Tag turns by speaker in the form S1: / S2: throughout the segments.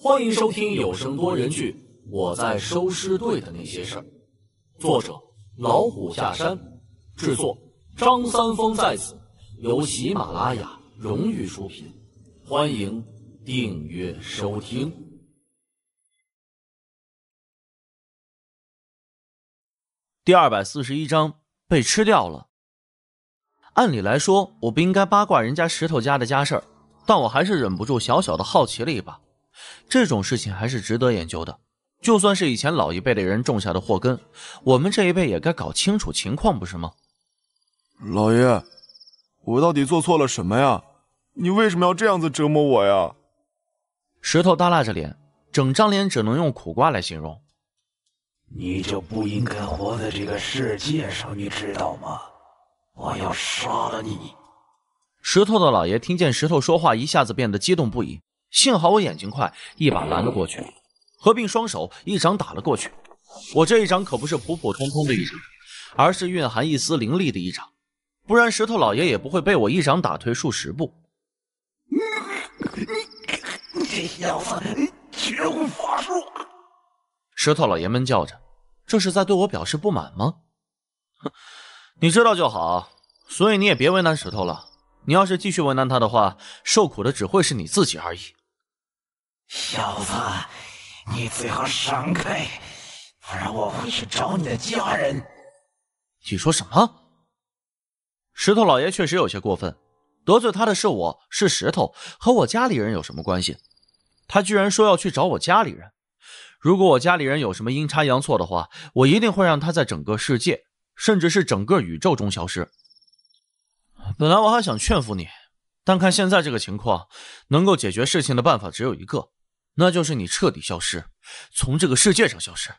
S1: 欢迎收听有声多人剧《我在收尸队的那些事儿》，作者老虎下山，制作
S2: 张三丰在此，由喜马拉
S1: 雅荣誉出品。欢迎订
S3: 阅收听。
S4: 第二百四十一章被吃掉了。按理来说，我不应该八卦人家石头家的家事儿，但我还是忍不住小小的好奇了一把。这种事情还是值得研究的，就算是以前老一辈的人种下的祸根，我们这一辈也该搞清楚情况，不是吗？老爷，我到底做错了什么呀？你为什么要这样子折磨我呀？石头耷拉着脸，整张脸只能用苦瓜来形容。你
S5: 就不应该活在这个世界上，你知道吗？我要杀
S4: 了你！石头的老爷听见石头说话，一下子变得激动不已。幸好我眼睛快，一把拦了过去，合并双手，一掌打了过去。我这一掌可不是普普通通的一掌，而是蕴含一丝灵力的一掌，不然石头老爷也不会被我一掌打退数十步。你
S6: 你小子，你无法术！
S4: 石头老爷闷叫着，这是在对我表示不满吗？哼，你知道就好，所以你也别为难石头了。你要是继续为难他的话，受苦的只会是你自己而已。
S6: 小子，你最好闪开，不然我会
S7: 去找你的家人。
S4: 你说什么？石头老爷确实有些过分，得罪他的是我，是石头，和我家里人有什么关系？他居然说要去找我家里人，如果我家里人有什么阴差阳错的话，我一定会让他在整个世界，甚至是整个宇宙中消失。本来我还想劝服你，但看现在这个情况，能够解决事情的办法只有一个。那就是你彻底消失，从这个世界上消失。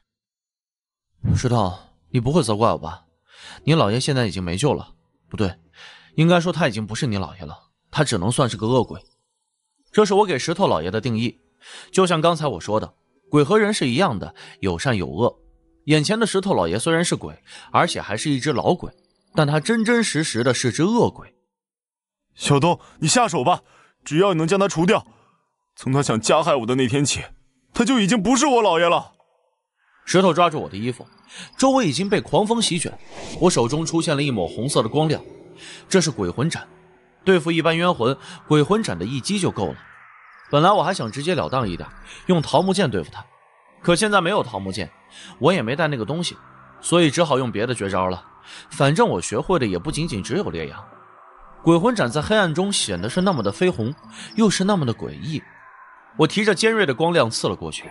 S4: 石头，你不会责怪我吧？你姥爷现在已经没救了。不对，应该说他已经不是你姥爷了，他只能算是个恶鬼。这是我给石头老爷的定义。就像刚才我说的，鬼和人是一样的，有善有恶。眼前的石头老爷虽然是鬼，而且还是一只老鬼，但他真真实实的是只恶鬼。小东，你下手吧，只要你能将他除掉。从他想加害我的那天起，他就已经不是我老爷了。石头抓住我的衣服，周围已经被狂风席卷。我手中出现了一抹红色的光亮，这是鬼魂斩。对付一般冤魂，鬼魂斩的一击就够了。本来我还想直截了当一点，用桃木剑对付他，可现在没有桃木剑，我也没带那个东西，所以只好用别的绝招了。反正我学会的也不仅仅只有烈阳。鬼魂斩在黑暗中显得是那么的绯红，又是那么的诡异。我提着尖锐的光亮刺了过去，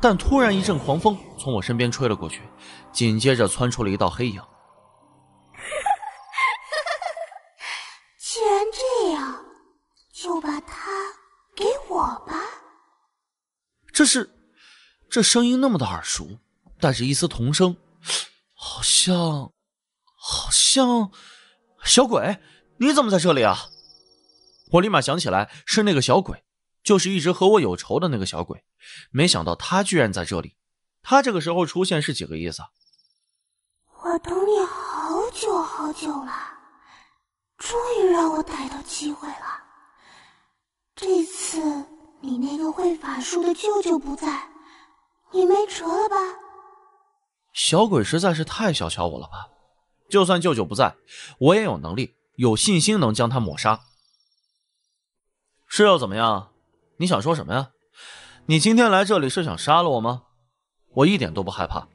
S4: 但突然一阵狂风从我身边吹了过去，紧接着窜出了一道黑影。
S6: 既然这样，就把它给我吧。
S4: 这是，这声音那么的耳熟，带着一丝童声，好像，好像，小鬼，你怎么在这里啊？我立马想起来是那个小鬼。就是一直和我有仇的那个小鬼，没想到他居然在这里。他这个时候出现是几个意思？
S6: 我等你好久好久了，终于让我逮到机会了。这次你
S8: 那个会法术的舅舅不在，你没辙了吧？
S4: 小鬼实在是太小瞧我了吧？就算舅舅不在，我也有能力、有信心能将他抹杀。是又怎么样？你想说什么呀？你今天来这里是想杀了我吗？我一点都不害怕。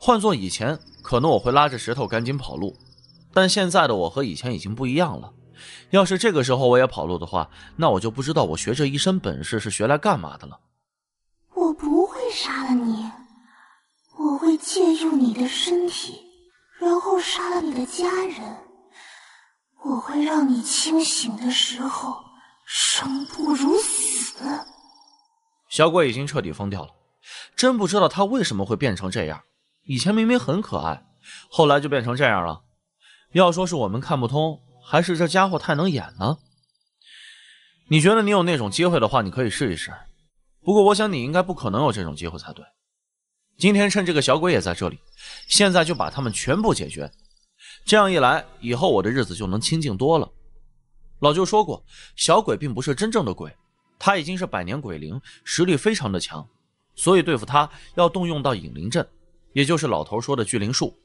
S4: 换做以前，可能我会拉着石头赶紧跑路。但现在的我和以前已经不一样了。要是这个时候我也跑路的话，那我就不知道我学这一身本事是学来干嘛的了。
S6: 我不会杀了你，我会借
S9: 用你的身体，然后杀了你的家人。我会让你清醒的时候。生不如死，
S4: 小鬼已经彻底疯掉了，真不知道他为什么会变成这样。以前明明很可爱，后来就变成这样了。要说是我们看不通，还是这家伙太能演呢？你觉得你有那种机会的话，你可以试一试。不过我想你应该不可能有这种机会才对。今天趁这个小鬼也在这里，现在就把他们全部解决。这样一来，以后我的日子就能清静多了。老舅说过，小鬼并不是真正的鬼，他已经是百年鬼灵，实力非常的强，所以对付他要动用到引灵阵，也就是老头说的聚灵术。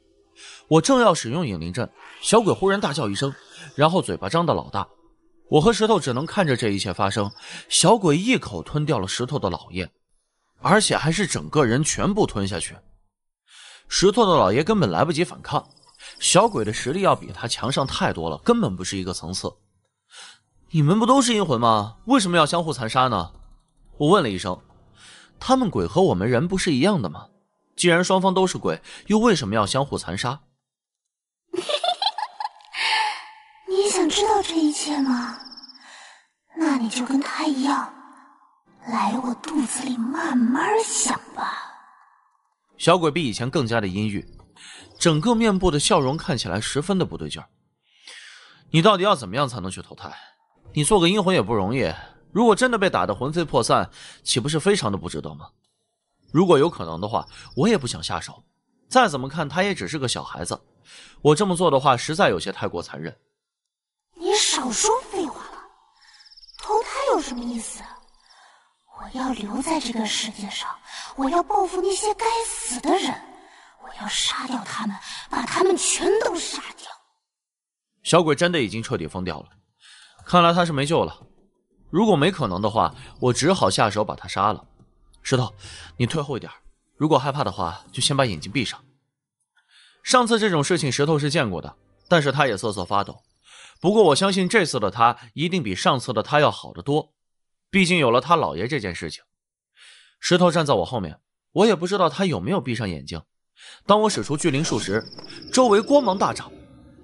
S4: 我正要使用引灵阵，小鬼忽然大叫一声，然后嘴巴张得老大。我和石头只能看着这一切发生。小鬼一口吞掉了石头的老爷，而且还是整个人全部吞下去。石头的老爷根本来不及反抗，小鬼的实力要比他强上太多了，根本不是一个层次。你们不都是阴魂吗？为什么要相互残杀呢？我问了一声，他们鬼和我们人不是一样的吗？既然双方都是鬼，又为什么要相互残杀？
S6: 你想知道这一切吗？那你就跟他一样，来我肚子里慢慢想吧。
S4: 小鬼比以前更加的阴郁，整个面部的笑容看起来十分的不对劲儿。你到底要怎么样才能去投胎？你做个阴魂也不容易，如果真的被打得魂飞魄散，岂不是非常的不值得吗？如果有可能的话，我也不想下手。再怎么看，他也只是个小孩子，我这么做的话，实在有些太过残忍。
S8: 你少说废话了，投胎有什么意思？我要留在这个世界上，我要报复那些该死的人，我
S6: 要杀掉他们，把他们全都杀掉。
S4: 小鬼真的已经彻底疯掉了。看来他是没救了，如果没可能的话，我只好下手把他杀了。石头，你退后一点，如果害怕的话，就先把眼睛闭上。上次这种事情石头是见过的，但是他也瑟瑟发抖。不过我相信这次的他一定比上次的他要好得多，毕竟有了他老爷这件事情。石头站在我后面，我也不知道他有没有闭上眼睛。当我使出巨灵术时，周围光芒大涨，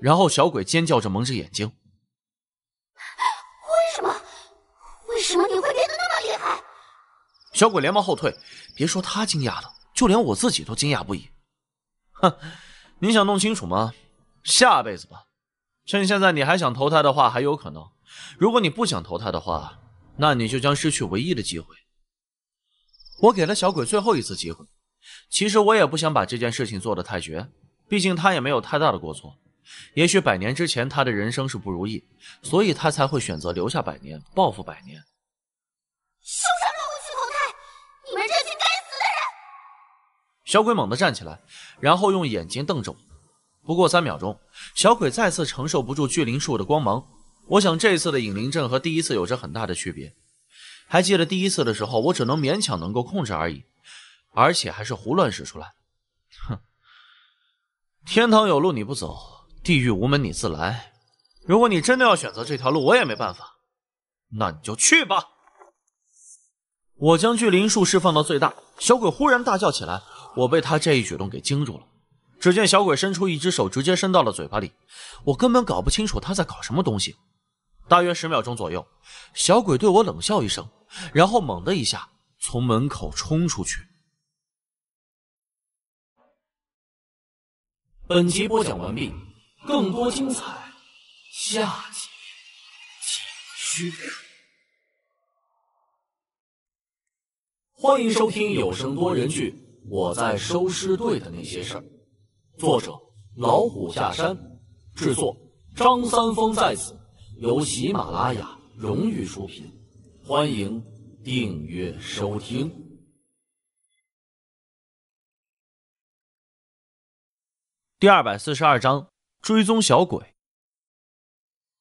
S4: 然后小鬼尖叫着蒙着眼睛。
S6: 为什么你会变得那么厉害？
S4: 小鬼连忙后退，别说他惊讶了，就连我自己都惊讶不已。哼，你想弄清楚吗？下辈子吧。趁现在你还想投胎的话还有可能，如果你不想投胎的话，那你就将失去唯一的机会。我给了小鬼最后一次机会，其实我也不想把这件事情做得太绝，毕竟他也没有太大的过错。也许百年之前他的人生是不如意，所以他才会选择留下百年，报复百年。
S6: 休想让
S10: 我去投胎！你们这群该死的人！
S4: 小鬼猛地站起来，然后用眼睛瞪着我。不过三秒钟，小鬼再次承受不住巨灵术的光芒。我想这次的引灵阵和第一次有着很大的区别。还记得第一次的时候，我只能勉强能够控制而已，而且还是胡乱使出来。哼，天堂有路你不走。地狱无门，你自来。如果你真的要选择这条路，我也没办法。那你就去吧。我将聚灵术释放到最大，小鬼忽然大叫起来。我被他这一举动给惊住了。只见小鬼伸出一只手，直接伸到了嘴巴里。我根本搞不清楚他在搞什么东西。大约十秒钟左右，小鬼对我冷笑一声，然后猛的一下从门口冲出去。
S7: 本集播讲完毕。更多精彩，下
S1: 集继续。欢迎收听有声多人剧《我在收尸队的那些事儿》，作者老虎下山，制作
S2: 张三丰在此，由
S1: 喜马拉雅荣誉出品。欢迎订阅
S3: 收听
S4: 第二百四十二章。追踪小鬼，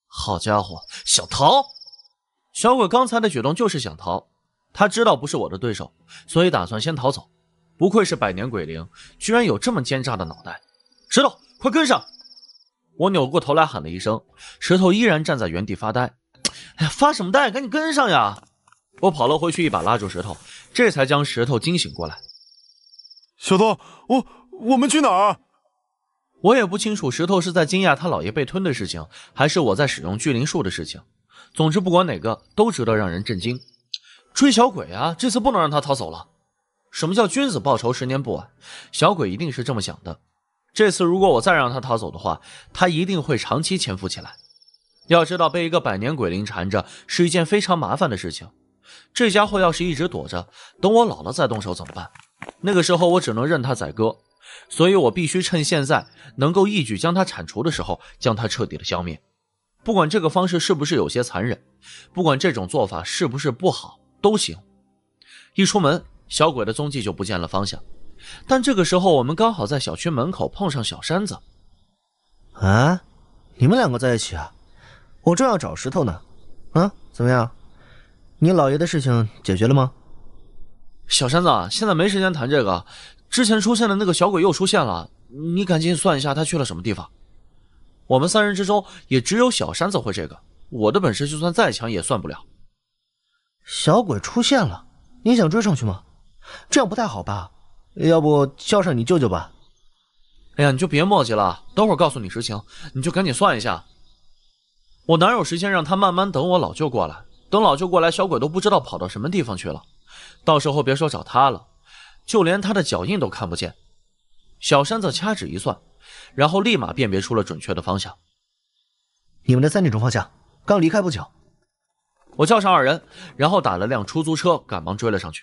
S4: 好家伙，想逃！小鬼刚才的举动就是想逃，他知道不是我的对手，所以打算先逃走。不愧是百年鬼灵，居然有这么奸诈的脑袋。石头，快跟上！我扭过头来喊了一声，石头依然站在原地发呆。哎呀，发什么呆？赶紧跟上呀！我跑了回去，一把拉住石头，这才将石头惊醒过来。小东，我，我们去哪儿？我也不清楚石头是在惊讶他老爷被吞的事情，还是我在使用聚灵术的事情。总之，不管哪个都值得让人震惊。追小鬼啊！这次不能让他逃走了。什么叫君子报仇，十年不晚？小鬼一定是这么想的。这次如果我再让他逃走的话，他一定会长期潜伏起来。要知道，被一个百年鬼灵缠着是一件非常麻烦的事情。这家伙要是一直躲着，等我老了再动手怎么办？那个时候我只能任他宰割。所以，我必须趁现在能够一举将他铲除的时候，将他彻底的消灭。不管这个方式是不是有些残忍，不管这种做法是不是不好，都行。一出门，小鬼的踪迹就不见了方向。但这个时候，我们刚好在小区门口碰上小山子。啊，你们两个在一起啊？
S11: 我正要找石头呢。啊，怎么样？你老爷的事情解决了吗？
S4: 小山子，现在没时间谈这个。之前出现的那个小鬼又出现了，你赶紧算一下他去了什么地方。我们三人之中也只有小山子会这个，我的本事就算再强也算不了。
S11: 小鬼出现了，你想追上去吗？这样不太好吧？要不叫上你舅舅吧。
S4: 哎呀，你就别磨叽了，等会儿告诉你实情，你就赶紧算一下。我哪有时间让他慢慢等我老舅过来？等老舅过来，小鬼都不知道跑到什么地方去了，到时候别说找他了。就连他的脚印都看不见，小山子掐指一算，然后立马辨别出了准确的方向。
S11: 你们的三点钟方
S4: 向，刚离开不久。我叫上二人，然后打了辆出租车，赶忙追了上去。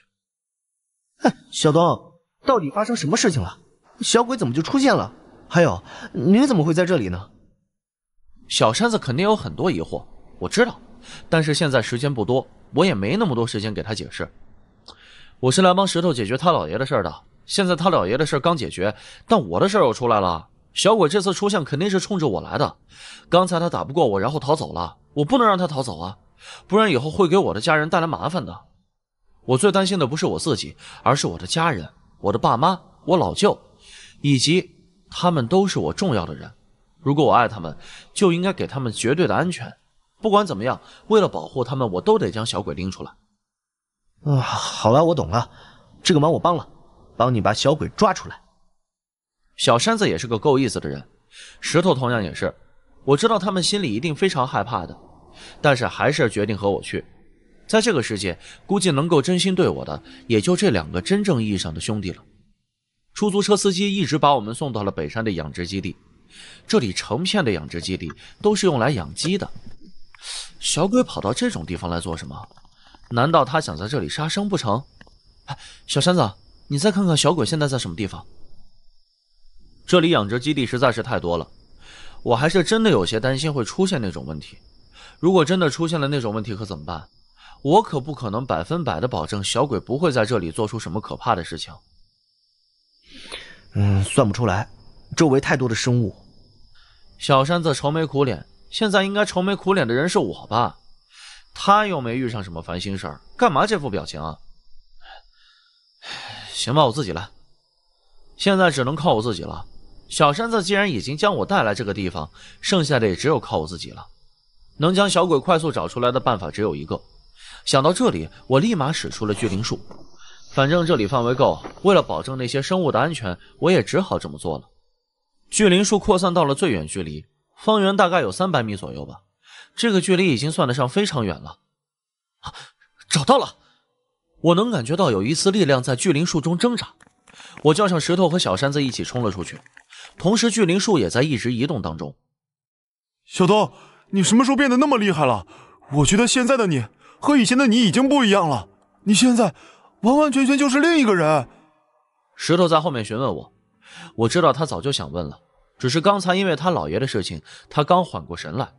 S4: 哎，小
S11: 东，到
S4: 底发生什么事情
S11: 了？小鬼怎么就
S4: 出现了？还有，你怎么会在这里呢？小山子肯定有很多疑惑，我知道，但是现在时间不多，我也没那么多时间给他解释。我是来帮石头解决他老爷的事儿的。现在他老爷的事儿刚解决，但我的事儿又出来了。小鬼这次出现肯定是冲着我来的。刚才他打不过我，然后逃走了。我不能让他逃走啊，不然以后会给我的家人带来麻烦的。我最担心的不是我自己，而是我的家人，我的爸妈、我老舅，以及他们都是我重要的人。如果我爱他们，就应该给他们绝对的安全。不管怎么样，为了保护他们，我都得将小鬼拎出来。啊，好了，我懂了，这个忙我帮了，帮你把小鬼抓出来。小山子也是个够意思的人，石头同样也是。我知道他们心里一定非常害怕的，但是还是决定和我去。在这个世界，估计能够真心对我的，也就这两个真正意义上的兄弟了。出租车司机一直把我们送到了北山的养殖基地，这里成片的养殖基地都是用来养鸡的。小鬼跑到这种地方来做什么？难道他想在这里杀生不成？小山子，你再看看小鬼现在在什么地方。这里养殖基地实在是太多了，我还是真的有些担心会出现那种问题。如果真的出现了那种问题，可怎么办？我可不可能百分百的保证小鬼不会在这里做出什么可怕的事情？
S11: 嗯，算不出来，周围太多的生物。
S4: 小山子愁眉苦脸，现在应该愁眉苦脸的人是我吧？他又没遇上什么烦心事儿，干嘛这副表情啊？行吧，我自己来。现在只能靠我自己了。小山子既然已经将我带来这个地方，剩下的也只有靠我自己了。能将小鬼快速找出来的办法只有一个。想到这里，我立马使出了聚灵术。反正这里范围够，为了保证那些生物的安全，我也只好这么做了。聚灵术扩散到了最远距离，方圆大概有三百米左右吧。这个距离已经算得上非常远了。找到了，我能感觉到有一丝力量在巨灵树中挣扎。我叫上石头和小山子一起冲了出去，同时巨灵树也在一直移动当中。小东，你什么时候变得那么厉害了？我觉得现在的你和以前的你已经不一样了。你现在完完全全就是另一个人。石头在后面询问我，我知道他早就想问了，只是刚才因为他姥爷的事情，他刚缓过神来。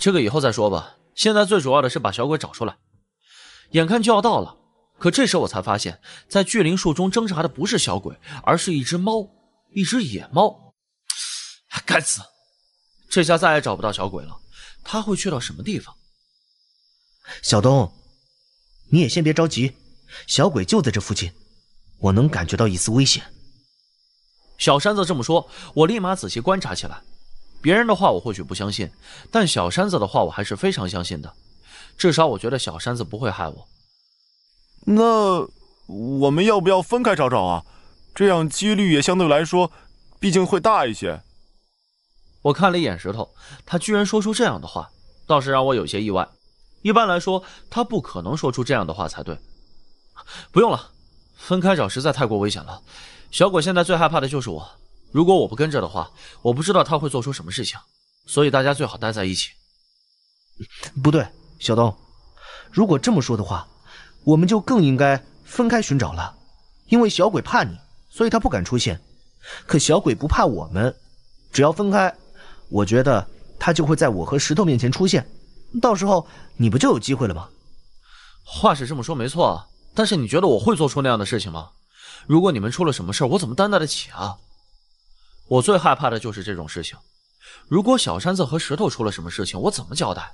S4: 这个以后再说吧，现在最主要的是把小鬼找出来。眼看就要到了，可这时我才发现，在巨灵树中挣扎的不是小鬼，而是一只猫，一只野猫。该死，这下再也找不到小鬼了。他会去到什么地方？
S11: 小东，你
S4: 也先别着急，小鬼就在这附近，我能感觉到一丝危险。小山子这么说，我立马仔细观察起来。别人的话我或许不相信，但小山子的话我还是非常相信的，至少我觉得小山子不会害我。那我们要不要分开找找啊？这样几率也相对来说，毕竟会大一些。我看了一眼石头，他居然说出这样的话，倒是让我有些意外。一般来说，他不可能说出这样的话才对。不用了，分开找实在太过危险了。小鬼现在最害怕的就是我。如果我不跟着的话，我不知道他会做出什么事情，所以大家最好待在一起。
S11: 不对，小东，如果这么说的话，我们就更应该分开寻找了。因为小鬼怕你，所以他不敢出现。可小鬼不怕我们，只要分开，我觉得他就会在我和石头面前出现。到时候你不就有机会
S4: 了吗？话是这么说没错，但是你觉得我会做出那样的事情吗？如果你们出了什么事儿，我怎么担待得起啊？我最害怕的就是这种事情。如果小山子和石头出了什么事情，我怎么交代？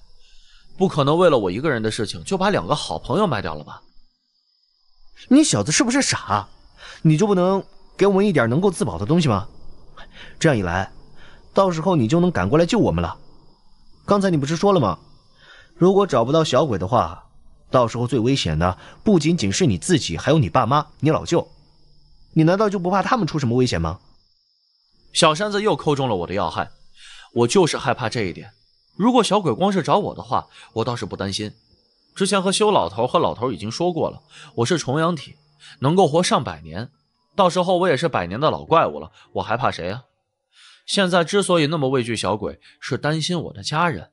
S4: 不可能为了我一个人的事情就把两个好朋友卖掉了吧？你小子是不是傻？你就不能给我们一点能够自保的东西吗？
S11: 这样一来，到时候你就能赶过来救我们了。刚才你不是说了吗？如果找不到小鬼的话，到时候最危险的不仅仅是你自己，还有你爸妈、你老舅。你难道就不怕他们出什么危险吗？
S4: 小山子又扣中了我的要害，我就是害怕这一点。如果小鬼光是找我的话，我倒是不担心。之前和修老头和老头已经说过了，我是重阳体，能够活上百年，到时候我也是百年的老怪物了，我还怕谁啊？现在之所以那么畏惧小鬼，是担心我的家人。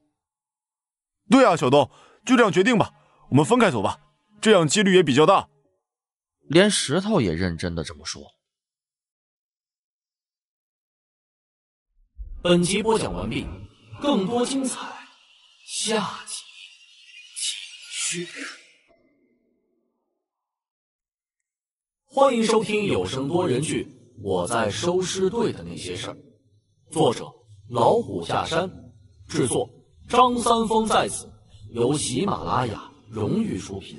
S4: 对啊，小东，就这样决定吧，我们分开走吧，这样几率也比较大。
S3: 连石头也认真的这么说。
S7: 本集播讲完毕，
S6: 更多精彩下集
S1: 继续。欢迎收听有声多人剧《我在收尸队的那些事儿》，作者老虎下山，制作
S2: 张三
S12: 丰在此，
S1: 由喜马拉雅荣誉出品，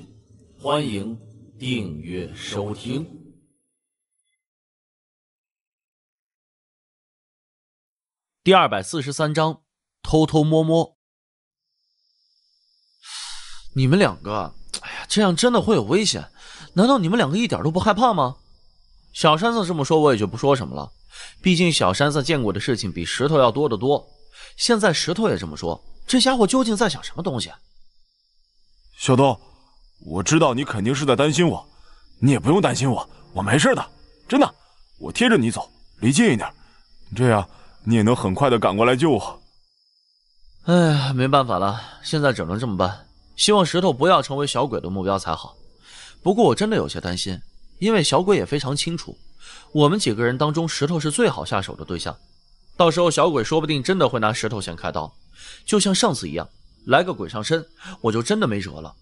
S1: 欢迎订阅收听。
S3: 第二百四十三章，偷偷摸摸。
S4: 你们两个，哎呀，这样真的会有危险。难道你们两个一点都不害怕吗？小山子这么说，我也就不说什么了。毕竟小山子见过的事情比石头要多得多。现在石头也这么说，这家伙究竟在想什么东西？小东，我知道你肯定是在担心我，
S5: 你也不用担心我，我没事的，真的。我贴着你走，离近一点，
S4: 这样。你也能很快的赶过来救我。哎，没办法了，现在只能这么办。希望石头不要成为小鬼的目标才好。不过我真的有些担心，因为小鬼也非常清楚，我们几个人当中石头是最好下手的对象。到时候小鬼说不定真的会拿石头先开刀，就像上次一样，来个鬼上身，我就真的没辙了。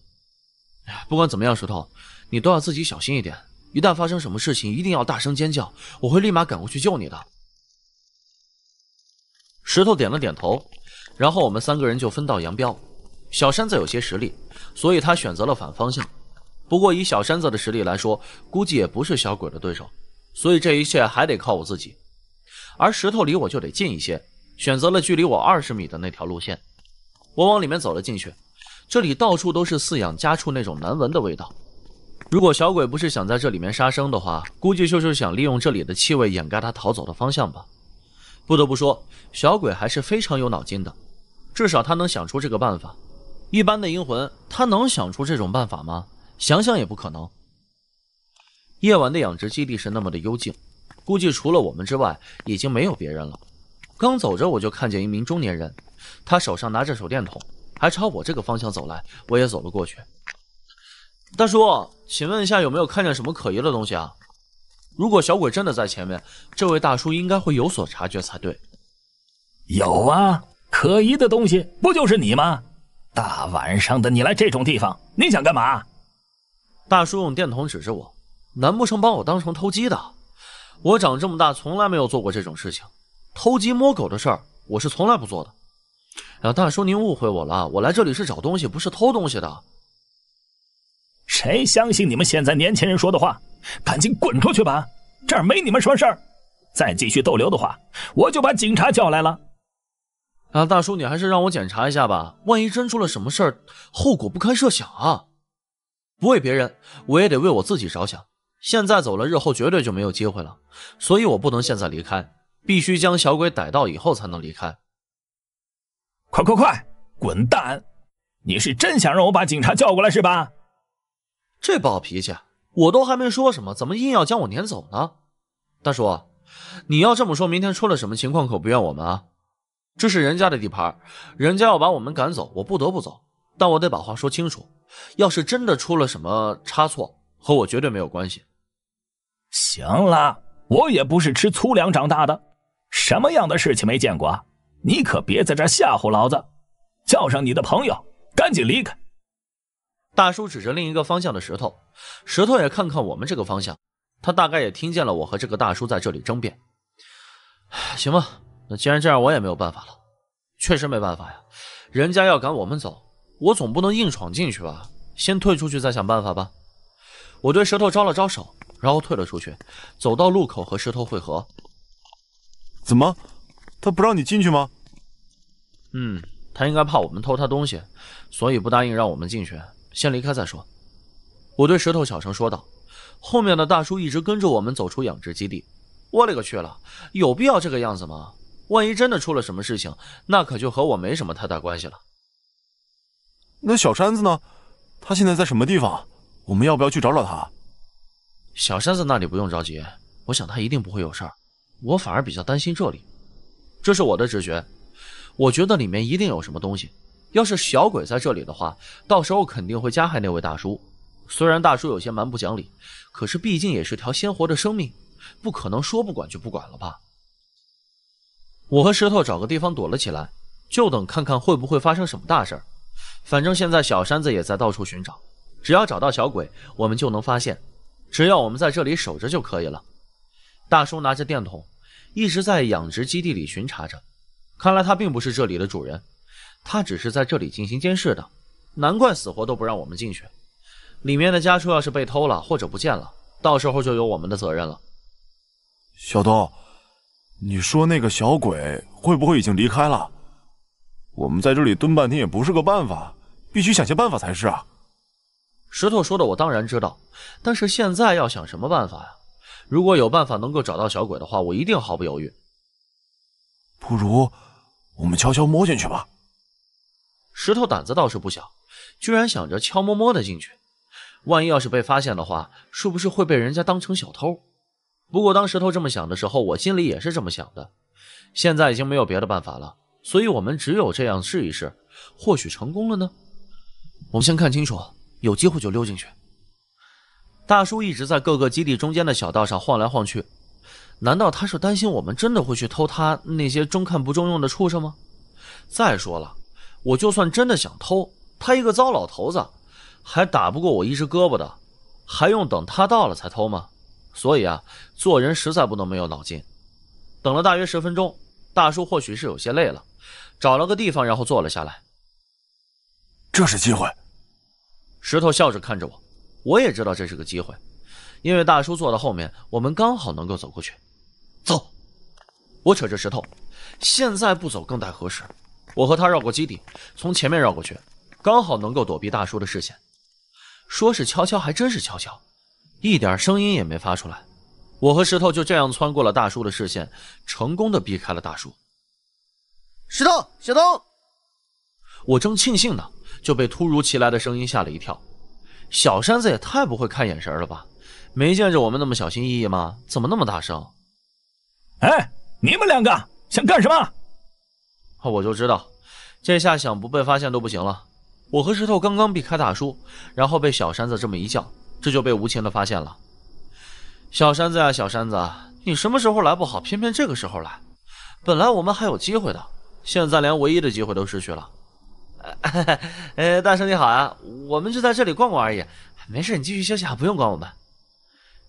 S4: 不管怎么样，石头，你都要自己小心一点。一旦发生什么事情，一定要大声尖叫，我会立马赶过去救你的。石头点了点头，然后我们三个人就分道扬镳。小山子有些实力，所以他选择了反方向。不过以小山子的实力来说，估计也不是小鬼的对手，所以这一切还得靠我自己。而石头离我就得近一些，选择了距离我二十米的那条路线。我往里面走了进去，这里到处都是饲养家畜那种难闻的味道。如果小鬼不是想在这里面杀生的话，估计就是想利用这里的气味掩盖他逃走的方向吧。不得不说。小鬼还是非常有脑筋的，至少他能想出这个办法。一般的阴魂，他能想出这种办法吗？想想也不可能。夜晚的养殖基地是那么的幽静，估计除了我们之外，已经没有别人了。刚走着，我就看见一名中年人，他手上拿着手电筒，还朝我这个方向走来。我也走了过去。大叔，请问一下，有没有看见什么可疑的东西啊？如果小鬼真的在前面，这位大叔应该会有所察觉才对。
S13: 有啊，
S4: 可疑的东西不就是你吗？大晚上的你来这种地方，你想干嘛？大叔用电筒指着我，难不成把我当成偷鸡的？我长这么大从来没有做过这种事情，偷鸡摸狗的事儿我是从来不做的。大叔，您误会我了，我来这里是找东西，不是偷东西的。谁相信你们现在年轻人说的话？赶紧滚出去吧，这儿没你们什么事儿。再继续逗留的话，我就把警察叫来了。啊，大叔，你还是让我检查一下吧，万一真出了什么事儿，后果不堪设想啊！不为别人，我也得为我自己着想。现在走了，日后绝对就没有机会了，所以我不能现在离开，必须将小鬼逮到以后才能离开。快快快，滚蛋！你是真想让我把警察叫过来是吧？这暴脾气，我都还没说什么，怎么硬要将我撵走呢？大叔，你要这么说，明天出了什么情况可不怨我们啊！这是人家的地盘，人家要把我们赶走，我不得不走，但我得把话说清楚。要是真的出了什么差错，和我绝对没有关系。行了，我也不是吃粗粮长大的，什么样的事情没见过？你可别在这吓唬老子！叫上你的朋友，赶紧离开！大叔指着另一个方向的石头，石头也看看我们这个方向，他大概也听见了我和这个大叔在这里争辩。行吧。那既然这样，我也没有办法了，确实没办法呀。人家要赶我们走，我总不能硬闯进去吧？先退出去，再想办法吧。我对石头招了招手，然后退了出去，走到路口和石头汇合。怎么，他不让你进去吗？嗯，他应该怕我们偷他东西，所以不答应让我们进去。先离开再说。我对石头小声说道。后面的大叔一直跟着我们走出养殖基地。我勒个去了，有必要这个样子吗？万一真的出了什么事情，那可就和我没什么太大关系了。那小山子呢？他现在在什么地方？我们要不要去找找他？小山子那里不用着急，我想他一定不会有事儿。我反而比较担心这里，这是我的直觉。我觉得里面一定有什么东西。要是小鬼在这里的话，到时候肯定会加害那位大叔。虽然大叔有些蛮不讲理，可是毕竟也是条鲜活的生命，不可能说不管就不管了吧。我和石头找个地方躲了起来，就等看看会不会发生什么大事儿。反正现在小山子也在到处寻找，只要找到小鬼，我们就能发现。只要我们在这里守着就可以了。大叔拿着电筒，一直在养殖基地里巡查着。看来他并不是这里的主人，他只是在这里进行监视的。难怪死活都不让我们进去。里面的家畜要是被偷了或者不见了，到时候就有我们的责任了。
S5: 小东。你说那个小鬼会不会已经离开了？我们在这里蹲半天也不是个
S4: 办法，必须想些办法才是啊。石头说的我当然知道，但是现在要想什么办法呀？如果有办法能够找到小鬼的话，我一定毫不犹豫。不如我们悄悄摸进去吧。石头胆子倒是不小，居然想着悄摸摸的进去，万一要是被发现的话，是不是会被人家当成小偷？不过，当石头这么想的时候，我心里也是这么想的。现在已经没有别的办法了，所以我们只有这样试一试，或许成功了呢。我们先看清楚，有机会就溜进去。大叔一直在各个基地中间的小道上晃来晃去，难道他是担心我们真的会去偷他那些中看不中用的畜生吗？再说了，我就算真的想偷，他一个糟老头子，还打不过我一只胳膊的，还用等他到了才偷吗？所以啊，做人实在不能没有脑筋。等了大约十分钟，大叔或许是有些累了，找了个地方然后坐了下来。这是机会。石头笑着看着我，我也知道这是个机会，因为大叔坐到后面，我们刚好能够走过去。走，我扯着石头，现在不走更待何时？我和他绕过基地，从前面绕过去，刚好能够躲避大叔的视线。说是悄悄，还真是悄悄。一点声音也没发出来，我和石头就这样穿过了大叔的视线，成功的避开了大叔。石头，小东，我正庆幸呢，就被突如其来的声音吓了一跳。小山子也太不会看眼神了吧，没见着我们那么小心翼翼吗？怎么那么大声？哎，你们两个想干什么？我就知道，这下想不被发现都不行了。我和石头刚刚避开大叔，然后被小山子这么一叫。这就被无情的发现了，小山子啊，小山子，你什么时候来不好，偏偏这个时候来。本来我们还有机会的，现在连唯一的机会都失去了。呃，大叔你好啊，我们就在这里逛逛而已，没事，你继续休息啊，不用管我们。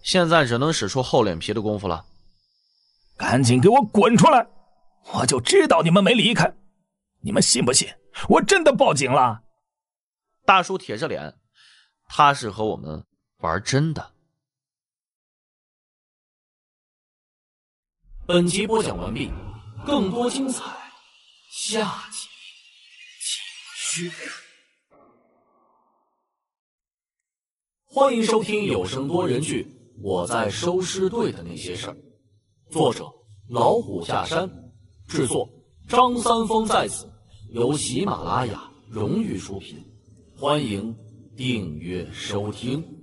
S4: 现在只能使出厚脸皮的功夫了，赶紧给我滚出来，我就知道你们没离开，你们信不信？我真的报警了。大叔铁着脸，他是和我们。玩真的。
S3: 本集播讲完
S7: 毕，
S6: 更多精彩下集继续。
S1: 欢迎收听有声多人剧《我在收尸队的那些事儿》，作者老虎下山，制作张三丰在此，由喜马拉雅荣誉出品，欢迎订阅收听。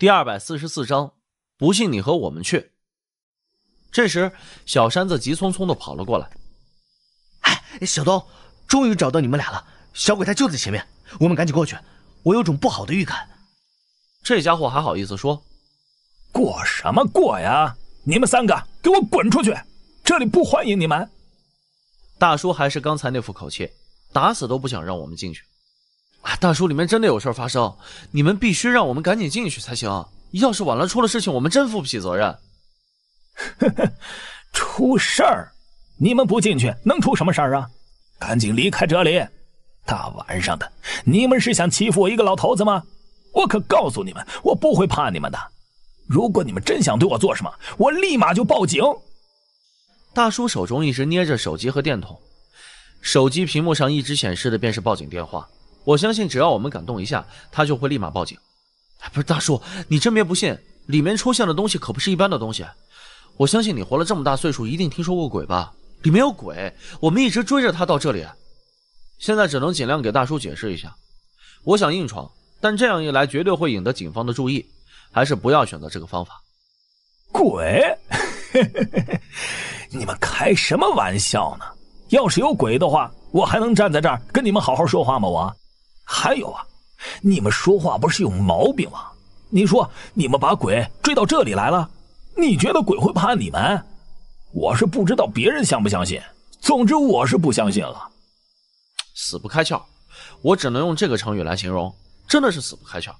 S3: 第二百四十四章，
S4: 不信你和我们去。这时，小山子急匆匆的跑了过来。哎，小东，终于找到你们俩了。小鬼他就在前面，我们赶紧过去。我有种不好的预感。这家伙还好意思说过什么过呀？你们三个给我滚出去，这里不欢迎你们。大叔还是刚才那副口气，打死都不想让我们进去。大叔，里面真的有事发生，你们必须让我们赶紧进去才行。要是晚了出了事情，我们真负不起责任。出事儿？你们不进去能出什么事儿啊？赶紧离开这里！大晚上的，
S5: 你们是想欺负我一个老头子吗？我可告诉你们，我不会怕你们的。
S4: 如果你们真想对我做什么，我立马就报警。大叔手中一直捏着手机和电筒，手机屏幕上一直显示的便是报警电话。我相信，只要我们敢动一下，他就会立马报警。不是大叔，你真别不信，里面出现的东西可不是一般的东西。我相信你活了这么大岁数，一定听说过鬼吧？里面有鬼，我们一直追着他到这里，现在只能尽量给大叔解释一下。我想硬闯，但这样一来绝对会引得警方的注意，还是不要选择这个方法。鬼？你们开
S5: 什么玩笑呢？要是有鬼的话，我还能站在这儿跟你们好好说话吗？我？还有啊，你们说话不是有毛病吗？你说你们把鬼
S4: 追到这里来了，你觉得鬼会怕你们？我是不知道别人相不相信，总之我是不相信了。死不开窍，我只能用这个成语来形容，真的是死不开窍。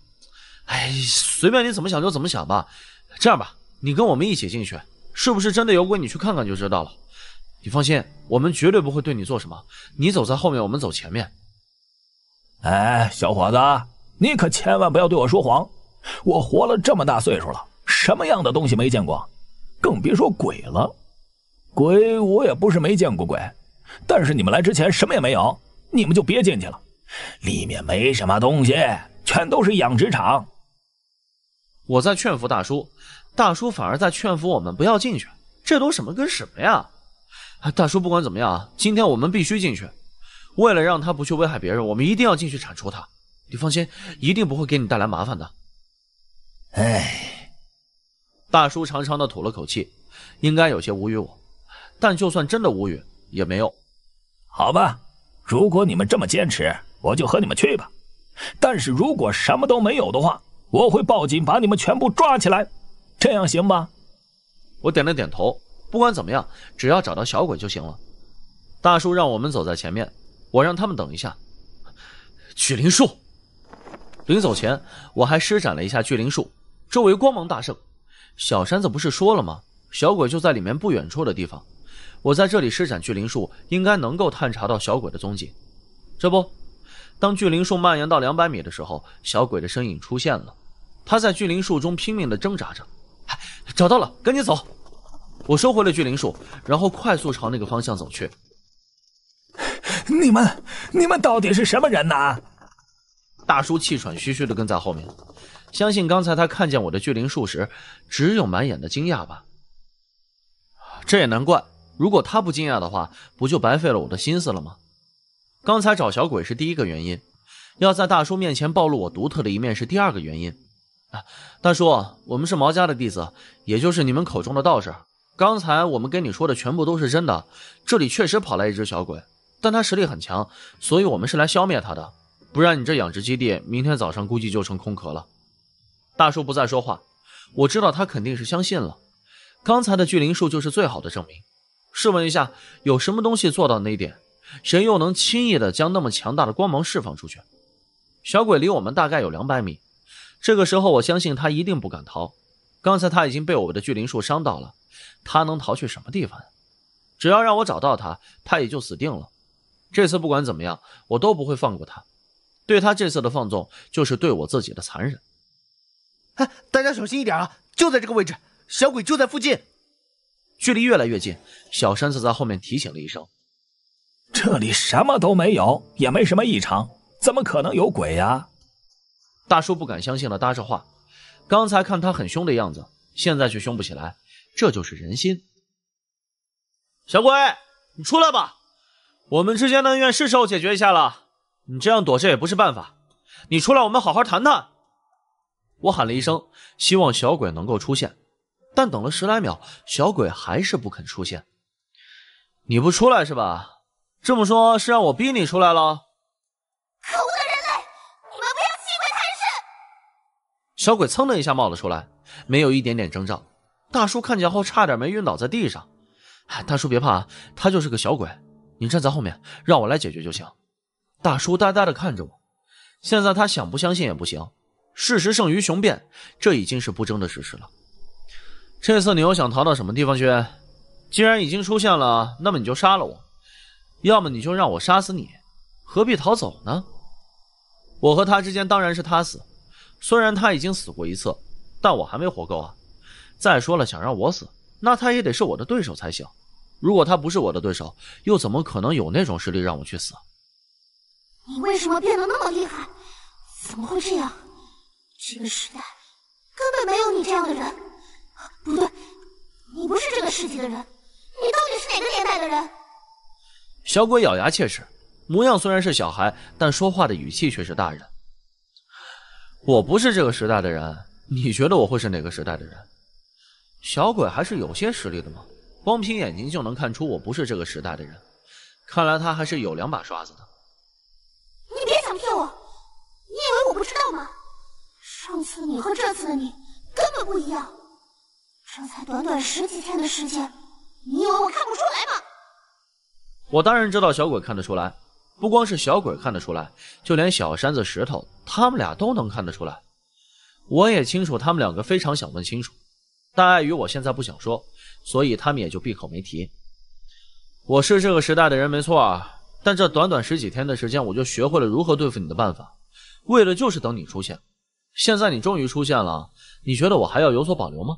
S4: 哎，随便你怎么想就怎么想吧。这样吧，你跟我们一起进去，是不是真的有鬼？你去看看就知道了。你放心，我们绝对不会对你做什么。你走在后面，我们走前面。哎，小伙子，你可千万不要对我说谎！我活了这么大岁数了，
S5: 什么样的东西没见过？更别说鬼了。鬼我也不是没见过鬼，但是你们来之前什么也没有，你们就别进去了。里面
S4: 没什么东西，全都是养殖场。我在劝服大叔，大叔反而在劝服我们不要进去。这都什么跟什么呀？大叔，不管怎么样，今天我们必须进去。为了让他不去危害别人，我们一定要进去铲除他。你放心，一定不会给你带来麻烦的。哎，大叔长长的吐了口气，应该有些无语我，但就算真的无语也没用。好吧，如果你们这么坚持，我就和你们去吧。但是如果什么都没有的话，我会报警把你们全部抓起来，这样行吧？我点了点头。不管怎么样，只要找到小鬼就行了。大叔让我们走在前面。我让他们等一下。巨灵术。临走前，我还施展了一下巨灵术，周围光芒大盛。小山子不是说了吗？小鬼就在里面不远处的地方。我在这里施展巨灵术，应该能够探查到小鬼的踪迹。这不，当巨灵术蔓延到两百米的时候，小鬼的身影出现了。他在巨灵术中拼命的挣扎着。找到了，赶紧走！我收回了巨灵术，然后快速朝那个方向走去。你们你们到底是什么人呐？大叔气喘吁吁的跟在后面，相信刚才他看见我的巨灵术时，只有满眼的惊讶吧。这也难怪，如果他不惊讶的话，不就白费了我的心思了吗？刚才找小鬼是第一个原因，要在大叔面前暴露我独特的一面是第二个原因。大叔，我们是毛家的弟子，也就是你们口中的道士。刚才我们跟你说的全部都是真的，这里确实跑来一只小鬼。但他实力很强，所以我们是来消灭他的。不然你这养殖基地明天早上估计就成空壳了。大叔不再说话，我知道他肯定是相信了。刚才的聚灵术就是最好的证明。试问一下，有什么东西做到那点？谁又能轻易的将那么强大的光芒释放出去？小鬼离我们大概有两百米，这个时候我相信他一定不敢逃。刚才他已经被我的聚灵术伤到了，他能逃去什么地方只要让我找到他，他也就死定了。这次不管怎么样，我都不会放过他。对他这次的放纵，就是对我自己的残忍。哎，大家小心一点啊！就在这个位置，小鬼就在附近，距离越来越近。小山子在后面提醒了一声：“这里什么都没有，也没什么异常，怎么可能有鬼呀？”大叔不敢相信的搭着话：“刚才看他很凶的样子，现在却凶不起来，这就是人心。”小鬼，你出来吧。我们之间的恩怨是时候解决一下了。你这样躲着也不是办法，你出来，我们好好谈谈。我喊了一声，希望小鬼能够出现，但等了十来秒，小鬼还是不肯出现。你不出来是吧？这么说，是让我逼你出来了？
S10: 可恶的人类，你
S4: 们不要欺人太甚！小鬼噌的一下冒了出来，没有一点点征兆。大叔看见后差点没晕倒在地上。大叔别怕，他就是个小鬼。你站在后面，让我来解决就行。大叔呆呆的看着我，现在他想不相信也不行，事实胜于雄辩，这已经是不争的事实了。这次你又想逃到什么地方去？既然已经出现了，那么你就杀了我，要么你就让我杀死你，何必逃走呢？我和他之间当然是他死，虽然他已经死过一次，但我还没活够啊。再说了，想让我死，那他也得是我的对手才行。如果他不是我的对手，又怎么可能有那种实力让我去死？
S8: 你为什么变得那么厉害？怎么会这样？这个时代根本没有你这样的人。
S6: 不对，你不是这个世纪的人，你到底是哪个年代的人？
S4: 小鬼咬牙切齿，模样虽然是小孩，但说话的语气却是大人。我不是这个时代的人，你觉得我会是哪个时代的人？小鬼还是有些实力的吗？光凭眼睛就能看出我不是这个时代的人，看来他还是有两把刷子的。
S6: 你别想骗我，
S8: 你以为我不知道吗？上次你和这次的你根本不一样，
S6: 这才短短十几
S8: 天的时间，你以为我看不出来吗？
S4: 我当然知道小鬼看得出来，不光是小鬼看得出来，就连小山子石头他们俩都能看得出来。我也清楚他们两个非常想问清楚，但碍于我现在不想说。所以他们也就闭口没提。我是这个时代的人没错，但这短短十几天的时间，我就学会了如何对付你的办法，为的就是等你出现。现在你终于出现了，你觉得我还要有所保留吗？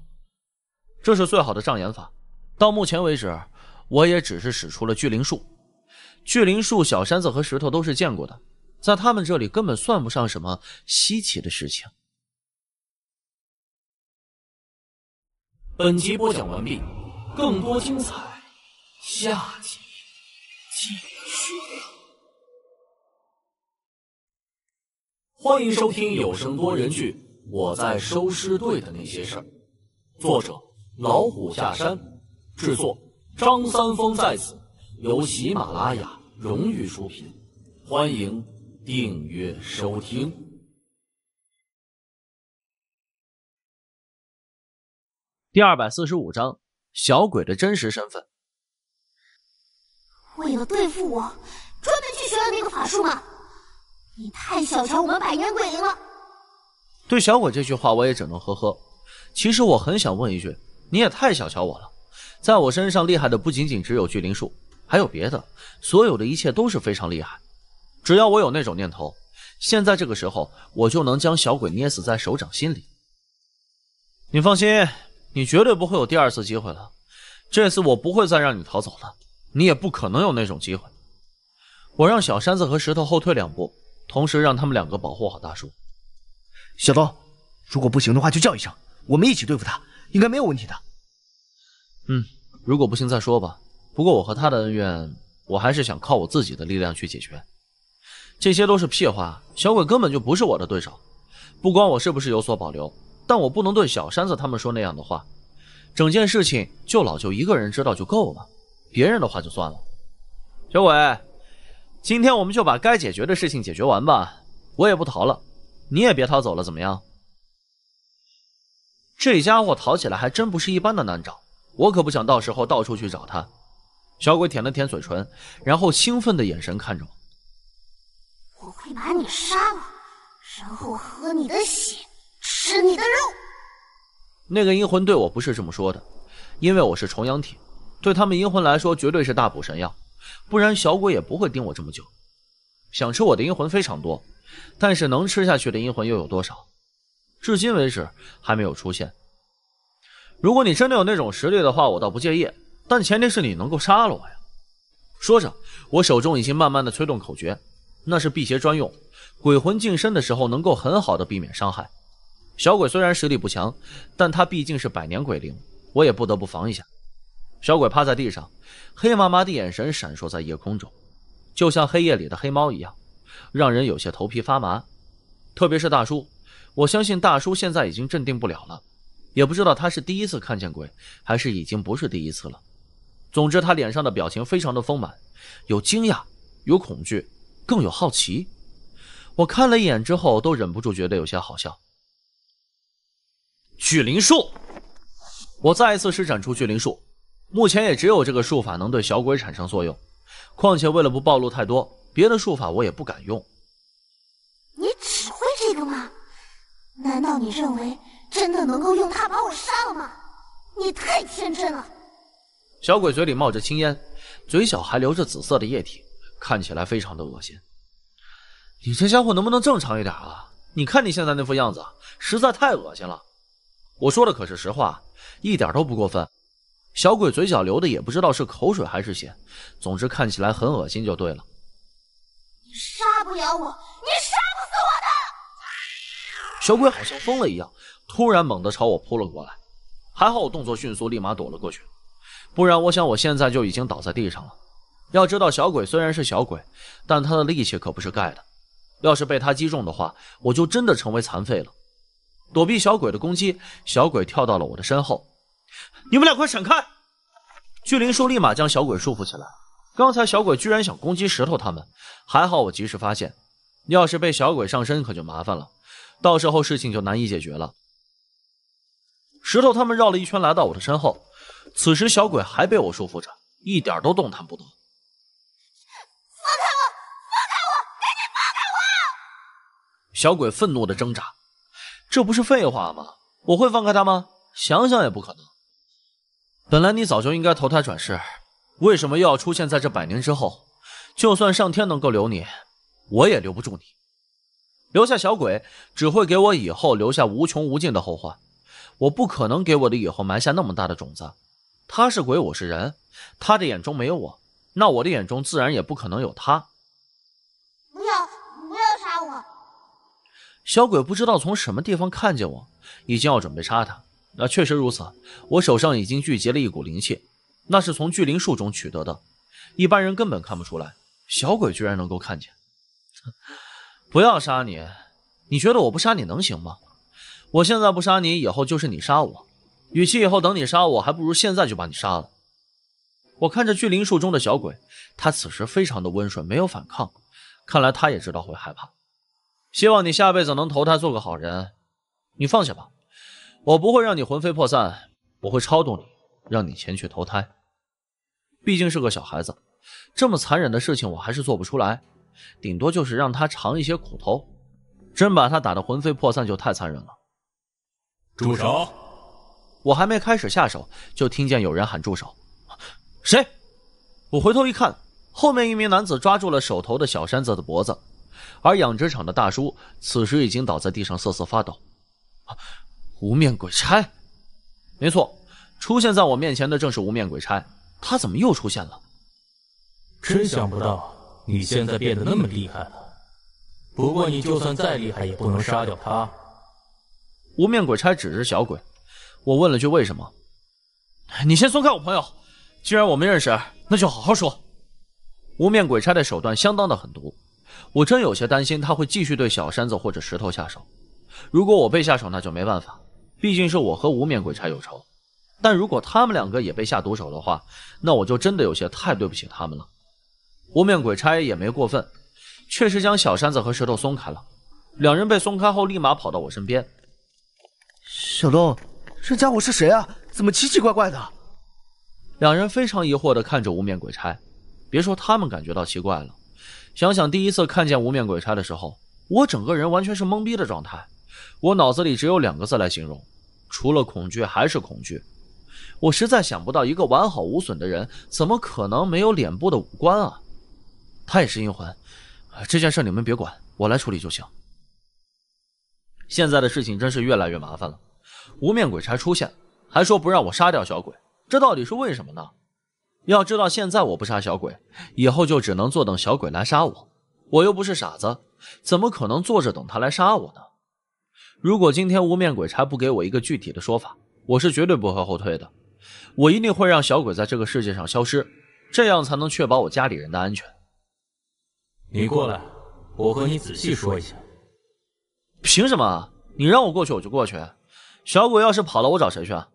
S4: 这是最好的障眼法。到目前为止，我也只是使出了巨灵术。巨灵术，小山子和石头都是见过的，在他们这里根本算不上什么稀奇的事情。
S7: 本集播讲
S4: 完毕，
S6: 更多精彩下集继续。
S1: 欢迎收听有声多人剧《我在收尸队的那些事儿》，作者老虎下山，制作
S2: 张三丰在此，由喜马拉雅
S1: 荣誉出品，欢迎订阅
S6: 收
S3: 听。
S4: 第二百四十五章小鬼的真实身份。
S9: 为了对付我，专门去学了那个法术吗？你太小瞧我们百年鬼灵了。
S4: 对小鬼这句话，我也只能呵呵。其实我很想问一句，你也太小瞧我了。在我身上厉害的不仅仅只有聚灵术，还有别的，所有的一切都是非常厉害。只要我有那种念头，现在这个时候，我就能将小鬼捏死在手掌心里。你放心。你绝对不会有第二次机会了，这次我不会再让你逃走了，你也不可能有那种机会。我让小山子和石头后退两步，同时让他们两个保护好大叔。小东，如果不行的话就叫一声，我们一起对付他，应该没有问题的。嗯，如果不行再说吧。不过我和他的恩怨，我还是想靠我自己的力量去解决。这些都是屁话，小鬼根本就不是我的对手。不管我是不是有所保留。但我不能对小山子他们说那样的话，整件事情就老舅一个人知道就够了，别人的话就算了。小鬼，今天我们就把该解决的事情解决完吧，我也不逃了，你也别逃走了，怎么样？这家伙逃起来还真不是一般的难找，我可不想到时候到处去找他。小鬼舔了舔嘴唇，然后兴奋的眼神看着我：“
S8: 我会把你杀了，
S6: 然后喝你的血。”吃你的肉！
S4: 那个阴魂对我不是这么说的，因为我是重阳体，对他们阴魂来说绝对是大补神药，不然小鬼也不会盯我这么久。想吃我的阴魂非常多，但是能吃下去的阴魂又有多少？至今为止还没有出现。如果你真的有那种实力的话，我倒不介意，但前提是你能够杀了我呀。说着，我手中已经慢慢的催动口诀，那是辟邪专用，鬼魂近身的时候能够很好的避免伤害。小鬼虽然实力不强，但他毕竟是百年鬼灵，我也不得不防一下。小鬼趴在地上，黑麻麻的眼神闪烁在夜空中，就像黑夜里的黑猫一样，让人有些头皮发麻。特别是大叔，我相信大叔现在已经镇定不了了，也不知道他是第一次看见鬼，还是已经不是第一次了。总之，他脸上的表情非常的丰满，有惊讶，有恐惧，更有好奇。我看了一眼之后，都忍不住觉得有些好笑。聚灵术，我再一次施展出聚灵术。目前也只有这个术法能对小鬼产生作用。况且为了不暴露太多，别的术法我也不敢用。
S8: 你只会这个吗？难道你认为真的能够用它把我杀了吗？
S6: 你太天真了。
S4: 小鬼嘴里冒着青烟，嘴角还流着紫色的液体，看起来非常的恶心。你这家伙能不能正常一点啊？你看你现在那副样子，实在太恶心了。我说的可是实话，一点都不过分。小鬼嘴角流的也不知道是口水还是血，总之看起来很恶心就对了。
S6: 你杀不了我，你杀不死我的！
S4: 小鬼好像疯了一样，突然猛地朝我扑了过来，还好我动作迅速，立马躲了过去，不然我想我现在就已经倒在地上了。要知道小鬼虽然是小鬼，但他的力气可不是盖的，要是被他击中的话，我就真的成为残废了。躲避小鬼的攻击，小鬼跳到了我的身后。你们俩快闪开！巨灵术立马将小鬼束缚起来。刚才小鬼居然想攻击石头他们，还好我及时发现，要是被小鬼上身可就麻烦了，到时候事情就难以解决了。石头他们绕了一圈来到我的身后，此时小鬼还被我束缚着，一点都动弹不得。放
S10: 开我！放开我！赶紧放开
S4: 我！小鬼愤怒的挣扎。这不是废话吗？我会放开他吗？想想也不可能。本来你早就应该投胎转世，为什么又要出现在这百年之后？就算上天能够留你，我也留不住你。留下小鬼，只会给我以后留下无穷无尽的后患。我不可能给我的以后埋下那么大的种子。他是鬼，我是人，他的眼中没有我，那我的眼中自然也不可能有他。不要。小鬼不知道从什么地方看见我，已经要准备杀他。那确实如此，我手上已经聚集了一股灵气，那是从巨灵树中取得的，一般人根本看不出来。小鬼居然能够看见，不要杀你，你觉得我不杀你能行吗？我现在不杀你，以后就是你杀我。与其以后等你杀我，还不如现在就把你杀了。我看着巨灵树中的小鬼，他此时非常的温顺，没有反抗，看来他也知道会害怕。希望你下辈子能投胎做个好人。你放下吧，我不会让你魂飞魄散，我会超度你，让你前去投胎。毕竟是个小孩子，这么残忍的事情我还是做不出来，顶多就是让他尝一些苦头。真把他打得魂飞魄散就太残忍了。住手！我还没开始下手，就听见有人喊住手。谁？我回头一看，后面一名男子抓住了手头的小山子的脖子。而养殖场的大叔此时已经倒在地上瑟瑟发抖。无面鬼差，没错，出现在我面前的正是无面鬼差。他怎么又出现了？
S14: 真想不到你现在变得那么厉害了。
S4: 不过你就算再厉害，也不能杀掉他。无面鬼差指着小鬼，我问了句为什么。你先松开我朋友。既然我们认识，那就好好说。无面鬼差的手段相当的狠毒。我真有些担心他会继续对小山子或者石头下手。如果我被下手，那就没办法，毕竟是我和无面鬼差有仇。但如果他们两个也被下毒手的话，那我就真的有些太对不起他们了。无面鬼差也没过分，确实将小山子和石头松开了。两人被松开后，立马跑到我身边。小东，
S11: 这家伙是谁啊？怎么奇奇怪怪的？
S4: 两人非常疑惑地看着无面鬼差，别说他们感觉到奇怪了。想想第一次看见无面鬼差的时候，我整个人完全是懵逼的状态。我脑子里只有两个字来形容，除了恐惧还是恐惧。我实在想不到一个完好无损的人，怎么可能没有脸部的五官啊？他也是阴魂，这件事你们别管，我来处理就行。现在的事情真是越来越麻烦了。无面鬼差出现，还说不让我杀掉小鬼，这到底是为什么呢？要知道，现在我不杀小鬼，以后就只能坐等小鬼来杀我。我又不是傻子，怎么可能坐着等他来杀我呢？如果今天无面鬼差不给我一个具体的说法，我是绝对不会后退的。我一定会让小鬼在这个世界上消失，这样才能确保我家里人的安全。你过来，
S14: 我和你仔细说一下。
S4: 凭什么？你让我过去，我就过去。小鬼要是跑了，我找谁去啊？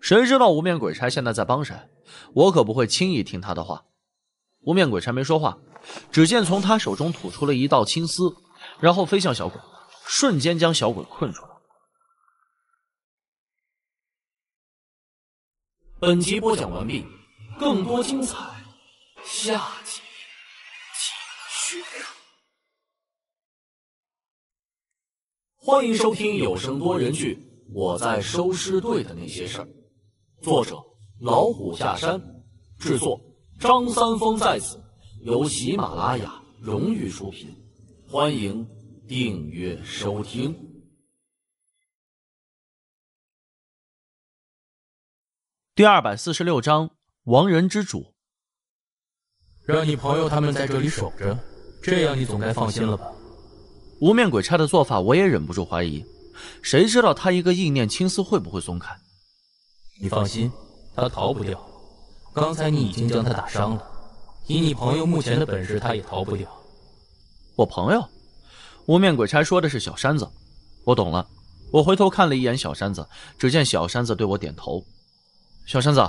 S4: 谁知道无面鬼差现在在帮谁？我可不会轻易听他的话。无面鬼差没说话，只见从他手中吐出了一道青丝，然后飞向小鬼，瞬间将小鬼困住了。
S3: 本集播讲完毕，
S6: 更多精彩下集
S1: 欢迎收听有声多人剧《我在收尸队的那些事儿》，作者。老虎下山，制作
S2: 张三丰
S12: 在此，
S1: 由喜马拉雅荣誉出品，欢迎订
S3: 阅收听。
S4: 第二百四十六章亡人之主。
S14: 让你朋友他们在这里守着，这样你总该放心了吧？
S4: 无面鬼差的做法，我也忍不住怀疑，谁知道他一个意念，青丝会不会松开？你放心。他逃不掉，刚才你已经将他打伤了。
S14: 以你朋友目前的本事，他也逃不掉。
S4: 我朋友，无面鬼差说的是小山子。我懂了。我回头看了一眼小山子，只见小山子对我点头。小山子，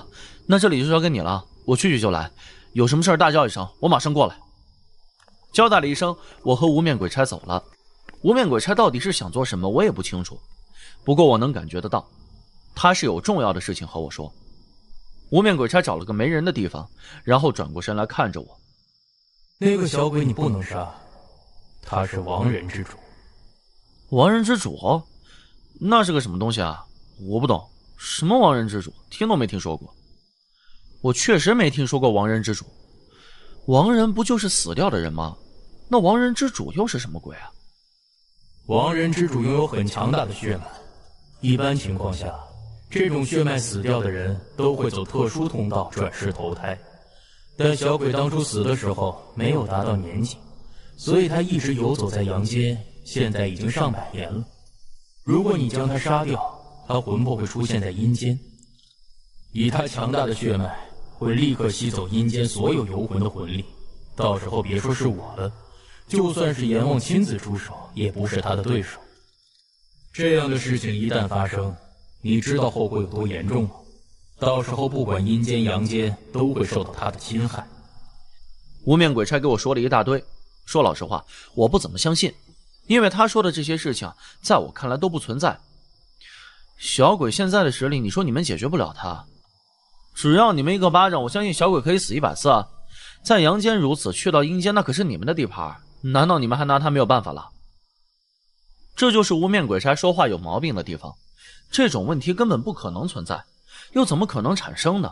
S4: 那这里就交给你了，我去去就来。有什么事大叫一声，我马上过来。交代了一声，我和无面鬼差走了。无面鬼差到底是想做什么，我也不清楚。不过我能感觉得到，他是有重要的事情和我说。无面鬼差找了个没人的地方，然后转过身来看着我。那个小鬼你不能杀，他是亡人之主。亡人之主？那是个什么东西啊？我不懂，什么亡人之主，听都没听说过。我确实没听说过亡人之主。亡人不就是死掉的人吗？那亡人之主又是什么鬼啊？亡人之主拥有很强大的血脉，
S14: 一般情况下。这种血脉死掉的人都会走特殊通道转世投胎，但小鬼当初死的时候没有达到年纪，所以他一直游走在阳间，现在已经上百年了。如果你将他杀掉，他魂魄会出现在阴间，以他强大的血脉，会立刻吸走阴间所有游魂的魂力。到时候别说是我了，就算是阎王亲自出手，也不是他的对手。这样的事情一旦发生。
S13: 你知道后果有
S14: 多严重吗？到时候不管阴间阳间都会受到他的侵害。
S4: 无面鬼差给我说了一大堆，说老实话，我不怎么相信，因为他说的这些事情在我看来都不存在。小鬼现在的实力，你说你们解决不了他？只要你们一个巴掌，我相信小鬼可以死一百次。在阳间如此，去到阴间那可是你们的地盘，难道你们还拿他没有办法了？这就是无面鬼差说话有毛病的地方。这种问题根本不可能存在，又怎么可能产生呢？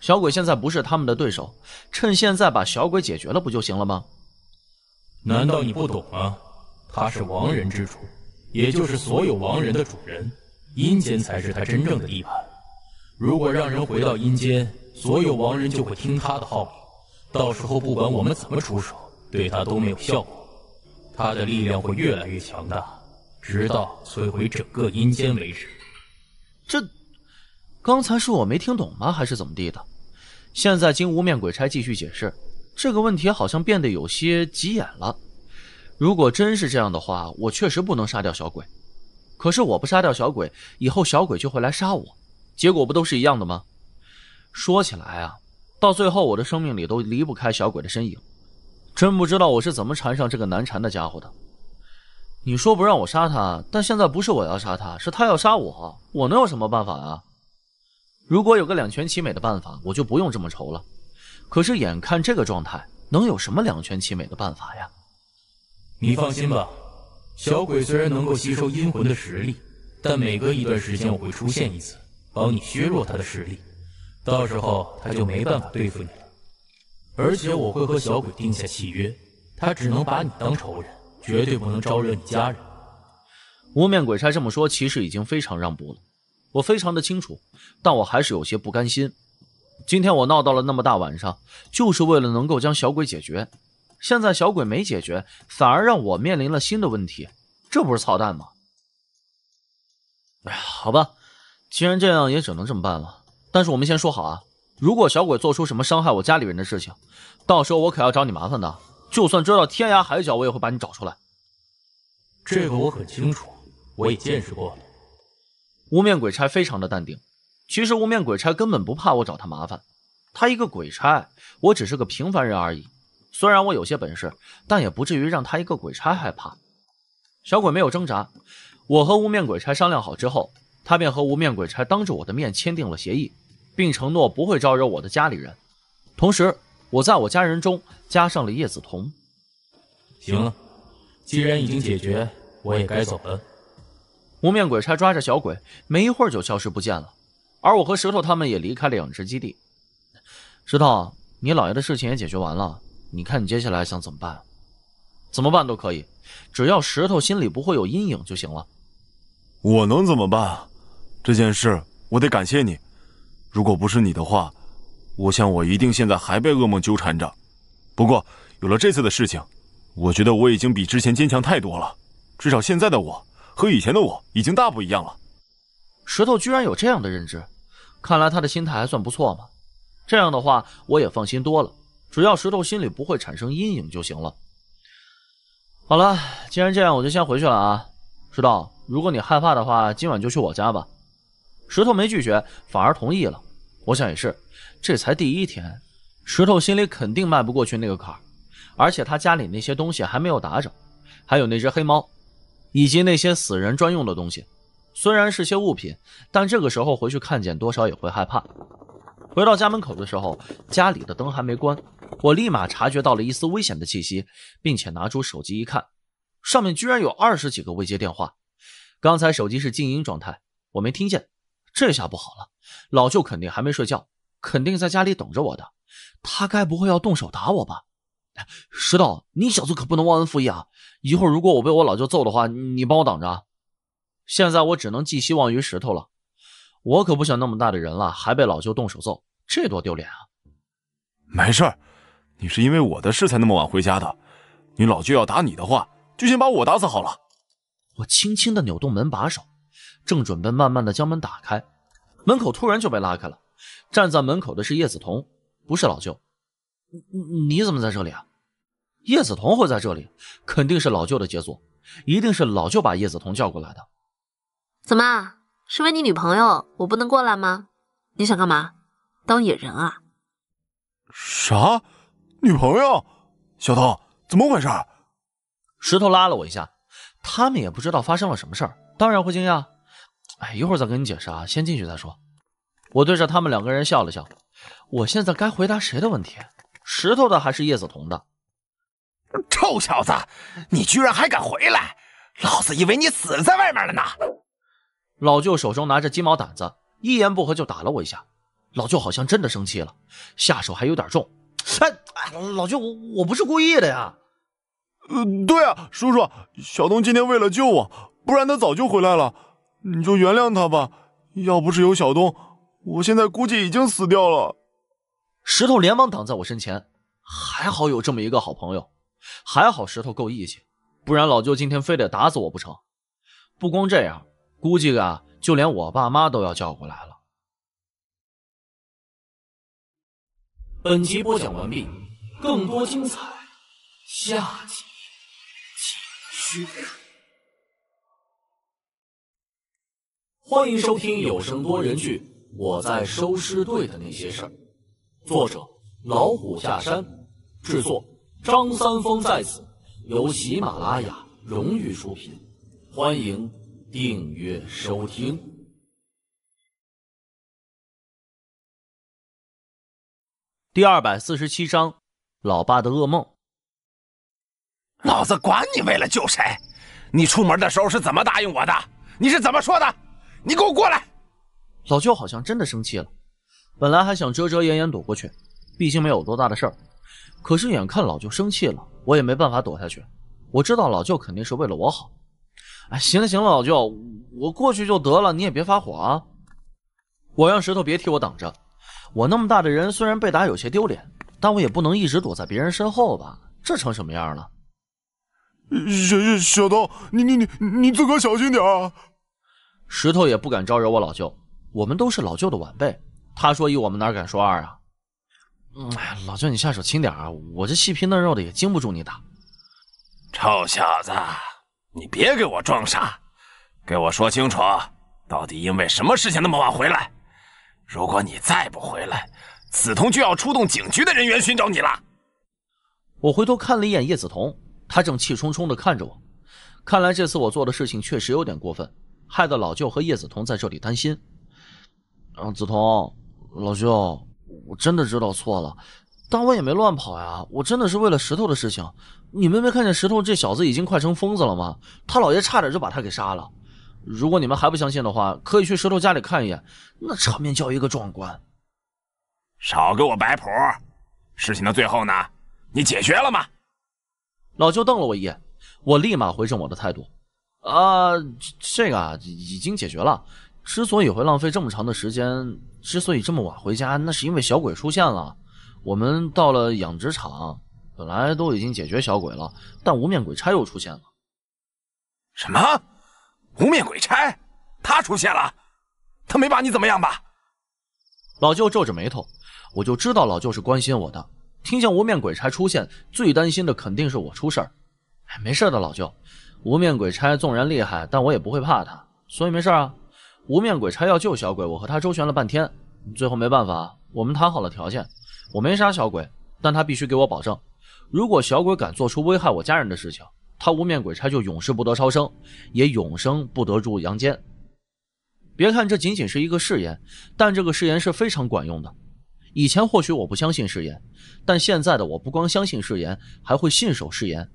S4: 小鬼现在不是他们的对手，趁现在把小鬼解决了不就行了吗？
S14: 难道你不懂吗？
S4: 他是亡人之主，也就是所有亡人的主人，阴间才是他真正的地
S14: 盘。
S13: 如果让人回到阴间，所有亡人就会听他的号令，
S14: 到时候不管我们怎么出手，对他都没有效果，他的力量会越来越强大，
S13: 直到摧毁整个阴间为止。
S4: 这，刚才是我没听懂吗？还是怎么地的？现在经无面鬼差继续解释，这个问题好像变得有些急眼了。如果真是这样的话，我确实不能杀掉小鬼。可是我不杀掉小鬼，以后小鬼就会来杀我，结果不都是一样的吗？说起来啊，到最后我的生命里都离不开小鬼的身影，真不知道我是怎么缠上这个难缠的家伙的。你说不让我杀他，但现在不是我要杀他，是他要杀我，我能有什么办法啊？如果有个两全其美的办法，我就不用这么愁了。可是眼看这个状态，能有什么两全其美的办法呀？你放心吧，
S14: 小鬼虽然能够吸收阴魂的实力，但每隔一段时间我会出现一次，帮你削弱他的实力，到时候他就没办法对付你了。而且我会和小鬼定下契约，
S4: 他只能把你当仇人。绝对不能招惹你家人。无面鬼差这么说，其实已经非常让步了。我非常的清楚，但我还是有些不甘心。今天我闹到了那么大晚上，就是为了能够将小鬼解决。现在小鬼没解决，反而让我面临了新的问题，这不是操蛋吗？哎呀，好吧，既然这样，也只能这么办了。但是我们先说好啊，如果小鬼做出什么伤害我家里人的事情，到时候我可要找你麻烦的。就算追到天涯海角，我也会把你找出来。
S14: 这个我很清楚，我已见识过了。
S4: 无面鬼差非常的淡定。其实无面鬼差根本不怕我找他麻烦，他一个鬼差，我只是个平凡人而已。虽然我有些本事，但也不至于让他一个鬼差害怕。小鬼没有挣扎。我和无面鬼差商量好之后，他便和无面鬼差当着我的面签订了协议，并承诺不会招惹我的家里人，同时。我在我家人中加上了叶子彤。行了，既然已经解决，我也该走了。无面鬼差抓着小鬼，没一会儿就消失不见了。而我和石头他们也离开了养殖基地。石头，你姥爷的事情也解决完了，你看你接下来想怎么办？怎么办都可以，只要石头心里不会有阴影就行了。我能怎么办？这件事我得感
S5: 谢你，如果不是你的话。我想，我一定现在还被噩梦纠缠着。不过，有了这次的事情，我觉得我已经比之前坚强太多了。至
S4: 少现在的我，和以前的我已经大不一样了。石头居然有这样的认知，看来他的心态还算不错嘛。这样的话，我也放心多了。只要石头心里不会产生阴影就行了。好了，既然这样，我就先回去了啊。石头，如果你害怕的话，今晚就去我家吧。石头没拒绝，反而同意了。我想也是。这才第一天，石头心里肯定迈不过去那个坎儿，而且他家里那些东西还没有打整，还有那只黑猫，以及那些死人专用的东西。虽然是些物品，但这个时候回去看见，多少也会害怕。回到家门口的时候，家里的灯还没关，我立马察觉到了一丝危险的气息，并且拿出手机一看，上面居然有二十几个未接电话。刚才手机是静音状态，我没听见。这下不好了，老舅肯定还没睡觉。肯定在家里等着我的，他该不会要动手打我吧？石头，你小子可不能忘恩负义啊！一会儿如果我被我老舅揍的话，你帮我挡着。现在我只能寄希望于石头了。我可不想那么大的人了还被老舅动手揍，这多丢脸啊！没事儿，你是因为我
S5: 的事才那么晚回家的。你老舅要打你的话，就先把我打死好了。
S4: 我轻轻的扭动门把手，正准备慢慢的将门打开，门口突然就被拉开了。站在门口的是叶子彤，不是老舅。你你怎么在这里啊？叶子彤会在这里，肯定是老舅的杰作，一定是老舅把叶子彤叫过来的。
S9: 怎么？是问你女朋友我不能过来吗？你想干嘛？当野人啊？
S4: 啥？女朋友？小涛，怎么回事？石头拉了我一下。他们也不知道发生了什么事儿，当然会惊讶。哎，一会儿再跟你解释啊，先进去再说。我对着他们两个人笑了笑。我现在该回答谁的问题？石头的还是叶子彤的？臭小子，你居然还敢回来！老子以为你死在外面了呢！老舅手中拿着鸡毛掸子，一言不合就打了我一下。老舅好像真的生气了，下手还有点重。哎，老舅，我我不是故意的呀。呃，对啊，叔叔，小东今天为了救我，不然他早就回来了。你就原谅他吧，要不是有小东。我现在估计已经死掉了。石头连忙挡在我身前，还好有这么一个好朋友，还好石头够义气，不然老舅今天非得打死我不成。不光这样，估计啊，就连我爸妈都要叫过来了。
S7: 本集播讲完毕，
S6: 更多精彩，下集继续。
S1: 欢迎收听有声多人剧。我在收尸队的那些事儿，作者老虎下山，制作
S2: 张三丰在此，由喜马拉雅
S1: 荣誉出品，欢迎订阅收听。
S3: 第二百四十七章，老爸的噩梦。老子管你为了救谁，
S6: 你出
S4: 门的时候是怎么答应我的？你是怎么说的？你给我过来！老舅好像真的生气了，本来还想遮遮掩掩躲过去，毕竟没有多大的事儿。可是眼看老舅生气了，我也没办法躲下去。我知道老舅肯定是为了我好，哎，行了行了，老舅，我过去就得了，你也别发火啊。我让石头别替我挡着，我那么大的人，虽然被打有些丢脸，但我也不能一直躲在别人身后吧？这成什么样了？小小小头，你你你你自个儿小心点儿。石头也不敢招惹我老舅。我们都是老舅的晚辈，他说一，我们哪敢说二啊？哎，老舅，你下手轻点啊！我这细皮嫩肉的也经不住你打。
S5: 臭小子，你别给我装傻，给我说清楚，到底因为什么事情那么晚回来？如果你再不回来，梓潼就要出动警局的人员寻找你了。
S4: 我回头看了一眼叶子潼，他正气冲冲地看着我。看来这次我做的事情确实有点过分，害得老舅和叶子潼在这里担心。嗯，梓潼，老舅，我真的知道错了，但我也没乱跑呀，我真的是为了石头的事情。你们没看见石头这小子已经快成疯子了吗？他老爷差点就把他给杀了。如果你们还不相信的话，可以去石头家里看一眼，那场面叫一个壮观。少给我摆谱！事情的最后呢，你解决了吗？老舅瞪了我一眼，我立马回正我的态度。啊，这个已经解决了。之所以会浪费这么长的时间，之所以这么晚回家，那是因为小鬼出现了。我们到了养殖场，本来都已经解决小鬼了，但无面鬼差又出现了。什么？无面鬼差？他出现了？他没把你怎么样吧？老舅皱着眉头，我就知道老舅是关心我的。听见无面鬼差出现，最担心的肯定是我出事儿。哎，没事的，老舅。无面鬼差纵然厉害，但我也不会怕他，所以没事啊。无面鬼差要救小鬼，我和他周旋了半天，最后没办法，我们谈好了条件。我没杀小鬼，但他必须给我保证：如果小鬼敢做出危害我家人的事情，他无面鬼差就永世不得超生，也永生不得入阳间。别看这仅仅是一个誓言，但这个誓言是非常管用的。以前或许我不相信誓言，但现在的我不光相信誓言，还会信守誓言，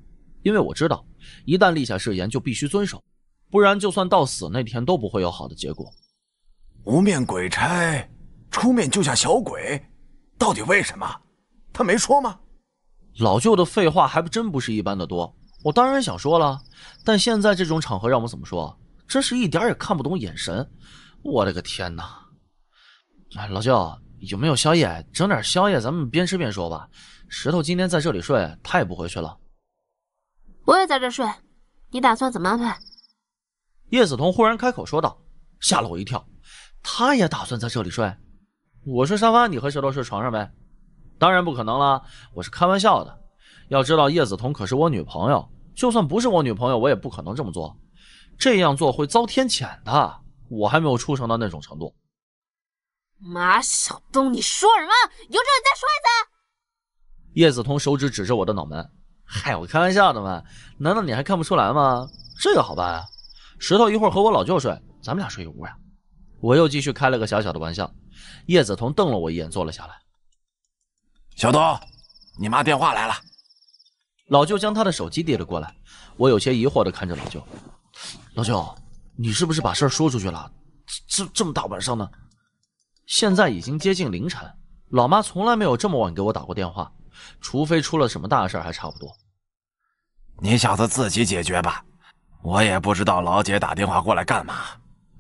S4: 因为我知道，一旦立下誓言，就必须遵守。不然，就算到死那天都不会有好的结果。无面鬼差出面救下小鬼，到底为什么？他没说吗？老舅的废话还真不是一般的多。我当然想说了，但现在这种场合让我怎么说？真是一点也看不懂眼神。我的个天哪！哎，老舅有没有宵夜？整点宵夜，咱们边吃边说吧。石头今天在这里睡，他也不回去了。
S9: 我也在这睡，你打算怎么安排？
S4: 叶子彤忽然开口说道，吓了我一跳。他也打算在这里睡，我睡沙发，你和石头睡床上呗。当然不可能了，我是开玩笑的。要知道叶子彤可是我女朋友，就算不是我女朋友，我也不可能这么做。这样做会遭天谴的。我还没有出生到那种程度。
S9: 马小东，你说什么？有种你再说一
S4: 次。叶子彤手指指着我的脑门，嗨，我开玩笑的嘛，难道你还看不出来吗？这个好办。啊。石头一会儿和我老舅睡，咱们俩睡一屋呀。我又继续开了个小小的玩笑。叶子彤瞪了我一眼，坐了下来。小东，你妈电话来了。老舅将他的手机递了过来，我有些疑惑的看着老舅。老舅，你是不是把事儿说出去了？这这么大晚上呢？现在已经接近凌晨，老妈从来没有这么晚给我打过电话，除非出了什么大事还差不多。你小子自己解决吧。我也不知道老姐打电话过来干嘛，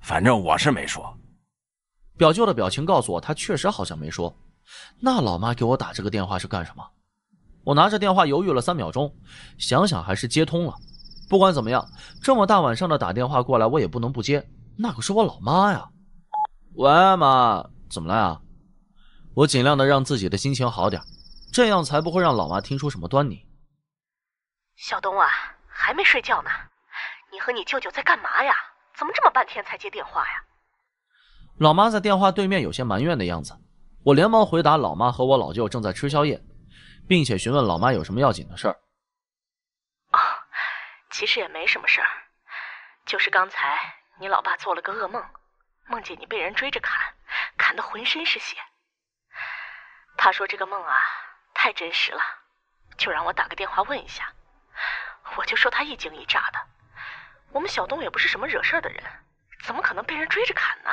S4: 反正我是没说。表舅的表情告诉我，他确实好像没说。那老妈给我打这个电话是干什么？我拿着电话犹豫了三秒钟，想想还是接通了。不管怎么样，这么大晚上的打电话过来，我也不能不接。那可是我老妈呀！喂，妈，怎么了啊？我尽量的让自己的心情好点，这样才不会让老妈听出什么端倪。
S8: 小东啊，还没睡觉呢。你和你舅舅在干嘛呀？怎么这么半天才接电话呀？
S4: 老妈在电话对面有些埋怨的样子，我连忙回答老妈和我老舅正在吃宵夜，并且询问老妈有什么要紧的事儿。
S8: 哦，其实也没什么事儿，就是刚才你老爸做了个噩梦，梦见你被人追着砍，砍得浑身是血。他说这个梦啊太真实了，就让我打个电话问一下。我就说他一惊一乍的。我们小东也不是什么惹事儿的人，怎么可能被人追着砍呢？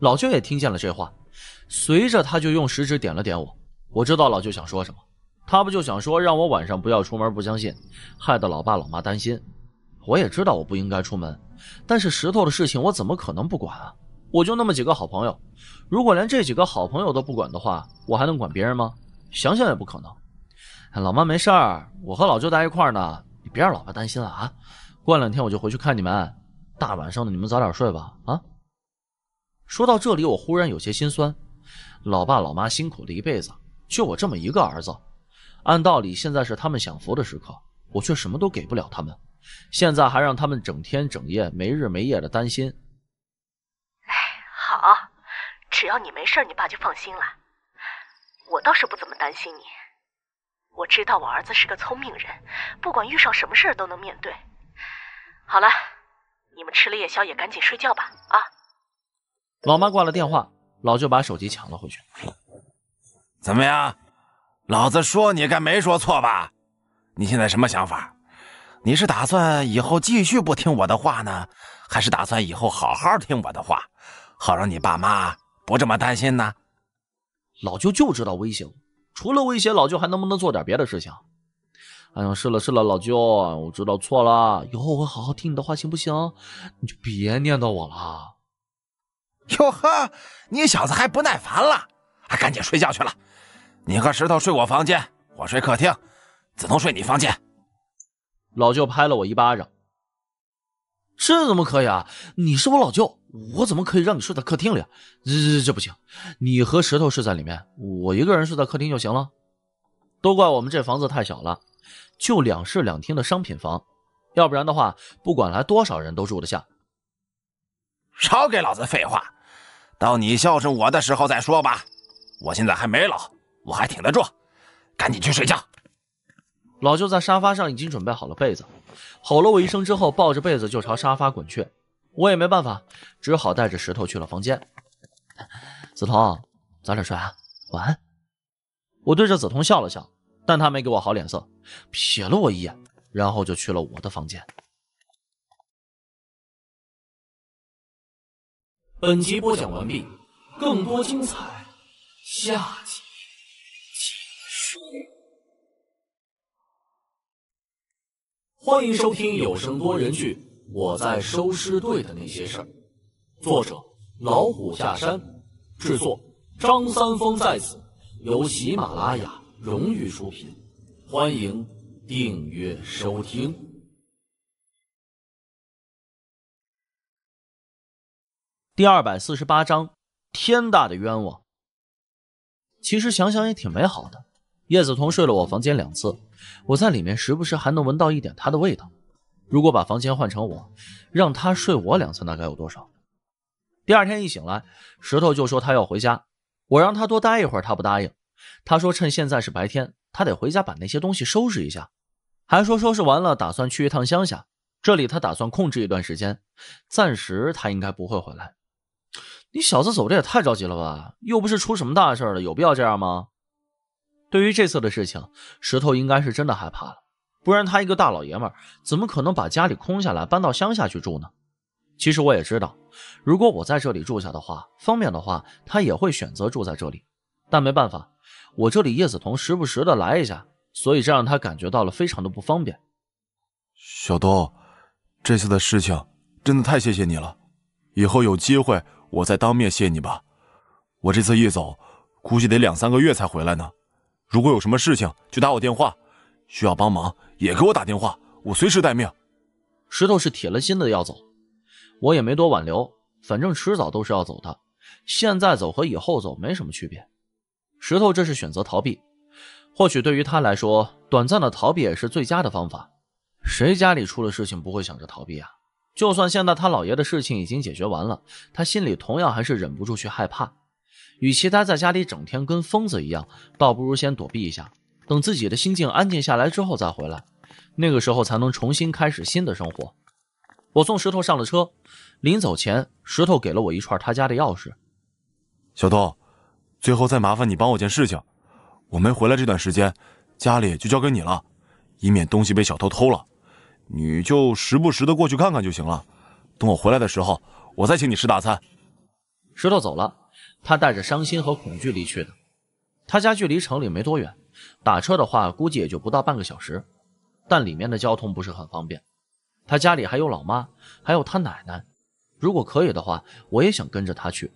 S4: 老舅也听见了这话，随着他就用食指点了点我。我知道老舅想说什么，他不就想说让我晚上不要出门？不相信，害得老爸老妈担心。我也知道我不应该出门，但是石头的事情我怎么可能不管啊？我就那么几个好朋友，如果连这几个好朋友都不管的话，我还能管别人吗？想想也不可能。老妈没事儿，我和老舅在一块儿呢，你别让老爸担心了啊。过两天我就回去看你们。大晚上的，你们早点睡吧。啊！说到这里，我忽然有些心酸。老爸老妈辛苦了一辈子，就我这么一个儿子。按道理，现在是他们享福的时刻，我却什么都给不了他们。现在还让他们整天整夜没日没夜的担心。哎，
S8: 好，只要你没事，你爸就放心了。我倒是不怎么担心你。我知道我儿子是个聪明人，不管遇上什么事都能面对。好了，你们吃了夜宵也赶紧睡觉吧啊！
S4: 老妈挂了电话，老舅把手机抢了回去。怎么样，老子说你
S5: 该没说错吧？你现在什么想法？你是打算以后继续不听我的话呢，还是打算以后好好听我的话，好让你爸妈
S4: 不这么担心呢？老舅就知道威胁，除了威胁，老舅还能不能做点别的事情？哎呀，是了是了，老舅，我知道错了，以后我会好好听你的话，行不行？你就别念叨我了。哟呵，
S5: 你小子还不耐烦了，还赶紧睡觉去了。你和石头睡我房间，我睡
S4: 客厅，子彤睡你房间。老舅拍了我一巴掌。这怎么可以啊？你是我老舅，我怎么可以让你睡在客厅里？这这这不行，你和石头睡在里面，我一个人睡在客厅就行了。都怪我们这房子太小了。就两室两厅的商品房，要不然的话，不管来多少人都住得下。少给老子废话，到你孝
S5: 顺我的时候再说吧。我现在还没老，我还挺得住。赶紧去睡觉。
S4: 老舅在沙发上已经准备好了被子，吼了我一声之后，抱着被子就朝沙发滚去。我也没办法，只好带着石头去了房间。子彤，早点睡啊，晚安。我对着子彤笑了笑。但他没给我好脸色，瞥了我一眼，然后就去了我的房间。
S6: 本集播讲完毕，更多精彩，下集继续。
S1: 欢迎收听有声多人剧《我在收尸队的那些事儿》，作者老虎下山，
S2: 制作张三丰在此，由喜马拉雅。
S1: 荣誉出品，欢迎订阅收听。
S3: 第二百四十八章：天
S4: 大的冤枉。其实想想也挺美好的。叶子彤睡了我房间两次，我在里面时不时还能闻到一点她的味道。如果把房间换成我，让她睡我两次，那该有多少？第二天一醒来，石头就说他要回家，我让他多待一会儿，他不答应。他说：“趁现在是白天，他得回家把那些东西收拾一下。还说收拾完了，打算去一趟乡下。这里他打算控制一段时间，暂时他应该不会回来。你小子走的也太着急了吧？又不是出什么大事了，有必要这样吗？”对于这次的事情，石头应该是真的害怕了，不然他一个大老爷们，怎么可能把家里空下来搬到乡下去住呢？其实我也知道，如果我在这里住下的话，方便的话，他也会选择住在这里，但没办法。我这里叶子彤时不时的来一下，所以这让他感觉到了非常的不方便。
S5: 小东，这次的事情真的太谢谢你了，以后有机会我再当面谢你吧。我这次一走，估计得两三个月才回来呢。如果有什么事情，就打我
S4: 电话，需要帮忙也给我打电话，我随时待命。石头是铁了心的要走，我也没多挽留，反正迟早都是要走的，现在走和以后走没什么区别。石头，这是选择逃避。或许对于他来说，短暂的逃避也是最佳的方法。谁家里出了事情不会想着逃避啊？就算现在他姥爷的事情已经解决完了，他心里同样还是忍不住去害怕。与其待在家里整天跟疯子一样，倒不如先躲避一下，等自己的心境安静下来之后再回来，那个时候才能重新开始新的生活。我送石头上了车，临走前，石头给了我一串他家的钥匙，小东。最后再麻烦你帮我件事情，我没回来这段时间，家
S5: 里就交给你了，以免东西被小偷偷了，你就时不时的过去看看
S4: 就行了。等我回来的时候，我再请你吃大餐。石头走了，他带着伤心和恐惧离去的。他家距离城里没多远，打车的话估计也就不到半个小时，但里面的交通不是很方便。他家里还有老妈，还有他奶奶。如果可以的话，我也想跟着他去。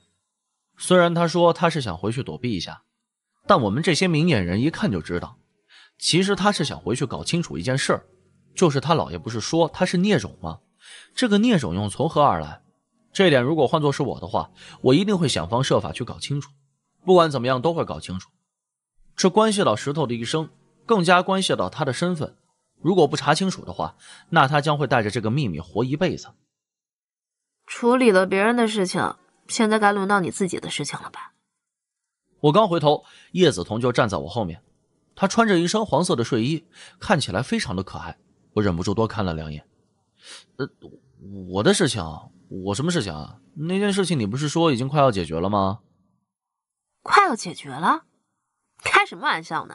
S4: 虽然他说他是想回去躲避一下，但我们这些明眼人一看就知道，其实他是想回去搞清楚一件事儿，就是他姥爷不是说他是孽种吗？这个孽种又从何而来？这点如果换作是我的话，我一定会想方设法去搞清楚，不管怎么样都会搞清楚。这关系到石头的一生，更加关系到他的身份。如果不查清楚的话，那他将会带着这个秘密活一辈子。
S9: 处理了别人的事情。现在该轮到你自己的事情了吧？
S4: 我刚回头，叶子彤就站在我后面。她穿着一身黄色的睡衣，看起来非常的可爱。我忍不住多看了两眼。呃，我的事情啊，我什么事情啊？那件事情你不是说已经快要解决了吗？
S9: 快要解决了？开什么玩笑呢？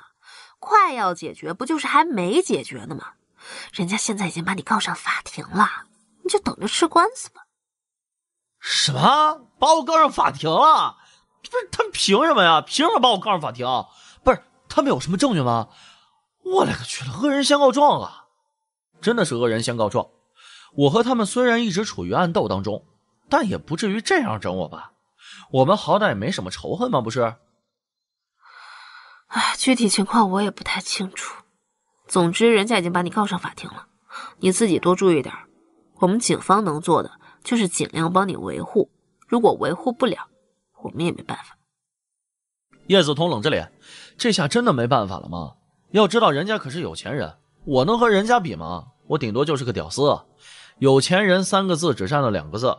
S9: 快要解决不就是还没解决呢吗？人家现在已经把你告上法庭了，
S4: 你就等着吃官司吧。什么？把我告上法庭了？不是他们凭什么呀？凭什么把我告上法庭？不是他们有什么证据吗？我勒个去了，恶人先告状啊！真的是恶人先告状。我和他们虽然一直处于暗斗当中，但也不至于这样整我吧？我们好歹也没什么仇恨嘛，不是？
S9: 哎，具体情况我也不太清楚。总之，人家已经把你告上法庭了，你自己多注意点我们警方能做的。就是尽量帮你维护，如果维护不了，我们也没
S4: 办法。叶子彤冷着脸，这下真的没办法了吗？要知道人家可是有钱人，我能和人家比吗？我顶多就是个屌丝。有钱人三个字只占了两个字，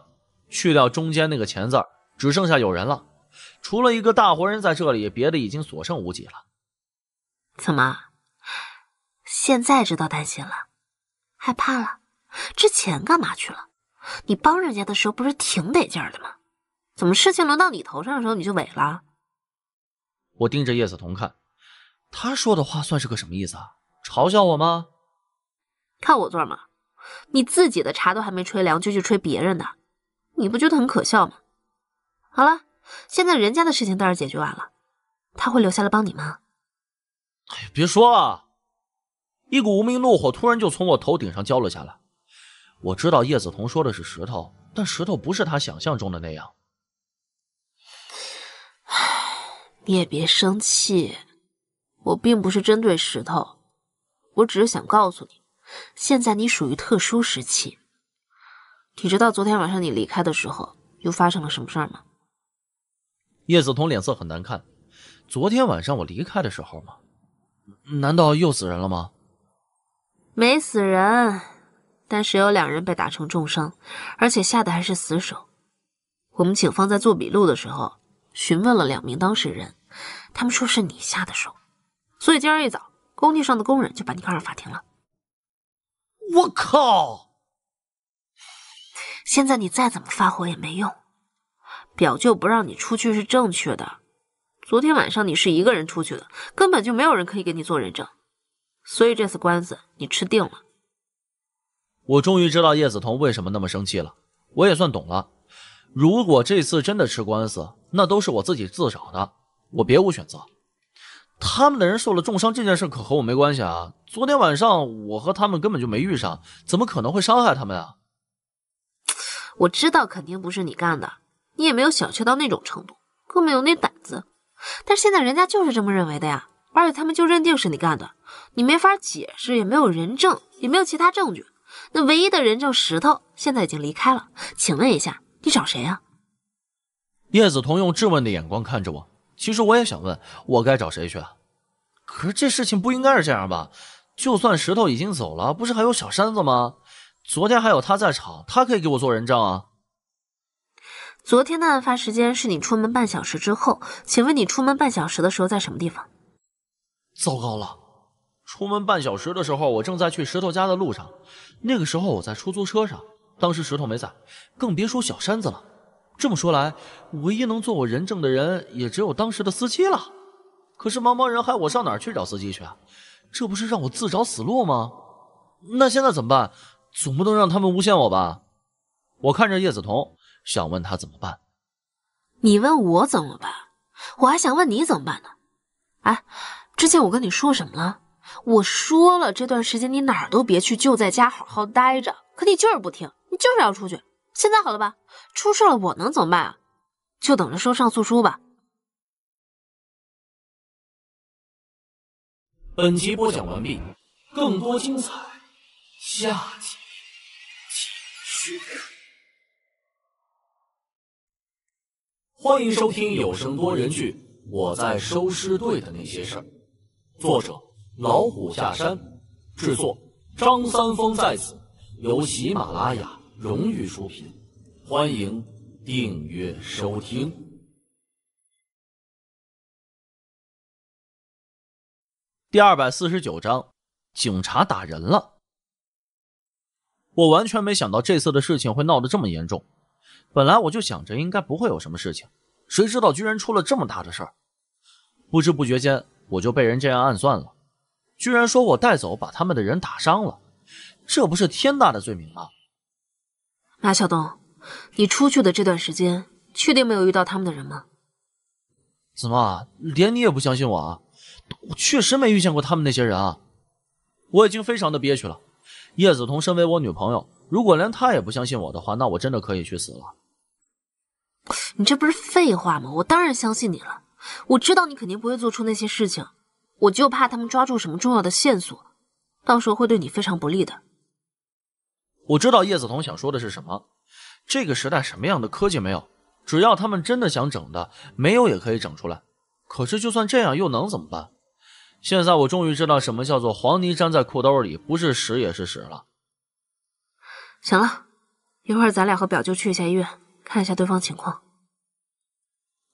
S4: 去掉中间那个钱字，只剩下有人了。除了一个大活人在这里，别的已经所剩无几了。怎么，
S9: 现在知道担心了，害怕了？之前干嘛去了？你帮人家的时候不是挺得劲儿的吗？怎么事情轮到你头上的时候你就萎了？
S4: 我盯着叶子彤看，他说的话算是个什么意思啊？嘲笑我吗？
S9: 看我做什么？你自己的茶都还没吹凉，就去吹别人的，你不觉得很可笑吗？好了，现在人家的事情倒是解决完了，他会留下来帮你吗？
S4: 哎呀，别说了！一股无名怒火突然就从我头顶上浇了下来。我知道叶子彤说的是石头，但石头不是他想象中的那样。唉，你也别生气，我并不是针对石头，
S9: 我只是想告诉你，现在你属于特殊时期。
S4: 你知道昨天晚上你离开的时候又发生了什么事儿吗？叶子彤脸色很难看。昨天晚上我离开的时候，难道又死人了吗？
S9: 没死人。但时有两人被打成重伤，而且下的还是死手。我们警方在做笔录的时候询问了两名当事人，他们说是你下的手，所以今儿一早工地上的工人就把你告上法庭了。我靠！现在你再怎么发火也没用，表舅不让你出去是正确的。昨天晚上你是一个人出去的，根本就没有人可以给你做人证，
S4: 所以这次官司你吃定了。我终于知道叶子彤为什么那么生气了，我也算懂了。如果这次真的吃官司，那都是我自己自找的，我别无选择。他们的人受了重伤，这件事可和我没关系啊！昨天晚上我和他们根本就没遇上，怎么可能会伤害他们啊？我知道肯定不是你干的，你也没有小气到那种程度，更
S9: 没有那胆子。但是现在人家就是这么认为的呀，而且他们就认定是你干的，你没法解释，也没有人证，也没有其他证据。那唯一的人证石头现
S4: 在已经离开了，请问一下，你找谁啊？叶子彤用质问的眼光看着我。其实我也想问，我该找谁去？可是这事情不应该是这样吧？就算石头已经走了，不是还有小山子吗？昨天还有他在场，他可以给我做人证啊。昨天的案发时间是你出门半小时
S9: 之后，请问你出门半小时的时候在什么地方？
S4: 糟糕了。出门半小时的时候，我正在去石头家的路上。那个时候我在出租车上，当时石头没在，更别说小山子了。这么说来，唯一能做我人证的人也只有当时的司机了。可是茫茫人海，我上哪儿去找司机去啊？这不是让我自找死路吗？那现在怎么办？总不能让他们诬陷我吧？我看着叶子彤，想问他怎么办。你问我怎么
S9: 办？我还想问你怎么办呢。哎，之前我跟你说什么了？我说了，这段时间你哪儿都别去，就在家好好待着。可你就是不听，你就是要出去。现在好了吧？出事了，我能怎么办啊？就等着收上诉书吧。
S6: 本集播讲完毕，更多精彩，下集
S1: 继续。欢迎收听有声多人剧《我在收
S2: 尸队的那些事儿》，
S1: 作者。老虎下山，
S2: 制作张三丰在此，由喜马拉雅
S1: 荣誉出品，欢迎订阅收听。
S3: 第二百四十九
S4: 章，警察打人了。我完全没想到这次的事情会闹得这么严重，本来我就想着应该不会有什么事情，谁知道居然出了这么大的事儿。不知不觉间，我就被人这样暗算了。居然说我带走把他们的人打伤了，这不是天大的罪名吗？
S9: 马晓东，你出去的这段时间，确定没有遇到他们的人吗？
S4: 怎么，连你也不相信我啊？我确实没遇见过他们那些人啊。我已经非常的憋屈了。叶子彤身为我女朋友，如果连她也不相信我的话，那我真的可以去死了。
S9: 你这不是废话吗？我当然相信你了。我知道你肯定不会做出那些事情。我就怕他们抓住什么重要的线索，
S4: 到时候会对你非常不利的。我知道叶子彤想说的是什么。这个时代什么样的科技没有？只要他们真的想整的，没有也可以整出来。可是就算这样，又能怎么办？现在我终于知道什么叫做黄泥粘在裤兜里，不是屎也是屎了。行了，
S9: 一会儿咱俩和表舅去一下医院，看一下对方情况。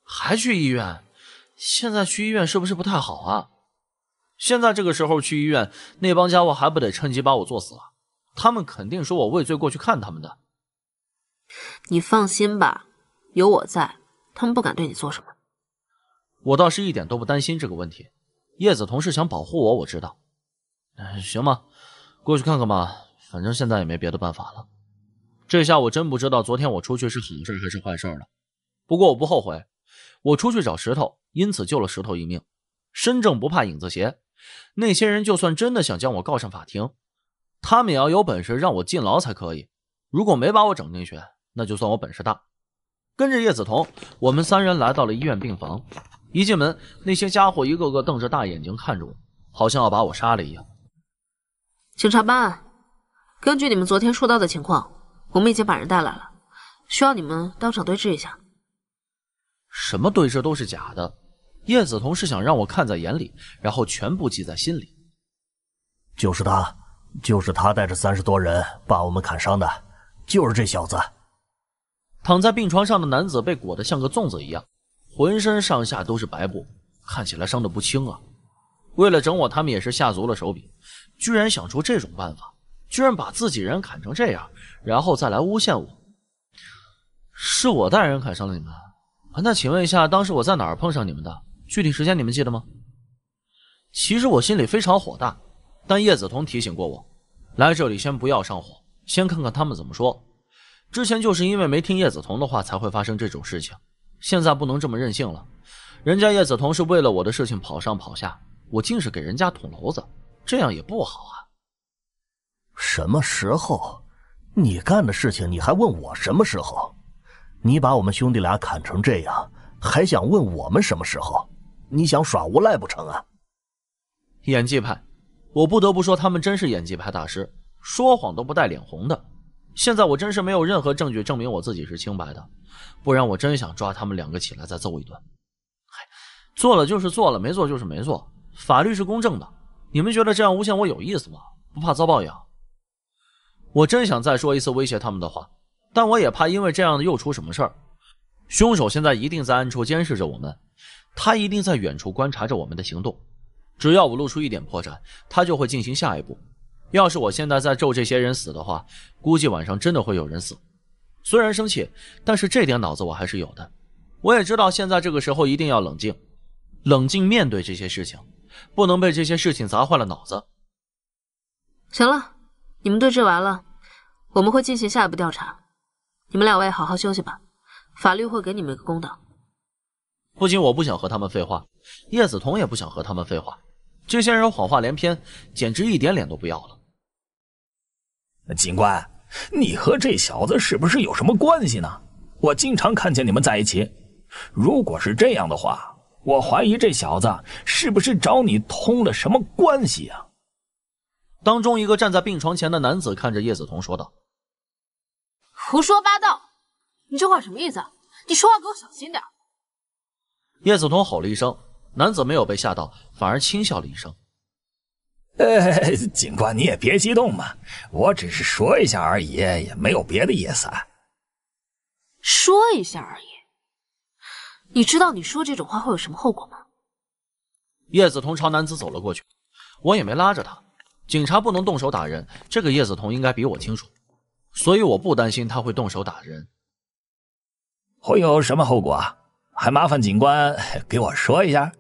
S4: 还去医院？现在去医院是不是不太好啊？现在这个时候去医院，那帮家伙还不得趁机把我做死了？他们肯定说我畏罪过去看他们的。你放心吧，有我在，他们不敢对你做什么。我倒是一点都不担心这个问题。叶子同事想保护我，我知道。行吧，过去看看吧，反正现在也没别的办法了。这下我真不知道昨天我出去是好事还是坏事了。不过我不后悔，我出去找石头，因此救了石头一命。身正不怕影子斜。那些人就算真的想将我告上法庭，他们也要有本事让我进牢才可以。如果没把我整进去，那就算我本事大。跟着叶子彤，我们三人来到了医院病房。一进门，那些家伙一个个瞪着大眼睛看着我，好像要把我杀了一样。警察班，根据你们昨天说到的情况，我们
S9: 已经把人带来了，需要你们当场对质一下。
S4: 什么对质都是假的。叶子彤是想让我看在眼里，然后全部记在心里。就是他，就是他带着三十多人把我们砍伤的，就是这小子。躺在病床上的男子被裹得像个粽子一样，浑身上下都是白布，看起来伤得不轻啊。为了整我，他们也是下足了手笔，居然想出这种办法，居然把自己人砍成这样，然后再来诬陷我。是我带人砍伤了你们？那请问一下，当时我在哪儿碰上你们的？具体时间你们记得吗？其实我心里非常火大，但叶子彤提醒过我，来这里先不要上火，先看看他们怎么说。之前就是因为没听叶子彤的话，才会发生这种事情。现在不能这么任性了，人家叶子彤是为了我的事情跑上跑下，我竟是给人家捅娄子，这
S13: 样也不好啊。什么时候你干的事情，你还问我什么时候？你把我们兄弟俩砍成这样，还想问我们什么时候？你想耍无赖不成啊？
S4: 演技派，我不得不说，他们真是演技派大师，说谎都不带脸红的。现在我真是没有任何证据证明我自己是清白的，不然我真想抓他们两个起来再揍一顿。做了就是做了，没做就是没做，法律是公正的。你们觉得这样诬陷我有意思吗？不怕遭报应？我真想再说一次威胁他们的话，但我也怕因为这样的又出什么事儿。凶手现在一定在暗处监视着我们。他一定在远处观察着我们的行动，只要我露出一点破绽，他就会进行下一步。要是我现在再咒这些人死的话，估计晚上真的会有人死。虽然生气，但是这点脑子我还是有的。我也知道现在这个时候一定要冷静，冷静面对这些事情，不能被这些事情砸坏了脑子。
S9: 行了，你们对峙完了，我们会进行下一步调查。你们两位好好休息吧，法律会给你们一个公道。
S4: 不仅我不想和他们废话，叶子彤也不想和他们废话。这些人谎话连篇，简直一点脸都不要了。警官，你和这小子是不是有什么关系呢？我经常看见你们在一起。如果是这样的话，我怀疑这小子是不是找你通了什么关系啊？当中一个站在病床前的男子看着叶子彤说道：“
S9: 胡说八道，你这话什么意思？你说话给我小心点。”
S4: 叶子彤吼了一声，男子没有被吓到，反而轻笑了一声：“
S13: 哎，警官，你也别激动嘛，我只是说一下而已，也没有别的意思。
S9: 说一下而已，你知道你说这
S4: 种话会有什么后果吗？”叶子彤朝男子走了过去，我也没拉着他。警察不能动手打人，这个叶子彤应该比我清楚，所以我不担心他会动手打人。会有什么后果？还麻烦警官给我说一下。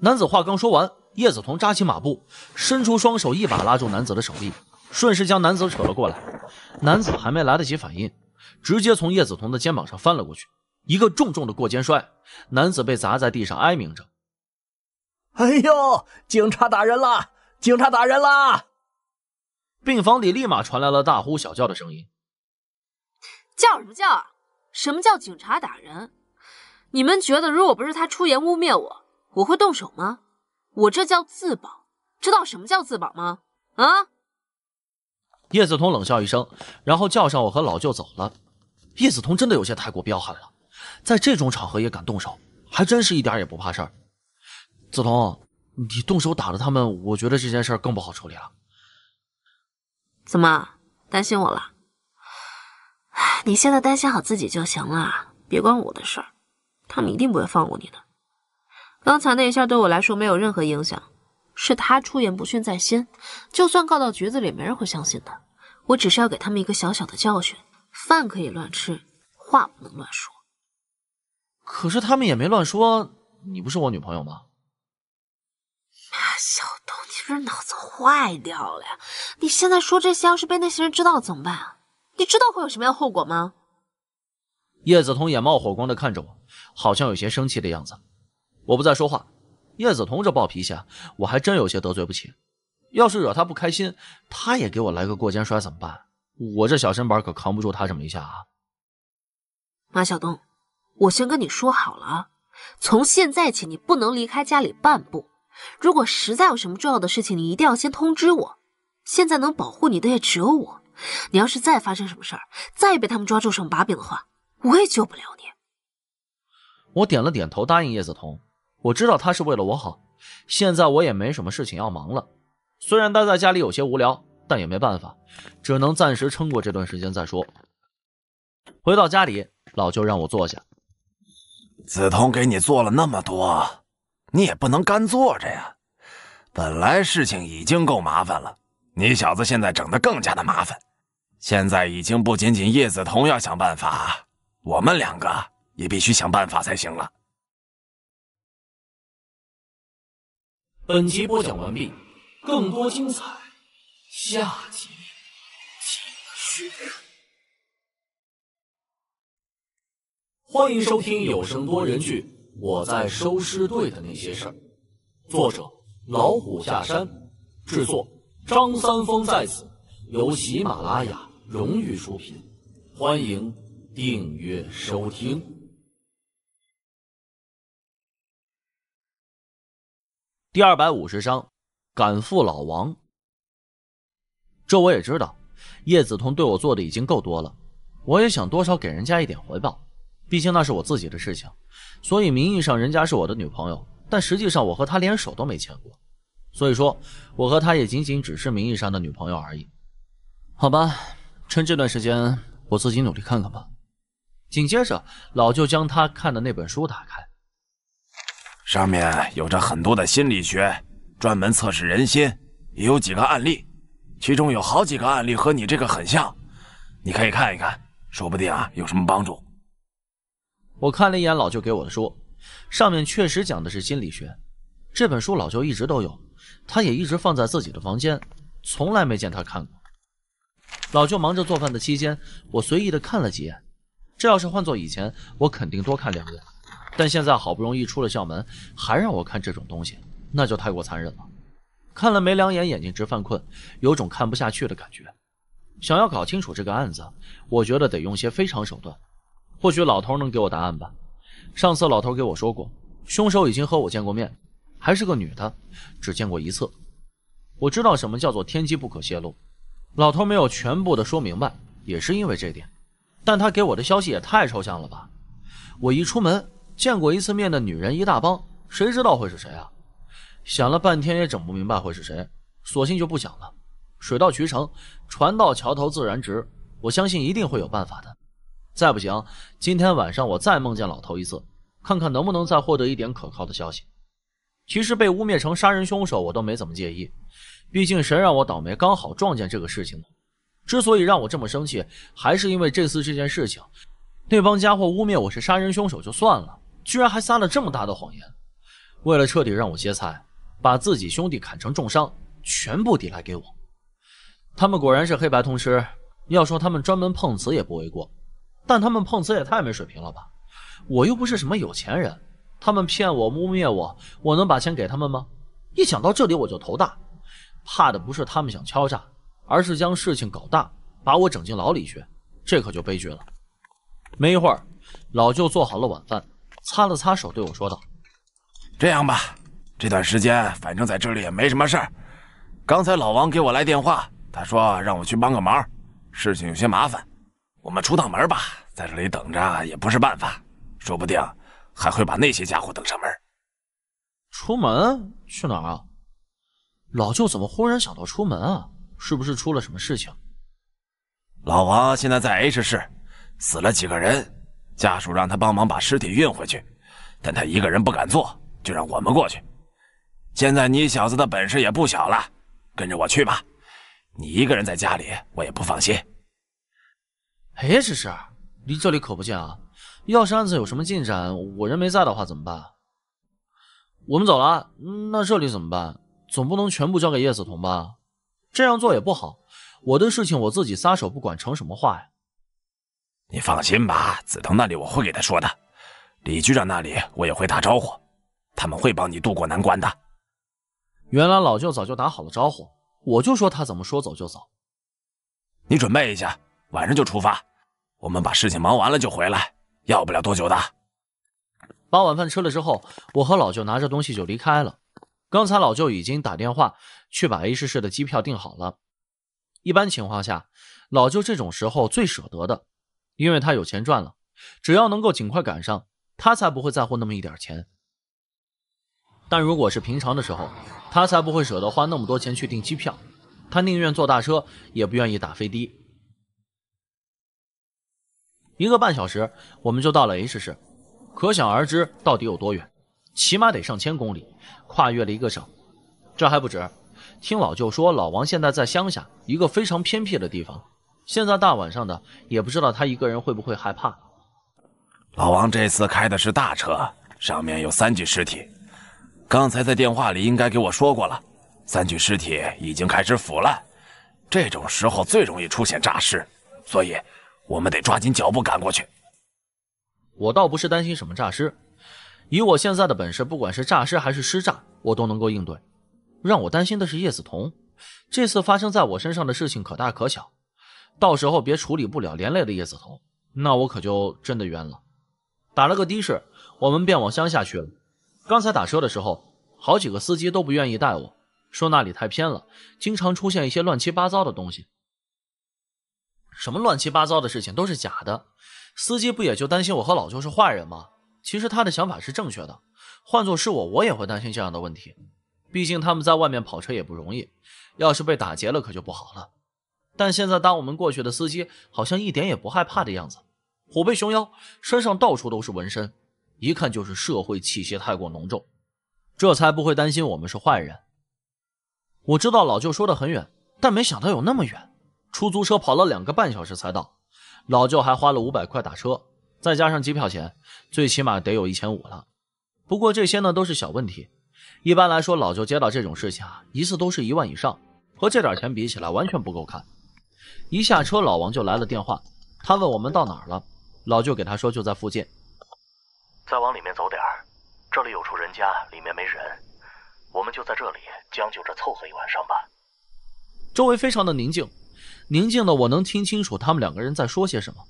S4: 男子话刚说完，叶子彤扎起马步，伸出双手，一把拉住男子的手臂，顺势将男子扯了过来。男子还没来得及反应，直接从叶子彤的肩膀上翻了过去，一个重重的过肩摔，男子被砸在地上哀鸣着：“哎呦，警察打人了！警察打人啦！”病房里立马传来了大呼小叫的声音。
S9: 叫什么叫啊？什么叫警察打人？你们觉得，如果不是他出言污蔑我，我会动手吗？我这叫自保，知道什么叫自保吗？啊！
S4: 叶子彤冷笑一声，然后叫上我和老舅走了。叶子彤真的有些太过彪悍了，在这种场合也敢动手，还真是一点也不怕事儿。子彤，你动手打了他们，我觉得这件事儿更不好处理了。怎么，担心我了？
S9: 你现在担心好自己就行了，别管我的事儿。他们一定不会放过你的。刚才那一下对我来说没有任何影响，是他出言不逊在先，就算告到局子里，没人会相信的。我只是要给他们一个小小的教训。饭可以乱吃，话不能乱
S13: 说。
S4: 可是他们也没乱说，你不是我女朋友吗？
S9: 马小东，你不是脑子坏掉了呀？你现在说这些，要是被那些人知道了怎么办啊？你知道会有什么样后果吗？
S4: 叶子彤眼冒火光的看着我。好像有些生气的样子，我不再说话。叶子彤这暴脾气，我还真有些得罪不起。要是惹他不开心，他也给我来个过肩摔怎么办？我这小身板可扛不住他这么一下啊！
S9: 马晓东，我先跟你说好了，从现在起你不能离开家里半步。如果实在有什么重要的事情，你一定要先通知我。现在能保护你的也只有我。你要是再发生什么事儿，再被他们抓住什么把柄的话，我也救不了你。
S4: 我点了点头，答应叶子彤。我知道他是为了我好。现在我也没什么事情要忙了，虽然待在家里有些无聊，但也没办法，只能暂时撑过这段时间再说。回到家里，老舅让我坐下。子彤
S5: 给你做了那么多，你也不能干坐着呀。本来事情已经够麻烦了，你小子现在整得更加的麻烦。现在已经不
S3: 仅仅叶子彤要想办法，我们两个。也必须想办法才行了。
S6: 本集播讲完毕，更多精彩下集继续。
S1: 欢迎收听有声多人剧《我在收尸队的那些事儿》，作者老虎下山，
S2: 制作张三丰在此，由喜马拉雅
S1: 荣誉出品，欢迎订阅收听。
S3: 第二百五十章，赶赴
S4: 老王。这我也知道，叶子彤对我做的已经够多了，我也想多少给人家一点回报。毕竟那是我自己的事情，所以名义上人家是我的女朋友，但实际上我和她连手都没牵过。所以说，我和她也仅仅只是名义上的女朋友而已。好吧，趁这段时间，我自己努力看看吧。紧接着，老舅将他看的那本书打开。
S5: 上面有着很多的心理学，专门测试人心，也有几个案例，其中有好几个案例和你这个很像，你可以
S4: 看一看，说不定啊有什么帮助。我看了一眼老舅给我的书，上面确实讲的是心理学。这本书老舅一直都有，他也一直放在自己的房间，从来没见他看过。老舅忙着做饭的期间，我随意的看了几眼。这要是换做以前，我肯定多看两眼。但现在好不容易出了校门，还让我看这种东西，那就太过残忍了。看了没两眼，眼睛直犯困，有种看不下去的感觉。想要搞清楚这个案子，我觉得得用些非常手段。或许老头能给我答案吧。上次老头给我说过，凶手已经和我见过面，还是个女的，只见过一次。我知道什么叫做天机不可泄露，老头没有全部的说明白，也是因为这点。但他给我的消息也太抽象了吧？我一出门。见过一次面的女人一大帮，谁知道会是谁啊？想了半天也整不明白会是谁，索性就不想了。水到渠成，船到桥头自然直。我相信一定会有办法的。再不行，今天晚上我再梦见老头一次，看看能不能再获得一点可靠的消息。其实被污蔑成杀人凶手，我都没怎么介意，毕竟谁让我倒霉，刚好撞见这个事情呢。之所以让我这么生气，还是因为这次这件事情，那帮家伙污蔑我是杀人凶手就算了。居然还撒了这么大的谎言，为了彻底让我歇菜，把自己兄弟砍成重伤，全部抵赖给我。他们果然是黑白通吃，要说他们专门碰瓷也不为过，但他们碰瓷也太没水平了吧！我又不是什么有钱人，他们骗我、污蔑我，我能把钱给他们吗？一想到这里我就头大，怕的不是他们想敲诈，而是将事情搞大，把我整进牢里去，这可就悲剧了。没一会儿，老舅做好了晚饭。擦了擦手，对我说道：“这样吧，这段时间反正在这里也没什么事儿。
S5: 刚才老王给我来电话，他说让我去帮个忙，事情有些麻烦。我们出趟门吧，在这里等着也不是办法，说不定还会把那
S4: 些家伙等上门。出门去哪儿啊？老舅怎么忽然想到出门啊？是不是出了什么事情？老王现在
S5: 在 H 市，死了几个人。”家属让他帮忙把尸体运回去，但他一个人不敢做，就让我们过去。现在你小子的本事也不小了，
S4: 跟着我去吧。你一个人在家里，我也不放心。哎，石石，离这里可不近啊。要是案子有什么进展，我人没在的话怎么办？我们走了，那这里怎么办？总不能全部交给叶子彤吧？这样做也不好。我的事情我自己撒手不管，成什么话呀？你放心吧，子腾那里我会给他说的，李局长那里我
S5: 也会打招呼，他们会帮你渡过难关的。
S4: 原来老舅早就打好了招呼，我就说他怎么说走就走。你准备一下，晚上就出
S5: 发，我们把事情忙完了就回来，要不了多久的。
S4: 把晚饭吃了之后，我和老舅拿着东西就离开了。刚才老舅已经打电话去把 A 市市的机票订好了。一般情况下，老舅这种时候最舍得的。因为他有钱赚了，只要能够尽快赶上，他才不会在乎那么一点钱。但如果是平常的时候，他才不会舍得花那么多钱去订机票，他宁愿坐大车，也不愿意打飞的。一个半小时，我们就到了 H 市，可想而知到底有多远，起码得上千公里，跨越了一个省。这还不止，听老舅说，老王现在在乡下，一个非常偏僻的地方。现在大晚上的，也不知道他一个人会不会害怕。
S5: 老王这次开的是大车，上面有三具尸体。刚才在电话里应该给我说过了，三具尸体已经开始腐烂，这种时候最容易出现诈尸，所以
S4: 我们得抓紧脚步赶过去。我倒不是担心什么诈尸，以我现在的本事，不管是诈尸还是尸诈，我都能够应对。让我担心的是叶子桐，这次发生在我身上的事情可大可小。到时候别处理不了，连累了叶子彤，那我可就真的冤了。打了个的士，我们便往乡下去了。刚才打车的时候，好几个司机都不愿意带我，说那里太偏了，经常出现一些乱七八糟的东西。什么乱七八糟的事情都是假的，司机不也就担心我和老舅是坏人吗？其实他的想法是正确的，换做是我，我也会担心这样的问题。毕竟他们在外面跑车也不容易，要是被打劫了，可就不好了。但现在，当我们过去的司机好像一点也不害怕的样子，虎背熊腰，身上到处都是纹身，一看就是社会气息太过浓重，这才不会担心我们是坏人。我知道老舅说的很远，但没想到有那么远，出租车跑了两个半小时才到，老舅还花了五百块打车，再加上机票钱，最起码得有一千五了。不过这些呢都是小问题，一般来说，老舅接到这种事情啊，一次都是一万以上，和这点钱比起来，完全不够看。一下车，老王就来了电话。他问我们到哪儿了，老舅给他说就在附近。
S13: 再往里面走点儿，这里有处人家，里面没人，我们就在这里将就着凑合一晚上吧。
S4: 周围非常的宁静，宁静的我能听清楚他们两个人在说些什么。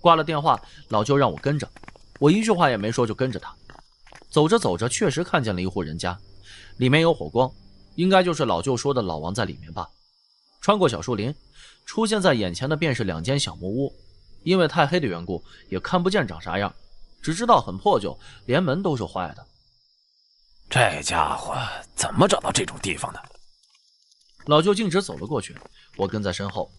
S4: 挂了电话，老舅让我跟着，我一句话也没说就跟着他。走着走着，确实看见了一户人家，里面有火光，应该就是老舅说的老王在里面吧。穿过小树林。出现在眼前的便是两间小木屋，因为太黑的缘故，也看不见长啥样，只知道很破旧，连门都是坏的。这家伙怎么找到这种地方的？老舅径直走了过去，我跟在身后，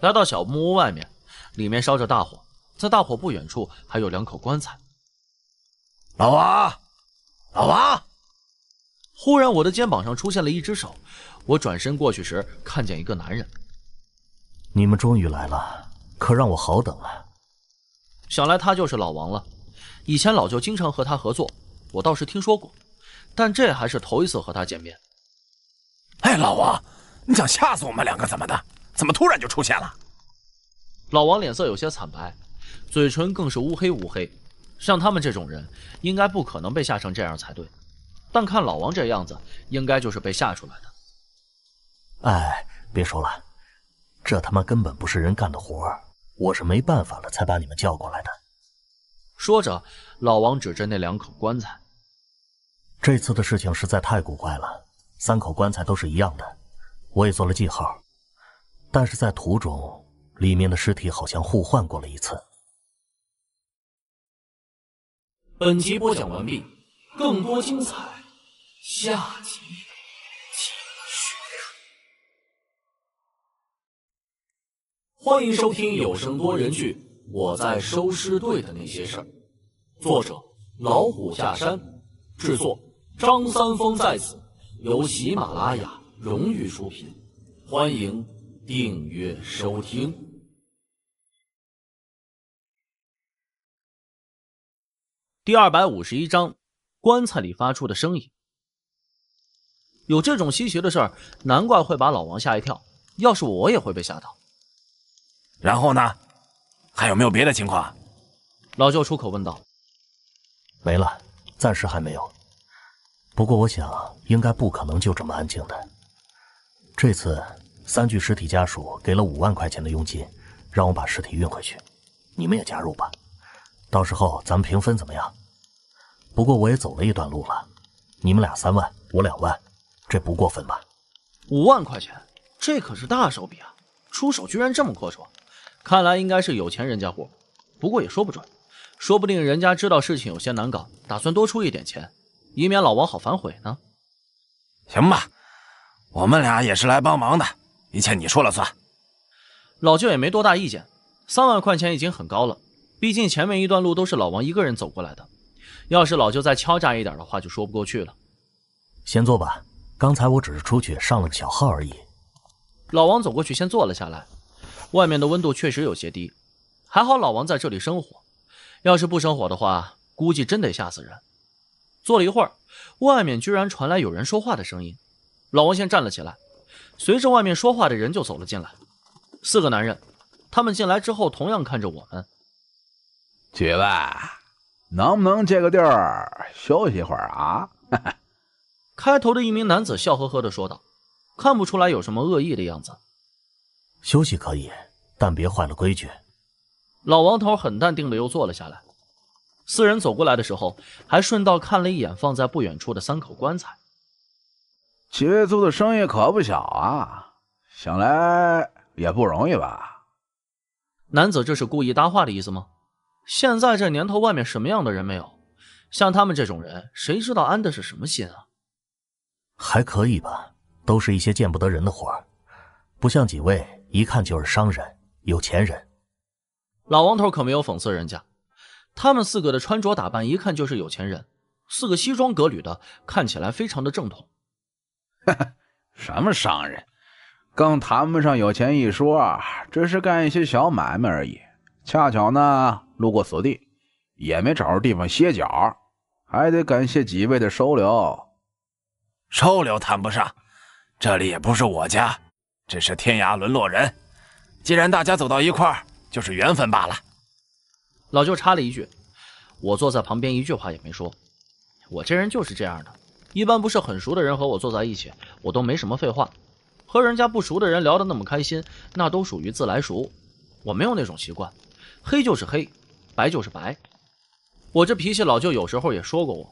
S4: 来到小木屋外面，里面烧着大火，在大火不远处还有两口棺材。老王，老王！忽然，我的肩膀上出现了一只手。我转身过去时，看见一个男人。
S13: 你们终于来了，可让我好等啊！
S4: 想来他就是老王了，以前老舅经常和他合作，我倒是听说过，但这还是头一次和他见面。哎，老王，你想吓死我们两个怎么的？怎么突然就出现了？老王脸色有些惨白，嘴唇更是乌黑乌黑。像他们这种人，应该不可能被吓成这样才对。但看老王这样子，应该就是被吓
S13: 出来的。哎，别说了，这他妈根本不是人干的活儿。我是没办法了，才把你们叫过来的。说着，老王指着
S4: 那两口棺材。
S13: 这次的事情实在太古怪了，三口棺材都是一样的，我也做了记号。但是在途中，里面的尸体好像互换过了一次。
S7: 本集播讲完毕，更多精彩，下集。
S1: 欢迎收听有声多人剧《我在收尸队的那些事儿》，作者老虎下山，制作
S2: 张三丰在此，由喜马拉
S1: 雅荣誉出品。欢迎订阅收听。
S3: 第
S4: 二百五十一章，棺材里发出的声音。有这种稀奇的事儿，难怪会把老王吓一跳。要是我也会被吓到。然后呢？还有没有别的情况？老舅出口问道。
S13: 没了，暂时还没有。不过我想，应该不可能就这么安静的。这次三具尸体家属给了五万块钱的佣金，让我把尸体运回去。你们也加入吧，到时候咱们平分，怎么样？不过我也走了一段路了，你们俩三万，我两万，这不过分吧？
S4: 五万块钱，这可是大手笔啊！出手居然这么阔绰。看来应该是有钱人家活，不过也说不准，说不定人家知道事情有些难搞，打算多出一点钱，以免老王好反悔呢。行吧，我们俩也是来帮忙的，一切你说了算。老舅也没多大意见，三万块钱已经很高了，毕竟前面一段路都是老王一个人走过来的，要是老舅再敲诈一点的话，就说不过去了。
S13: 先坐吧，刚才我只是出去上了个小号而已。
S4: 老王走过去，先坐了下来。外面的温度确实有些低，还好老王在这里生火，要是不生火的话，估计真得吓死人。坐了一会儿，外面居然传来有人说话的声音。老王先站了起来，随着外面说话的人就走了进来。四个男人，他们进来之后同样看着我们。几位，能不能借个地儿休息一会儿啊？开头的一名男子笑呵呵地说道：“看不出来有什么恶意的样子。”
S13: 休息可以，但别
S4: 坏了规矩。老王头很淡定的又坐了下来。四人走过来的时候，还顺道看了一眼放在不远处的三口棺材。几位做的生意可不小啊，想来也不容易吧？男子这是故意搭话的意思吗？现在这年头，外面什么样的人没有？像他们这种人，谁知道安的是什么心啊？
S13: 还可以吧，都是一些见不得人的活不像几位。一看就是商人，有钱人。
S4: 老王头可没有讽刺人家，他们四个的穿着打扮一看就是有钱人，四个西装革履的，看起来非常的正统。哈哈，什么商人，更谈不上有钱一说只是干一些
S15: 小买卖而已。恰巧呢，路过此地，也没找着地方歇
S5: 脚，还得感谢几位的收留。收留谈不上，这里也不是我家。这是天涯沦落人，既然大家走到一
S4: 块儿，就是缘分罢了。老舅插了一句，我坐在旁边一句话也没说。我这人就是这样的，一般不是很熟的人和我坐在一起，我都没什么废话。和人家不熟的人聊得那么开心，那都属于自来熟。我没有那种习惯，黑就是黑，白就是白。我这脾气，老舅有时候也说过我。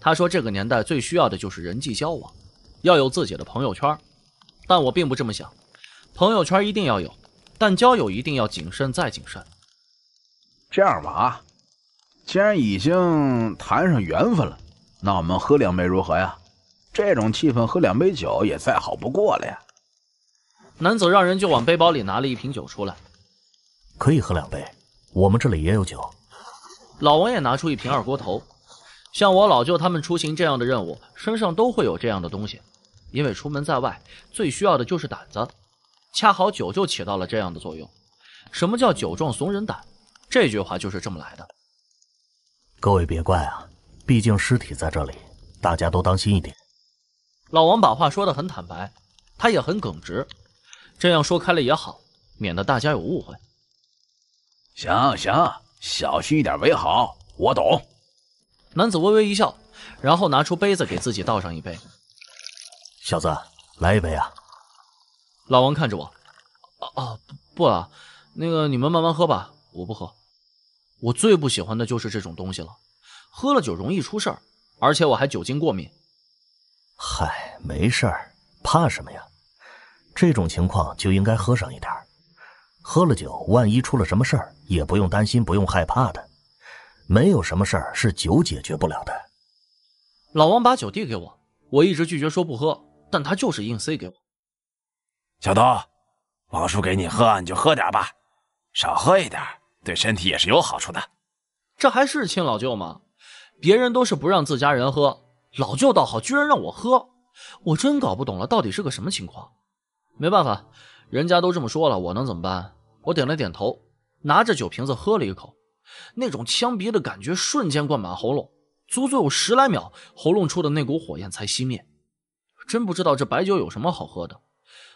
S4: 他说这个年代最需要的就是人际交往，要有自己的朋友圈。但我并不这么想，朋友圈一定要有，但交友一定要谨慎再谨慎。这样吧，啊，
S15: 既然已经谈上缘分了，那我们喝两杯如何呀？这种气氛喝两杯酒
S13: 也再好不过了呀。男
S4: 子让人就往背包里拿了一瓶酒出来，
S13: 可以喝两杯，我们这里也有酒。
S4: 老王也拿出一瓶二锅头，像我老舅他们出行这样的任务，身上都会有这样的东西。因为出门在外，最需要的就是胆子，恰好酒就起到了这样的作用。
S13: 什么叫“酒壮
S4: 怂人胆”？这句话就是这么来的。
S13: 各位别怪啊，毕竟尸体在这里，大家都当心一点。
S4: 老王把话说得很坦白，他也很耿直，这样说开了也好，免得大家有误会。行行，小心一点为好，我懂。男子微微一笑，然后拿出杯子给自己倒上一杯。小子，来一杯啊！老王看着我，哦不了，那个你们慢慢喝吧，我不喝。我最不喜欢的就是这种东西了，喝了酒容易出事儿，而且我还酒精过敏。
S13: 嗨，没事儿，怕什么呀？这种情况就应该喝上一点，喝了酒，万一出了什么事儿，也不用担心，不用害怕的。没有什么事儿是酒解决不了的。
S4: 老王把酒递给我，我一直拒绝说不喝。但他就是硬塞给我。小东，王叔给你喝，你就喝点吧，
S5: 少喝一点，对身体也是有好处的。
S4: 这还是亲老舅吗？别人都是不让自家人喝，老舅倒好，居然让我喝，我真搞不懂了，到底是个什么情况？没办法，人家都这么说了，我能怎么办？我点了点头，拿着酒瓶子喝了一口，那种呛鼻的感觉瞬间灌满喉咙，足足有十来秒，喉咙处的那股火焰才熄灭。真不知道这白酒有什么好喝的，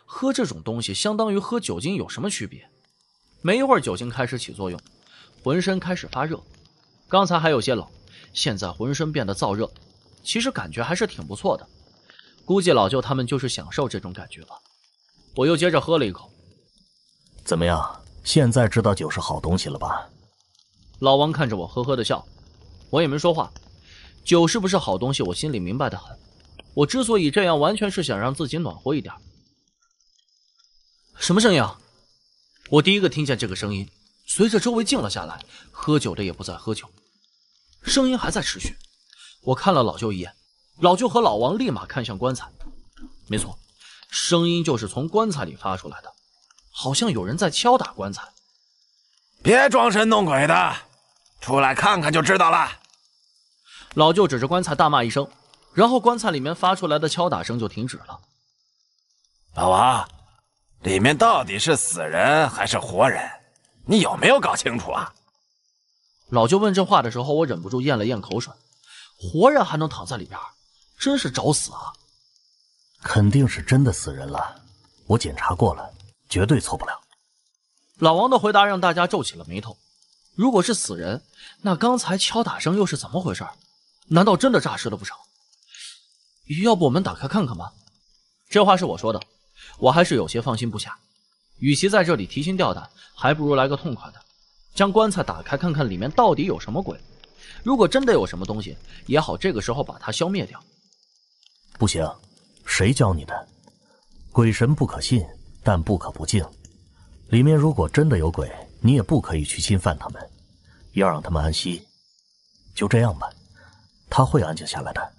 S4: 喝这种东西相当于喝酒精有什么区别？没一会儿，酒精开始起作用，浑身开始发热，刚才还有些冷，现在浑身变得燥热，其实感觉还是挺不错的。估计老舅他们就是享受这种感觉吧。我又接着喝了一口，
S13: 怎么样？现在知道酒是好东西了吧？
S4: 老王看着我，呵呵的笑，我也没说话。酒是不是好东西，我心里明白的很。我之所以这样，完全是想让自己暖和一点。什么声音？我第一个听见这个声音。随着周围静了下来，喝酒的也不再喝酒，声音还在持续。我看了老舅一眼，老舅和老王立马看向棺材。没错，声音就是从棺材里发出来的，好像有人在敲打棺材。别装神弄鬼的，出来看看就知道了。老舅指着棺材大骂一声。然后棺材里面发出来的敲打声就停止了。
S5: 老王，里面到底是死人还是活人？
S4: 你有没有搞清楚啊？老舅问这话的时候，我忍不住咽了咽口水。活人还能躺在里边，真是找死啊！
S13: 肯定是真的死人了，我检查过了，绝对错不了。
S4: 老王的回答让大家皱起了眉头。如果是死人，那刚才敲打声又是怎么回事？难道真的诈尸了不成？要不我们打开看看吧？这话是我说的，我还是有些放心不下。与其在这里提心吊胆，还不如来个痛快的，将棺材打开看看里面到底有什么鬼。如果真的有什么东西，也好这个时候把它消灭掉。
S13: 不行，谁教你的？鬼神不可信，但不可不敬。里面如果真的有鬼，你也不可以去侵犯他们，要让他们安息。就这样吧，他会安静下来的。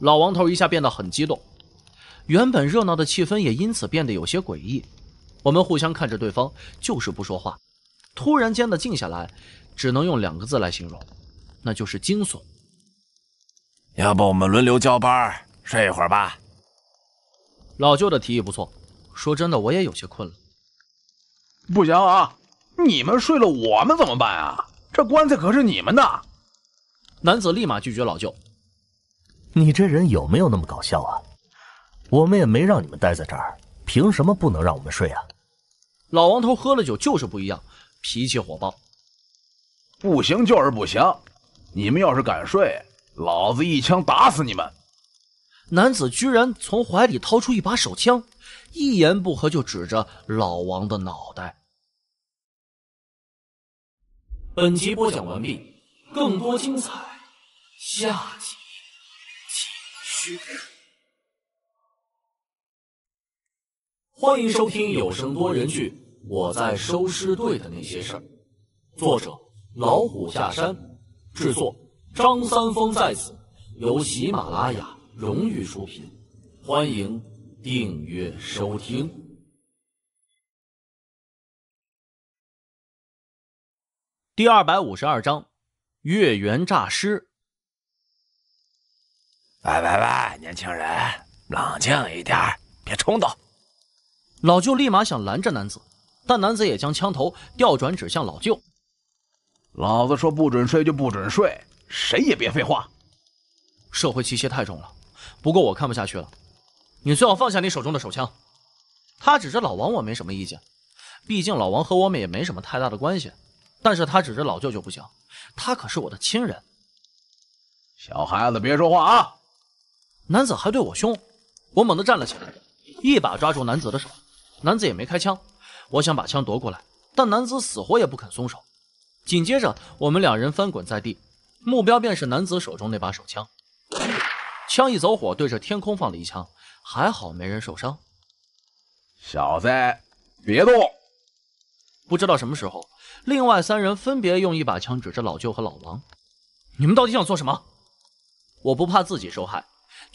S4: 老王头一下变得很激动，原本热闹的气氛也因此变得有些诡异。我们互相看着对方，就是不说话。突然间的静下来，只能用两个字来形容，那就是惊悚。要不我们轮流交班睡一会儿吧？老舅的提议不错，说真的我也有些困了。不行啊，你们睡了我们怎么办啊？这棺材可是你们的。男子立马拒绝老舅。
S13: 你这人有没有那么搞笑啊？我们也没让你们待在这儿，凭什么不能让我们睡啊？老王头喝了酒就是
S4: 不一样，脾气火爆，不行就是不行。你们要是敢睡，老子一枪打死你们！男子居然从怀里掏出一把手枪，一言不合就指着老王的脑袋。本集播讲完毕，
S6: 更多精彩下。
S1: 欢迎收听有声多人剧《我在收尸队的那些事儿》，作者老虎下山，制作张
S12: 三丰在此，
S1: 由喜马拉雅荣誉出品，欢迎订阅收听。
S4: 第二百五十二章：月圆诈尸。喂喂喂，年轻人，冷静一点，别冲动。老舅立马想拦着男子，但男子也将枪头调转指向老舅。老子说不准睡就不准睡，谁也别废话。社会气息太重了，不过我看不下去了，你最好放下你手中的手枪。他指着老王，我没什么意见，毕竟老王和我们也没什么太大的关系。但是他指着老舅就不行，他可是我的亲人。小孩子别说话啊！男子还对我凶，我猛地站了起来，一把抓住男子的手。男子也没开枪，我想把枪夺过来，但男子死活也不肯松手。紧接着，我们两人翻滚在地，目标便是男子手中那把手枪。枪一走火，对着天空放了一枪，还好没人受伤。小子，别动！不知道什么时候，另外三人分别用一把枪指着老舅和老王。你们到底想做什么？我不怕自己受害。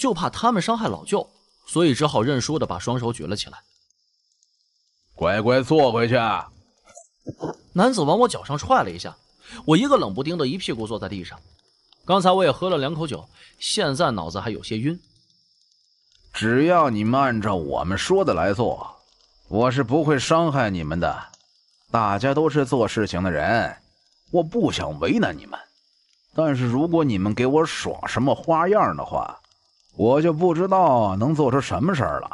S4: 就怕他们伤害老舅，所以只好认输的把双手举了起来，乖乖坐回去。男子往我脚上踹了一下，我一个冷不丁的，一屁股坐在地上。刚才我也喝了两口酒，现在脑子还有些晕。只要你们
S15: 按照我们说的来做，我是不会伤害你们的。大家都是做事情的人，我不想为难你们。但是如果你们给我耍什么花样的话，我就不知道能做出什么事儿了，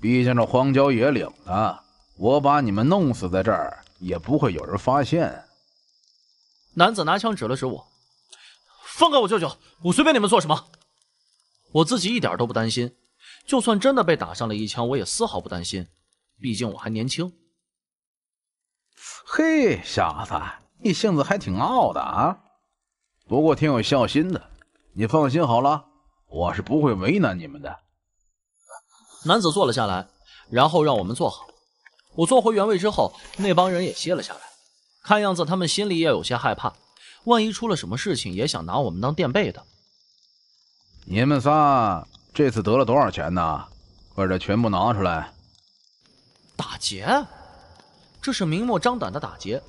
S15: 毕竟这荒郊野岭的，我把你们弄死在这儿也不会有人发现。
S4: 男子拿枪指了指我：“放开我舅舅，我随便你们做什么，我自己一点都不担心。就算真的被打上了一枪，我也丝毫不担心，毕竟我还年轻。”嘿，小子，你性子还挺傲的啊，不过挺有孝
S15: 心的，你放心好了。我是不会为难你们的。
S4: 男子坐了下来，然后让我们坐好。我坐回原位之后，那帮人也歇了下来。看样子他们心里也有些害怕，万一出了什么事情，也想拿我们当垫背的。
S15: 你们仨这次得了多少钱呢？
S4: 快点全部拿出来！打劫？这是明目张胆的打劫。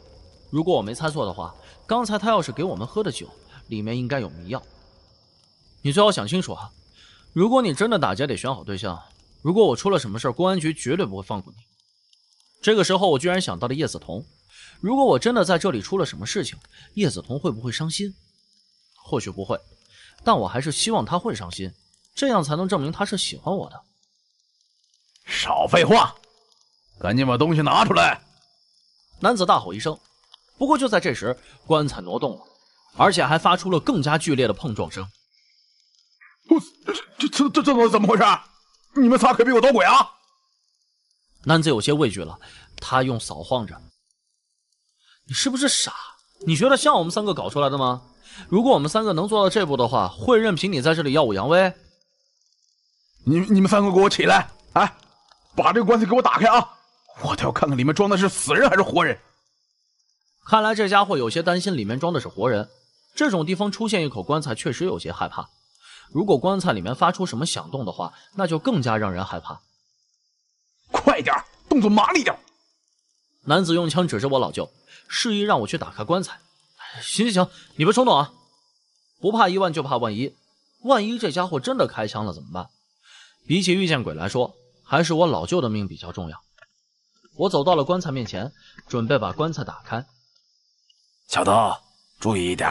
S4: 如果我没猜错的话，刚才他要是给我们喝的酒，里面应该有迷药。你最好想清楚啊！如果你真的打架，得选好对象。如果我出了什么事儿，公安局绝对不会放过你。这个时候，我居然想到了叶子彤。如果我真的在这里出了什么事情，叶子彤会不会伤心？或许不会，但我还是希望他会伤心，这样才能证明他是喜欢我的。少废话，赶紧把东西拿出来！男子大吼一声。不过就在这时，棺材挪动了，而且还发出了更加剧烈的碰撞声。这这这这怎么怎么回事？你们仨可别给我捣鬼啊！男子有些畏惧了，他用扫晃着。你是不是傻？你觉得像我们三个搞出来的吗？如果我们三个能做到这步的话，会任凭你在这里耀武扬威？你你们三个给我起来！哎，把这个棺材给我打开啊！我倒要看看里面装的是死人还是活人。看来这家伙有些担心里面装的是活人。这种地方出现一口棺材，确实有些害怕。如果棺材里面发出什么响动的话，那就更加让人害怕。快点，动作麻利点！男子用枪指着我老舅，示意让我去打开棺材。行行行，你别冲动啊！不怕一万就怕万一，万一这家伙真的开枪了怎么办？比起遇见鬼来说，还是我老舅的命比较重要。我走到了棺材面前，准备把棺材打开。
S5: 小刀，注意一点，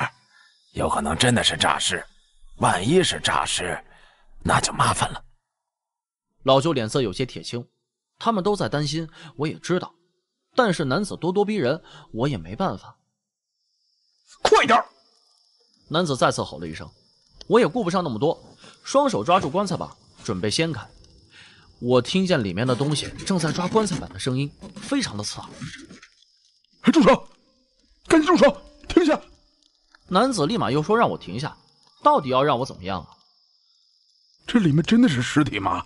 S5: 有可能真的是
S4: 诈尸。万一是诈尸，那就麻烦了。老舅脸色有些铁青，他们都在担心，我也知道。但是男子咄咄逼人，我也没办法。快点！男子再次吼了一声。我也顾不上那么多，双手抓住棺材板，准备掀开。我听见里面的东西正在抓棺材板的声音，非常的刺耳。住手！赶紧住手！停下！男子立马又说让我停下。到底要让我怎么样啊？这里面真的是尸体吗？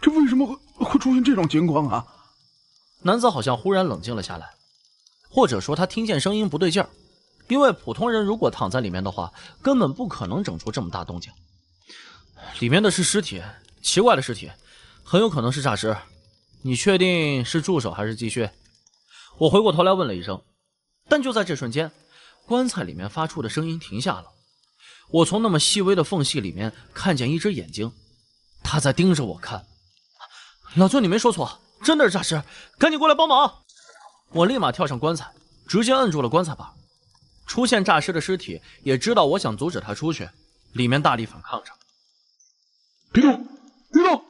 S4: 这为什么会会出现这种情况啊？男子好像忽然冷静了下来，或者说他听见声音不对劲儿，因为普通人如果躺在里面的话，根本不可能整出这么大动静。里面的是尸体，奇怪的尸体，很有可能是诈尸。你确定是助手还是继续？我回过头来问了一声，但就在这瞬间，棺材里面发出的声音停下了。我从那么细微的缝隙里面看见一只眼睛，他在盯着我看。老舅，你没说错，真的是诈尸，赶紧过来帮忙！我立马跳上棺材，直接摁住了棺材板。出现诈尸的尸体也知道我想阻止他出去，里面大力反抗着。别动，别动，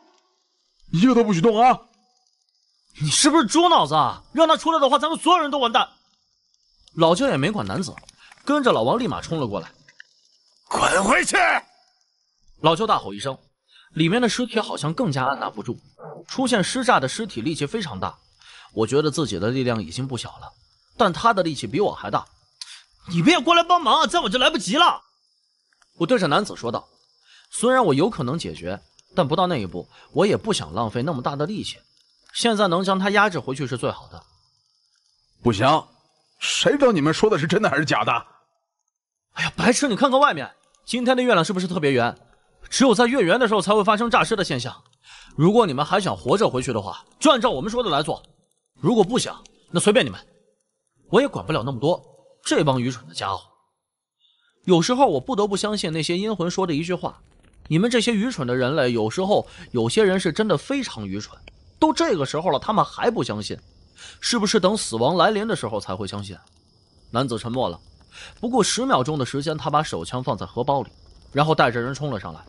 S4: 一个都不许动啊！你是不是猪脑子？啊？让他出来的话，咱们所有人都完蛋。老舅也没管男子，跟着老王立马冲了过来。滚回去！老邱大吼一声，里面的尸体好像更加按捺不住，出现尸炸的尸体力气非常大。我觉得自己的力量已经不小了，但他的力气比我还大。你们也过来帮忙，再晚就来不及了。我对着男子说道：“虽然我有可能解决，但不到那一步，我也不想浪费那么大的力气。现在能将他压制回去是最好的。”不行，谁知道你们说的是真的还是假的？哎呀，白痴，你看看外面，今天的月亮是不是特别圆？只有在月圆的时候才会发生诈尸的现象。如果你们还想活着回去的话，就按照我们说的来做。如果不想，那随便你们，我也管不了那么多。这帮愚蠢的家伙，有时候我不得不相信那些阴魂说的一句话：你们这些愚蠢的人类，有时候有些人是真的非常愚蠢。都这个时候了，他们还不相信，是不是等死亡来临的时候才会相信？男子沉默了。不过十秒钟的时间，他把手枪放在荷包里，然后带着人冲了上来。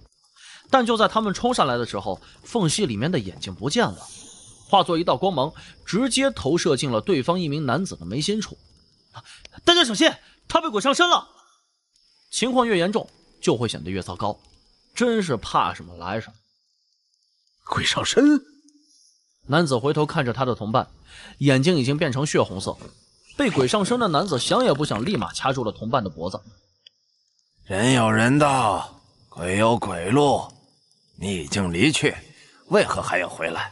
S4: 但就在他们冲上来的时候，缝隙里面的眼睛不见了，化作一道光芒，直接投射进了对方一名男子的眉心处。大家小心，他被鬼上身了。情况越严重，就会显得越糟糕。真是怕什么来什么。鬼上身！男子回头看着他的同伴，眼睛已经变成血红色。被鬼上身的男子想也不想，立马掐住了同伴的脖子。人有人
S5: 道，鬼有鬼路。你已经离去，为何还要回
S4: 来？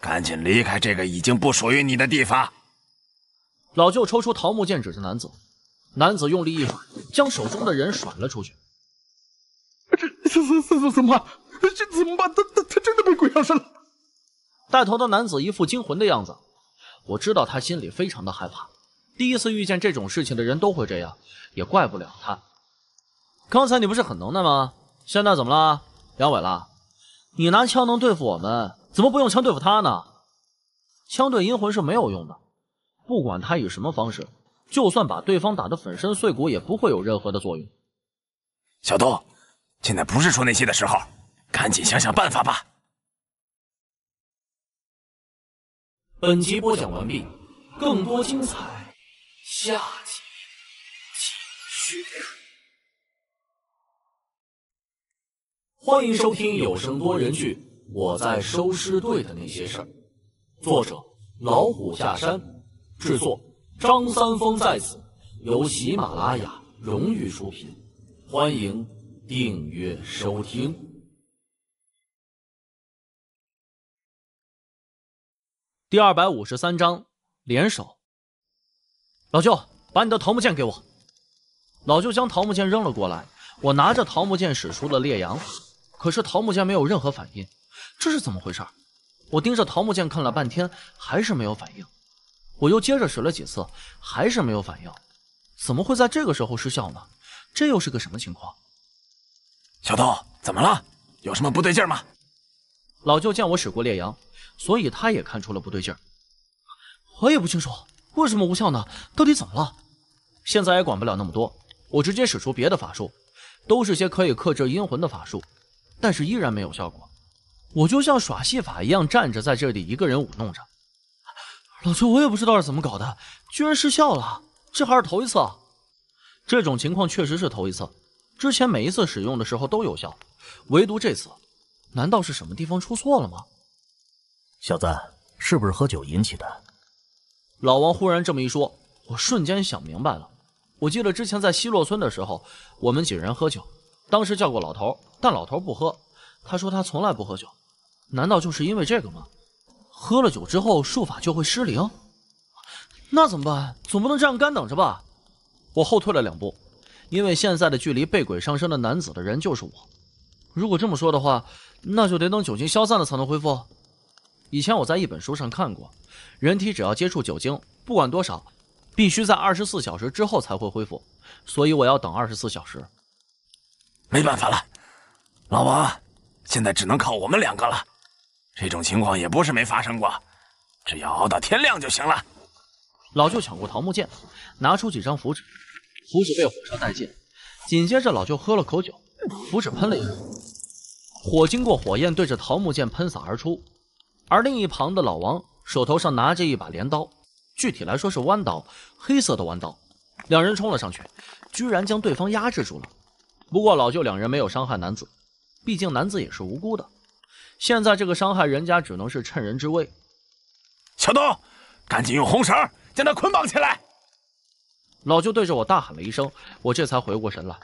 S4: 赶紧离开这个已经不属于你的地方！老舅抽出桃木剑指着男子，男子用力一甩，将手中的人甩了出去。这、这、这、这怎么？办？这、怎么？办？他、他、他真的被鬼上身了！带头的男子一副惊魂的样子，我知道他心里非常的害怕。第一次遇见这种事情的人都会这样，也怪不了他。刚才你不是很能耐吗？现在怎么了？阳痿了？你拿枪能对付我们，怎么不用枪对付他呢？枪对阴魂是没有用的，不管他以什么方式，就算把对方打得粉身碎骨，也不会有任何的作用。小
S5: 东，现在不是说那些的时候，赶紧想想办法吧。
S7: 本集播讲完毕，更多精彩。
S6: 下集继续。
S1: 欢迎收听有声多人剧《我在收尸队的那些事儿》，作者老虎下山，制作张
S12: 三丰在此，
S1: 由喜马拉雅荣誉出品。欢迎订阅收听。
S4: 第二百五十三章，联手。老舅，把你的桃木剑给我。老舅将桃木剑扔了过来，我拿着桃木剑使出了烈阳，可是桃木剑没有任何反应，这是怎么回事？我盯着桃木剑看了半天，还是没有反应。我又接着使了几次，还是没有反应。怎么会在这个时候失效呢？这又是个什么情况？小刀，怎么了？有什么不对劲吗？老舅见我使过烈阳，所以他也看出了不对劲儿。我也不清楚。为什么无效呢？到底怎么了？现在也管不了那么多，我直接使出别的法术，都是些可以克制阴魂的法术，但是依然没有效果。我就像耍戏法一样站着在这里，一个人舞弄着。老邱，我也不知道是怎么搞的，居然失效了，这还是头一次。啊。这种情况确实是头一次，之前每一次使用的时候都有效，唯独这次，难道是什么地方出错了吗？
S13: 小子，是不是喝酒引起的？
S4: 老王忽然这么一说，我瞬间想明白了。我记得之前在西洛村的时候，我们几人喝酒，当时叫过老头，但老头不喝。他说他从来不喝酒。难道就是因为这个吗？喝了酒之后，术法就会失灵？那怎么办？总不能这样干等着吧？我后退了两步，因为现在的距离被鬼上身的男子的人就是我。如果这么说的话，那就得等酒精消散了才能恢复。以前我在一本书上看过，人体只要接触酒精，不管多少，必须在二十四小时之后才会恢复，所以我要等二十四小时。
S5: 没办法了，老
S4: 王，现在只
S5: 能靠我们两个了。这种情
S4: 况也不是没发生过，只要熬到天亮就行了。老舅抢过桃木剑，拿出几张符纸，符纸被火烧殆尽。紧接着，老舅喝了口酒，符纸喷了一出，火经过火焰对着桃木剑喷洒而出。而另一旁的老王手头上拿着一把镰刀，具体来说是弯刀，黑色的弯刀。两人冲了上去，居然将对方压制住了。不过老舅两人没有伤害男子，毕竟男子也是无辜的。现在这个伤害人家只能是趁人之危。小东，赶紧用红绳将他捆绑起来！老舅对着我大喊了一声，我这才回过神来。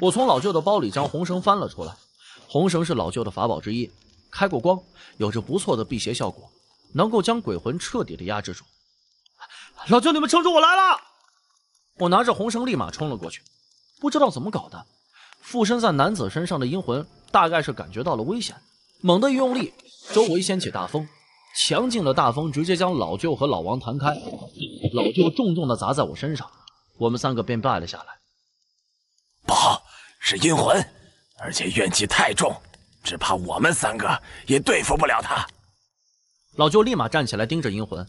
S4: 我从老舅的包里将红绳翻了出来，红绳是老舅的法宝之一。开过光，有着不错的辟邪效果，能够将鬼魂彻底的压制住。老舅，你们撑住，我来了！我拿着红绳，立马冲了过去。不知道怎么搞的，附身在男子身上的阴魂，大概是感觉到了危险，猛地一用力，周围掀起大风，强劲的大风直接将老舅和老王弹开，老舅重重的砸在我身上，我们三个便败了下来。
S5: 不好，是阴魂，而且怨气太重。只怕我们三个也对付不了他。
S4: 老舅立马站起来盯着阴魂。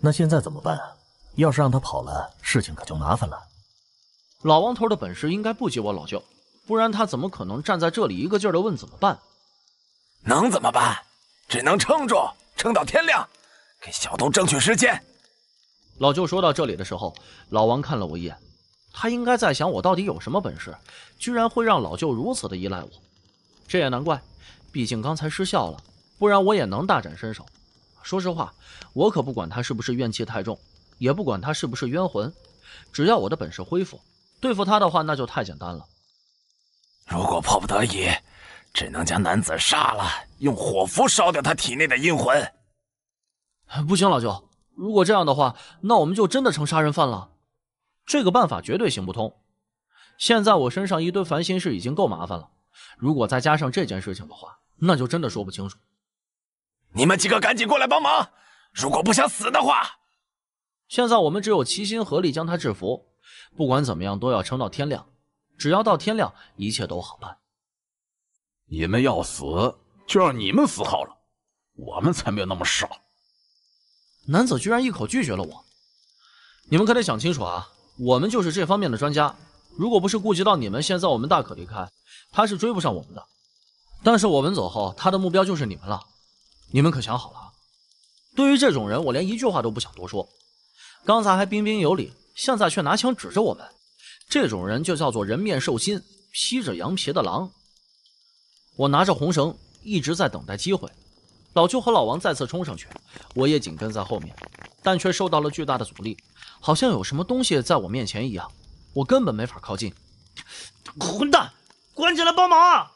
S13: 那现在怎么办要是让他跑了，事情可就麻烦了。
S4: 老王头的本事应该不及我老舅，不然他怎么可能站在这里一个劲儿地问怎么办？能怎么办？只能撑住，撑到天亮，给小东争取时间。老舅说到这里的时候，老王看了我一眼，他应该在想我到底有什么本事，居然会让老舅如此的依赖我。这也难怪，毕竟刚才失效了，不然我也能大展身手。说实话，我可不管他是不是怨气太重，也不管他是不是冤魂，只要我的本事恢复，对付他的话那就太简单了。
S5: 如果迫不得已，只能将男子杀了，用火符
S4: 烧掉他体内的阴魂。不行，老舅，如果这样的话，那我们就真的成杀人犯了。这个办法绝对行不通。现在我身上一堆烦心事已经够麻烦了。如果再加上这件事情的话，那就真的说不清楚。
S5: 你们几个赶紧过来帮忙！如果不想死的话，
S4: 现在我们只有齐心合力将他制服。不管怎么样，都要撑到天亮。只要到天亮，一切都好办。你们要死就让你们死好了，我们才没有那么傻。男子居然一口拒绝了我。你们可得想清楚啊！我们就是这方面的专家。如果不是顾及到你们，现在我们大可离开。他是追不上我们的，但是我们走后，他的目标就是你们了。你们可想好了？对于这种人，我连一句话都不想多说。刚才还彬彬有礼，现在却拿枪指着我们。这种人就叫做人面兽心、披着羊皮的狼。我拿着红绳，一直在等待机会。老邱和老王再次冲上去，我也紧跟在后面，但却受到了巨大的阻力，好像有什么东西在我面前一样，我根本没法靠近。混蛋！关起来帮忙！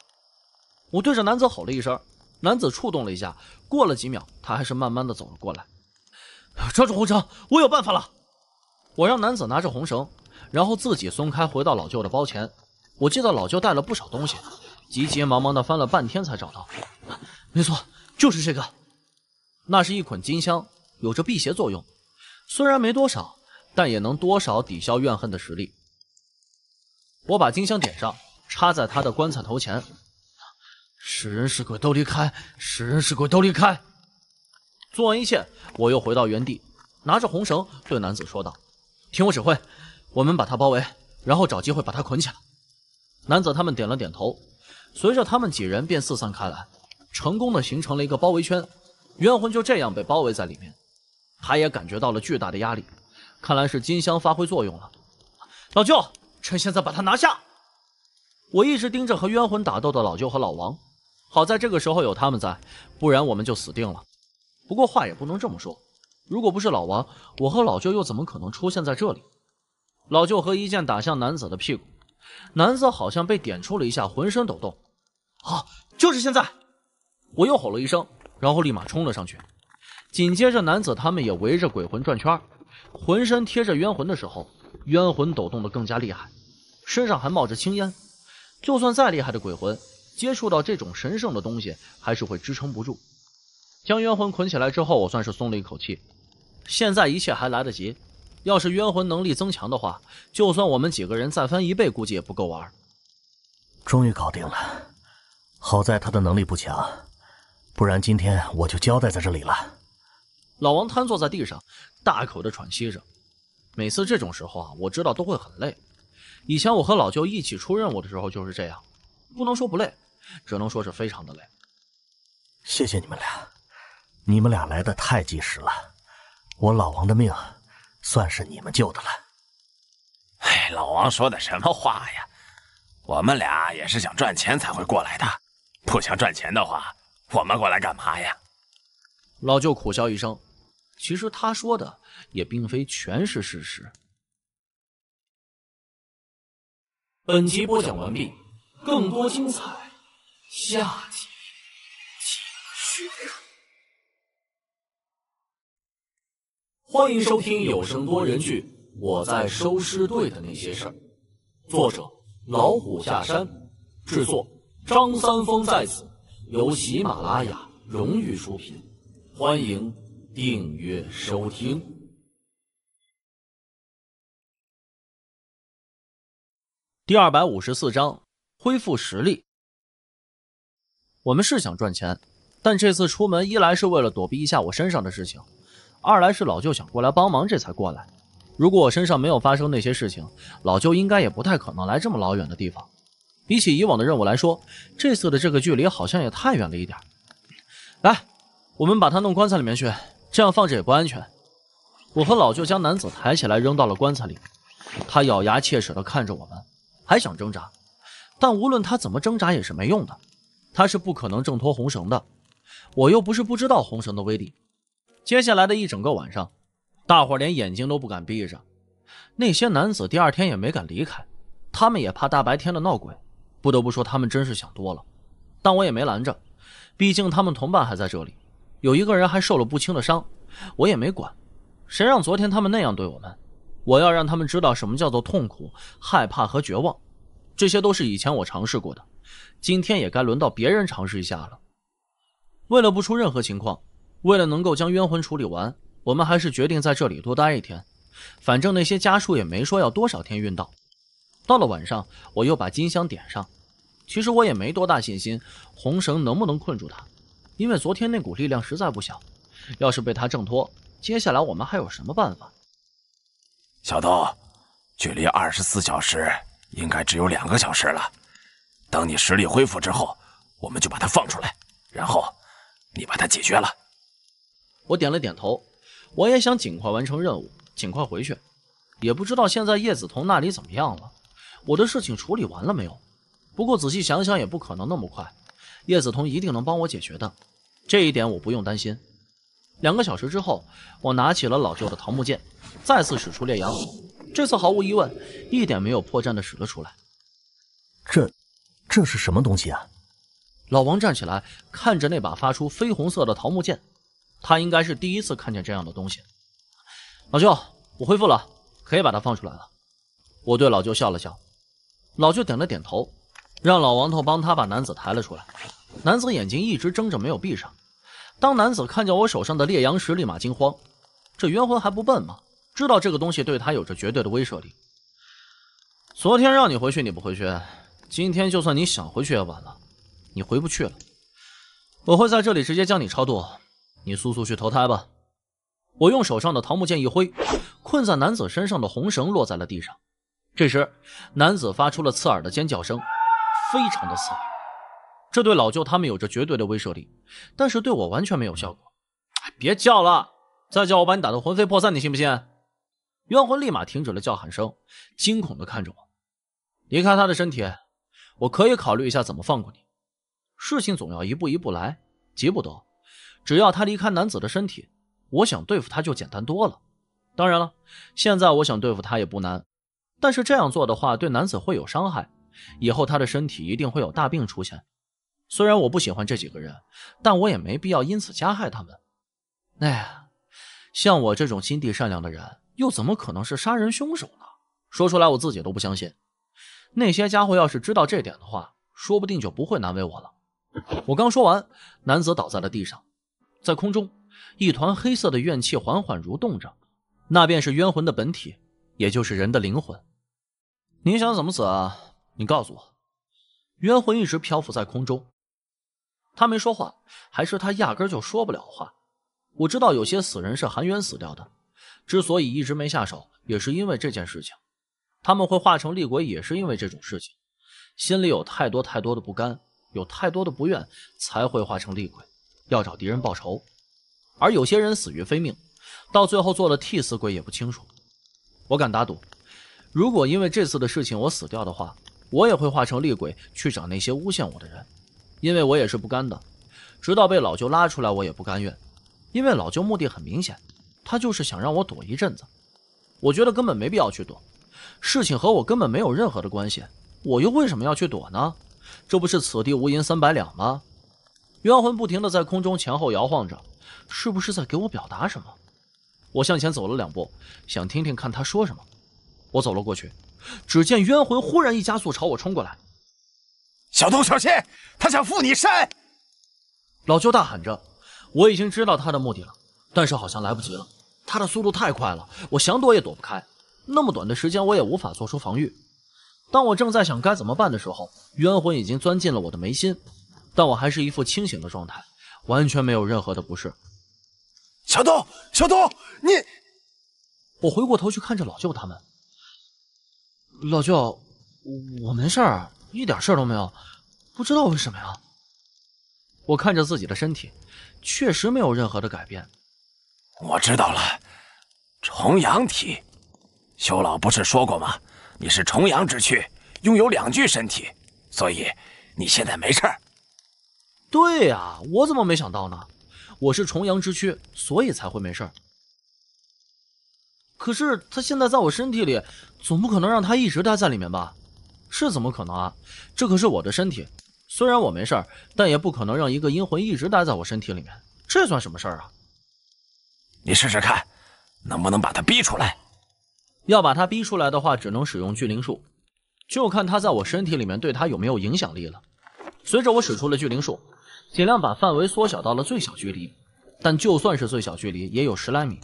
S4: 我对着男子吼了一声，男子触动了一下，过了几秒，他还是慢慢的走了过来。抓住红绳，我有办法了。我让男子拿着红绳，然后自己松开，回到老舅的包前。我记得老舅带了不少东西，急急忙忙的翻了半天才找到。没错，就是这个。那是一捆金香，有着辟邪作用。虽然没多少，但也能多少抵消怨恨的实力。我把金香点上。插在他的棺材头前，是人是鬼都离开，是人是鬼都离开。做完一切，我又回到原地，拿着红绳对男子说道：“听我指挥，我们把他包围，然后找机会把他捆起来。”男子他们点了点头，随着他们几人便四散开来，成功的形成了一个包围圈，冤魂就这样被包围在里面。他也感觉到了巨大的压力，看来是金香发挥作用了。老舅，趁现在把他拿下。我一直盯着和冤魂打斗的老舅和老王，好在这个时候有他们在，不然我们就死定了。不过话也不能这么说，如果不是老王，我和老舅又怎么可能出现在这里？老舅和一剑打向男子的屁股，男子好像被点出了一下，浑身抖动。好，就是现在！我又吼了一声，然后立马冲了上去。紧接着，男子他们也围着鬼魂转圈，浑身贴着冤魂的时候，冤魂抖动得更加厉害，身上还冒着青烟。就算再厉害的鬼魂，接触到这种神圣的东西，还是会支撑不住。将冤魂捆起来之后，我算是松了一口气。现在一切还来得及。要是冤魂能力增强的话，就算我们几个人再翻一倍，估计也不够玩。
S13: 终于搞定了。好在他的能力不强，不然今天我就交代在这里了。
S4: 老王瘫坐在地上，大口的喘息着。每次这种时候啊，我知道都会很累。以前我和老舅一起出任务的时候就是这样，不能说不累，只能说是非常的累。谢谢你们俩，
S13: 你们俩来的太及时了，我老王的命算是你们救的了。
S5: 哎，老王说的什么话呀？我们俩也是想赚
S4: 钱才会过来
S5: 的，不想赚钱的话，我们过来干嘛
S4: 呀？老舅苦笑一声，其实他说的也并非全是事实。
S1: 本集播讲完毕，
S6: 更多精彩下集继续。
S1: 欢迎收听有声多人剧《我在收尸队的那些事儿》，作者老虎下山，制作
S2: 张三丰在此，由喜马拉雅
S1: 荣誉出品，欢迎订阅收听。
S3: 第二百五十四章
S4: 恢复实力。我们是想赚钱，但这次出门一来是为了躲避一下我身上的事情，二来是老舅想过来帮忙，这才过来。如果我身上没有发生那些事情，老舅应该也不太可能来这么老远的地方。比起以往的任务来说，这次的这个距离好像也太远了一点。来，我们把他弄棺材里面去，这样放着也不安全。我和老舅将男子抬起来扔到了棺材里，他咬牙切齿地看着我们。还想挣扎，但无论他怎么挣扎也是没用的，他是不可能挣脱红绳的。我又不是不知道红绳的威力。接下来的一整个晚上，大伙连眼睛都不敢闭着。那些男子第二天也没敢离开，他们也怕大白天的闹鬼。不得不说，他们真是想多了。但我也没拦着，毕竟他们同伴还在这里，有一个人还受了不轻的伤，我也没管。谁让昨天他们那样对我们？我要让他们知道什么叫做痛苦、害怕和绝望，这些都是以前我尝试过的，今天也该轮到别人尝试一下了。为了不出任何情况，为了能够将冤魂处理完，我们还是决定在这里多待一天。反正那些家属也没说要多少天运到。到了晚上，我又把金香点上。其实我也没多大信心，红绳能不能困住他？因为昨天那股力量实在不小，要是被他挣脱，接下来我们还有什么办法？
S5: 小豆，距离二十四小时应该只有两个小时了。等你实力恢复之
S4: 后，我们就把他放出来，
S5: 然后你
S4: 把他解决了。我点了点头，我也想尽快完成任务，尽快回去。也不知道现在叶子彤那里怎么样了，我的事情处理完了没有？不过仔细想想，也不可能那么快。叶子彤一定能帮我解决的，这一点我不用担心。两个小时之后，我拿起了老旧的桃木剑。再次使出烈阳，这次毫无疑问，一点没有破绽的使了出来。这，这是什么东西啊？老王站起来，看着那把发出绯红色的桃木剑，他应该是第一次看见这样的东西。老舅，我恢复了，可以把它放出来了。我对老舅笑了笑，老舅点了点头，让老王头帮他把男子抬了出来。男子眼睛一直睁着没有闭上，当男子看见我手上的烈阳石，立马惊慌。这冤魂还不笨吗？知道这个东西对他有着绝对的威慑力。昨天让你回去你不回去，今天就算你想回去也晚了，你回不去了。我会在这里直接将你超度，你速速去投胎吧。我用手上的桃木剑一挥，困在男子身上的红绳落在了地上。这时，男子发出了刺耳的尖叫声，非常的刺耳。这对老舅他们有着绝对的威慑力，但是对我完全没有效果。别叫了，再叫我把你打得魂飞魄散，你信不信？冤魂立马停止了叫喊声，惊恐的看着我。离开他的身体，我可以考虑一下怎么放过你。事情总要一步一步来，急不得。只要他离开男子的身体，我想对付他就简单多了。当然了，现在我想对付他也不难，但是这样做的话对男子会有伤害，以后他的身体一定会有大病出现。虽然我不喜欢这几个人，但我也没必要因此加害他们。哎，像我这种心地善良的人。又怎么可能是杀人凶手呢？说出来我自己都不相信。那些家伙要是知道这点的话，说不定就不会难为我了。我刚说完，男子倒在了地上，在空中，一团黑色的怨气缓缓蠕动着，那便是冤魂的本体，也就是人的灵魂。你想怎么死啊？你告诉我。冤魂一直漂浮在空中，他没说话，还是他压根就说不了话？我知道有些死人是含冤死掉的。之所以一直没下手，也是因为这件事情。他们会化成厉鬼，也是因为这种事情，心里有太多太多的不甘，有太多的不愿，才会化成厉鬼，要找敌人报仇。而有些人死于非命，到最后做了替死鬼也不清楚。我敢打赌，如果因为这次的事情我死掉的话，我也会化成厉鬼去找那些诬陷我的人，因为我也是不甘的。直到被老舅拉出来，我也不甘愿，因为老舅目的很明显。他就是想让我躲一阵子，我觉得根本没必要去躲，事情和我根本没有任何的关系，我又为什么要去躲呢？这不是此地无银三百两吗？冤魂不停的在空中前后摇晃着，是不是在给我表达什么？我向前走了两步，想听听看他说什么。我走了过去，只见冤魂忽然一加速朝我冲过来，小东小心！他想附你身！老舅大喊着，我已经知道他的目的了，但是好像来不及了。他的速度太快了，我想躲也躲不开，那么短的时间我也无法做出防御。当我正在想该怎么办的时候，冤魂已经钻进了我的眉心，但我还是一副清醒的状态，完全没有任何的不适。小东，小东，你……我回过头去看着老舅他们。老舅，我没事，一点事儿都没有，不知道为什么呀。我看着自己的身体，确实没有任何的改变。我知道了，重阳体，
S5: 修老不是说过吗？你是重阳之躯，拥有两具身体，所以你现在没事儿。
S4: 对呀，我怎么没想到呢？我是重阳之躯，所以才会没事儿。可是他现在在我身体里，总不可能让他一直待在里面吧？这怎么可能啊？这可是我的身体，虽然我没事儿，但也不可能让一个阴魂一直待在我身体里面。这算什么事儿啊？你试试看，能不能把他逼出来？要把他逼出来的话，只能使用聚灵术，就看他在我身体里面对他有没有影响力了。随着我使出了聚灵术，尽量把范围缩小到了最小距离，但就算是最小距离，也有十来米。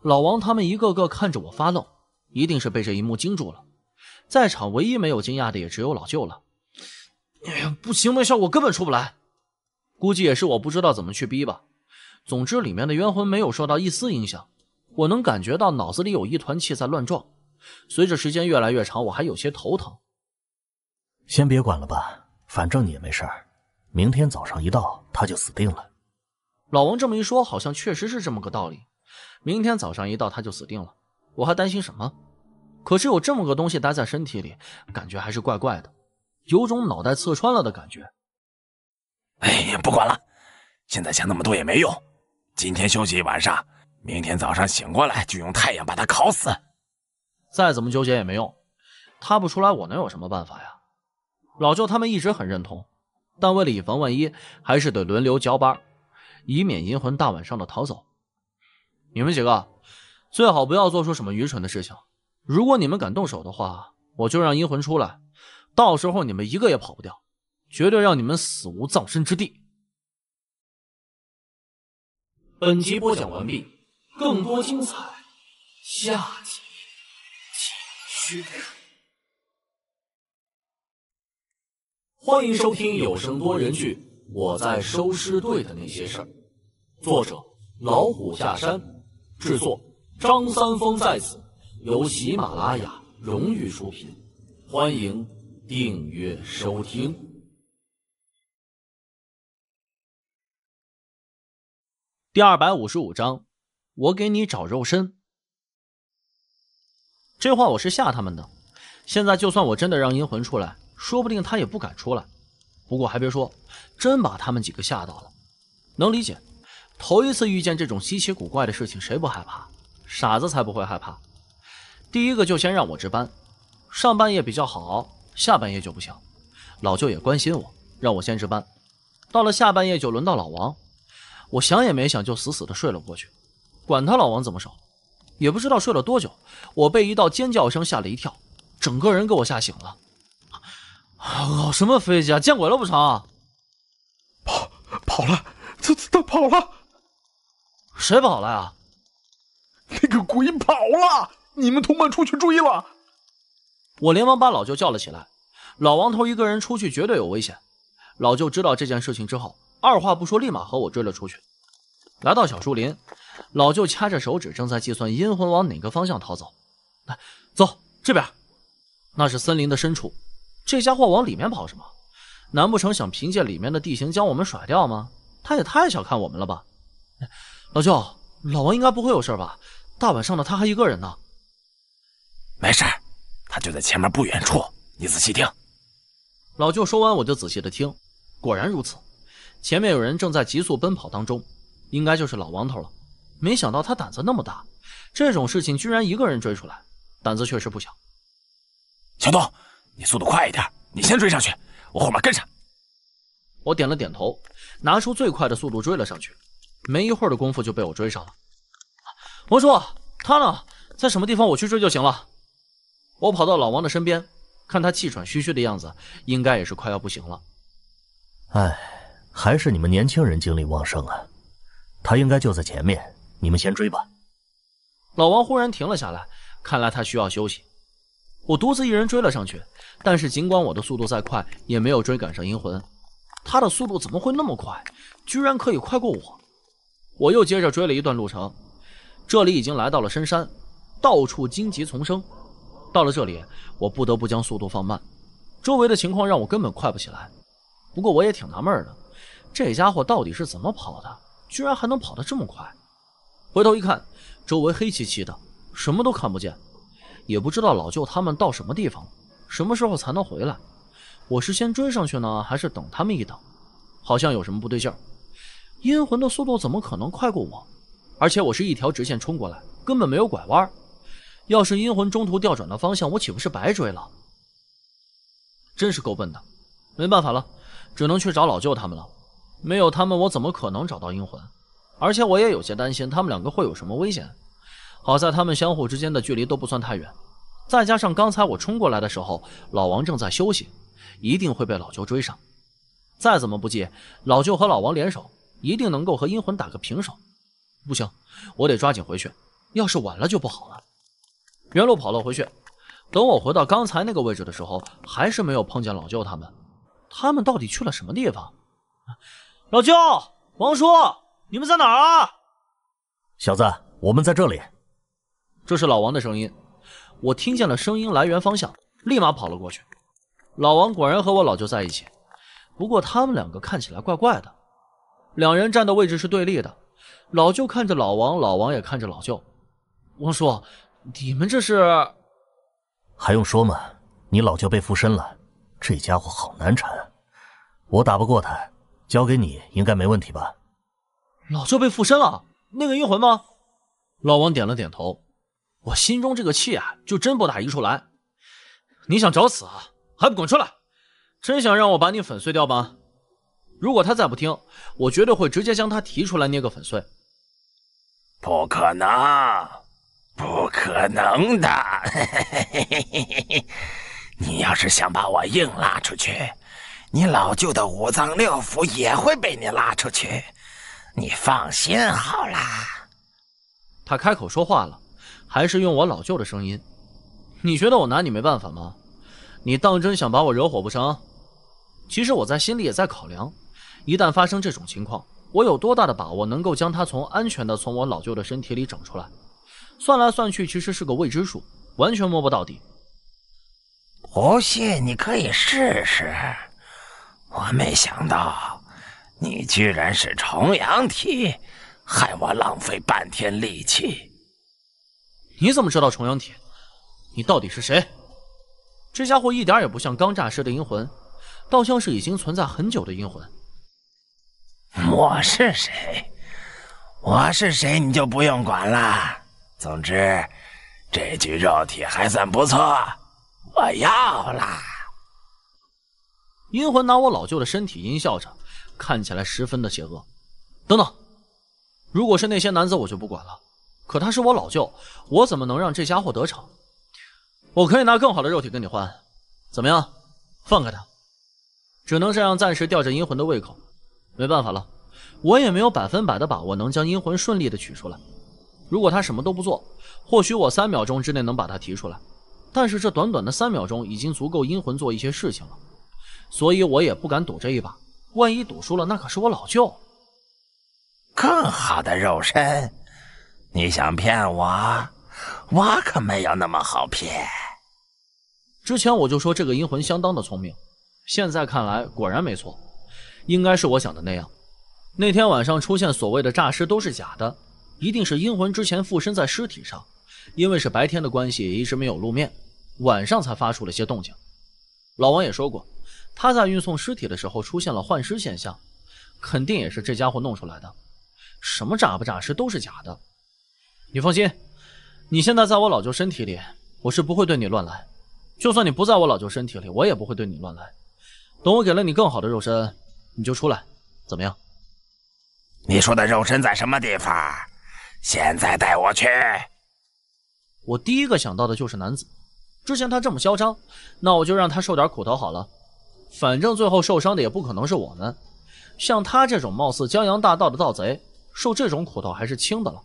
S4: 老王他们一个个看着我发愣，一定是被这一幕惊住了。在场唯一没有惊讶的也只有老舅了。哎呀，不行，没效果，根本出不来。估计也是我不知道怎么去逼吧。总之，里面的冤魂没有受到一丝影响，我能感觉到脑子里有一团气在乱撞。随着时间越来越长，我还有些头疼。
S13: 先别管了吧，反正你也没事儿。明天早上一到，他就死定了。
S4: 老王这么一说，好像确实是这么个道理。明天早上一到，他就死定了，我还担心什么？可是有这么个东西待在身体里，感觉还是怪怪的，有种脑袋刺穿了的感觉。
S5: 哎呀，不管了，现在想那么多也没用。今天休息一晚上，明天早上醒过来就用太阳把他烤死。
S4: 再怎么纠结也没用，他不出来我能有什么办法呀？老舅他们一直很认同，但为了以防万一，还是得轮流交班，以免阴魂大晚上的逃走。你们几个最好不要做出什么愚蠢的事情。如果你们敢动手的话，我就让阴魂出来，到时候你们一个也跑不掉，绝对让你们死无葬身之地。本集播讲完毕，
S6: 更多精彩下集
S1: 继续。欢迎收听有声多人剧《我在收尸队的那些事儿》，作者老虎下山，制作
S2: 张三丰在此，由喜马拉雅
S1: 荣誉出品，欢迎订阅
S3: 收听。
S4: 第二百五十五章，我给你找肉身。这话我是吓他们的。现在就算我真的让阴魂出来，说不定他也不敢出来。不过还别说，真把他们几个吓到了。能理解，头一次遇见这种稀奇古怪的事情，谁不害怕？傻子才不会害怕。第一个就先让我值班，上半夜比较好，下半夜就不行。老舅也关心我，让我先值班。到了下半夜就轮到老王。我想也没想，就死死的睡了过去。管他老王怎么守，也不知道睡了多久。我被一道尖叫声吓了一跳，整个人给我吓醒了。搞什么飞机啊！见鬼了不成？跑跑了，他他跑了！谁跑了啊？那个鬼跑了！你们同伴出去追了。我连忙把老舅叫了起来。老王头一个人出去绝对有危险。老舅知道这件事情之后。二话不说，立马和我追了出去。来到小树林，老舅掐着手指，正在计算阴魂往哪个方向逃走。走这边，那是森林的深处。这家伙往里面跑什么？难不成想凭借里面的地形将我们甩掉吗？他也太小看我们了吧！老舅，老王应该不会有事吧？大晚上的他还一个人呢。没事
S5: 他就在前面不远处。你仔细听。
S4: 老舅说完，我就仔细的听，果然如此。前面有人正在急速奔跑当中，应该就是老王头了。没想到他胆子那么大，这种事情居然一个人追出来，胆子确实不小。小东，你速度快一点，你先追上去，我后面跟上。我点了点头，拿出最快的速度追了上去。没一会儿的功夫就被我追上了。王叔，他呢？在什么地方？我去追就行了。我跑到老王的身边，看他气喘吁吁的样子，应该也是快要不行了。
S13: 唉。还是你们年轻人精力旺盛啊！他应该就在前面，你们先追吧。
S4: 老王忽然停了下来，看来他需要休息。我独自一人追了上去，但是尽管我的速度再快，也没有追赶上银魂。他的速度怎么会那么快？居然可以快过我！我又接着追了一段路程，这里已经来到了深山，到处荆棘丛生。到了这里，我不得不将速度放慢。周围的情况让我根本快不起来。不过我也挺纳闷的。这家伙到底是怎么跑的？居然还能跑得这么快！回头一看，周围黑漆漆的，什么都看不见，也不知道老舅他们到什么地方了，什么时候才能回来？我是先追上去呢，还是等他们一等？好像有什么不对劲儿。阴魂的速度怎么可能快过我？而且我是一条直线冲过来，根本没有拐弯。要是阴魂中途调转了方向，我岂不是白追了？真是够笨的。没办法了，只能去找老舅他们了。没有他们，我怎么可能找到阴魂？而且我也有些担心他们两个会有什么危险。好在他们相互之间的距离都不算太远，再加上刚才我冲过来的时候，老王正在休息，一定会被老舅追上。再怎么不济，老舅和老王联手，一定能够和阴魂打个平手。不行，我得抓紧回去，要是晚了就不好了。原路跑了回去，等我回到刚才那个位置的时候，还是没有碰见老舅他们。他们到底去了什么地方？老舅，王叔，你们在哪儿啊？
S13: 小子，我们在这里。
S4: 这是老王的声音，我听见了声音来源方向，立马跑了过去。老王果然和我老舅在一起，不过他们两个看起来怪怪的。两人站的位置是对立的，老舅看着老王，老王也看着老舅。王叔，你们这是
S13: 还用说吗？你老舅被附身了，这家伙好难缠，我打不过他。交给你应该没问题吧？
S4: 老舅被附身了，那个阴魂吗？老王点了点头。我心中这个气啊，就真不打一处来。你想找死，啊？还不滚出来？真想让我把你粉碎掉吗？如果他再不听，我绝对会直接将他提出来捏个粉碎。
S5: 不可能，不可能的。你要是想把我硬拉出去。
S4: 你老舅的五脏六腑也会被你拉出去，你放心好了。他开口说话了，还是用我老舅的声音。你觉得我拿你没办法吗？你当真想把我惹火不成？其实我在心里也在考量，一旦发生这种情况，我有多大的把握能够将它从安全的从我老舅的身体里整出来？算来算去，其实是个未知数，完全摸不到底。不信，你可以试试。
S5: 我没想到，你居然是重阳体，
S4: 害我浪费半天力气。你怎么知道重阳体？你到底是谁？这家伙一点也不像刚诈尸的阴魂，倒像是已经存在很久的阴魂。我是谁？我是谁你就不用管了。总之，这具
S5: 肉体还算不错，
S4: 我要了。阴魂拿我老舅的身体阴笑着，看起来十分的邪恶。等等，如果是那些男子，我就不管了。可他是我老舅，我怎么能让这家伙得逞？我可以拿更好的肉体跟你换，怎么样？放开他，只能这样暂时吊着阴魂的胃口。没办法了，我也没有百分百的把握能将阴魂顺利的取出来。如果他什么都不做，或许我三秒钟之内能把他提出来。但是这短短的三秒钟已经足够阴魂做一些事情了。所以我也不敢赌这一把，万一赌输了，那可是我老舅。更好的肉身，你想骗我？我可没有那么好骗。之前我就说这个阴魂相当的聪明，现在看来果然没错。应该是我想的那样，那天晚上出现所谓的诈尸都是假的，一定是阴魂之前附身在尸体上，因为是白天的关系，一直没有露面，晚上才发出了些动静。老王也说过。他在运送尸体的时候出现了幻尸现象，肯定也是这家伙弄出来的。什么诈不诈尸都是假的。你放心，你现在在我老舅身体里，我是不会对你乱来。就算你不在我老舅身体里，我也不会对你乱来。等我给了你更好的肉身，你就出来，怎么样？你说的肉身在什么地方？现在带我去。我第一个想到的就是男子。之前他这么嚣张，那我就让他受点苦头好了。反正最后受伤的也不可能是我们，像他这种貌似江洋大盗的盗贼，受这种苦头还是轻的了。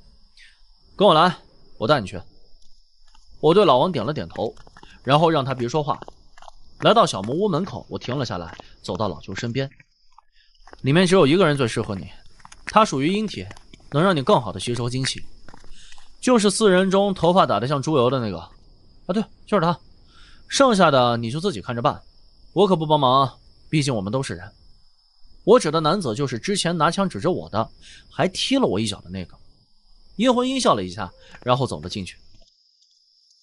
S4: 跟我来，我带你去。我对老王点了点头，然后让他别说话。来到小木屋门口，我停了下来，走到老舅身边。里面只有一个人最适合你，他属于阴体，能让你更好的吸收精气。就是四人中头发打的像猪油的那个。啊，对，就是他。剩下的你就自己看着办。我可不帮忙，毕竟我们都是人。我指的男子就是之前拿枪指着我的，还踢了我一脚的那个。阴魂阴笑了一下，然后走了进去。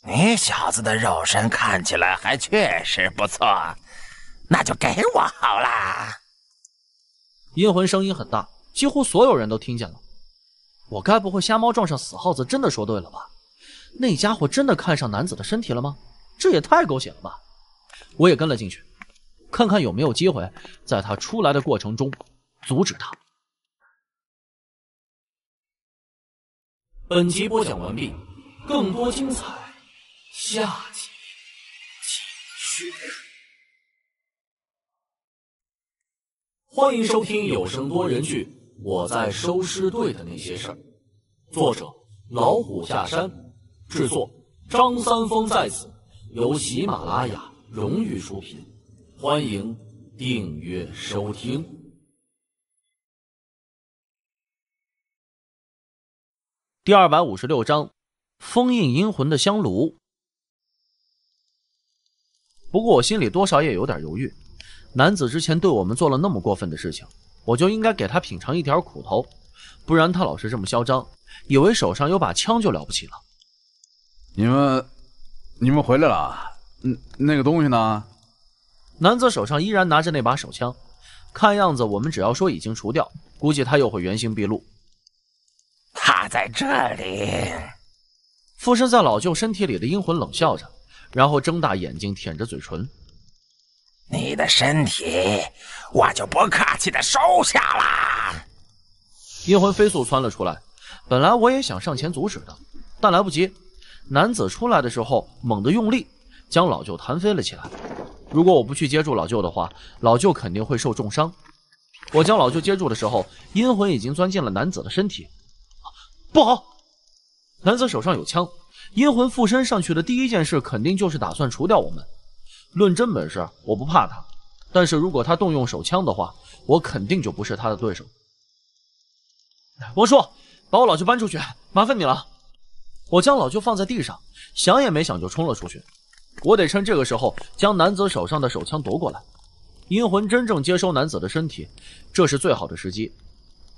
S4: 你小子的肉身看起来还确实不错，那就给我好了。阴魂声音很大，几乎所有人都听见了。我该不会瞎猫撞上死耗子，真的说对了吧？那家伙真的看上男子的身体了吗？这也太狗血了吧！我也跟了进去。看看有没有机会，在他出来的过程中阻止他。本集播讲完毕，
S6: 更多精彩下集继续。
S1: 欢迎收听有声多人剧《我在收尸队的那些事儿》，作者老虎下山，制作张三
S12: 丰在此，
S1: 由喜马拉雅荣誉出品。欢迎订阅收听
S4: 第二百五十六章《封印阴魂的香炉》。不过我心里多少也有点犹豫。男子之前对我们做了那么过分的事情，我就应该给他品尝一点苦头，不然他老是这么嚣张，以为手上有把枪就了不起了。你们，你们回来了？嗯，那个东西呢？男子手上依然拿着那把手枪，看样子我们只要说已经除掉，估计他又会原形毕露。
S14: 他在这里，
S4: 附身在老舅身体里的阴魂冷笑着，然后睁大眼睛舔着嘴唇。你的身体，我
S5: 就不客气的收下了。
S4: 阴魂飞速窜了出来，本来我也想上前阻止的，但来不及。男子出来的时候猛地用力，将老舅弹飞了起来。如果我不去接住老舅的话，老舅肯定会受重伤。我将老舅接住的时候，阴魂已经钻进了男子的身体。不好，男子手上有枪，阴魂附身上去的第一件事，肯定就是打算除掉我们。论真本事，我不怕他，但是如果他动用手枪的话，我肯定就不是他的对手。王叔，把我老舅搬出去，麻烦你了。我将老舅放在地上，想也没想就冲了出去。我得趁这个时候将男子手上的手枪夺过来。阴魂真正接收男子的身体，这是最好的时机。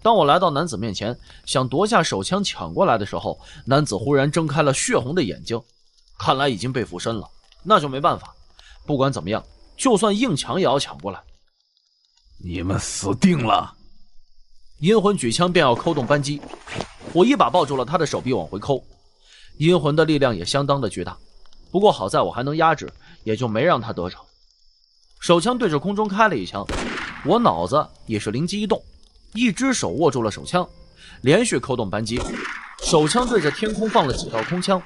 S4: 当我来到男子面前，想夺下手枪抢过来的时候，男子忽然睁开了血红的眼睛，看来已经被附身了。那就没办法，不管怎么样，就算硬抢也要抢过来。你们死定了！阴魂举枪便要扣动扳机，我一把抱住了他的手臂往回扣。阴魂的力量也相当的巨大。不过好在我还能压制，也就没让他得逞。手枪对着空中开了一枪，我脑子也是灵机一动，一只手握住了手枪，连续扣动扳机，手枪对着天空放了几道空枪，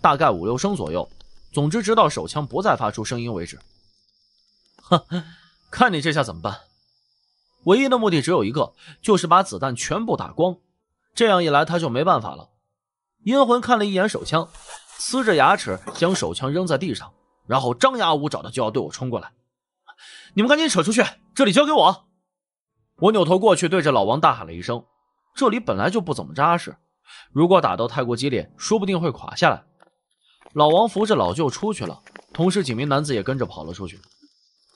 S4: 大概五六声左右。总之，直到手枪不再发出声音为止。哼，看你这下怎么办？唯一的目的只有一个，就是把子弹全部打光，这样一来他就没办法了。阴魂看了一眼手枪。呲着牙齿，将手枪扔在地上，然后张牙舞爪的就要对我冲过来。你们赶紧扯出去，这里交给我。我扭头过去，对着老王大喊了一声：“这里本来就不怎么扎实，如果打斗太过激烈，说不定会垮下来。”老王扶着老舅出去了，同时几名男子也跟着跑了出去。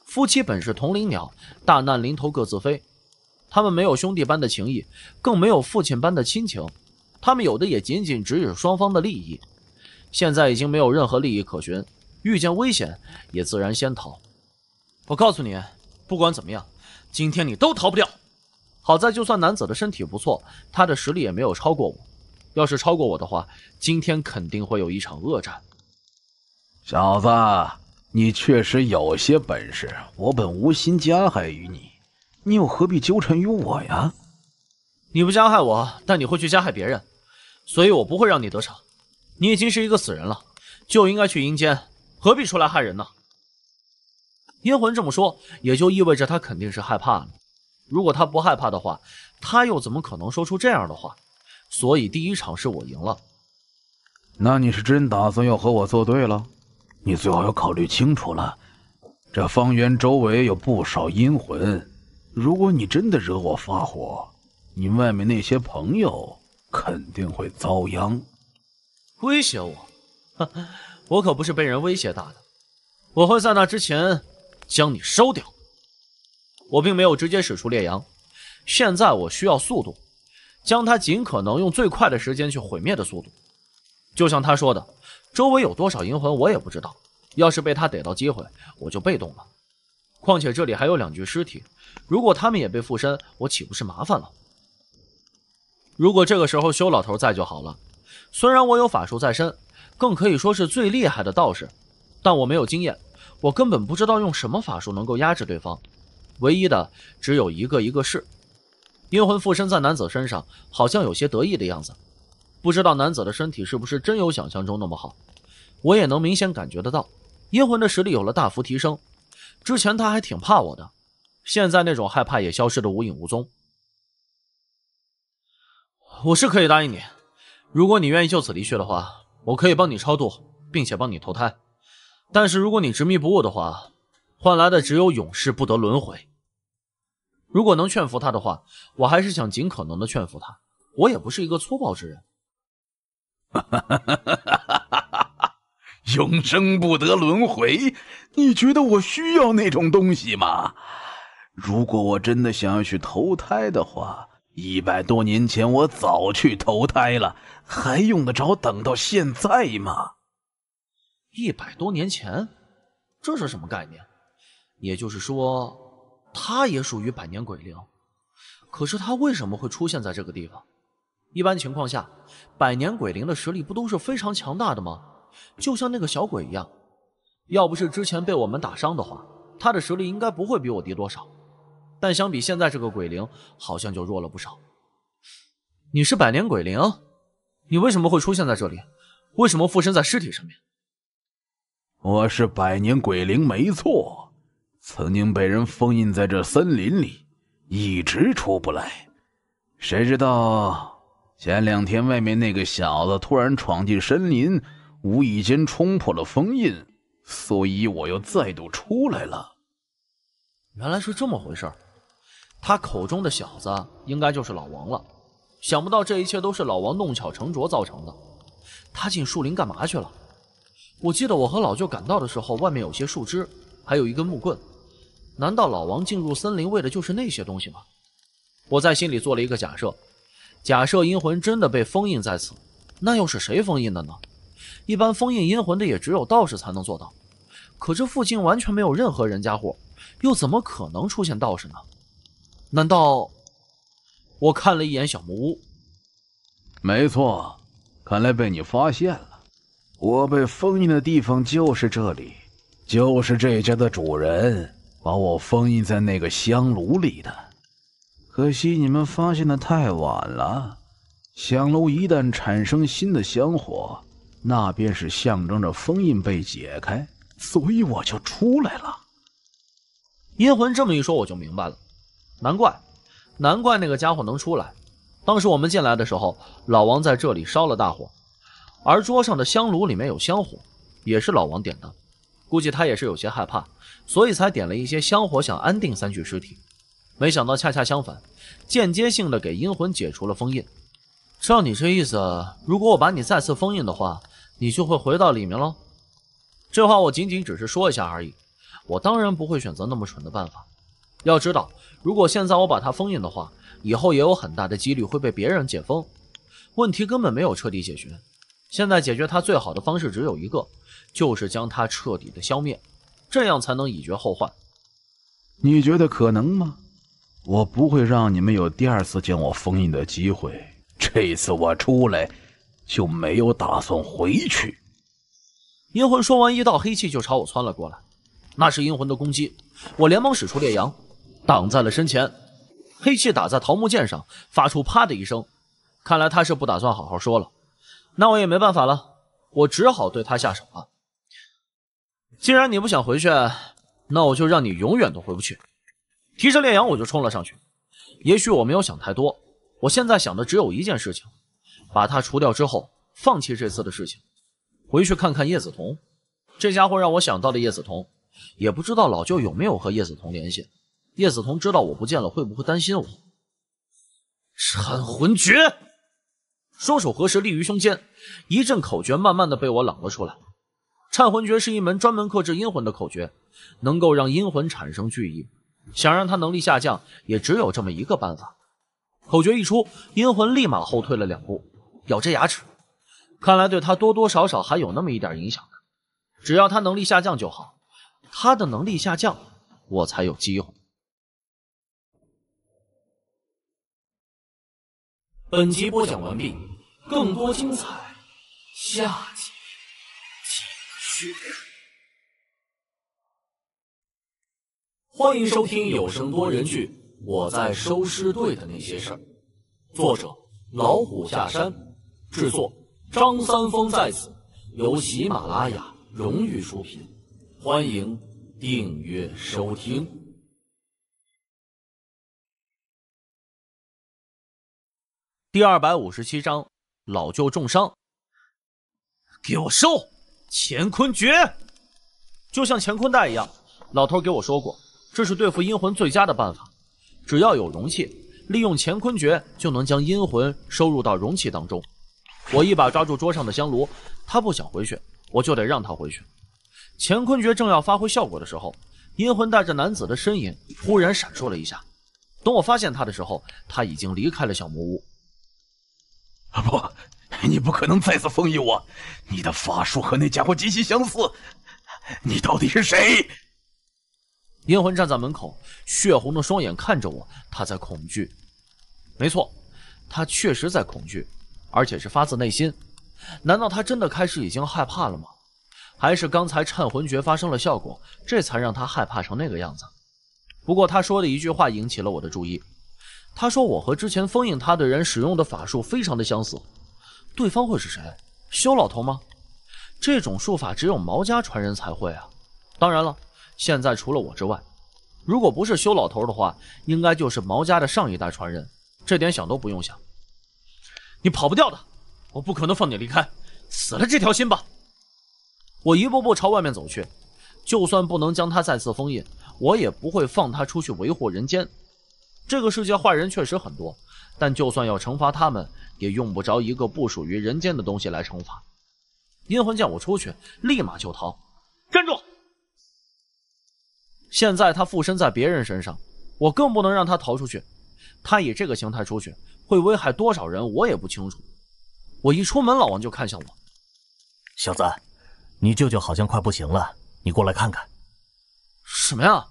S4: 夫妻本是同林鸟，大难临头各自飞。他们没有兄弟般的情谊，更没有父亲般的亲情，他们有的也仅仅只有双方的利益。现在已经没有任何利益可寻，遇见危险也自然先逃。我告诉你，不管怎么样，今天你都逃不掉。好在就算男子的身体不错，他的实力也没有超过我。要是超过我的话，今天肯定会有一场恶战。小子，你确实有些本事，我本无心
S15: 加害于你，你又何必纠缠于我呀？
S4: 你不加害我，但你会去加害别人，所以我不会让你得逞。你已经是一个死人了，就应该去阴间，何必出来害人呢？阴魂这么说，也就意味着他肯定是害怕了。如果他不害怕的话，他又怎么可能说出这样的话？所以第一场是我赢了。
S15: 那你是真打算要和我作对了？你最好要考虑清楚了。这方圆周围有不少阴魂，如果你真的惹我发火，你外面那些朋
S4: 友肯定会遭殃。威胁我？我可不是被人威胁大的。我会在那之前将你收掉。我并没有直接使出烈阳，现在我需要速度，将他尽可能用最快的时间去毁灭的速度。就像他说的，周围有多少银魂我也不知道。要是被他逮到机会，我就被动了。况且这里还有两具尸体，如果他们也被附身，我岂不是麻烦了？如果这个时候修老头在就好了。虽然我有法术在身，更可以说是最厉害的道士，但我没有经验，我根本不知道用什么法术能够压制对方。唯一的只有一个一个试。阴魂附身在男子身上，好像有些得意的样子。不知道男子的身体是不是真有想象中那么好？我也能明显感觉得到，阴魂的实力有了大幅提升。之前他还挺怕我的，现在那种害怕也消失的无影无踪。我是可以答应你。如果你愿意就此离去的话，我可以帮你超度，并且帮你投胎。但是如果你执迷不悟的话，换来的只有永世不得轮回。如果能劝服他的话，我还是想尽可能的劝服他。我也不是一个粗暴之人。哈哈哈
S15: 哈哈！哈永生不得轮回，你觉得我需要那种东西吗？如果我真的想要去投胎的话。一百多年前，我早去投胎了，还用得着等到现在吗？
S4: 一百多年前，这是什么概念？也就是说，他也属于百年鬼灵。可是他为什么会出现在这个地方？一般情况下，百年鬼灵的实力不都是非常强大的吗？就像那个小鬼一样，要不是之前被我们打伤的话，他的实力应该不会比我低多少。但相比现在这个鬼灵，好像就弱了不少。你是百年鬼灵？你为什么会出现在这里？为什么附身在尸体上面？
S15: 我是百年鬼灵，没错。曾经被人封印在这森林里，一直出不来。谁知道前两天外面那个小子突然闯进森林，无意间冲破了封印，所以我又再度
S4: 出来了。原来是这么回事儿。他口中的小子应该就是老王了，想不到这一切都是老王弄巧成拙造成的。他进树林干嘛去了？我记得我和老舅赶到的时候，外面有些树枝，还有一根木棍。难道老王进入森林为的就是那些东西吗？我在心里做了一个假设，假设阴魂真的被封印在此，那又是谁封印的呢？一般封印阴魂的也只有道士才能做到，可这附近完全没有任何人家户，又怎么可能出现道士呢？难道？我看了一眼小木屋。
S15: 没错，看
S4: 来被你发现了。
S15: 我被封印的地方就是这里，就是这家的主人把我封印在那个香炉里的。可惜你们发现的太晚了。香炉一旦产生新的香火，那便是象征着封印
S4: 被解开，所以我就出来了。阴魂这么一说，我就明白了。难怪，难怪那个家伙能出来。当时我们进来的时候，老王在这里烧了大火，而桌上的香炉里面有香火，也是老王点的。估计他也是有些害怕，所以才点了一些香火，想安定三具尸体。没想到恰恰相反，间接性的给阴魂解除了封印。照你这意思，如果我把你再次封印的话，你就会回到里面喽？这话我仅仅只是说一下而已，我当然不会选择那么蠢的办法。要知道。如果现在我把它封印的话，以后也有很大的几率会被别人解封。问题根本没有彻底解决，现在解决它最好的方式只有一个，就是将它彻底的消灭，这样才能以绝后患。你觉得
S15: 可能吗？我不会让你们有第二次将我封印的机会。这
S4: 次我出来就没有打算回去。阴魂说完，一道黑气就朝我窜了过来，那是阴魂的攻击。我连忙使出烈阳。挡在了身前，黑气打在桃木剑上，发出啪的一声。看来他是不打算好好说了，那我也没办法了，我只好对他下手了。既然你不想回去，那我就让你永远都回不去。提着烈阳，我就冲了上去。也许我没有想太多，我现在想的只有一件事情：把他除掉之后，放弃这次的事情，回去看看叶子彤。这家伙让我想到了叶子彤，也不知道老舅有没有和叶子彤联系。叶子彤知道我不见了，会不会担心我？忏魂诀，双手合十立于胸间，一阵口诀慢慢的被我朗了出来。忏魂诀是一门专门克制阴魂的口诀，能够让阴魂产生惧意，想让他能力下降，也只有这么一个办法。口诀一出，阴魂立马后退了两步，咬着牙齿，看来对他多多少少还有那么一点影响的。只要他能力下降就好，他的能力下降，我才有机会。
S3: 本集播
S7: 讲完毕，
S6: 更多精彩下集
S1: 继续。欢迎收听有声多人剧《我在收尸队的那些事儿》，作者老虎下山，
S2: 制作张三丰在此，由喜马拉雅
S1: 荣誉出品，欢迎订阅收听。
S3: 第二百五
S4: 十七章，老舅重伤，给我收乾坤诀，就像乾坤带一样，老头给我说过，这是对付阴魂最佳的办法。只要有容器，利用乾坤诀就能将阴魂收入到容器当中。我一把抓住桌上的香炉，他不想回去，我就得让他回去。乾坤诀正要发挥效果的时候，阴魂带着男子的身影忽然闪烁了一下。等我发现他的时候，他已经离开了小木屋。不，你不可能再次封印我。你的法术和那家伙极其相似。你到底是谁？阴魂站在门口，血红的双眼看着我，他在恐惧。没错，他确实在恐惧，而且是发自内心。难道他真的开始已经害怕了吗？还是刚才忏魂诀发生了效果，这才让他害怕成那个样子？不过他说的一句话引起了我的注意。他说：“我和之前封印他的人使用的法术非常的相似，对方会是谁？修老头吗？这种术法只有毛家传人才会啊！当然了，现在除了我之外，如果不是修老头的话，应该就是毛家的上一代传人。这点想都不用想，你跑不掉的，我不可能放你离开，死了这条心吧。我一步步朝外面走去，就算不能将他再次封印，我也不会放他出去为祸人间。”这个世界坏人确实很多，但就算要惩罚他们，也用不着一个不属于人间的东西来惩罚。阴魂见我出去，立马就逃。站住！现在他附身在别人身上，我更不能让他逃出去。他以这个形态出去，会危害多少人，我也不
S13: 清楚。我一出门，老王就看向我。小子，你舅舅好像快不行了，你过来看看。什么呀？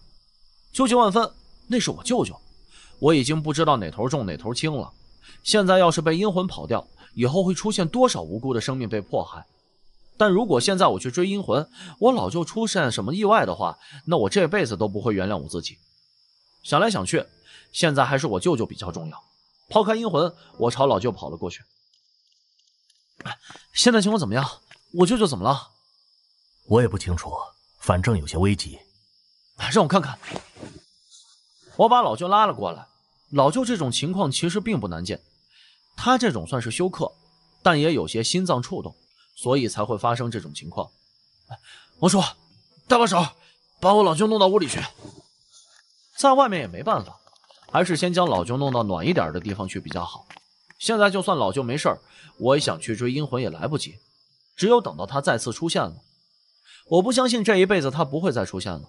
S13: 纠结万分，
S4: 那是我舅舅。我已经不知道哪头重哪头轻了，现在要是被阴魂跑掉，以后会出现多少无辜的生命被迫害。但如果现在我去追阴魂，我老舅出现什么意外的话，那我这辈子都不会原谅我自己。想来想去，现在还是我舅舅比较重要。抛开阴魂，我朝老舅跑了过去。现在情况怎么样？我舅舅怎么了？
S13: 我也不清楚，反正有些危急。
S4: 让我看看。我把老舅拉了过来。老舅这种情况其实并不难见，他这种算是休克，但也有些心脏触动，所以才会发生这种情况。王叔，搭把手，把我老舅弄到屋里去，在外面也没办法，还是先将老舅弄到暖一点的地方去比较好。现在就算老舅没事，我也想去追阴魂也来不及，只有等到他再次出现了。我不相信这一辈子他不会再出现了，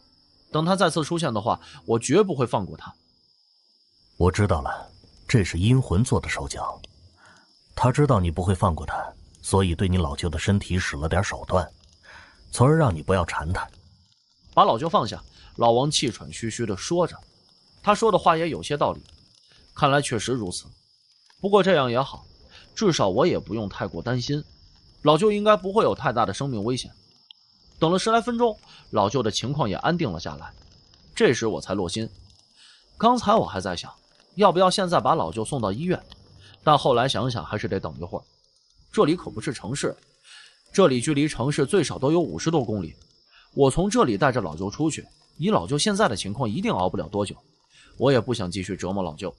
S4: 等他再次出现的话，我绝不会放过
S13: 他。我知道了，这是阴魂做的手脚。他知道你不会放过他，所以对你老舅的身体使了点手段，从而让你不要缠他。
S4: 把老舅放下，老王气喘吁吁地说着。他说的话也有些道理，看来确实如此。不过这样也好，至少我也不用太过担心。老舅应该不会有太大的生命危险。等了十来分钟，老舅的情况也安定了下来。这时我才落心。刚才我还在想。要不要现在把老舅送到医院？但后来想想，还是得等一会儿。这里可不是城市，这里距离城市最少都有五十多公里。我从这里带着老舅出去，以老舅现在的情况，一定熬不了多久。我也不想继续折磨老舅。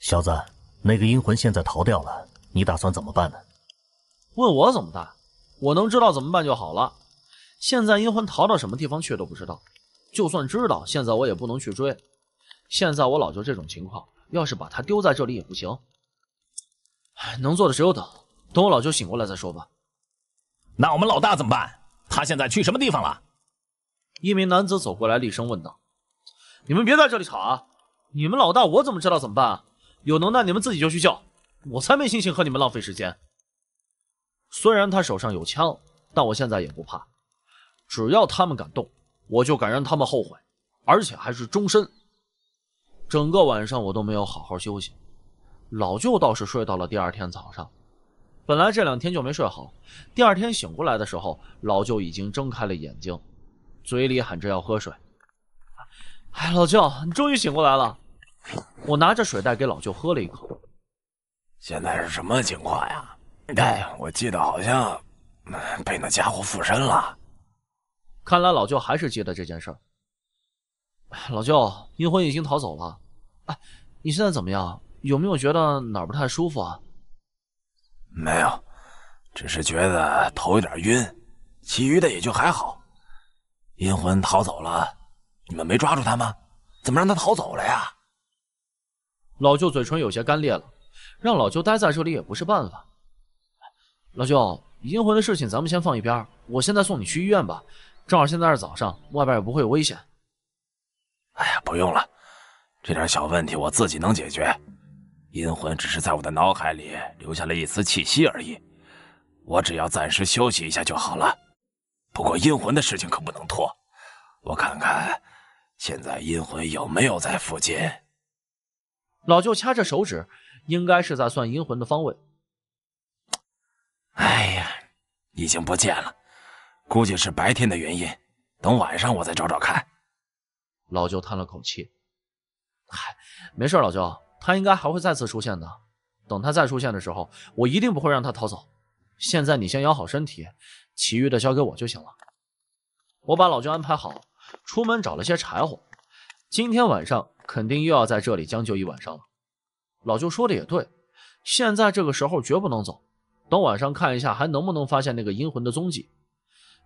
S13: 小子，那个阴魂现在逃掉了，你打算怎么办呢？
S4: 问我怎么办？我能知道怎么办就好了。现在阴魂逃到什么地方去都不知道，就算知道，现在我也不能去追。现在我老舅这种情况，要是把他丢在这里也不行。哎，能做的只有等，等我老舅醒过来再说吧。那我们老大怎么办？他现在去什么地方了？一名男子走过来，厉声问道：“你们别在这里吵啊！你们老大我怎么知道怎么办？有能耐你们自己就去叫，我才没心情和你们浪费时间。虽然他手上有枪，但我现在也不怕。只要他们敢动，我就敢让他们后悔，而且还是终身。”整个晚上我都没有好好休息，老舅倒是睡到了第二天早上。本来这两天就没睡好，第二天醒过来的时候，老舅已经睁开了眼睛，嘴里喊着要喝水。哎，老舅，你终于醒过来了！我拿着水袋给老舅喝了一口。现在是什么情况呀？哎，我记得好像被那家伙附身了。看来老舅还是记得这件事儿。老舅，阴魂已经逃走了。哎，你现在怎么样？有没有觉得哪儿不太舒服啊？
S5: 没有，只是觉得头有点晕，其余的
S4: 也就还好。阴魂逃走了，你们没抓住他吗？怎么让他逃走了呀？老舅嘴唇有些干裂了，让老舅待在这里也不是办法。老舅，阴魂的事情咱们先放一边，我现在送你去医院吧，正好现在是早上，外边也不会有危险。哎呀，不用了。
S5: 这点小问题我自己能解决，阴魂只是在我的脑海里留下了一丝气息而已，我只要暂时休息一下就好了。不过阴魂的事情可不能拖，我看看现在阴魂有没有
S4: 在附近。老舅掐着手指，应该是在算阴魂的方位。
S5: 哎呀，已经不见了，估计
S4: 是白天的原因，等晚上我再找找看。老舅叹了口气。嗨，没事，老舅，他应该还会再次出现的。等他再出现的时候，我一定不会让他逃走。现在你先养好身体，其余的交给我就行了。我把老舅安排好，出门找了些柴火。今天晚上肯定又要在这里将就一晚上了。老舅说的也对，现在这个时候绝不能走。等晚上看一下还能不能发现那个阴魂的踪迹。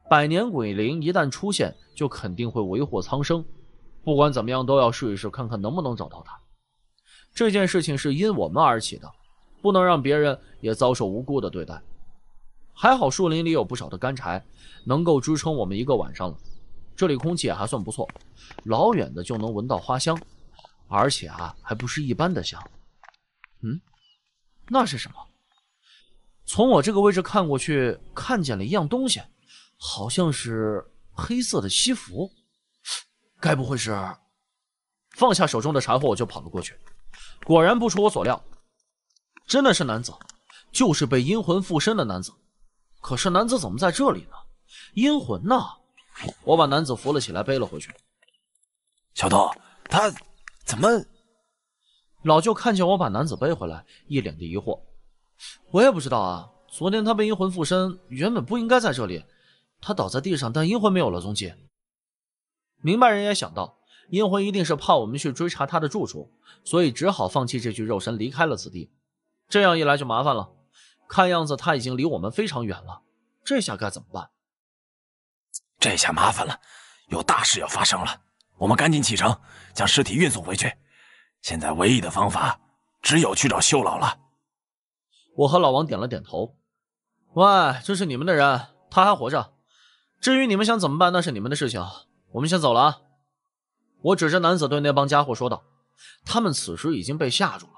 S4: 百年鬼灵一旦出现，就肯定会为祸苍生。不管怎么样，都要试一试，看看能不能找到他。这件事情是因我们而起的，不能让别人也遭受无辜的对待。还好树林里有不少的干柴，能够支撑我们一个晚上了。这里空气也还算不错，老远的就能闻到花香，而且啊，还不是一般的香。嗯，那是什么？从我这个位置看过去，看见了一样东西，好像是黑色的西服。该不会是放下手中的柴火，我就跑了过去。果然不出我所料，真的是男子，就是被阴魂附身的男子。可是男子怎么在这里呢？阴魂呢？我把男子扶了起来，背了回去。小东，他怎么？老舅看见我把男子背回来，一脸的疑惑。我也不知道啊。昨天他被阴魂附身，原本不应该在这里。他倒在地上，但阴魂没有了踪迹。明白人也想到，阴魂一定是怕我们去追查他的住处，所以只好放弃这具肉身离开了此地。这样一来就麻烦了，看样子他已经离我们非常远了。这下该怎么办？
S5: 这下麻烦了，有大事要发生了。我们赶紧启程，将尸体运送回去。现在唯一的方法，只有去找秀老了。
S4: 我和老王点了点头。喂，这是你们的人，他还活着。至于你们想怎么办，那是你们的事情。我们先走了啊！我指着男子对那帮家伙说道：“他们此时已经被吓住了，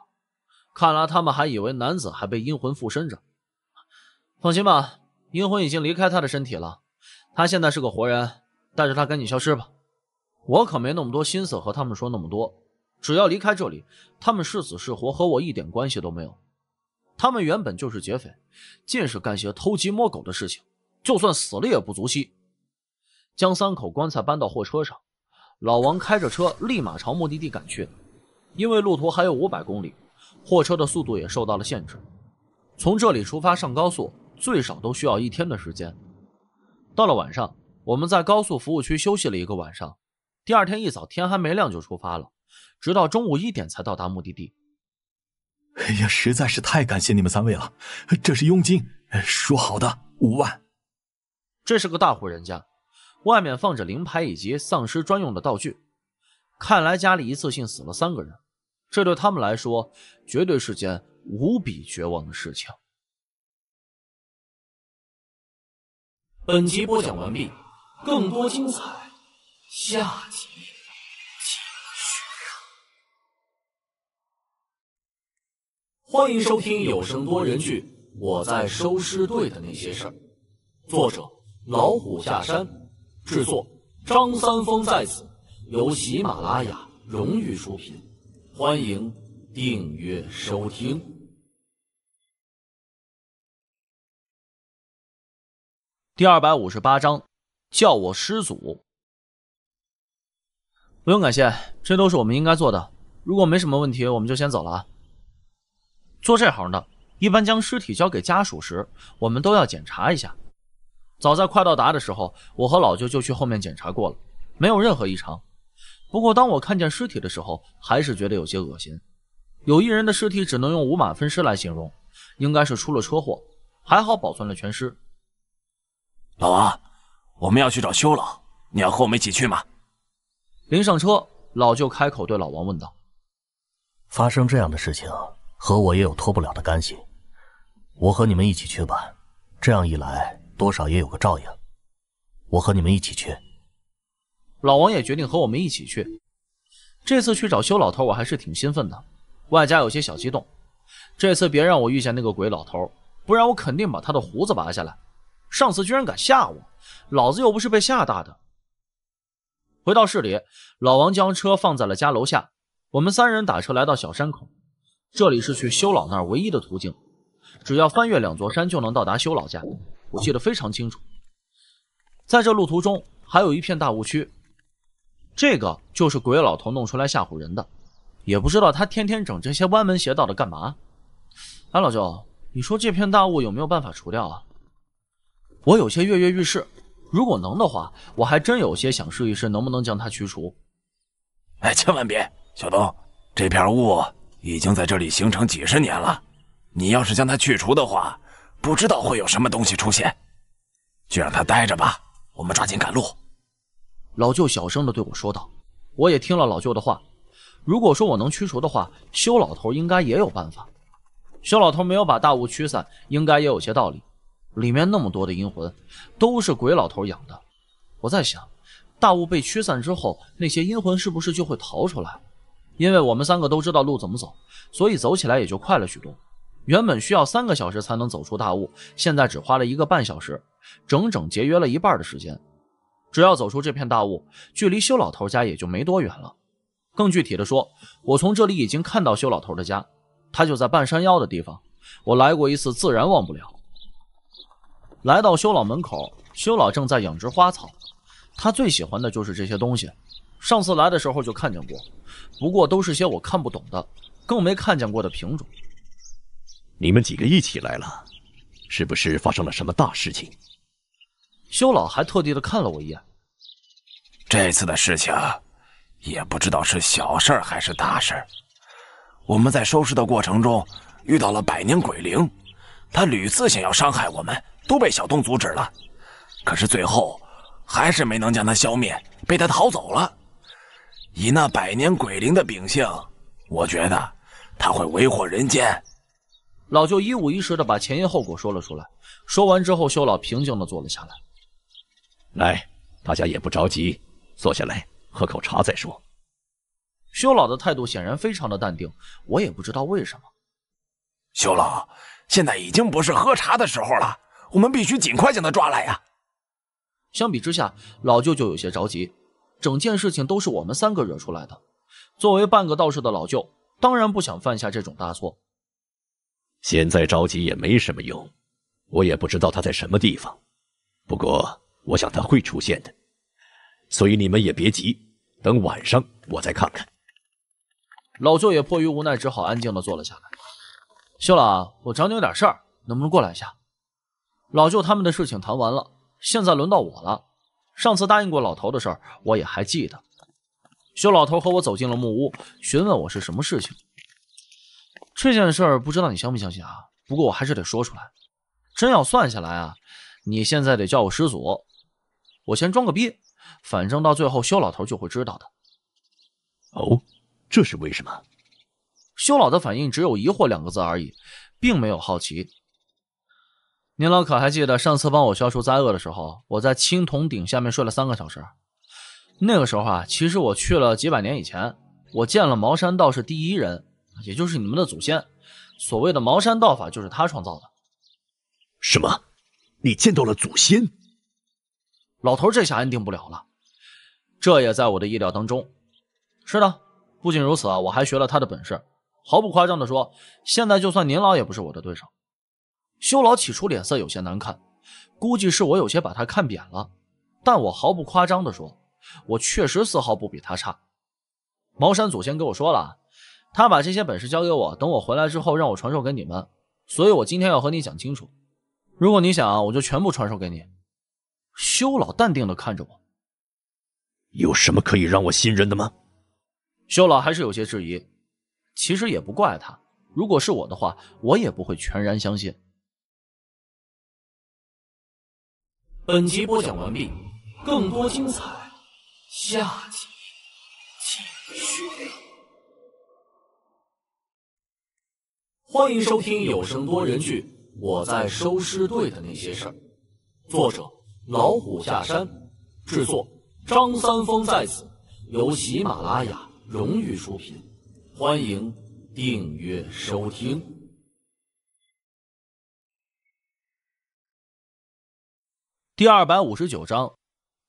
S4: 看来他们还以为男子还被阴魂附身着。放心吧，阴魂已经离开他的身体了，他现在是个活人。带着他赶紧消失吧，我可没那么多心思和他们说那么多。只要离开这里，他们是死是活和我一点关系都没有。他们原本就是劫匪，尽是干些偷鸡摸狗的事情，就算死了也不足惜。”将三口棺材搬到货车上，老王开着车立马朝目的地赶去。因为路途还有五百公里，货车的速度也受到了限制。从这里出发上高速，最少都需要一天的时间。到了晚上，我们在高速服务区休息了一个晚上。第二天一早，天还没亮就出发了，直到中午一点才到达目的地。
S13: 哎呀，实在是太感谢你们三位了！这是佣金，说好的五万。
S4: 这是个大户人家。外面放着灵牌以及丧尸专用的道具，看来家里一次性死了三个人，这对他们来说绝对是件无比绝望的事
S3: 情。本集播讲完毕，
S6: 更多精彩下集继续。
S1: 欢迎收听有声多人剧《我在收尸
S2: 队的那些
S1: 事儿》，作者老虎下山。
S2: 制作张三丰在此，由喜马拉雅
S1: 荣誉出品，欢迎订阅收听。
S3: 第二百五十八章，
S4: 叫我师祖。不用感谢，这都是我们应该做的。如果没什么问题，我们就先走了啊。做这行的，一般将尸体交给家属时，我们都要检查一下。早在快到达的时候，我和老舅就去后面检查过了，没有任何异常。不过当我看见尸体的时候，还是觉得有些恶心。有一人的尸体只能用五马分尸来形容，应该是出了车祸，还好保存了全尸。老王，我们要去找修老，你要和我们一起去吗？临上车，老舅开口对老
S13: 王问道：“发生这样的事情，和我也有脱不了的干系，我和你们一起去吧。这样一来。”多少也有个照应，我和你们一起去。
S4: 老王也决定和我们一起去。这次去找修老头，我还是挺兴奋的，外加有些小激动。这次别让我遇见那个鬼老头，不然我肯定把他的胡子拔下来。上次居然敢吓我，老子又不是被吓大的。回到市里，老王将车放在了家楼下。我们三人打车来到小山口，这里是去修老那儿唯一的途径。只要翻越两座山，就能到达修老家。我记得非常清楚，在这路途中还有一片大雾区，这个就是鬼老头弄出来吓唬人的，也不知道他天天整这些歪门邪道的干嘛。哎，老舅，你说这片大雾有没有办法除掉啊？我有些跃跃欲试，如果能的话，我还真有些想试一试能不能将它去除。哎，千万别，小东，
S5: 这片雾
S4: 已经在这里形成几十年了，你要是将它
S5: 去除的话。不知道会有什么东西出现，就让他待着吧。我们
S4: 抓紧赶路。”老舅小声的对我说道。我也听了老舅的话。如果说我能驱除的话，修老头应该也有办法。修老头没有把大雾驱散，应该也有些道理。里面那么多的阴魂，都是鬼老头养的。我在想，大雾被驱散之后，那些阴魂是不是就会逃出来？因为我们三个都知道路怎么走，所以走起来也就快了许多。原本需要三个小时才能走出大雾，现在只花了一个半小时，整整节约了一半的时间。只要走出这片大雾，距离修老头家也就没多远了。更具体的说，我从这里已经看到修老头的家，他就在半山腰的地方。我来过一次，自然忘不了。来到修老门口，修老正在养殖花草，他最喜欢的就是这些东西。上次来的时候就看见过，不过都是些我看不懂的，更没看见过的品种。你们几个一
S16: 起来了，是不是发生了什么大事情？
S4: 修老还特地的
S5: 看了我一眼。这次的事情，也不知道是小事儿还是大事儿。我们在收拾的过程中，遇到了百年鬼灵，他屡次想要伤害我们，都被小东阻止了。可是最后，还是没能将他消灭，被他逃走了。以那百年鬼灵的
S4: 秉性，我觉得他会为祸人间。老舅一五一十的把前因后果说了出来。说完之后，修老平静的坐了下来。来，大家也不着急，坐下来喝口茶再说。修老的态度显然非常的淡定，我也不知道为什么。修老，现在已经不是喝茶的时候了，我们必须尽快将他抓来呀！相比之下，老舅舅有些着急。整件事情都是我们三个惹出来的。作为半个道士的老舅，当然不想犯下这种大错。
S16: 现在着急也没什么用，我也不知道他在什么地方，不过我想他会出现的，所以你们也别急，等晚上我再看看。
S4: 老舅也迫于无奈，只好安静地坐了下来。秀老，我找你有点事儿，能不能过来一下？老舅他们的事情谈完了，现在轮到我了。上次答应过老头的事儿，我也还记得。秀老头和我走进了木屋，询问我是什么事情。这件事儿不知道你相不相信啊，不过我还是得说出来。真要算下来啊，你现在得叫我师祖。我先装个逼，反正到最后修老头就会知道的。哦，这是为什么？修老的反应只有疑惑两个字而已，并没有好奇。您老可还记得上次帮我消除灾厄的时候，我在青铜鼎下面睡了三个小时？那个时候啊，其实我去了几百年以前，我见了茅山道士第一人。也就是你们的祖先，所谓的茅山道法就是他创造的。什么？你见到了祖先？老头这下安定不了了。这也在我的意料当中。是的，不仅如此啊，我还学了他的本事。毫不夸张的说，现在就算您老也不是我的对手。修老起初脸色有些难看，估计是我有些把他看扁了。但我毫不夸张的说，我确实丝毫不比他差。茅山祖先跟我说了。他把这些本事交给我，等我回来之后，让我传授给你们。所以，我今天要和你讲清楚。如果你想，我就全部传授给你。修老淡定的看着我，有什么可以让我信任的吗？修老还是有些质疑。其实也不怪他，如果是我的话，我也不会全然相
S3: 信。
S7: 本集播讲完毕，
S6: 更多精彩，下集继续。
S1: 欢迎收听有声多人剧《我在收尸队的那些事儿》，作者老虎下山，制作
S2: 张三丰在此，由喜马拉雅
S1: 荣誉出品，欢迎订阅收听。
S3: 第二百五十九章：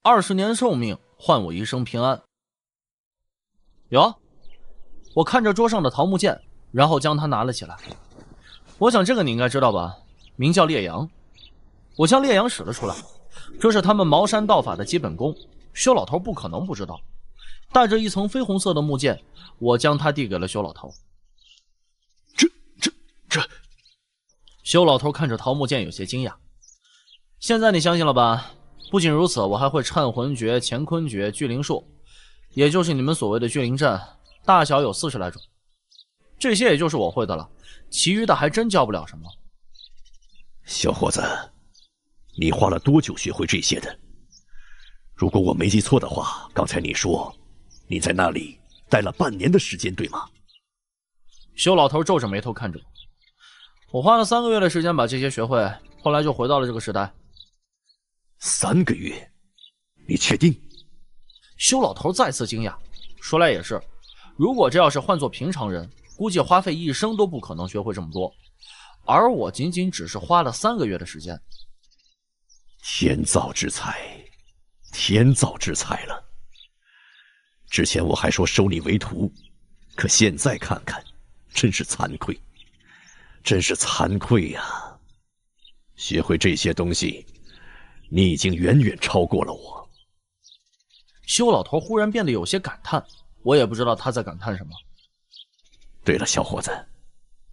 S4: 二十年寿命换我一生平安。哟，我看着桌上的桃木剑。然后将它拿了起来，我想这个你应该知道吧，名叫烈阳。我将烈阳使了出来，这是他们茅山道法的基本功，修老头不可能不知道。带着一层绯红色的木剑，我将它递给了修老头。这、这、这……修老头看着桃木剑有些惊讶。现在你相信了吧？不仅如此，我还会忏魂诀、乾坤诀、聚灵术，也就是你们所谓的聚灵阵，大小有四十来种。这些也就是我会的了，其余的还真教不了什么。
S16: 小伙子，你花了多
S4: 久学会这些的？
S16: 如果我没记错的话，刚才你说你在那里待了半年的时
S4: 间，对吗？修老头皱着眉头看着我。我花了三个月的时间把这些学会，后来就回到了这个时代。三个月？你确定？修老头再次惊讶。说来也是，如果这要是换做平常人。估计花费一生都不可能学会这么多，而我仅仅只是花了三个月的时间。
S16: 天造之才，天造之才了。之前我还说收你为徒，可现在看看，真是惭愧，真是惭愧呀！学会这些东西，你已经远远超过了我。
S4: 修老头忽然变得有些感叹，我也不知道他在感叹什么。
S16: 对了，小伙子，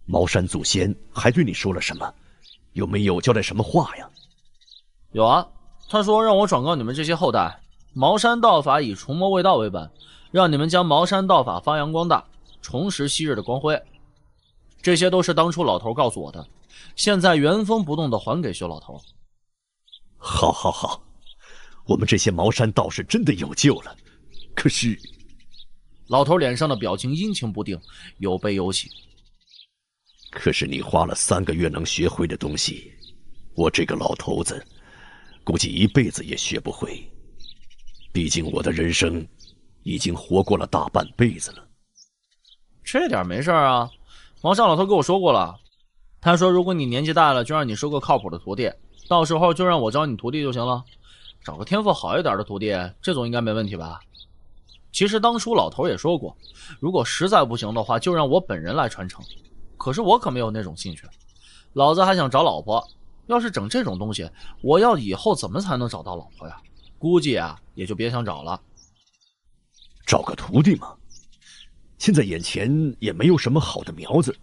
S16: 茅山祖先还对你说了什么？有没有交代什么话呀？
S4: 有啊，他说让我转告你们这些后代，茅山道法以除魔卫道为本，让你们将茅山道法发扬光大，重拾昔日的光辉。这些都是当初老头告诉我的，现在原封不动的还给薛老头。好，好，好，我们这些茅山道士真的有救了。可是。老头脸上的表情
S16: 阴晴不定，有悲有喜。可是你花了三个月能学会的东西，我这个老头子估计一辈子也学不会。毕竟我的人生已经活过了大半辈子了。
S4: 这点没事啊，王上老头跟我说过了，他说如果你年纪大了，就让你收个靠谱的徒弟，到时候就让我教你徒弟就行了，找个天赋好一点的徒弟，这总应该没问题吧？其实当初老头也说过，如果实在不行的话，就让我本人来传承。可是我可没有那种兴趣，老子还想找老婆。要是整这种东西，我要以后怎么才能找到老婆呀？估计啊，也就别想找了。
S16: 找个徒弟嘛，现在眼前也没有什么好的苗子，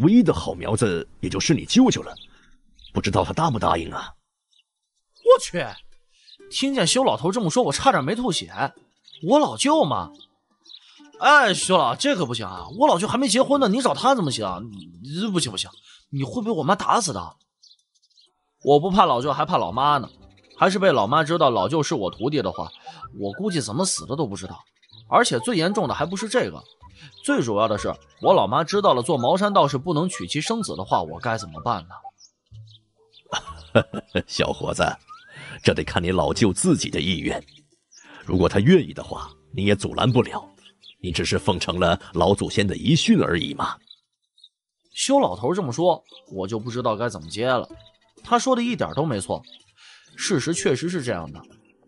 S16: 唯一的好苗子也就是你舅舅了，不知道他答不答应啊？
S4: 我去，听见修老头这么说，我差点没吐血。我老舅嘛，哎，徐老，这可不行啊！我老舅还没结婚呢，你找他怎么行？不行不行，你会被我妈打死的！我不怕老舅，还怕老妈呢。还是被老妈知道老舅是我徒弟的话，我估计怎么死的都不知道。而且最严重的还不是这个，最主要的是我老妈知道了做茅山道士不能娶妻生子的话，我该怎么办呢？
S16: 小伙子，这得看你老舅自己的意愿。如果他愿意的话，你也阻拦不了，你只是奉承了老
S4: 祖先的遗训而已嘛。修老头这么说，我就不知道该怎么接了。他说的一点都没错，事实确实是这样的。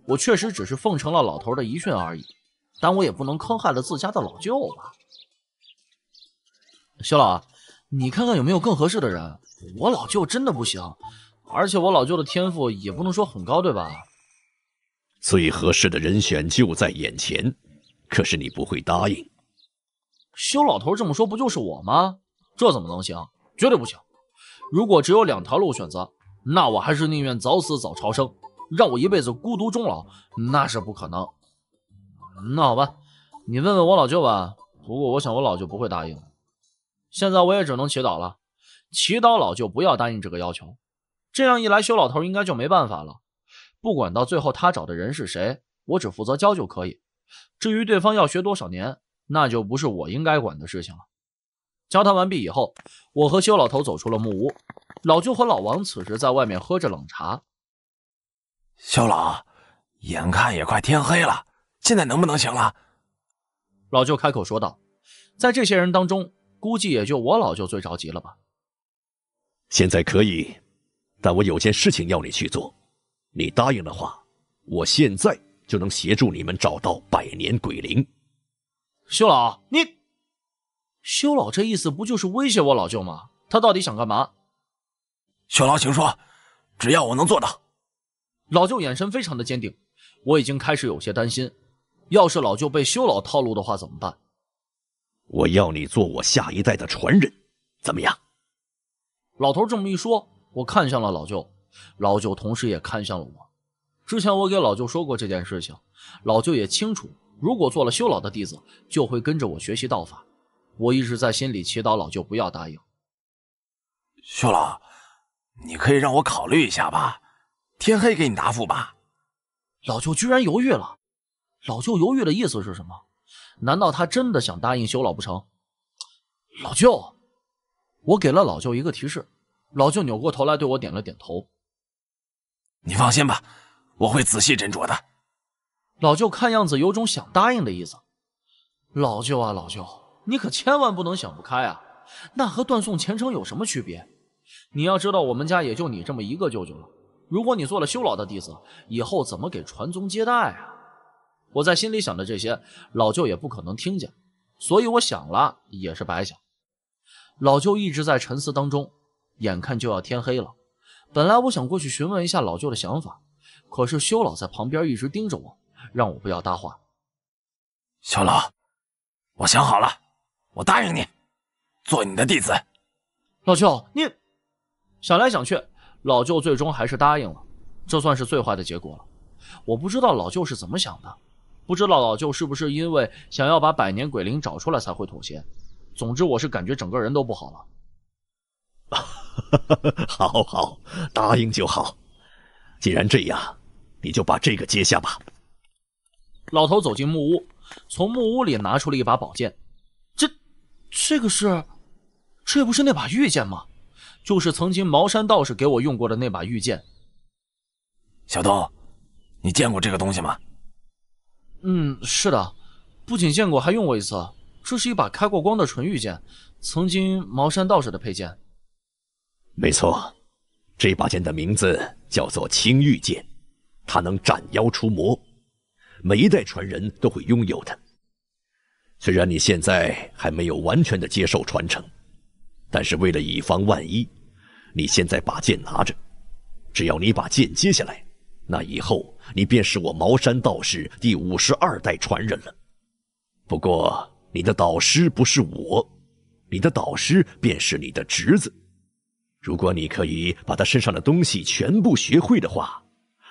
S4: 我确实只是奉承了老头的遗训而已，但我也不能坑害了自家的老舅吧？修老，你看看有没有更合适的人。我老舅真的不行，而且我老舅的天赋也不能说很高，对吧？最
S16: 合适的人选就在眼前，可是你不会答应。
S4: 修老头这么说，不就是我吗？这怎么能行？绝对不行！如果只有两条路选择，那我还是宁愿早死早超生，让我一辈子孤独终老，那是不可能。那好吧，你问问我老舅吧。不过我想我老舅不会答应。现在我也只能祈祷了，祈祷老舅不要答应这个要求。这样一来，修老头应该就没办法了。不管到最后他找的人是谁，我只负责教就可以。至于对方要学多少年，那就不是我应该管的事情了。交谈完毕以后，我和修老头走出了木屋。老舅和老王此时在外面喝着冷茶。修老，眼看也快天黑了，现在能不能行了？老舅开口说道：“在这些人当中，估计也就我老舅最着急了吧。”
S16: 现在可以，但我有件事情要你去做。你答应的话，我现在
S4: 就能协助你们找到百年鬼灵。修老，你修老这意思不就是威胁我老舅吗？他到底想干嘛？修老，请说，只要我能做到。老舅眼神非常的坚定，我已经开始有些担心，要是老舅被修老套路的话怎么办？我要你
S16: 做我下一代的传人，
S4: 怎么样？老头这么一说，我看向了老舅。老舅同时也看向了我。之前我给老舅说过这件事情，老舅也清楚。如果做了修老的弟子，就会跟着我学习道法。我一直在心里祈祷老舅不要答应。修老，你可以让我考虑一下吧，天黑给你答复吧。老舅居然犹豫了。老舅犹豫的意思是什么？难道他真的想答应修老不成？老舅，我给了老舅一个提示。老舅扭过头来对我点了点头。你放心吧，我会仔细斟酌的。老舅看样子有种想答应的意思。老舅啊，老舅，你可千万不能想不开啊！那和断送前程有什么区别？你要知道，我们家也就你这么一个舅舅了。如果你做了修老的弟子，以后怎么给传宗接代啊？我在心里想的这些，老舅也不可能听见，所以我想了也是白想。老舅一直在沉思当中，眼看就要天黑了。本来我想过去询问一下老舅的想法，可是修老在旁边一直盯着我，让我不要搭话。修老，我想好了，我答应你，做你的弟子。老舅，你想来想去，老舅最终还是答应了，这算是最坏的结果了。我不知道老舅是怎么想的，不知道老舅是不是因为想要把百年鬼灵找出来才会妥协。总之，我是感觉整个人都不好了。好
S16: 好答应就好。既然这样，你就把这个接下吧。
S4: 老头走进木屋，从木屋里拿出了一把宝剑。这，这个是，这不是那把玉剑吗？就是曾经茅山道士给我用过的那把玉剑。小东，你见过这个东西吗？嗯，是的，不仅见过，还用过一次。这是一把开过光的纯玉剑，曾经茅山道士的佩剑。没错，
S16: 这把剑的名字叫做青玉剑，它能斩妖除魔，每一代传人都会拥有的。虽然你现在还没有完全的接受传承，但是为了以防万一，你现在把剑拿着。只要你把剑接下来，那以后你便是我茅山道士第五十二代传人了。不过你的导师不是我，你的导师便是你的侄子。如果你可以
S4: 把他身上的东西全部学会的话，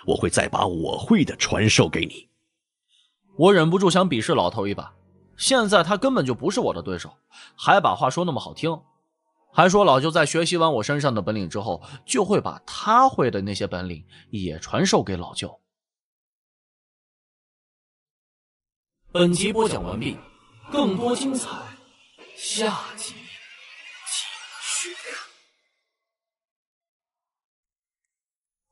S4: 我会再把我会的传授给你。我忍不住想鄙视老头一把，现在他根本就不是我的对手，还把话说那么好听，还说老舅在学习完我身上的本领之后，就会把他会的那些本领也传授给老舅。本集播讲完毕，
S6: 更多精彩，下集。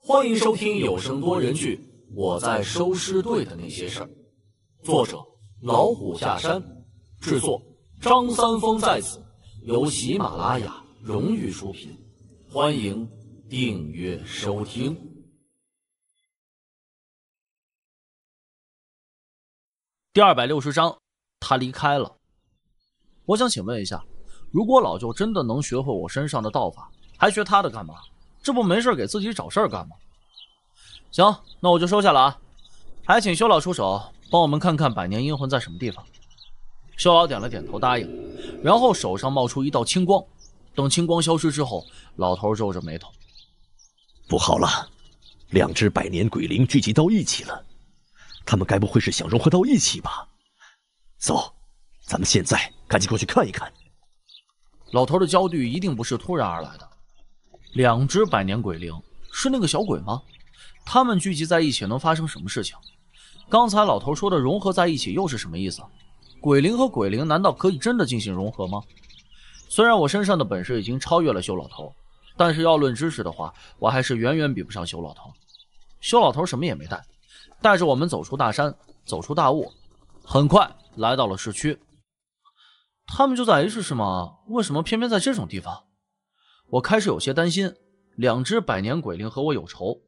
S1: 欢迎收听有声多人剧《我在收尸队的那些事儿》，作者老虎下山，制作张
S12: 三丰在此，
S1: 由喜马拉雅荣誉出品，欢迎订阅收听。
S4: 第二百六十章，他离开了。我想请问一下，如果老舅真的能学会我身上的道法，还学他的干嘛？这不没事给自己找事儿干吗？行，那我就收下了啊！还请修老出手，帮我们看看百年阴魂在什么地方。修老点了点头答应，然后手上冒出一道青光。等青光消失之后，老头皱着眉头：“不好了，两只百年鬼灵聚集到一起了，他们该不会是想融合到一起吧？”走，咱们现在赶紧过去看一看。老头的焦虑一定不是突然而来的。两只百年鬼灵，是那个小鬼吗？他们聚集在一起能发生什么事情？刚才老头说的融合在一起又是什么意思？鬼灵和鬼灵难道可以真的进行融合吗？虽然我身上的本事已经超越了修老头，但是要论知识的话，我还是远远比不上修老头。修老头什么也没带，带着我们走出大山，走出大雾，很快来到了市区。他们就在 H 市吗？为什么偏偏在这种地方？我开始有些担心，两只百年鬼灵和我有仇，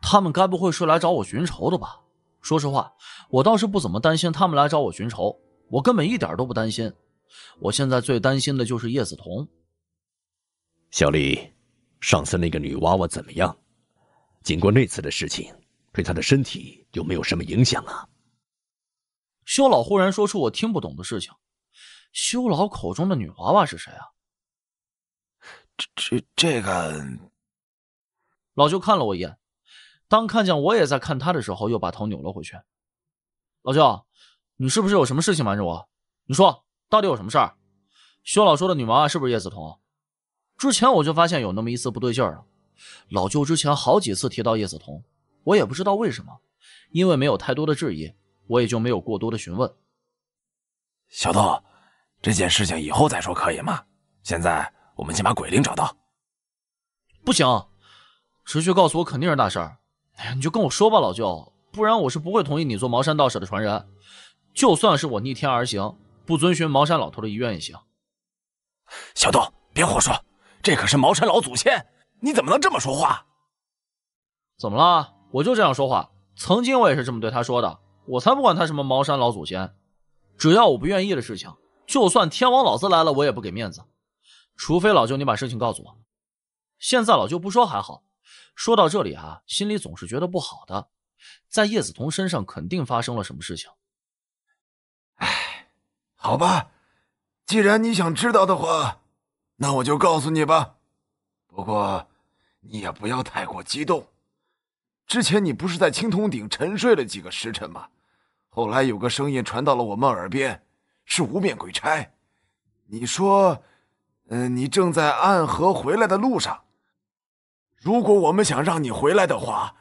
S4: 他们该不会是来找我寻仇的吧？说实话，我倒是不怎么担心他们来找我寻仇，我根本一点都不担心。我现在最担心的就是叶子彤。
S16: 小李，上次那个女娃娃怎么样？经过那次的事情，对她的身体有没有什
S4: 么影响啊？修老忽然说出我听不懂的事情，修老口中的女娃娃是谁啊？这这这个，老舅看了我一眼，当看见我也在看他的时候，又把头扭了回去。老舅，你是不是有什么事情瞒着我？你说到底有什么事儿？薛老说的女娃娃是不是叶子彤？之前我就发现有那么一丝不对劲了。老舅之前好几次提到叶子彤，我也不知道为什么，因为没有太多的质疑，我也就没有过多的询问。小豆，这件事情以后再说可以吗？现在。我们先把鬼灵找到。不行，直觉告诉我肯定是大事儿。哎呀，你就跟我说吧，老舅，不然我是不会同意你做茅山道士的传人。就算是我逆天而行，不遵循茅山老头的遗愿也行。小豆，别胡说，这可是茅山老祖先，你怎么能这么说话？怎么了？我就这样说话。曾经我也是这么对他说的。我才不管他什么茅山老祖先，只要我不愿意的事情，就算天王老子来了，我也不给面子。除非老舅你把事情告诉我，现在老舅不说还好，说到这里啊，心里总是觉得不好的，在叶子彤身上肯定发生了什么事情。哎，好吧，
S5: 既然你想知道的话，那我就告诉你吧。不过你也不要太过激动，之前你不是在青铜鼎沉睡了几个时辰吗？后来有个声音传到了我们耳边，是无面鬼差，你说。嗯，你正在暗河回来的路上。如果我们想让你回来的话，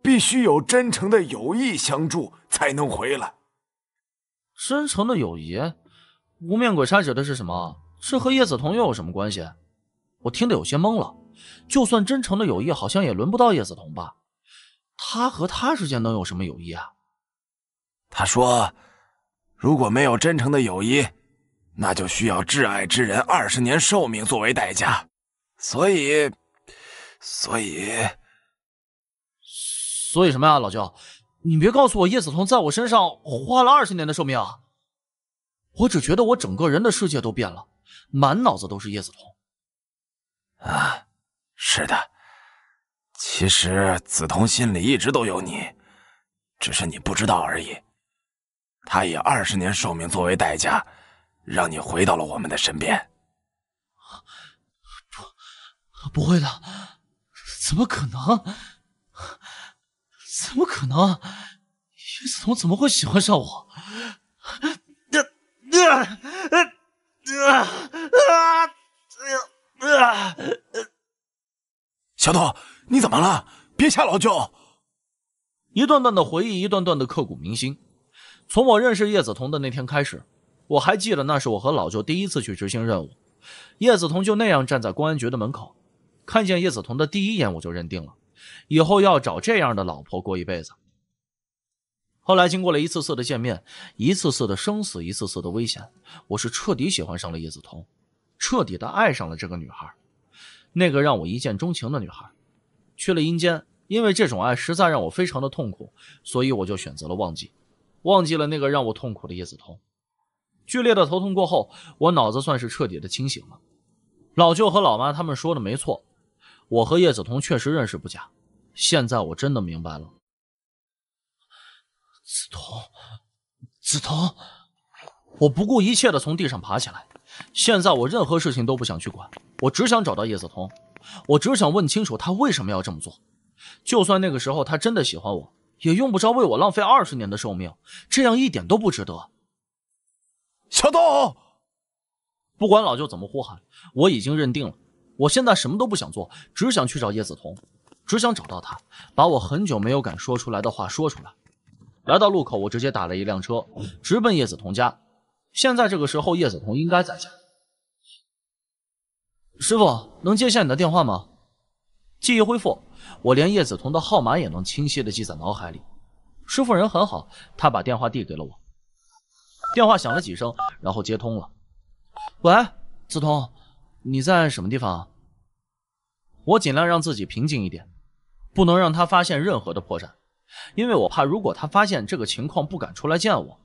S5: 必须有真诚的友谊相
S4: 助才能回来。真诚的友谊？无面鬼差指的是什么？这和叶子彤又有什么关系？我听得有些懵了。就算真诚的友谊，好像也轮不到叶子彤吧？他和他之间能有什么友谊啊？他说，如果没有真诚的友谊。那
S5: 就需要挚爱之人二十年寿命作为代价，所以，
S4: 所以，所以什么呀，老舅？你别告诉我叶子彤在我身上花了二十年的寿命啊！我只觉得我整个人的世界都变了，满脑子都是叶子彤。
S6: 啊，是
S5: 的，其实子彤心里一直都有你，只是你不知道而已。他以二十年寿命作为代价。让你回到了我们的身边，
S4: 不，不会的，怎么可能？怎么可能？叶子彤怎么会喜欢上我？啊啊啊啊啊！小童，你怎么了？别吓老舅！一段段的回忆，一段段的刻骨铭心。从我认识叶子彤的那天开始。我还记得那是我和老舅第一次去执行任务，叶子彤就那样站在公安局的门口。看见叶子彤的第一眼，我就认定了，以后要找这样的老婆过一辈子。后来经过了一次次的见面，一次次的生死，一次次的危险，我是彻底喜欢上了叶子彤，彻底的爱上了这个女孩，那个让我一见钟情的女孩。去了阴间，因为这种爱实在让我非常的痛苦，所以我就选择了忘记，忘记了那个让我痛苦的叶子彤。剧烈的头痛过后，我脑子算是彻底的清醒了。老舅和老妈他们说的没错，我和叶子彤确实认识不假。现在我真的明白了，子彤，子彤！我不顾一切的从地上爬起来。现在我任何事情都不想去管，我只想找到叶子彤，我只想问清楚他为什么要这么做。就算那个时候他真的喜欢我，也用不着为我浪费二十年的寿命，这样一点都不值得。小东，不管老舅怎么呼喊，我已经认定了。我现在什么都不想做，只想去找叶子彤，只想找到他，把我很久没有敢说出来的话说出来。来到路口，我直接打了一辆车，直奔叶子彤家。现在这个时候，叶子彤应该在家。师傅，能接下你的电话吗？记忆恢复，我连叶子彤的号码也能清晰的记在脑海里。师傅人很好，他把电话递给了我。电话响了几声，然后接通了。喂，子彤，你在什么地方？我尽量让自己平静一点，不能让他发现任何的破绽，因为我怕如果他发现这个情况，不敢出来见我。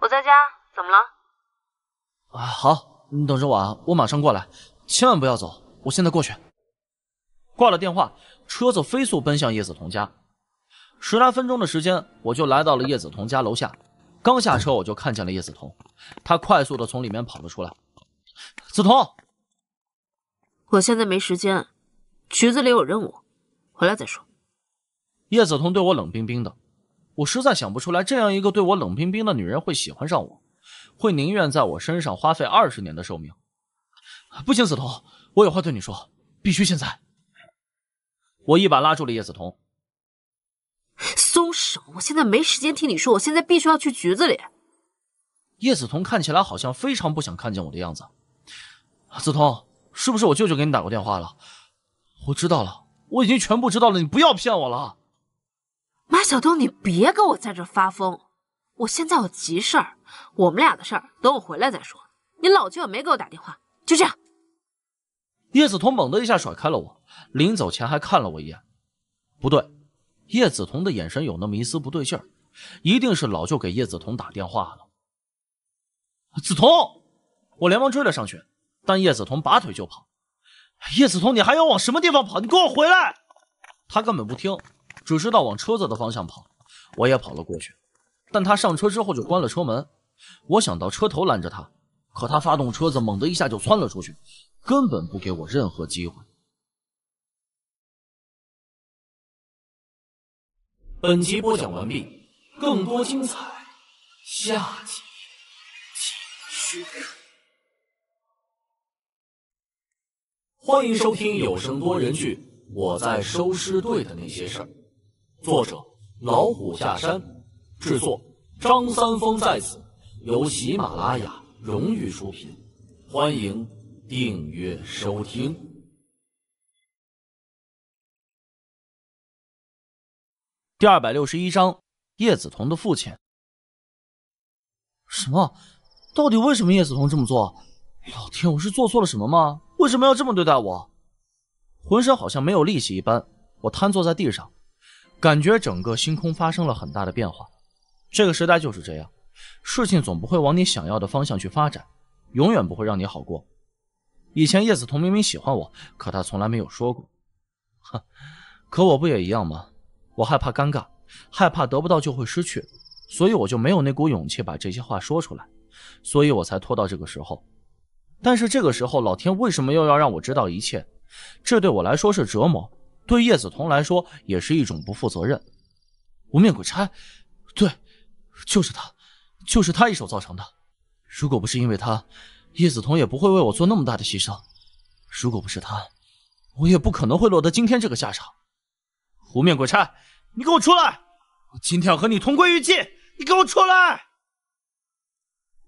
S9: 我在家，怎么了？
S4: 啊，好，你等着我啊，我马上过来，千万不要走，我现在过去。挂了电话，车子飞速奔向叶子彤家。十来分钟的时间，我就来到了叶子彤家楼下。刚下车，我就看见了叶子彤，她快速的从里面跑了出来。子彤，我现在没时间，局子里有任务，回来再说。叶子彤对我冷冰冰的，我实在想不出来，这样一个对我冷冰冰的女人会喜欢上我，会宁愿在我身上花费二十年的寿命。不行，子彤，我有话对你说，必须现在。我一把拉住了叶子彤。
S9: 我现在没时间听你说，我现在必须要去局子里。
S4: 叶子彤看起来好像非常不想看见我的样子。子彤，是不是我舅舅给你打过电话了？我知道了，我已经全部知道了，你不要骗我了。马晓东，你
S9: 别跟我在这发疯，我现在有急事儿，我们俩的事儿等我回来再说。你老舅也没给我打电话，
S4: 就这样。叶子彤猛地一下甩开了我，临走前还看了我一眼。不对。叶子彤的眼神有那么一丝不对劲儿，一定是老舅给叶子彤打电话了。子彤，我连忙追了上去，但叶子彤拔腿就跑。叶子彤，你还要往什么地方跑？你给我回来！他根本不听，只知道往车子的方向跑。我也跑了过去，但他上车之后就关了车门。我想到车头拦着他，可他发动车子，猛地一下就窜了出去，根本不给我任何机会。
S3: 本集播讲完
S7: 毕，
S6: 更多精彩下集继续。
S1: 欢迎收听有声多人剧《我在收尸
S2: 队的那些事儿》，
S1: 作者老虎下山，
S2: 制作张三丰在此，由喜马拉雅
S1: 荣誉出品，欢迎订阅收听。
S3: 第二百六十一章，
S4: 叶子彤的父亲。什么？到底为什么叶子彤这么做？老天，我是做错了什么吗？为什么要这么对待我？浑身好像没有力气一般，我瘫坐在地上，感觉整个星空发生了很大的变化。这个时代就是这样，事情总不会往你想要的方向去发展，永远不会让你好过。以前叶子彤明明喜欢我，可他从来没有说过。哼，可我不也一样吗？我害怕尴尬，害怕得不到就会失去，所以我就没有那股勇气把这些话说出来，所以我才拖到这个时候。但是这个时候，老天为什么又要让我知道一切？这对我来说是折磨，对叶子彤来说也是一种不负责任。无面鬼差，对，就是他，就是他一手造成的。如果不是因为他，叶子彤也不会为我做那么大的牺牲；如果不是他，我也不可能会落得今天这个下场。无面鬼差，你给我出来！我今天要和你同归于尽！你给我出来！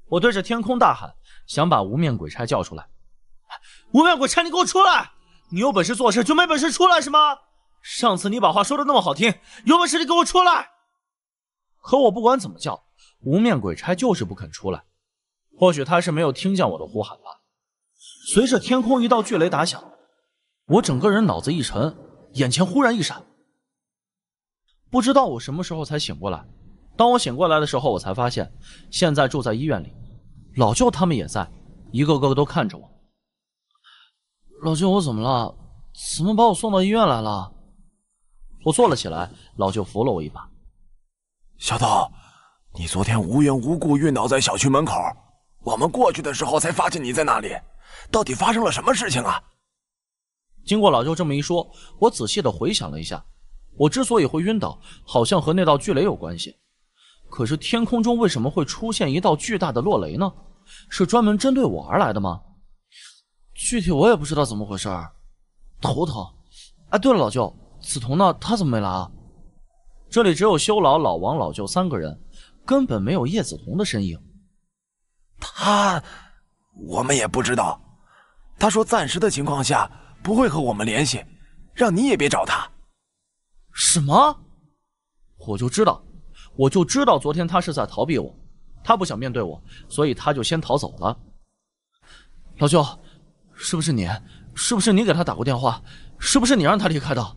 S4: 我对着天空大喊，想把无面鬼差叫出来。无面鬼差，你给我出来！你有本事做事，就没本事出来是吗？上次你把话说的那么好听，有本事你给我出来！可我不管怎么叫，无面鬼差就是不肯出来。或许他是没有听见我的呼喊吧。随着天空一道巨雷打响，我整个人脑子一沉，眼前忽然一闪。不知道我什么时候才醒过来。当我醒过来的时候，我才发现，现在住在医院里。老舅他们也在，一个个都看着我。老舅，我怎么了？怎么把我送到医院来了？我坐了起来，老舅扶了我一把。
S5: 小豆，你昨天无缘无故晕倒在小区门口，我们过去
S4: 的时候才发现你在那里。到底发生了什么事情啊？经过老舅这么一说，我仔细的回想了一下。我之所以会晕倒，好像和那道巨雷有关系。可是天空中为什么会出现一道巨大的落雷呢？是专门针对我而来的吗？具体我也不知道怎么回事儿。头疼。哎，对了，老舅，紫瞳呢？他怎么没来啊？这里只有修老、老王、老舅三个人，根本没有叶子彤的身影。他，
S5: 我们也不知道。他说暂时的情况下不会和我们联系，
S4: 让你也别找他。什么？我就知道，我就知道，昨天他是在逃避我，他不想面对我，所以他就先逃走了。老舅，是不是你？是不是你给他打过电话？是不是你让他离开的？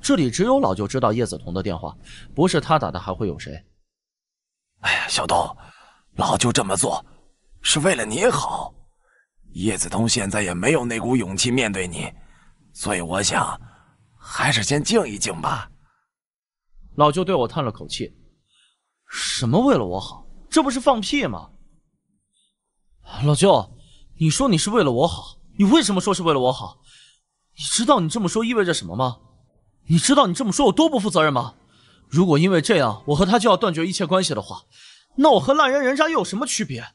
S4: 这里只有老舅知道叶子彤的电话，不是他打的，还会有谁？哎呀，小东，老舅这么做是为
S5: 了你好。叶子彤现在也没有那股勇气面对你，所以
S4: 我想。还是先静一静吧。老舅对我叹了口气：“什么为了我好？这不是放屁吗？”老舅，你说你是为了我好，你为什么说是为了我好？你知道你这么说意味着什么吗？你知道你这么说有多不负责任吗？如果因为这样我和他就要断绝一切关系的话，那我和烂人人渣又有什么区别？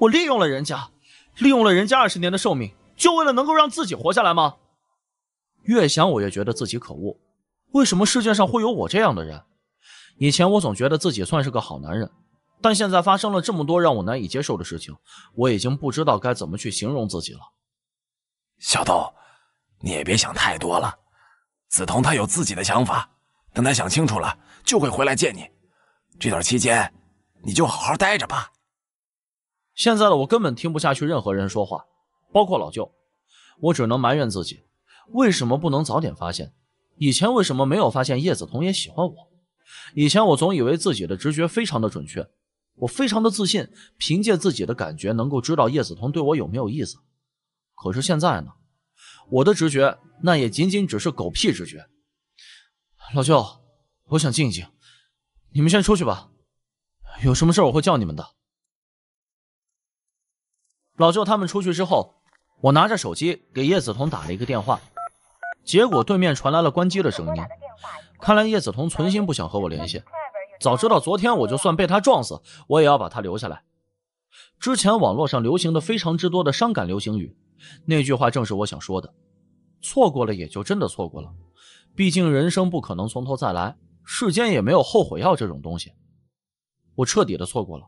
S4: 我利用了人家，利用了人家二十年的寿命，就为了能够让自己活下来吗？越想我越觉得自己可恶，为什么世界上会有我这样的人？以前我总觉得自己算是个好男人，但现在发生了这么多让我难以接受的事情，我已经不知道该怎么去形容自己了。小豆，你也别想太
S5: 多了，梓潼她有自己的想法，等她想清楚了就会回来见你。
S4: 这段期间，你就好好待着吧。现在的我根本听不下去任何人说话，包括老舅，我只能埋怨自己。为什么不能早点发现？以前为什么没有发现叶子彤也喜欢我？以前我总以为自己的直觉非常的准确，我非常的自信，凭借自己的感觉能够知道叶子彤对我有没有意思。可是现在呢？我的直觉，那也仅仅只是狗屁直觉。老舅，我想静一静，你们先出去吧，有什么事我会叫你们的。老舅他们出去之后，我拿着手机给叶子彤打了一个电话。结果对面传来了关机的声音，看来叶子彤存心不想和我联系。早知道昨天我就算被他撞死，我也要把他留下来。之前网络上流行的非常之多的伤感流行语，那句话正是我想说的：错过了也就真的错过了，毕竟人生不可能从头再来，世间也没有后悔药这种东西。我彻底的错过了。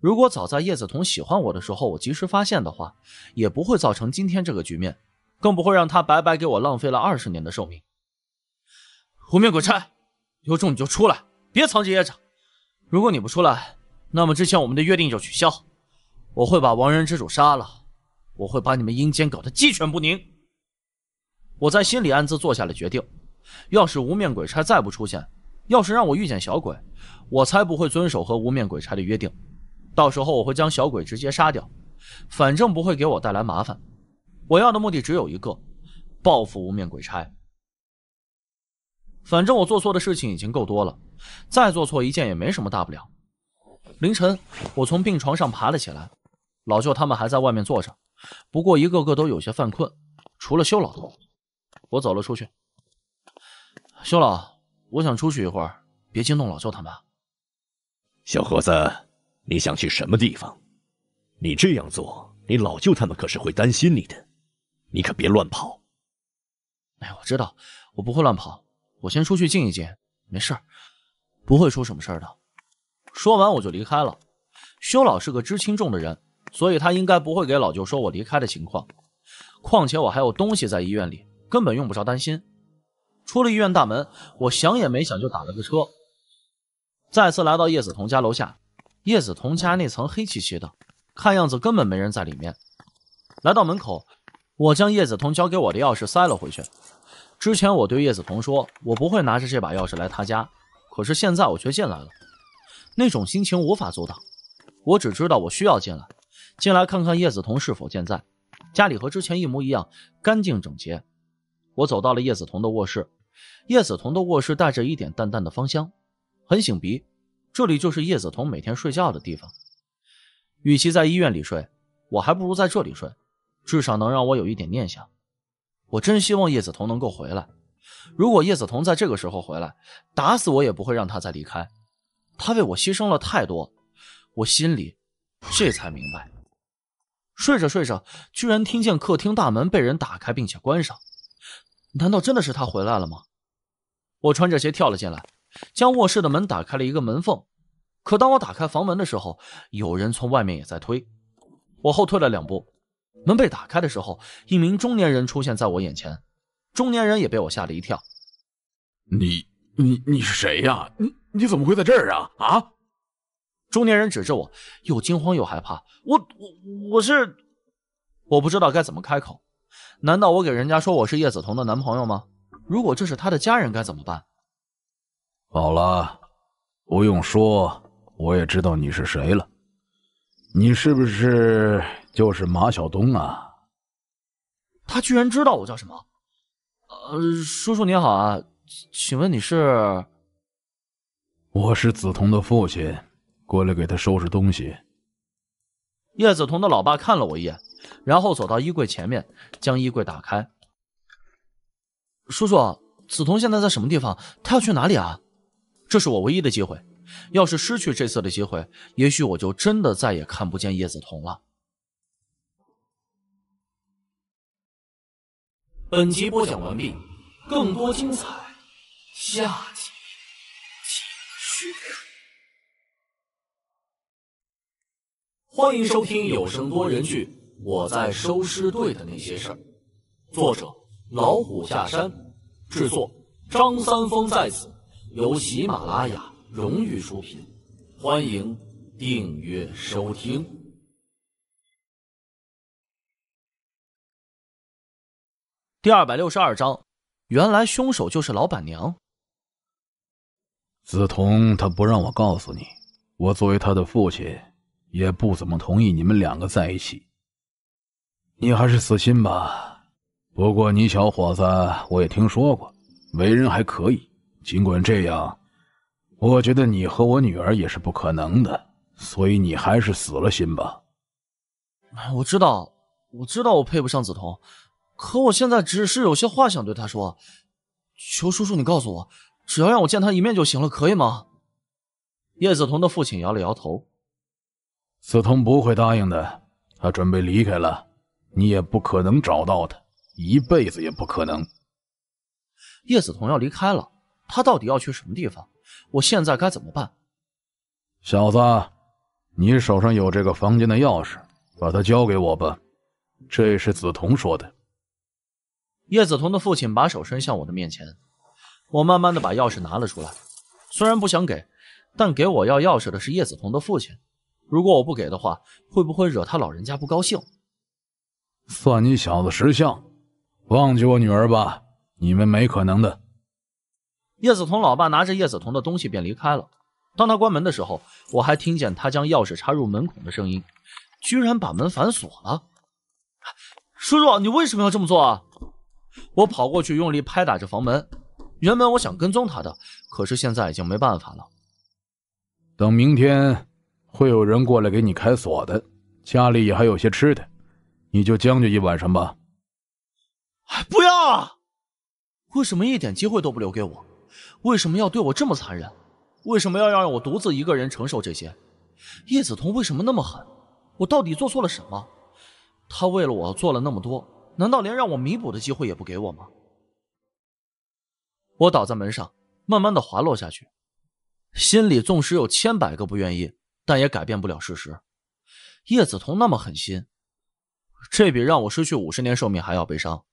S4: 如果早在叶子彤喜欢我的时候，我及时发现的话，也不会造成今天这个局面。更不会让他白白给我浪费了二十年的寿命。无面鬼差，有种你就出来，别藏着掖着。如果你不出来，那么之前我们的约定就取消。我会把亡人之主杀了，我会把你们阴间搞得鸡犬不宁。我在心里暗自做下了决定：，要是无面鬼差再不出现，要是让我遇见小鬼，我才不会遵守和无面鬼差的约定。到时候我会将小鬼直接杀掉，反正不会给我带来麻烦。我要的目的只有一个，报复无面鬼差。反正我做错的事情已经够多了，再做错一件也没什么大不了。凌晨，我从病床上爬了起来，老舅他们还在外面坐着，不过一个个都有些犯困，除了修老头，我走了出去。修老，我想出去一会儿，别惊动老舅他们。小伙子，你想去什么地方？你这样做，你老舅他们可是会担心你的。你可别乱跑！哎，我知道，我不会乱跑。我先出去静一静，没事儿，不会出什么事儿的。说完我就离开了。修老是个知轻重的人，所以他应该不会给老舅说我离开的情况。况且我还有东西在医院里，根本用不着担心。出了医院大门，我想也没想就打了个车，再次来到叶子彤家楼下。叶子彤家那层黑漆漆的，看样子根本没人在里面。来到门口。我将叶子彤交给我的钥匙塞了回去。之前我对叶子彤说，我不会拿着这把钥匙来他家，可是现在我却进来了。那种心情无法阻挡，我只知道我需要进来，进来看看叶子彤是否健在。家里和之前一模一样，干净整洁。我走到了叶子彤的卧室，叶子彤的卧室带着一点淡淡的芳香，很醒鼻。这里就是叶子彤每天睡觉的地方。与其在医院里睡，我还不如在这里睡。至少能让我有一点念想。我真希望叶子彤能够回来。如果叶子彤在这个时候回来，打死我也不会让他再离开。他为我牺牲了太多，我心里这才明白。睡着睡着，居然听见客厅大门被人打开并且关上。难道真的是他回来了吗？我穿着鞋跳了进来，将卧室的门打开了一个门缝。可当我打开房门的时候，有人从外面也在推我，后退了两步。门被打开的时候，一名中年人出现在我眼前。中年人也被我吓了一跳：“你你你是谁呀？你你怎么会在这儿啊？”啊！中年人指着我，又惊慌又害怕：“
S12: 我我我
S4: 是……我不知道该怎么开口。难道我给人家说我是叶子彤的男朋友吗？如果这是他的家人，该怎么办？”好了，不
S15: 用说，我也知道你是谁了。你是不是？就是马晓东啊！
S4: 他居然知道我叫什么？呃，叔叔您好啊，请问你是？
S15: 我是梓潼的父亲，过来给他收拾东西。
S4: 叶子潼的老爸看了我一眼，然后走到衣柜前面，将衣柜打开。叔叔，梓潼现在在什么地方？他要去哪里啊？这是我唯一的机会，要是失去这次的机会，也许我就真的再也看不见叶子潼了。
S7: 本集播讲完毕，
S1: 更多精彩下集继续。欢迎收听有声多人剧《我在收尸队的那些事儿》，作者老虎下山，制作
S2: 张三丰在此，由喜马拉雅
S1: 荣誉出品，欢迎订阅收听。
S3: 第二百六十二章，
S4: 原来凶手就是老板娘。
S3: 梓潼她不让
S15: 我告诉你，我作为她的父亲，也不怎么同意你们两个在一起。你还是死心吧。不过你小伙子我也听说过，为人还可以。尽管这样，我觉得你和我女儿也是不可能的，所以你还是死了心吧。
S4: 我知道，我知道，我配不上梓潼。可我现在只是有些话想对他说，求叔叔你告诉我，只要让我见他一面就行了，可以吗？叶子彤的父亲摇了摇头，子彤不会答应的，他准备离开了，你也不可能找到他，一辈子也不可能。叶子彤要离开了，他到底要去什么地方？我现在该怎么办？
S15: 小子，你手上有这个房间的钥匙，把它交
S4: 给我吧，这是子彤说的。叶子彤的父亲把手伸向我的面前，我慢慢的把钥匙拿了出来。虽然不想给，但给我要钥匙的是叶子彤的父亲。如果我不给的话，会不会惹他老人家不高兴？
S15: 算你小子识相，忘记我女儿吧，
S4: 你们没可能的。叶子彤老爸拿着叶子彤的东西便离开了。当他关门的时候，我还听见他将钥匙插入门孔的声音，居然把门反锁了。叔叔，你为什么要这么做啊？我跑过去，用力拍打着房门。原本我想跟踪他的，可是现在已经没办法了。
S15: 等明天会有人过来给你开锁的，家里也还有些吃
S4: 的，你就将就一晚上吧。不要！为什么一点机会都不留给我？为什么要对我这么残忍？为什么要让我独自一个人承受这些？叶子彤为什么那么狠？我到底做错了什么？他为了我做了那么多。难道连让我弥补的机会也不给我吗？我倒在门上，慢慢的滑落下去，心里纵使有千百个不愿意，但也改变不了事实。叶子彤那么狠心，这比让我失去五十年寿命还要悲伤，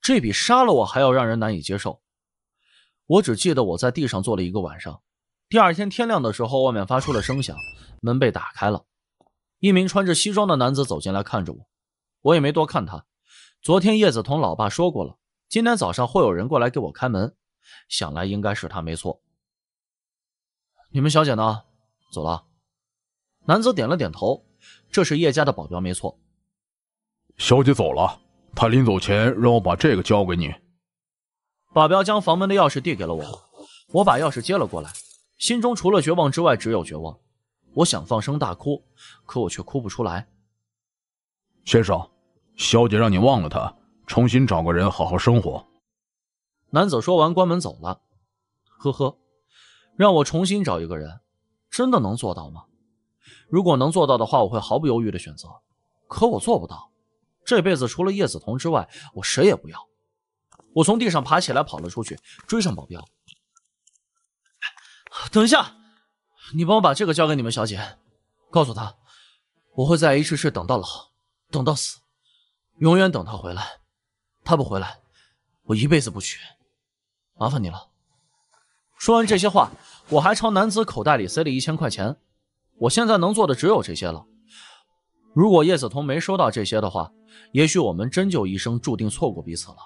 S4: 这比杀了我还要让人难以接受。我只记得我在地上坐了一个晚上，第二天天亮的时候，外面发出了声响，门被打开了，一名穿着西装的男子走进来看着我，我也没多看他。昨天叶子同老爸说过了，今天早上会有人过来给我开门，想来应该是他没错。你们小姐呢？走了。男子点了点头，这是叶家的保镖没错。
S15: 小姐走了，她临走前让我把这个交给你。
S4: 保镖将房门的钥匙递给了我，我把钥匙接了过来，心中除了绝望之外只有绝望。我想放声大哭，可我却哭不出来。
S15: 先生。小姐让你忘了他，重新找个人好好生活。
S4: 男子说完，关门走了。呵呵，让我重新找一个人，真的能做到吗？如果能做到的话，我会毫不犹豫的选择。可我做不到，这辈子除了叶子彤之外，我谁也不要。我从地上爬起来，跑了出去，追上保镖。等一下，你帮我把这个交给你们小姐，告诉她，我会在 H 市等到老，等到死。永远等他回来，他不回来，我一辈子不娶。麻烦你了。说完这些话，我还朝男子口袋里塞了一千块钱。我现在能做的只有这些了。如果叶子彤没收到这些的话，也许我们真就一生注定错过彼此了。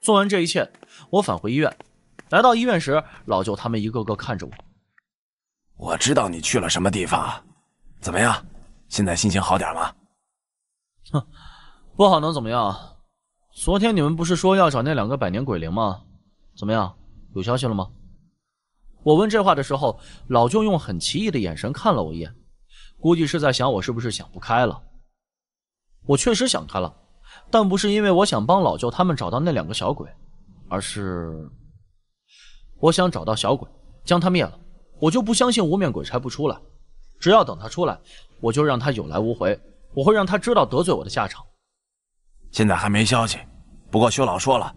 S4: 做完这一切，我返回医院。来到医院时，老舅他们一个个看着我。
S5: 我知道你去了什么地方。怎么样？现在心情好点吗？
S4: 哼。不好能怎么样？昨天你们不是说要找那两个百年鬼灵吗？怎么样，有消息了吗？我问这话的时候，老舅用很奇异的眼神看了我一眼，估计是在想我是不是想不开了。我确实想开了，但不是因为我想帮老舅他们找到那两个小鬼，而是我想找到小鬼，将他灭了。我就不相信无面鬼差不出来，只要等他出来，我就让他有来无回。我会让他知道得罪我的下场。现在还没消息，不过修老说了，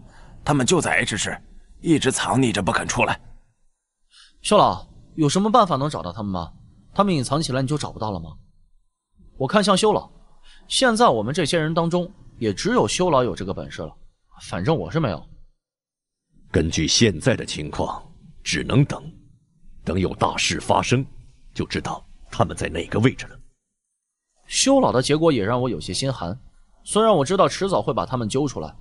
S4: 他们就在 H 市，一直藏匿着不肯出来。修老有什么办法能找到他们吗？他们隐藏起来你就找不到了吗？我看向修老，现在我们这些人当中也只有修老有这个本事了，反正我是没有。根据现在的情况，只能等，等有大事发生，就知道他们在哪个位置了。修老的结果也让我有些心寒。虽然我知道迟早会把他们揪出来，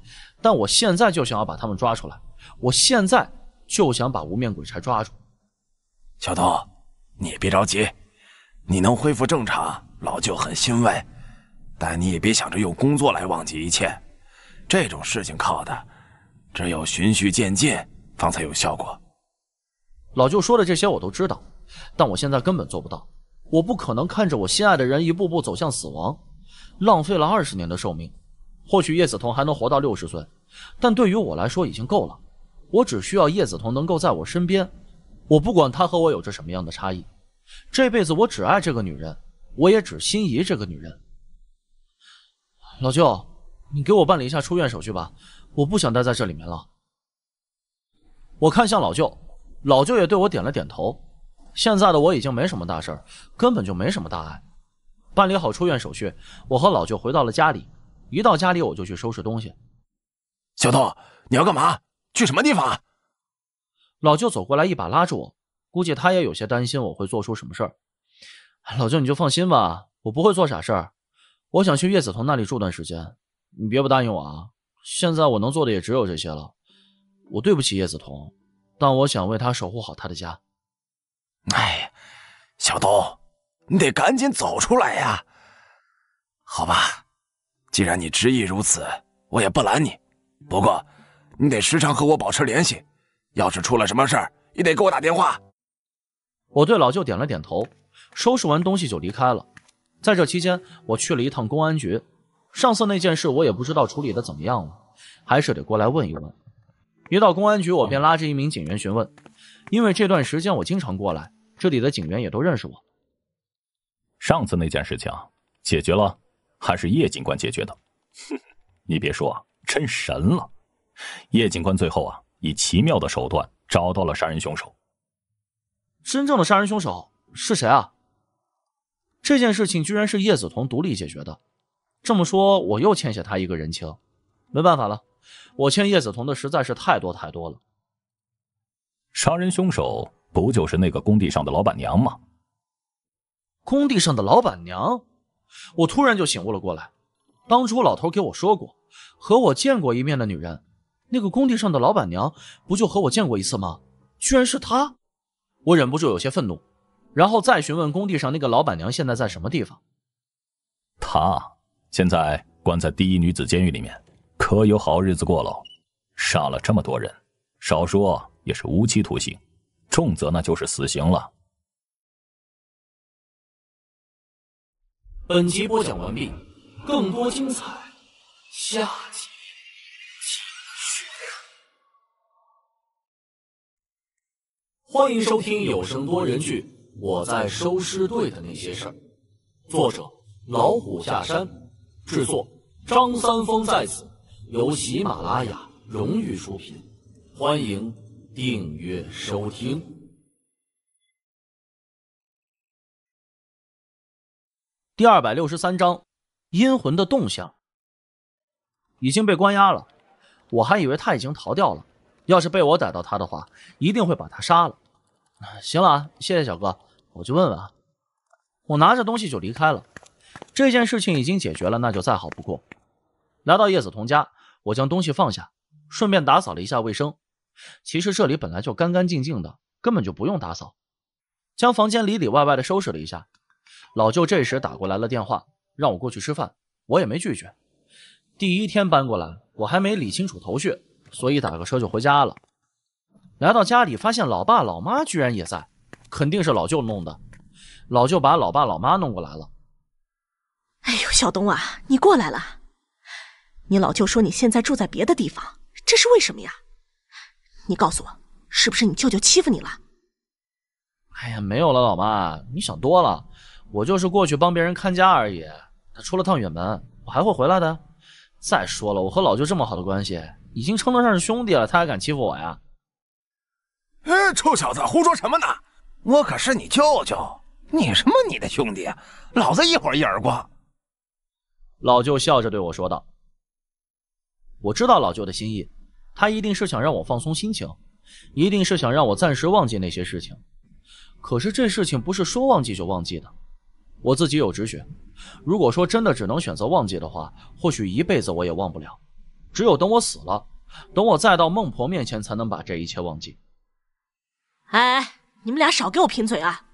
S4: 但我现在就想要把他们抓出来。我现在就想把无面鬼差抓住。小东，
S5: 你也别着急，你能恢复正常，老舅很欣慰。但你也别想着用工作来忘记一切，这种事情靠的只有循序渐进，方才有效果。
S4: 老舅说的这些我都知道，但我现在根本做不到。我不可能看着我心爱的人一步步走向死亡。浪费了二十年的寿命，或许叶子彤还能活到六十岁，但对于我来说已经够了。我只需要叶子彤能够在我身边，我不管她和我有着什么样的差异。这辈子我只爱这个女人，我也只心仪这个女人。老舅，你给我办理一下出院手续吧，我不想待在这里面了。我看向老舅，老舅也对我点了点头。现在的我已经没什么大事儿，根本就没什么大碍。办理好出院手续，我和老舅回到了家里。一到家里，我就去收拾东西。小东，你要干嘛？去什么地方？老舅走过来，一把拉住我，估计他也有些担心我会做出什么事儿。老舅，你就放心吧，我不会做傻事儿。我想去叶子彤那里住段时间，你别不答应我啊！现在我能做的也只有这些了。我对不起叶子彤，但我想为他守护好他的家。哎，小东。你得赶紧走出来呀，好吧，
S5: 既然你执意如此，我也不拦你。不过，你得时常和我
S4: 保持联系，要是出了什么事儿，也得给我打电话。我对老舅点了点头，收拾完东西就离开了。在这期间，我去了一趟公安局。上次那件事，我也不知道处理的怎么样了，还是得过来问一问。一到公安局，我便拉着一名警员询问，因为这段时间我经常过来，这里的警员也都认识我。
S14: 上次那件事情解决了，还是叶
S4: 警官解决的。你别说，真神了。叶警官最后啊，以奇妙的手段找到了杀人凶手。真正的杀人凶手是谁啊？这件事情居然是叶子彤独立解决的。这么说，我又欠下他一个人情。没办法了，我欠叶子彤的实在是太多太多了。
S14: 杀人凶手不就是那个工地上的老板娘
S4: 吗？工地上的老板娘，我突然就醒悟了过来。当初老头给我说过，和我见过一面的女人，那个工地上的老板娘，不就和我见过一次吗？居然是她！我忍不住有些愤怒，然后再询问工地上那个老板娘现在在什么地方。
S14: 她现在关在第一女子监狱里面，可有好日子过喽！杀了这么多人，少说也是无期徒刑，重则那就是死刑了。
S6: 本集播讲完毕，更多精彩下集继续。
S1: 欢迎收听有声多人剧《我在收尸队的那些事儿》，作者老虎下山，制作
S2: 张三丰在此，由喜马拉雅
S1: 荣誉出品，欢迎订阅收听。
S3: 第二百六十三章，阴魂的
S4: 动向已经被关押了，我还以为他已经逃掉了。要是被我逮到他的话，一定会把他杀了。行了啊，谢谢小哥，我去问问啊。我拿着东西就离开了。这件事情已经解决了，那就再好不过。来到叶子彤家，我将东西放下，顺便打扫了一下卫生。其实这里本来就干干净净的，根本就不用打扫。将房间里里外外的收拾了一下。老舅这时打过来了电话，让我过去吃饭，我也没拒绝。第一天搬过来，我还没理清楚头绪，所以打个车就回家了。来到家里，发现老爸老妈居然也在，肯定是老舅弄的。老舅把老爸老妈弄过来了。哎呦，小东啊，你过
S8: 来了。你老舅说你现在住在别的地方，
S4: 这是为什么呀？
S8: 你告诉我，是不是你舅舅欺负你了？
S4: 哎呀，没有了，老妈，你想多了。我就是过去帮别人看家而已。他出了趟远门，我还会回来的。再说了，我和老舅这么好的关系，已经称得上是兄弟了。他还敢欺负我呀？
S5: 哎，臭小子，胡说什么呢？我可是你舅舅，
S4: 你什么你的兄弟？老子一会儿一耳光！老舅笑着对我说道：“我知道老舅的心意，他一定是想让我放松心情，一定是想让我暂时忘记那些事情。可是这事情不是说忘记就忘记的。”我自己有直觉，如果说真的只能选择忘记的话，或许一辈子我也忘不了。只有等我死了，等我再到孟婆面前，才能把这一切忘记。
S8: 哎，你们俩少给我贫嘴啊！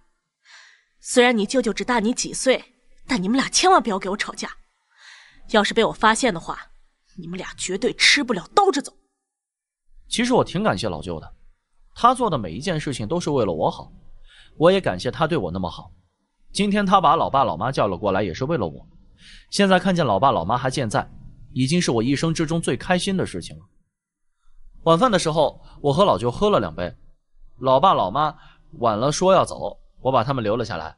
S8: 虽然你舅舅只大你几岁，但你们俩千万不要给我吵架。要是被我发现的话，
S4: 你们俩绝对吃不了兜着走。其实我挺感谢老舅的，他做的每一件事情都是为了我好，我也感谢他对我那么好。今天他把老爸老妈叫了过来，也是为了我。现在看见老爸老妈还健在，已经是我一生之中最开心的事情了。晚饭的时候，我和老舅喝了两杯，老爸老妈晚了说要走，我把他们留了下来。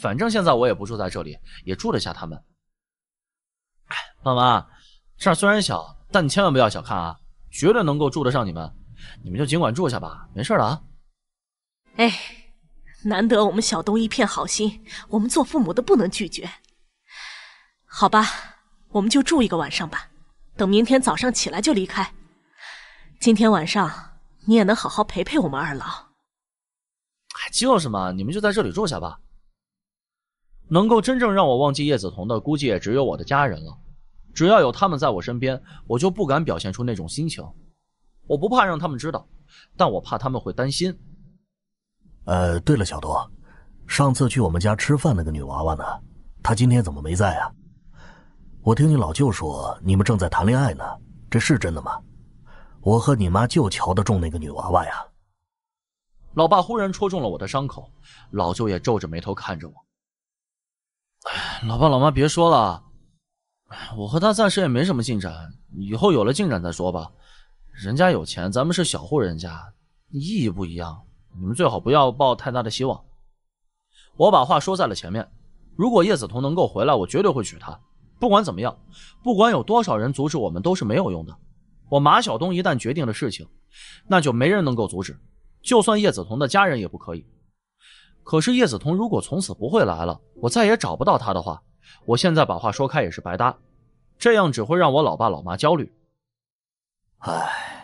S4: 反正现在我也不住在这里，也住得下他们。爸妈，这儿虽然小，但你千万不要小看啊，绝对能够住得上你们。你们就尽管住下吧，没事的啊。
S8: 哎。难得我们小东一片好心，我们做父母的不能拒绝。好吧，我们就住一个晚上吧，等明天早上起来就离开。今天晚上
S4: 你也能好好陪陪我们二老。哎，就是嘛，你们就在这里住下吧。能够真正让我忘记叶子彤的，估计也只有我的家人了。只要有他们在我身边，我就不敢表现出那种心情。我不怕让他们
S13: 知道，但我怕他们会担心。呃，对了，小多，上次去我们家吃饭那个女娃娃呢？她今天怎么没在啊？我听你老舅说你们正在谈恋爱呢，这是真的吗？我和你妈就瞧得中那个女娃娃呀。
S4: 老爸忽然戳中了我的伤口，老舅也皱着眉头看着我。哎，老爸老妈别说了，我和她暂时也没什么进展，以后有了进展再说吧。人家有钱，咱们是小户人家，意义不一样。你们最好不要抱太大的希望。我把话说在了前面，如果叶子彤能够回来，我绝对会娶她。不管怎么样，不管有多少人阻止我们，都是没有用的。我马晓东一旦决定了事情，那就没人能够阻止，就算叶子彤的家人也不可以。可是叶子彤如果从此不会来了，我再也找不到她的话，我现在把话说开也是白搭，这样只会让我老爸老妈焦虑。
S13: 唉。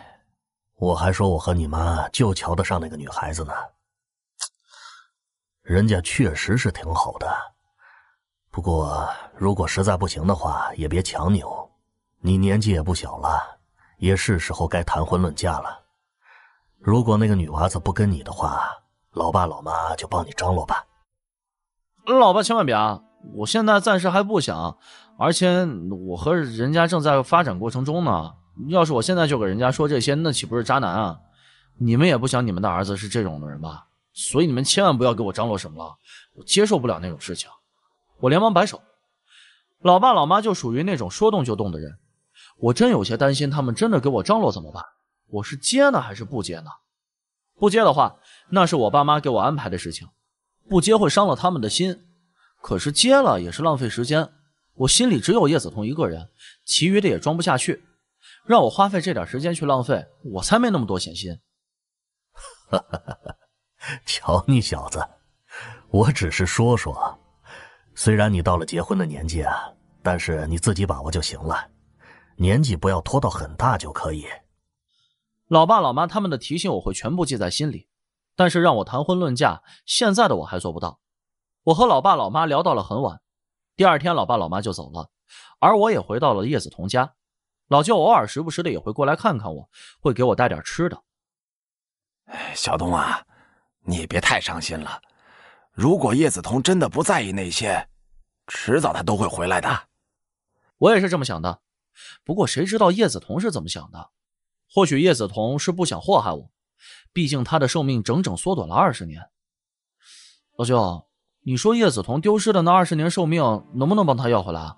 S13: 我还说我和你妈就瞧得上那个女孩子呢，人家确实是挺好的。不过如果实在不行的话，也别强扭。你年纪也不小了，也是时候该谈婚论嫁了。如果那个女娃子不跟你的话，老爸老妈就帮你张罗吧。
S4: 老爸千万别啊！我现在暂时还不想，而且我和人家正在发展过程中呢。要是我现在就给人家说这些，那岂不是渣男啊？你们也不想你们的儿子是这种的人吧？所以你们千万不要给我张罗什么了，我接受不了那种事情。我连忙摆手，老爸老妈就属于那种说动就动的人，我真有些担心他们真的给我张罗怎么办？我是接呢还是不接呢？不接的话，那是我爸妈给我安排的事情，不接会伤了他们的心。可是接了也是浪费时间，我心里只有叶子彤一个人，其余的也装不下去。让我花费这点时间去浪费，我才没那么多闲
S13: 心。哈哈，瞧你小子，我只是说说。虽然你到了结婚的年纪啊，但是你自己把握就行了，年纪不要拖到很大就可以。
S4: 老爸老妈他们的提醒我会全部记在心里，但是让我谈婚论嫁，现在的我还做不到。我和老爸老妈聊到了很晚，第二天老爸老妈就走了，而我也回到了叶子彤家。老舅偶尔时不时的也会过来看看我，会给我带点吃的。小东啊，你也别太伤心了。如果叶子彤真的不在意那些，迟早他都会回来的。我也是这么想的。不过谁知道叶子彤是怎么想的？或许叶子彤是不想祸害我，毕竟他的寿命整整缩短了二十年。老舅，你说叶子彤丢失的那二十年寿命能不能帮他要回来？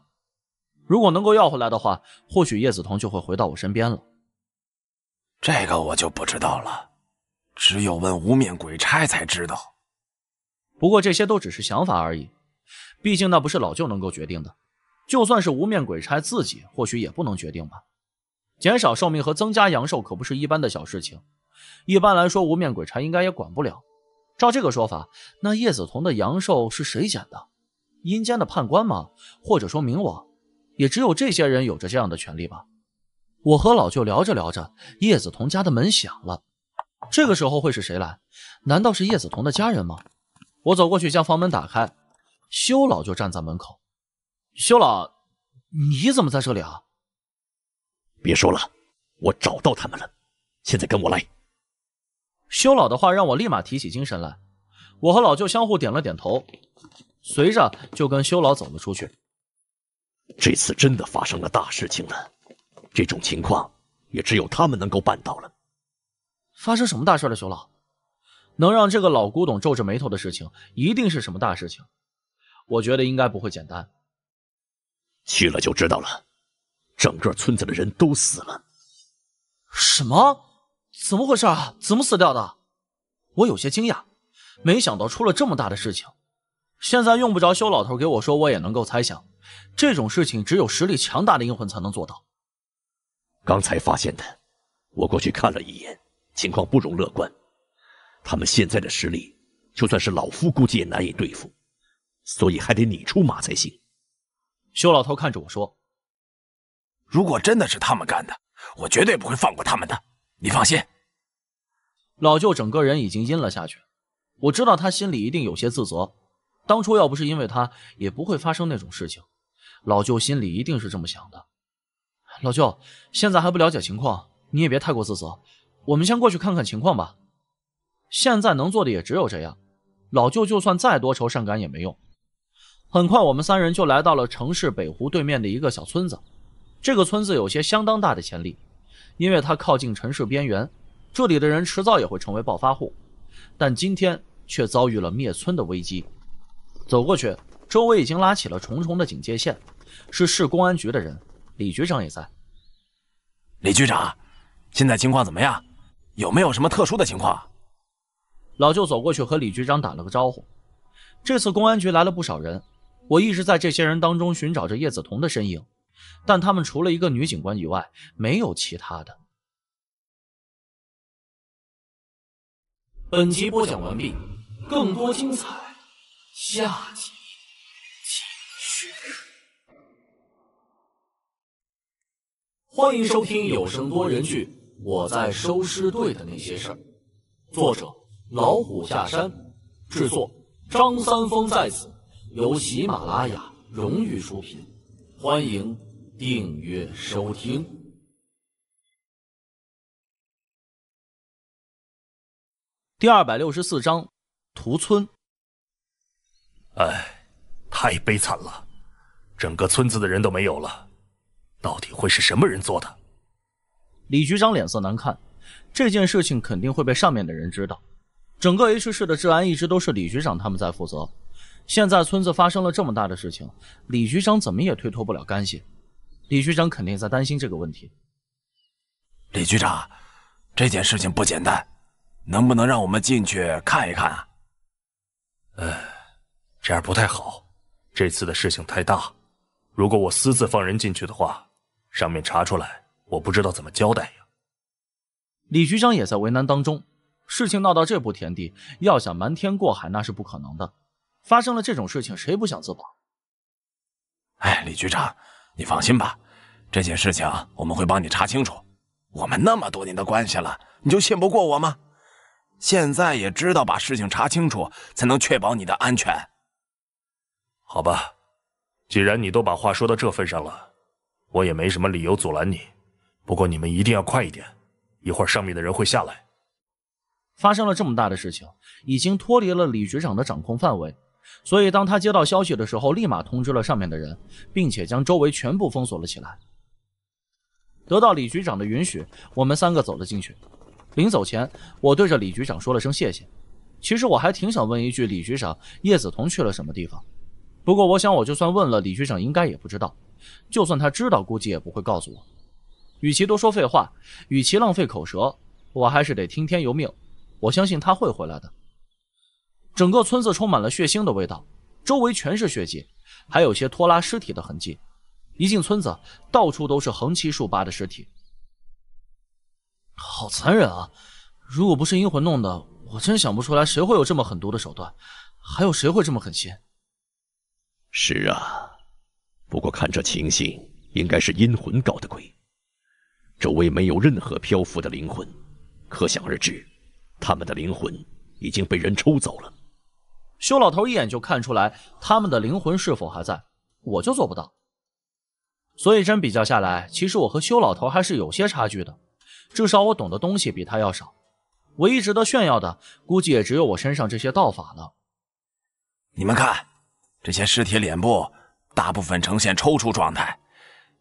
S4: 如果能够要回来的话，或许叶子彤就会回到我身边了。这个我就不知道了，只有问无面鬼差才知道。不过这些都只是想法而已，毕竟那不是老舅能够决定的，就算是无面鬼差自己，或许也不能决定吧。减少寿命和增加阳寿可不是一般的小事情，一般来说，无面鬼差应该也管不了。照这个说法，那叶子彤的阳寿是谁减的？阴间的判官吗？或者说冥王？也只有这些人有着这样的权利吧。我和老舅聊着聊着，叶子彤家的门响了。这个时候会是谁来？难道是叶子彤的家人吗？我走过去将房门打开，修老就站在门口。修老，你怎么在这里啊？别说了，我找到他们了，现在跟我来。修老的话让我立马提起精神来。我和老舅相互点了点头，随着就跟修老走了出去。这次真的发生了大事情了，这种情况也只有他们能够办到了。发生什么大事了，修老？能让这个老古董皱着眉头的事情，一定是什么大事情。我觉得应该不会简单。
S16: 去了就知道了。
S4: 整个村子的人都死了。什么？怎么回事啊？怎么死掉的？我有些惊讶，没想到出了这么大的事情。现在用不着修老头给我说，我也能够猜想。这种事情只有实力强大的阴魂才能做到。
S16: 刚才发现的，
S4: 我过去看了一眼，
S16: 情况不容乐观。他们现在的实力，就算是老夫估计也难以对付，所以还得你出马才行。修老头看着我说：“
S4: 如果真的是他们干的，我绝对不会放过他们的。你放心。”老舅整个人已经阴了下去，我知道他心里一定有些自责。当初要不是因为他，也不会发生那种事情。老舅心里一定是这么想的。老舅现在还不了解情况，你也别太过自责。我们先过去看看情况吧。现在能做的也只有这样。老舅就算再多愁善感也没用。很快，我们三人就来到了城市北湖对面的一个小村子。这个村子有些相当大的潜力，因为它靠近城市边缘，这里的人迟早也会成为暴发户。但今天却遭遇了灭村的危机。走过去。周围已经拉起了重重的警戒线，是市公安局的人，李局长也在。李局长，现在情况怎么样？有没有什么特殊的情况？老舅走过去和李局长打了个招呼。这次公安局来了不少人，我一直在这些人当中寻找着叶子彤的身影，但他们除了一个女警官以外，没有其他的。本集播讲完毕，
S6: 更多精彩，下集。
S1: 欢迎收听有声多人剧《我在收尸队的那些事儿》，作者老虎下山，制作
S2: 张三
S12: 丰在此，由
S1: 喜马拉雅荣誉出品，欢迎
S3: 订阅收听。
S1: 第二百六十四章
S2: 屠村。
S13: 哎，太悲惨了。整个村子的人都没有了，到底会是什么人做的？李局长脸色难看，这件事
S4: 情肯定会被上面的人知道。整个 H 市的治安一直都是李局长他们在负责，现在村子发生了这么大的事情，李局长怎么也推脱不了干系。李局长肯定在担心这个问题。
S5: 李局长，这件事情不简单，能不能让我们进去看一看啊？哎，
S13: 这样不太好，这次的事情太大。如果我私自放人进去的话，上面查出来，我不知道怎么交代呀。李局长也在为
S4: 难当中，事情闹到这步田地，要想瞒天过海那是不可能的。发生了这种事情，谁不想自保？
S5: 哎，李局长，你放心吧，这件事情我们会帮你查清楚。我们那么多年的关系了，你就信不过我吗？现在也知道把事情查清楚，才能确保你的安全。
S13: 好吧。既然你都把话说到这份上了，我也没什么理由阻拦你。不过你们一定要快一点，一会儿上面的人会下来。
S4: 发生了这么大的事情，已经脱离了李局长的掌控范围，所以当他接到消息的时候，立马通知了上面的人，并且将周围全部封锁了起来。得到李局长的允许，我们三个走了进去。临走前，我对着李局长说了声谢谢。其实我还挺想问一句，李局长，叶子彤去了什么地方？不过，我想，我就算问了李局长，应该也不知道。就算他知道，估计也不会告诉我。与其多说废话，与其浪费口舌，我还是得听天由命。我相信他会回来的。整个村子充满了血腥的味道，周围全是血迹，还有些拖拉尸体的痕迹。一进村子，到处都是横七竖八的尸体，好残忍啊！如果不是阴魂弄的，我真想不出来谁会有这么狠毒的手段，还有谁会这么狠心。
S16: 是啊，不过看这情形，应该是阴魂搞的鬼。周围没有任何漂浮的灵魂，可想而
S4: 知，他们的灵魂已经被人抽走了。修老头一眼就看出来他们的灵魂是否还在，我就做不到。所以真比较下来，其实我和修老头还是有些差距的，至少我懂的东西比他要少。唯一值得炫耀的，估计也只有我身上这些道法了。你们看。这些尸体脸部大部分呈现抽搐状态，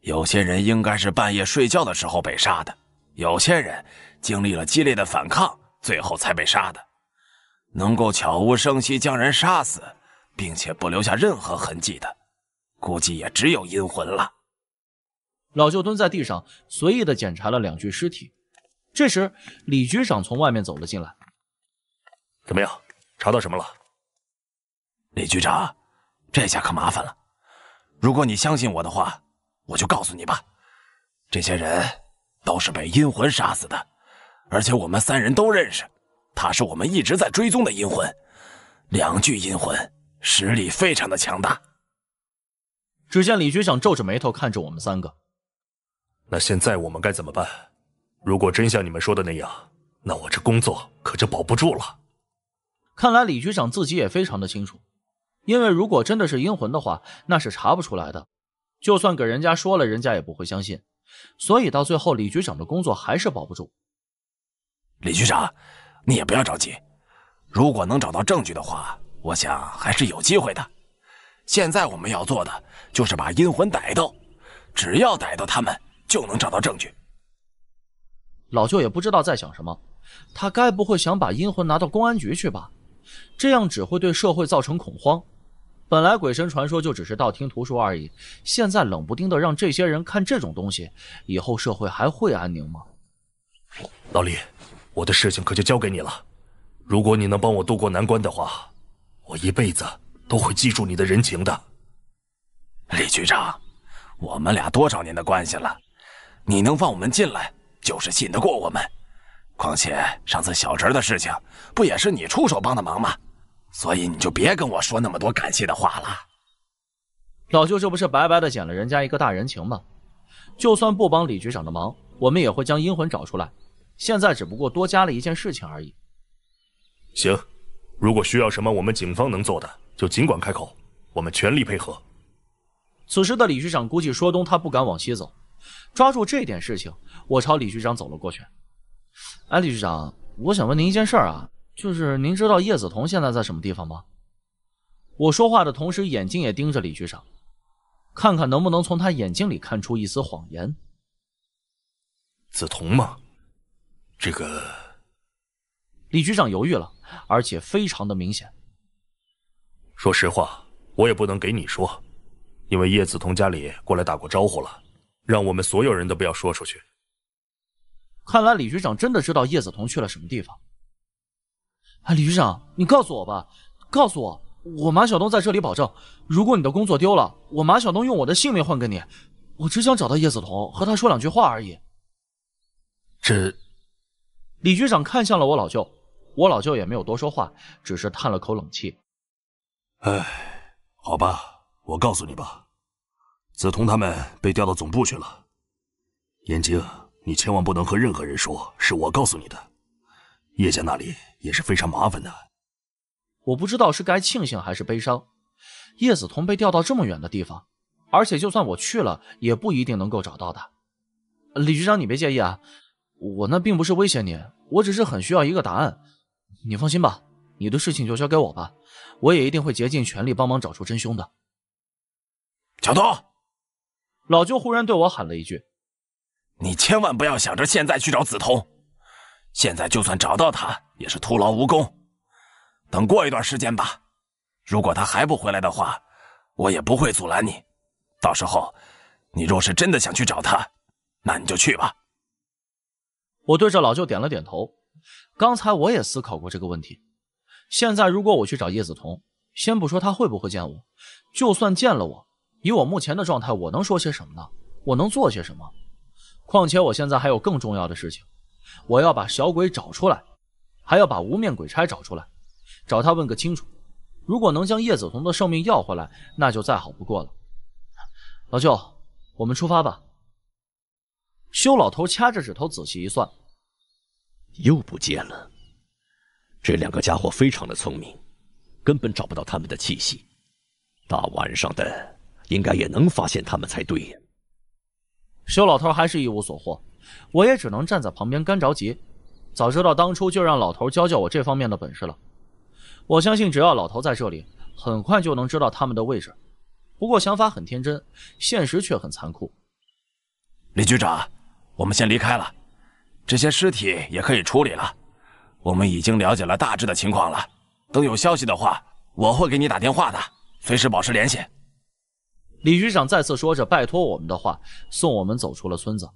S4: 有
S5: 些人应该是半夜睡觉的时候被杀的，有些人经历了激烈的反抗，最后才被杀的。能够悄无声息将人杀死，
S4: 并且不留下任何痕迹的，估计也只有阴魂了。老舅蹲在地上，随意的检查了两具尸体。这时，李局长从外面走了进来。
S13: 怎么样？查到什么了？李
S5: 局长。这下可麻烦了。如果你相信我的话，我就告诉你吧，这些人都是被阴魂杀死的，而且我们三人都认识，他是我们一直在追踪的阴魂，两具阴魂，
S4: 实力非常的强大。只见李局长皱着眉头看着我们三个，那现在我们该怎么办？如果真像你们说的那样，那我这工作可就保不住了。看来李局长自己也非常的清楚。因为如果真的是阴魂的话，那是查不出来的。就算给人家说了，人家也不会相信。所以到最后，李局长的工作还是保不住。李局长，你也不要着急。如果能找到证据的话，我想还是有
S5: 机会的。现在我们要做的就是把阴魂逮到，只要逮到他们，就能找到证据。
S4: 老舅也不知道在想什么，他该不会想把阴魂拿到公安局去吧？这样只会对社会造成恐慌。本来鬼神传说就只是道听途说而已，现在冷不丁的让这些人看这种东西，以后社会还会安宁吗？
S13: 老李，我的事
S4: 情可就交给你了。如果你能帮我渡过难关的话，我一辈子
S5: 都会记住你的人情的。李局长，我们俩多少年的关系了，你能放我们进来，就是信得过我们。况且上次小侄的事情，不也是你出手帮的忙吗？所以你就别跟我说那么多
S4: 感谢的话了，老舅，这不是白白的捡了人家一个大人情吗？就算不帮李局长的忙，我们也会将阴魂找出来。现在只不过多加了一件事情而已。行，如果需要什么我们警方能做的，就尽管开口，我们全力配合。此时的李局长估计说东他不敢往西走，抓住这点事情，我朝李局长走了过去。哎，李局长，我想问您一件事儿啊。就是您知道叶子彤现在在什么地方吗？我说话的同时，眼睛也盯着李局长，看看能不能从他眼睛里看出一丝谎言。
S13: 子彤吗？这个，
S4: 李局长犹豫了，而且非常的明显。说实话，我也不能给你说，因为叶子彤家里过来打过招呼了，让我们所有人都不要说出去。看来李局长真的知道叶子彤去了什么地方。哎，李局长，你告诉我吧，告诉我，我马晓东在这里保证，如果你的工作丢了，我马晓东用我的性命换给你。我只想找到叶子彤，和他说两句话而已。这，李局长看向了我老舅，我老舅也没有多说话，只是叹了口气。哎，好吧，我告诉你吧，子彤他们被调到总部去了。眼睛，你千万不能和任何人说，是我告诉你的。叶家那里也是非常麻烦的，我不知道是该庆幸还是悲伤。叶子彤被调到这么远的地方，而且就算我去了，也不一定能够找到他。李局长，你别介意啊，我那并不是威胁你，我只是很需要一个答案。你放心吧，你的事情就交给我吧，我也一定会竭尽全力帮忙找出真凶的。小东，老舅忽然对我喊了一句：“你千万不要想着现在去找子彤，现在就算
S5: 找到他也是徒劳无功，等过一段时间吧。如果他还不回来的话，我也不会阻拦你。到时候，你若是真的想去
S4: 找他，那你就去吧。我对着老舅点了点头。刚才我也思考过这个问题。现在如果我去找叶子彤，先不说他会不会见我，就算见了我，以我目前的状态，我能说些什么呢？我能做些什么？况且我现在还有更重要的事情。我要把小鬼找出来，还要把无面鬼差找出来，找他问个清楚。如果能将叶子彤的寿命要回来，那就再好不过了。老舅，我们出发吧。修老头掐着指头仔细一算，又不见
S16: 了。这两个家伙非常的聪明，根本找不到他们的气息。
S4: 大晚上的，应该也能发现他们才对呀。修老头还是一无所获。我也只能站在旁边干着急，早知道当初就让老头教教我这方面的本事了。我相信只要老头在这里，很快就能知道他们的位置。不过想法很天真，现实却很残酷。李局长，我们先离开了，这些尸体也可以处理了。
S5: 我们已经了解了大致的情况了，等有消息的话，我会给你打电话的，
S4: 随时保持联系。李局长再次说着拜托我们的话，送我们走出了村子。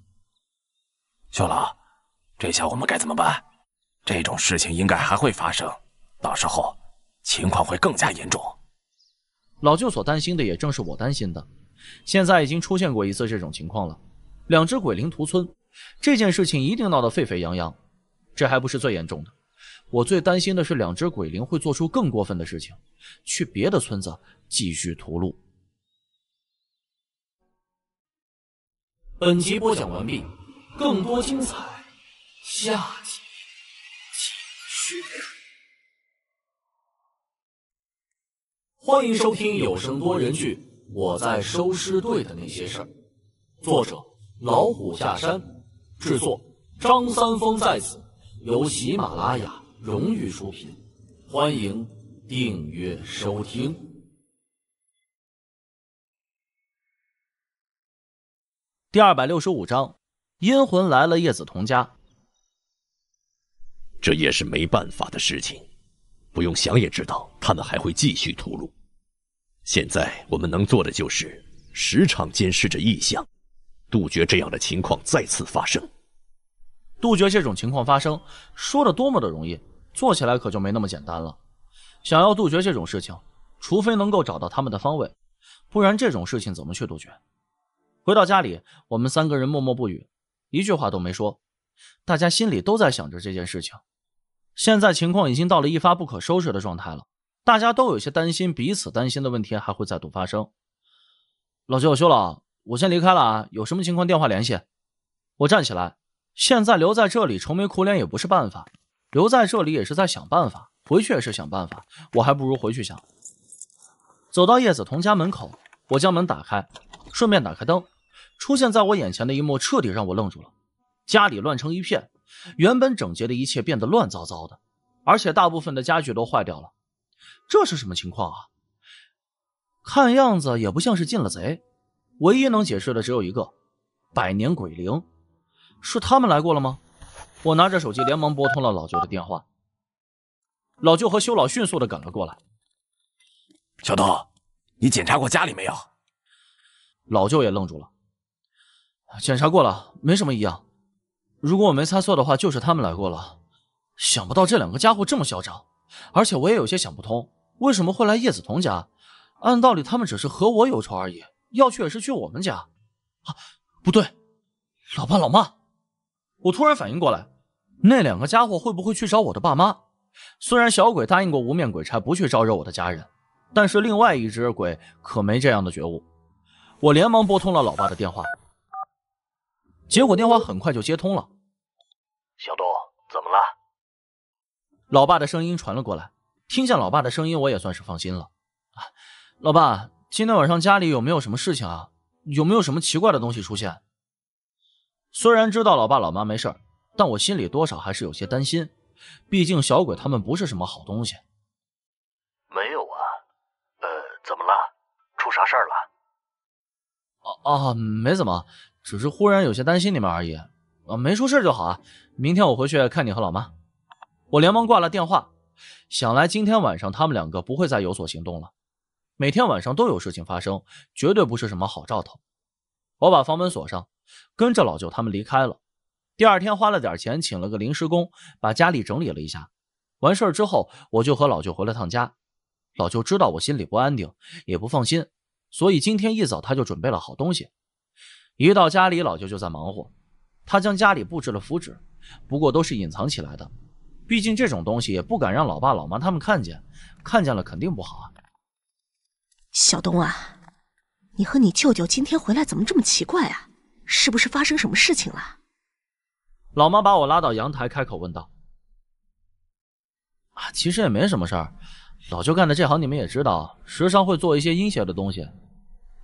S4: 舅老，这下我们该怎么办？这种事情应该还会发生，到时候情况会更加严重。老舅所担心的也正是我担心的。现在已经出现过一次这种情况了，两只鬼灵屠村，这件事情一定闹得沸沸扬扬。这还不是最严重的，我最担心的是两只鬼灵会做出更过分的事情，去别的村子继续屠戮。
S1: 本集播讲完毕。
S6: 更多精彩，下集
S1: 继续。欢迎收听有声多人剧《我在收尸队的那些事儿》，作者老虎下山，制作
S2: 张三丰在此，
S1: 由喜马拉雅荣誉出品。欢迎订阅收听
S3: 第二
S4: 百六十五章。阴魂来了叶子桐家，
S16: 这也是没办法的事情。不用想也知道，他们还会继续屠戮。现在我们能做的就是时常监视着异象，杜
S4: 绝这样的情况再次发生。杜绝这种情况发生，说的多么的容易，做起来可就没那么简单了。想要杜绝这种事情，除非能够找到他们的方位，不然这种事情怎么去杜绝？回到家里，我们三个人默默不语。一句话都没说，大家心里都在想着这件事情。现在情况已经到了一发不可收拾的状态了，大家都有些担心，彼此担心的问题还会再度发生。老舅，我休了，我先离开了啊！有什么情况电话联系。我站起来，现在留在这里愁眉苦脸也不是办法，留在这里也是在想办法，回去也是想办法，我还不如回去想。走到叶子彤家门口，我将门打开，顺便打开灯。出现在我眼前的一幕彻底让我愣住了，家里乱成一片，原本整洁的一切变得乱糟糟的，而且大部分的家具都坏掉了，这是什么情况啊？看样子也不像是进了贼，唯一能解释的只有一个：百年鬼灵，是他们来过了吗？我拿着手机连忙拨通了老舅的电话，老舅和修老迅速的赶了过来。小东，你检查过家里没有？老舅也愣住了。检查过了，没什么异样。如果我没猜错的话，就是他们来过了。想不到这两个家伙这么嚣张，而且我也有些想不通，为什么会来叶子彤家？按道理他们只是和我有仇而已，要去也是去我们家。啊，不对，老爸老妈，我突然反应过来，那两个家伙会不会去找我的爸妈？虽然小鬼答应过无面鬼差不去招惹我的家人，但是另外一只鬼可没这样的觉悟。我连忙拨通了老爸的电话。结果电话很快就接通了，小东，怎么了？老爸的声音传了过来，听见老爸的声音，我也算是放心了。老爸，今天晚上家里有没有什么事情啊？有没有什么奇怪的东西出现？虽然知道老爸老妈没事，但我心里多少还是有些担心，毕竟小鬼他们不是什么好东西。
S6: 没有啊，呃，怎
S4: 么了？出啥事儿了？哦哦，没怎么。只是忽然有些担心你们而已，啊，没出事就好啊！明天我回去看你和老妈。我连忙挂了电话，想来今天晚上他们两个不会再有所行动了。每天晚上都有事情发生，绝对不是什么好兆头。我把房门锁上，跟着老舅他们离开了。第二天花了点钱请了个临时工，把家里整理了一下。完事儿之后，我就和老舅回了趟家。老舅知道我心里不安定，也不放心，所以今天一早他就准备了好东西。一到家里，老舅就在忙活。他将家里布置了符纸，不过都是隐藏起来的。毕竟这种东西也不敢让老爸老妈他们看见，看见了肯定不好啊。小东啊，你和你舅舅今天回来怎么这么奇怪啊？是不是发生什么事情了？老妈把我拉到阳台，开口问道：“啊，其实也没什么事儿。老舅干的这行你们也知道，时常会做一些阴邪的东西。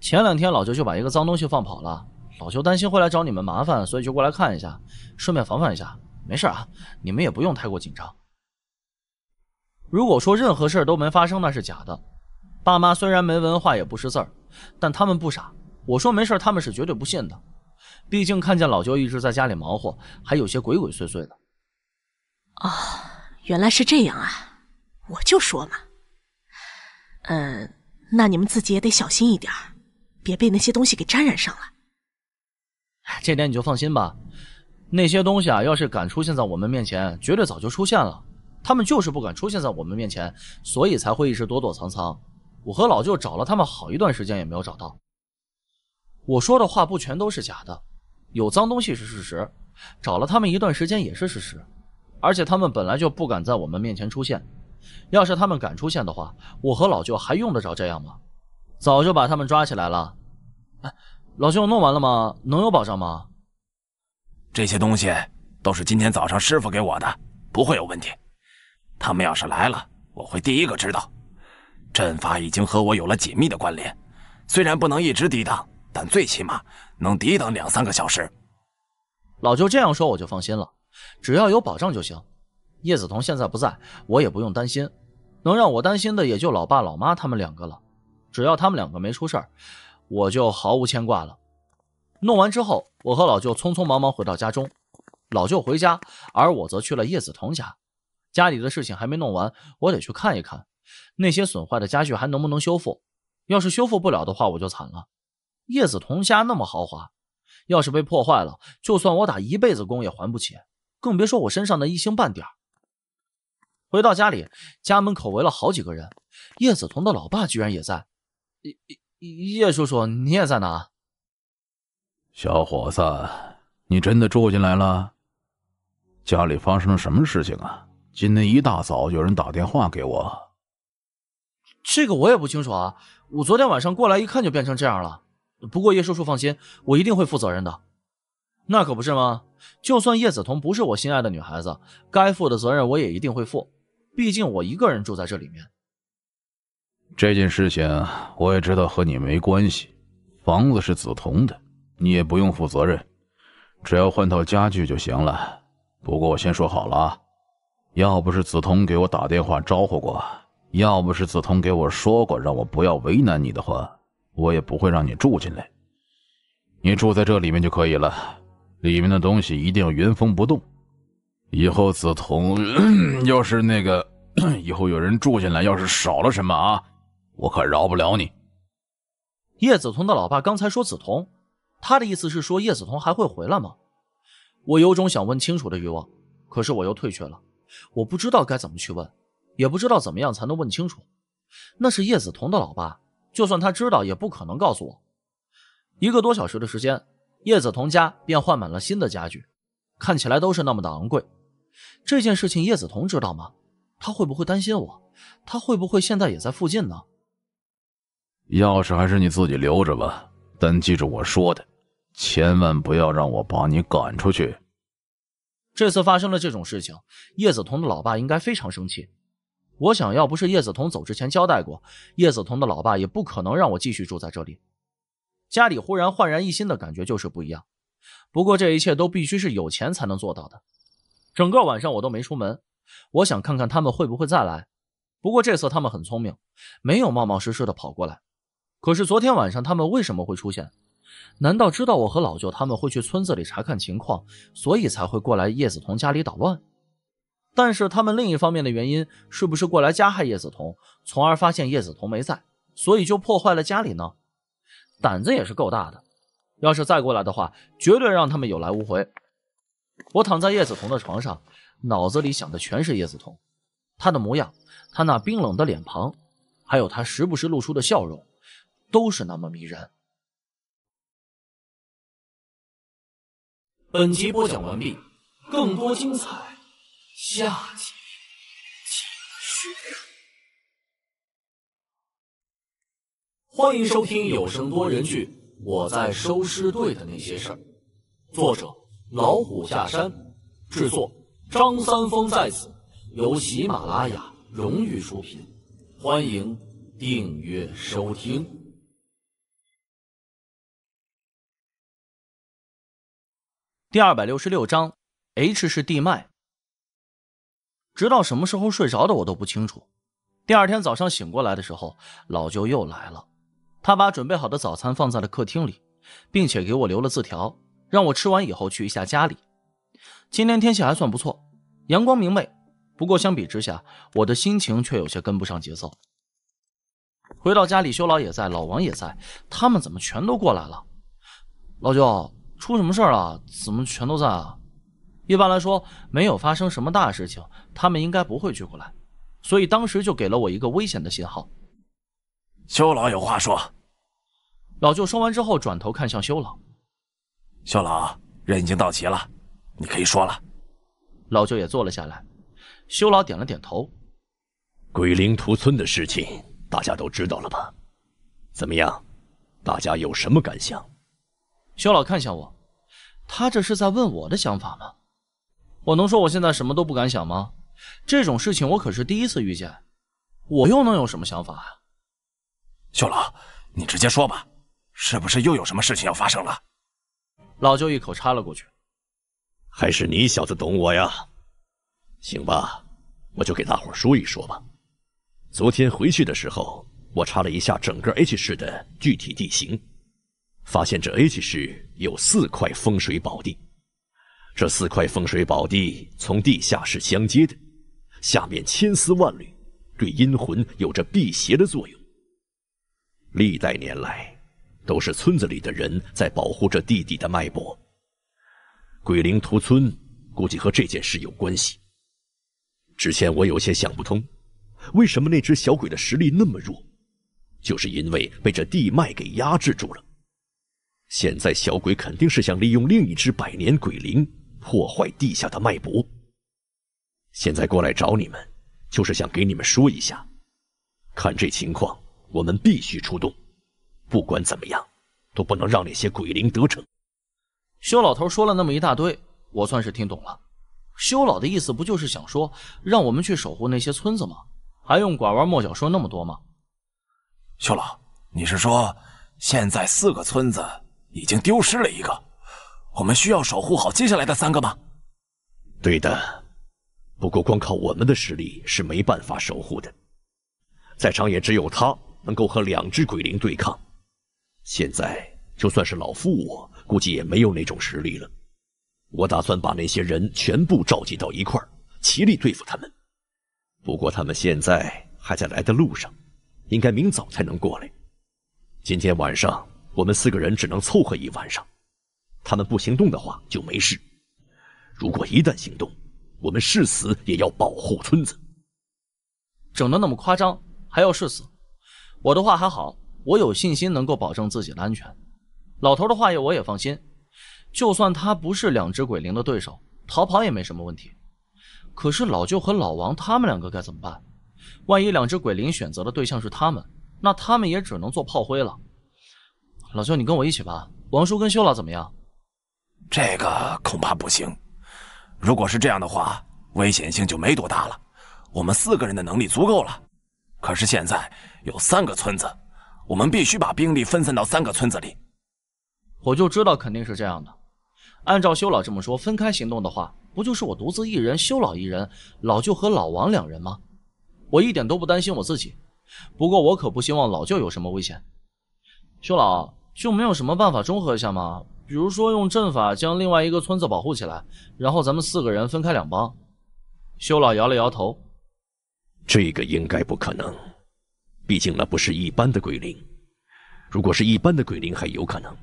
S4: 前两天老舅就把一个脏东西放跑了。”老舅担心会来找你们麻烦，所以就过来看一下，顺便防范一下。没事啊，你们也不用太过紧张。如果说任何事都没发生，那是假的。爸妈虽然没文化也不识字儿，但他们不傻。我说没事，他们是绝对不信的。毕竟看见老舅一直在家里忙活，还有些鬼鬼祟祟的。
S8: 哦，原来是这样啊！我就说嘛。嗯，那你们自己也得小心一点，别被那些东西给沾染上了。
S4: 这点你就放心吧，那些东西啊，要是敢出现在我们面前，绝对早就出现了。他们就是不敢出现在我们面前，所以才会一直躲躲藏藏。我和老舅找了他们好一段时间也没有找到。我说的话不全都是假的，有脏东西是事实，找了他们一段时间也是事实。而且他们本来就不敢在我们面前出现，要是他们敢出现的话，我和老舅还用得着这样吗？早就把他们抓起来了。老舅，弄完了吗？能有保障吗？
S5: 这些东西都是今天早上师傅给我的，不会有问题。他们要是来了，我会第一个知道。阵法已经和我有了紧密的关联，虽然不能一直抵挡，但最起码能抵挡两三个小
S4: 时。老舅这样说，我就放心了。只要有保障就行。叶子彤现在不在，我也不用担心。能让我担心的也就老爸老妈他们两个了。只要他们两个没出事儿。我就毫无牵挂了。弄完之后，我和老舅匆匆忙忙回到家中。老舅回家，而我则去了叶子彤家。家里的事情还没弄完，我得去看一看那些损坏的家具还能不能修复。要是修复不了的话，我就惨了。叶子彤家那么豪华，要是被破坏了，就算我打一辈子工也还不起，更别说我身上的一星半点。回到家里，家门口围了好几个人，叶子彤的老爸居然也在。叶叔叔，你也在呢。小伙子，
S15: 你真的住进来了？家里发生了什么事情啊？今天一大早有人打电话给我。
S4: 这个我也不清楚啊。我昨天晚上过来一看，就变成这样了。不过叶叔叔放心，我一定会负责任的。那可不是吗？就算叶子彤不是我心爱的女孩子，该负的责任我也一定会负。毕竟我一个人住在这里面。
S15: 这件事情我也知道和你没关系，房子是紫铜的，你也不用负责任，只要换套家具就行了。不过我先说好了啊，要不是紫铜给我打电话招呼过，要不是紫铜给我说过让我不要为难你的话，我也不会让你住进来。你住在这里面就可以了，里面的东西一定要原封不动。以后紫铜 要是那个，以后有人住进来，要是少了什么啊。我可饶不了
S4: 你！叶子彤的老爸刚才说“子彤”，他的意思是说叶子彤还会回来吗？我有种想问清楚的欲望，可是我又退却了。我不知道该怎么去问，也不知道怎么样才能问清楚。那是叶子彤的老爸，就算他知道，也不可能告诉我。一个多小时的时间，叶子彤家便换满了新的家具，看起来都是那么的昂贵。这件事情叶子彤知道吗？他会不会担心我？他会不会现在也在附近呢？
S15: 钥匙还是你自己留着吧，但记住我说的，千万不要让我把你赶出去。
S4: 这次发生了这种事情，叶子彤的老爸应该非常生气。我想要不是叶子彤走之前交代过，叶子彤的老爸也不可能让我继续住在这里。家里忽然焕然一新的感觉就是不一样。不过这一切都必须是有钱才能做到的。整个晚上我都没出门，我想看看他们会不会再来。不过这次他们很聪明，没有冒冒失失的跑过来。可是昨天晚上他们为什么会出现？难道知道我和老舅他们会去村子里查看情况，所以才会过来叶子彤家里捣乱？但是他们另一方面的原因，是不是过来加害叶子彤，从而发现叶子彤没在，所以就破坏了家里呢？胆子也是够大的，要是再过来的话，绝对让他们有来无回。我躺在叶子彤的床上，脑子里想的全是叶子彤，她的模样，她那冰冷的脸庞，还有她时不时露出的笑容。都是那么迷人。
S3: 本集播讲完毕，
S6: 更多精彩下集继续。
S1: 欢迎收听有声多人剧《我在收尸队的那些事儿》，作者老虎下山，制作
S2: 张三丰在此，由喜马拉雅
S1: 荣誉出品，欢迎订阅收
S3: 听。
S4: 第二百六十六章，H 是地脉。直到什么时候睡着的我都不清楚。第二天早上醒过来的时候，老舅又来了，他把准备好的早餐放在了客厅里，并且给我留了字条，让我吃完以后去一下家里。今天天气还算不错，阳光明媚。不过相比之下，我的心情却有些跟不上节奏。回到家里，修老也在，老王也在，他们怎么全都过来了？老舅。出什么事儿了？怎么全都在啊？一般来说，没有发生什么大事情，他们应该不会聚过来，所以当时就给了我一个危险的信号。修老有话说。老舅说完之后，转头看向修老。修老，人已经到齐了，你可以说了。老舅也坐了下来。修
S16: 老点了点头。鬼灵屠村的事情，大家都知道了吧？
S4: 怎么样，大家有什么感想？肖老看向我，他这是在问我的想法吗？我能说我现在什么都不敢想吗？这种事情我可是第一次遇见，我又能有什么想法？啊？肖老，你直接说吧，是不是又有什么事情要发生了？老舅一口
S16: 插了过去，还是你小子懂我呀？行吧，我就给大伙说一说吧。昨天回去的时候，我查了一下整个 H 市的具体地形。发现这 H 市有四块风水宝地，这四块风水宝地从地下是相接的，下面千丝万缕，对阴魂有着辟邪的作用。历代年来，都是村子里的人在保护着地底的脉搏。鬼灵屠村，估计和这件事有关系。之前我有些想不通，为什么那只小鬼的实力那么弱，就是因为被这地脉给压制住了。现在小鬼肯定是想利用另一只百年鬼灵破坏地下的脉搏。现在过来找你们，就是想给你们说一下。看这情况，我们必须出
S4: 动，不管怎么样，都不能让那些鬼灵得逞。修老头说了那么一大堆，我算是听懂了。修老的意思不就是想说，让我们去守护那些村子吗？还用拐弯抹角说那么多吗？修老，你是说现在四个村子？已经丢失了一个，我
S5: 们需要守护好接下来的三个吗？
S16: 对的，不过光靠我们的实力是没办法守护的，在场也只有他能够和两只鬼灵对抗。现在就算是老夫我，估计也没有那种实力了。我打算把那些人全部召集到一块儿，齐力对付他们。不过他们现在还在来的路上，应该明早才能过来。今天晚上。我们四个人只能凑合一晚上，他们不行动的话就没事；如果一旦行动，我们誓死也要保护
S4: 村子。整的那么夸张，还要誓死。我的话还好，我有信心能够保证自己的安全。老头的话也我也放心，就算他不是两只鬼灵的对手，逃跑也没什么问题。可是老舅和老王他们两个该怎么办？万一两只鬼灵选择的对象是他们，那他们也只能做炮灰了。老舅，你跟我一起吧。王叔跟修老怎么样？
S5: 这个恐怕不行。如果是这样的话，危险性就没多大了。我们四个人的能力足够了。可是现在有三个村子，我
S4: 们必须把兵力分散到三个村子里。我就知道肯定是这样的。按照修老这么说，分开行动的话，不就是我独自一人，修老一人，老舅和老王两人吗？我一点都不担心我自己。不过我可不希望老舅有什么危险。修老。就没有什么办法中和一下吗？比如说用阵法将另外一个村子保护起来，然后咱们四个人分开两帮。修老摇了摇头，
S16: 这个应该不可能，毕竟那不是一般的鬼灵。如果是一般的鬼灵还有可能，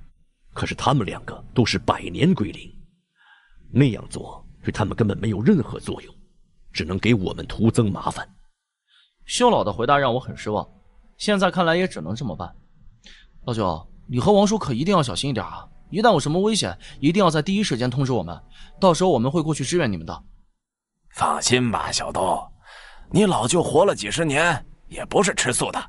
S16: 可是他们两个都是百年鬼灵，那样做对他们根本没有任何作用，只能给我们徒增麻烦。
S4: 修老的回答让我很失望，现在看来也只能这么办，老九，你和王叔可一定要小心一点啊！一旦有什么危险，一定要在第一时间通知我们，到时候我们会过去支援你们的。放心吧，小东，
S5: 你老舅活了几十年，也不是吃素的。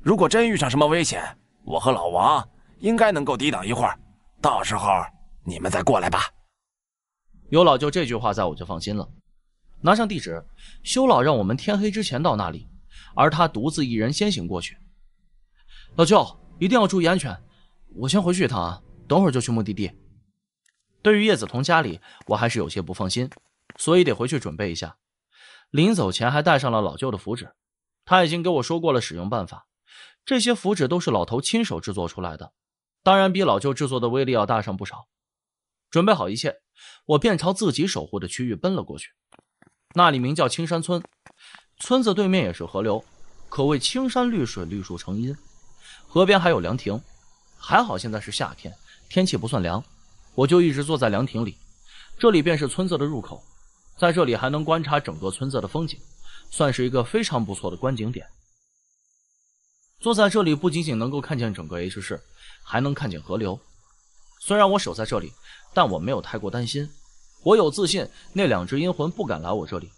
S5: 如果真遇上什么危险，我和老王应该能够抵挡一会儿，到时候你们再过
S4: 来吧。有老舅这句话在，我就放心了。拿上地址，修老让我们天黑之前到那里，而他独自一人先行过去。老舅。一定要注意安全，我先回去一趟啊，等会儿就去目的地。对于叶子彤家里，我还是有些不放心，所以得回去准备一下。临走前还带上了老舅的符纸，他已经给我说过了使用办法。这些符纸都是老头亲手制作出来的，当然比老舅制作的威力要大上不少。准备好一切，我便朝自己守护的区域奔了过去。那里名叫青山村，村子对面也是河流，可谓青山绿水，绿树成荫。河边还有凉亭，还好现在是夏天，天气不算凉，我就一直坐在凉亭里。这里便是村子的入口，在这里还能观察整个村子的风景，算是一个非常不错的观景点。坐在这里不仅仅能够看见整个 H 市，还能看见河流。虽然我守在这里，但我没有太过担心，我有自信那两只阴魂不敢来我这里。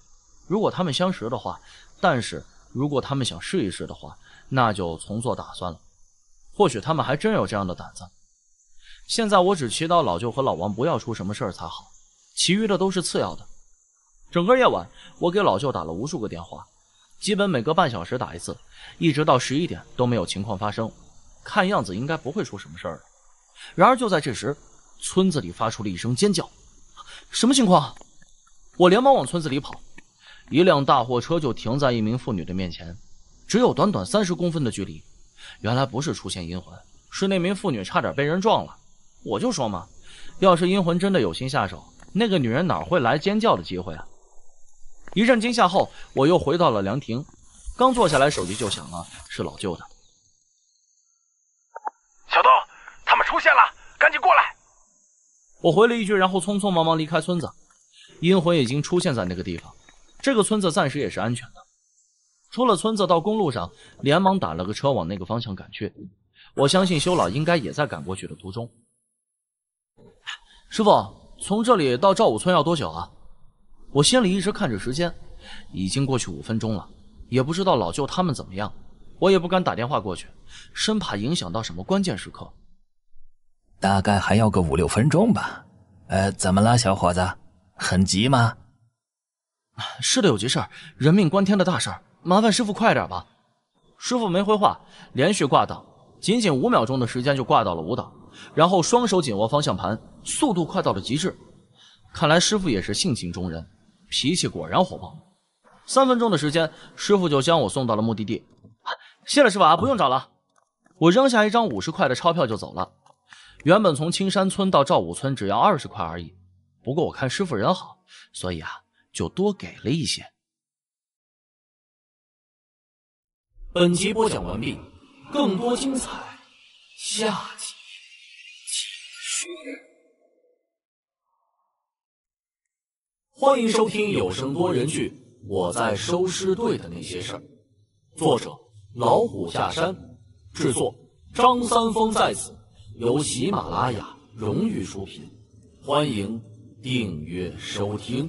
S4: 如果他们相识的话，但是如果他们想试一试的话，那就重做打算了。或许他们还真有这样的胆子。现在我只祈祷老舅和老王不要出什么事儿才好，其余的都是次要的。整个夜晚，我给老舅打了无数个电话，基本每隔半小时打一次，一直到十一点都没有情况发生。看样子应该不会出什么事儿了。然而就在这时，村子里发出了一声尖叫，什么情况？我连忙往村子里跑，一辆大货车就停在一名妇女的面前，只有短短三十公分的距离。原来不是出现阴魂，是那名妇女差点被人撞了。我就说嘛，要是阴魂真的有心下手，那个女人哪会来尖叫的机会啊？一阵惊吓后，我又回到了凉亭，刚坐下来，手机就响了，是老舅的。小东，他们出现了，赶紧过来！我回了一句，然后匆匆忙忙离开村子。阴魂已经出现在那个地方，这个村子暂时也是安全的。出了村子，到公路上，连忙打了个车往那个方向赶去。我相信修老应该也在赶过去的途中。师傅，从这里到赵武村要多久啊？我心里一直看着时间，已经过去五分钟了，也不知道老舅他们怎么样。我也不敢打电话过去，生怕影响到什么关键时刻。
S13: 大概还要个五六分钟吧。
S4: 呃，怎么了，小伙子？很急吗？是的，有急事儿，人命关天的大事儿。麻烦师傅快点吧，师傅没回话，连续挂档，仅仅五秒钟的时间就挂到了五档，然后双手紧握方向盘，速度快到了极致。看来师傅也是性情中人，脾气果然火爆。三分钟的时间，师傅就将我送到了目的地。谢了师傅啊，不用找了，我扔下一张五十块的钞票就走了。原本从青山村到赵武村只要二十块而已，不过我看师傅人好，所以啊，就多给了一些。
S3: 本集播讲完毕，
S6: 更多精彩下集继续。
S1: 欢迎收听有声多人剧《我在收尸队的那些事儿》，作者老虎下山，制作
S2: 张三丰在此，
S1: 由喜马拉雅荣誉出品，欢迎订阅收听。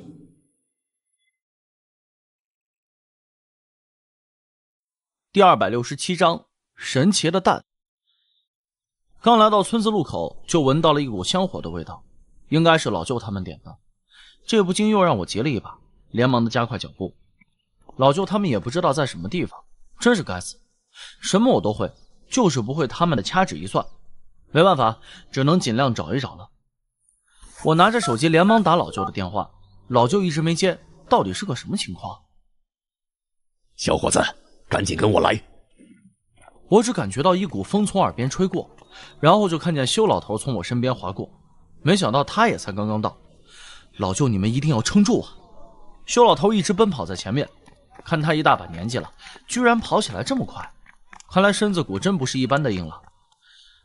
S3: 第二百六十七章神奇的蛋。
S4: 刚来到村子路口，就闻到了一股香火的味道，应该是老舅他们点的。这不禁又让我急了一把，连忙的加快脚步。老舅他们也不知道在什么地方，真是该死！什么我都会，就是不会他们的掐指一算。没办法，只能尽量找一找了。我拿着手机，连忙打老舅的电话，老舅一直没接，到底是个什么情况？小伙子。赶紧跟我来！我只感觉到一股风从耳边吹过，然后就看见修老头从我身边划过。没想到他也才刚刚到。老舅，你们一定要撑住啊！修老头一直奔跑在前面，看他一大把年纪了，居然跑起来这么快，看来身子骨真不是一般的硬朗。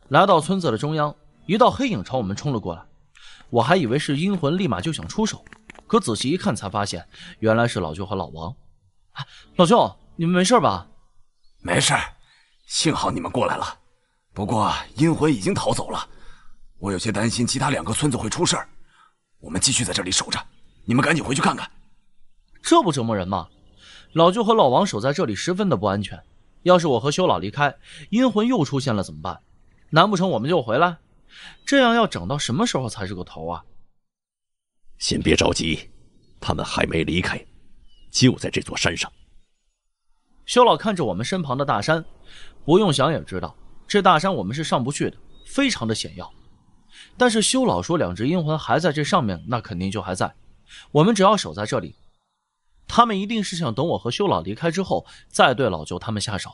S4: 来到村子的中央，一道黑影朝我们冲了过来，我还以为是阴魂，立马就想出手，可仔细一看才发现，原来是老舅和老王。老舅。你们没事吧？没事，幸好你们过来了。
S5: 不过阴魂已经逃走了，我有些担心其他两个村子会出事儿。
S4: 我们继续在这里守着，你们赶紧回去看看。这不折磨人吗？老舅和老王守在这里十分的不安全。要是我和修老离开，阴魂又出现了怎么办？难不成我们就回来？这样要整到什么时候才是个头啊？
S16: 先别着急，他们还没离开，就在这座
S4: 山上。修老看着我们身旁的大山，不用想也知道，这大山我们是上不去的，非常的险要。但是修老说两只阴魂还在这上面，那肯定就还在。我们只要守在这里，他们一定是想等我和修老离开之后，再对老舅他们下手。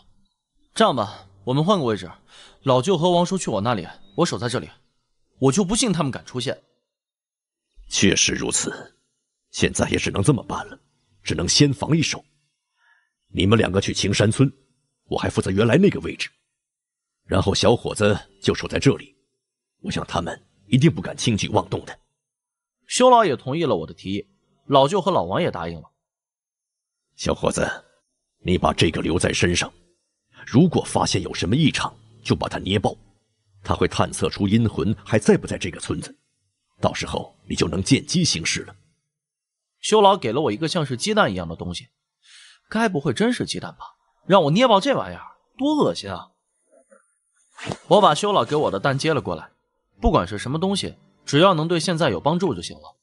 S4: 这样吧，我们换个位置，老舅和王叔去我那里，我守在这里。我就不信他们敢出现。
S16: 确实如此，现在也只能这么办了，只能先防一手。你们两个去青山村，我还负责原来那个位置。
S4: 然后小伙子就守在这里，我想他们一定不敢轻举妄动的。修老也同意了我的提议，老舅和老王也答应了。
S16: 小伙子，你把这个留在身上，如果发现有什么异常，就把它捏爆，他会探测出阴魂还在不在这个村子，到时候
S4: 你就能见机行事了。修老给了我一个像是鸡蛋一样的东西。该不会真是鸡蛋吧？让我捏爆这玩意儿，多恶心啊！我把修老给我的蛋接了过来，不管是什么东西，只要能对现在有帮助就行了。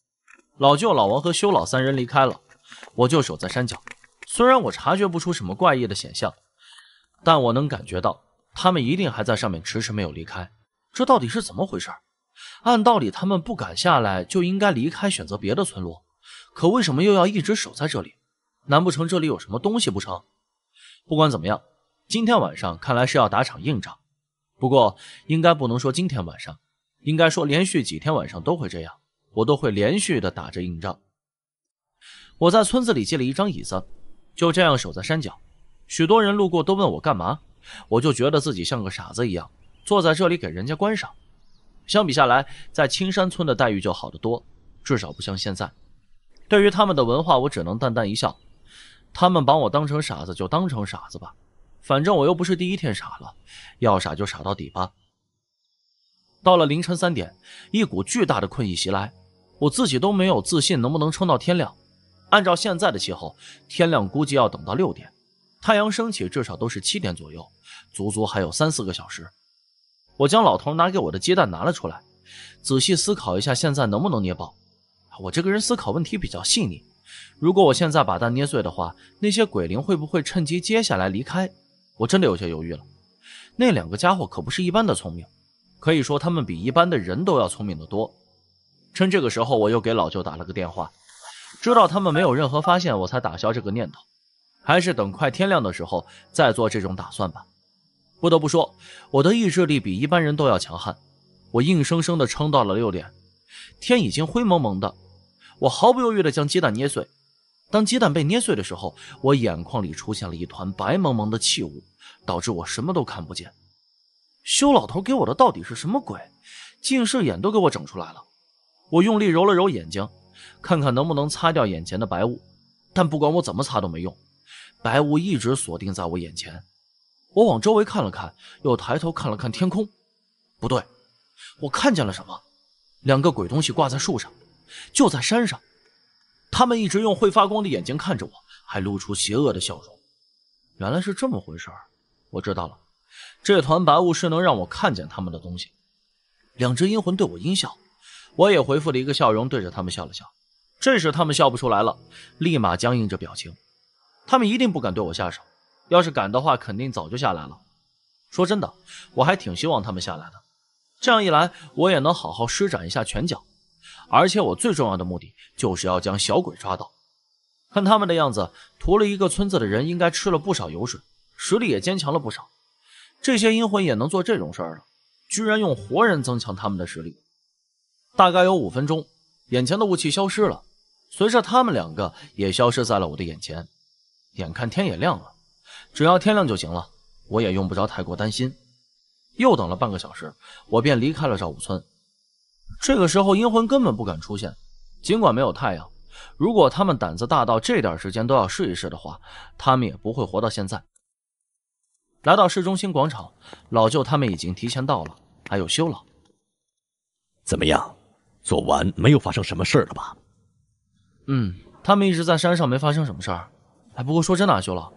S4: 老舅、老王和修老三人离开了，我就守在山脚。虽然我察觉不出什么怪异的显象，但我能感觉到他们一定还在上面，迟迟没有离开。这到底是怎么回事？按道理他们不敢下来，就应该离开，选择别的村落。可为什么又要一直守在这里？难不成这里有什么东西不成？不管怎么样，今天晚上看来是要打场硬仗。不过应该不能说今天晚上，应该说连续几天晚上都会这样，我都会连续的打着硬仗。我在村子里借了一张椅子，就这样守在山脚。许多人路过都问我干嘛，我就觉得自己像个傻子一样，坐在这里给人家观赏。相比下来，在青山村的待遇就好得多，至少不像现在。对于他们的文化，我只能淡淡一笑。他们把我当成傻子，就当成傻子吧，反正我又不是第一天傻了，要傻就傻到底吧。到了凌晨三点，一股巨大的困意袭来，我自己都没有自信能不能撑到天亮。按照现在的气候，天亮估计要等到六点，太阳升起至少都是七点左右，足足还有三四个小时。我将老头拿给我的鸡蛋拿了出来，仔细思考一下现在能不能捏爆。我这个人思考问题比较细腻。如果我现在把蛋捏碎的话，那些鬼灵会不会趁机接下来离开？我真的有些犹豫了。那两个家伙可不是一般的聪明，可以说他们比一般的人都要聪明的多。趁这个时候，我又给老舅打了个电话，知道他们没有任何发现，我才打消这个念头。还是等快天亮的时候再做这种打算吧。不得不说，我的意志力比一般人都要强悍。我硬生生的撑到了六点，天已经灰蒙蒙的，我毫不犹豫的将鸡蛋捏碎。当鸡蛋被捏碎的时候，我眼眶里出现了一团白蒙蒙的气雾，导致我什么都看不见。修老头给我的到底是什么鬼？近视眼都给我整出来了。我用力揉了揉眼睛，看看能不能擦掉眼前的白雾。但不管我怎么擦都没用，白雾一直锁定在我眼前。我往周围看了看，又抬头看了看天空。不对，我看见了什么？两个鬼东西挂在树上，就在山上。他们一直用会发光的眼睛看着我，还露出邪恶的笑容。原来是这么回事儿，我知道了。这团白雾是能让我看见他们的东西。两只阴魂对我阴笑，我也回复了一个笑容，对着他们笑了笑。这时他们笑不出来了，立马僵硬着表情。他们一定不敢对我下手，要是敢的话，肯定早就下来了。说真的，我还挺希望他们下来的，这样一来我也能好好施展一下拳脚。而且我最重要的目的就是要将小鬼抓到。看他们的样子，屠了一个村子的人应该吃了不少油水，实力也坚强了不少。这些阴魂也能做这种事儿了，居然用活人增强他们的实力。大概有五分钟，眼前的雾气消失了，随着他们两个也消失在了我的眼前。眼看天也亮了，只要天亮就行了，我也用不着太过担心。又等了半个小时，我便离开了赵武村。这个时候阴魂根本不敢出现，尽管没有太阳。如果他们胆子大到这点时间都要试一试的话，他们也不会活到现在。来到市中心广场，老舅他们已经提前到了，还有修老。怎么样，昨晚没有发生什么事了吧？嗯，他们一直在山上，没发生什么事儿。哎，不过说真的，修老，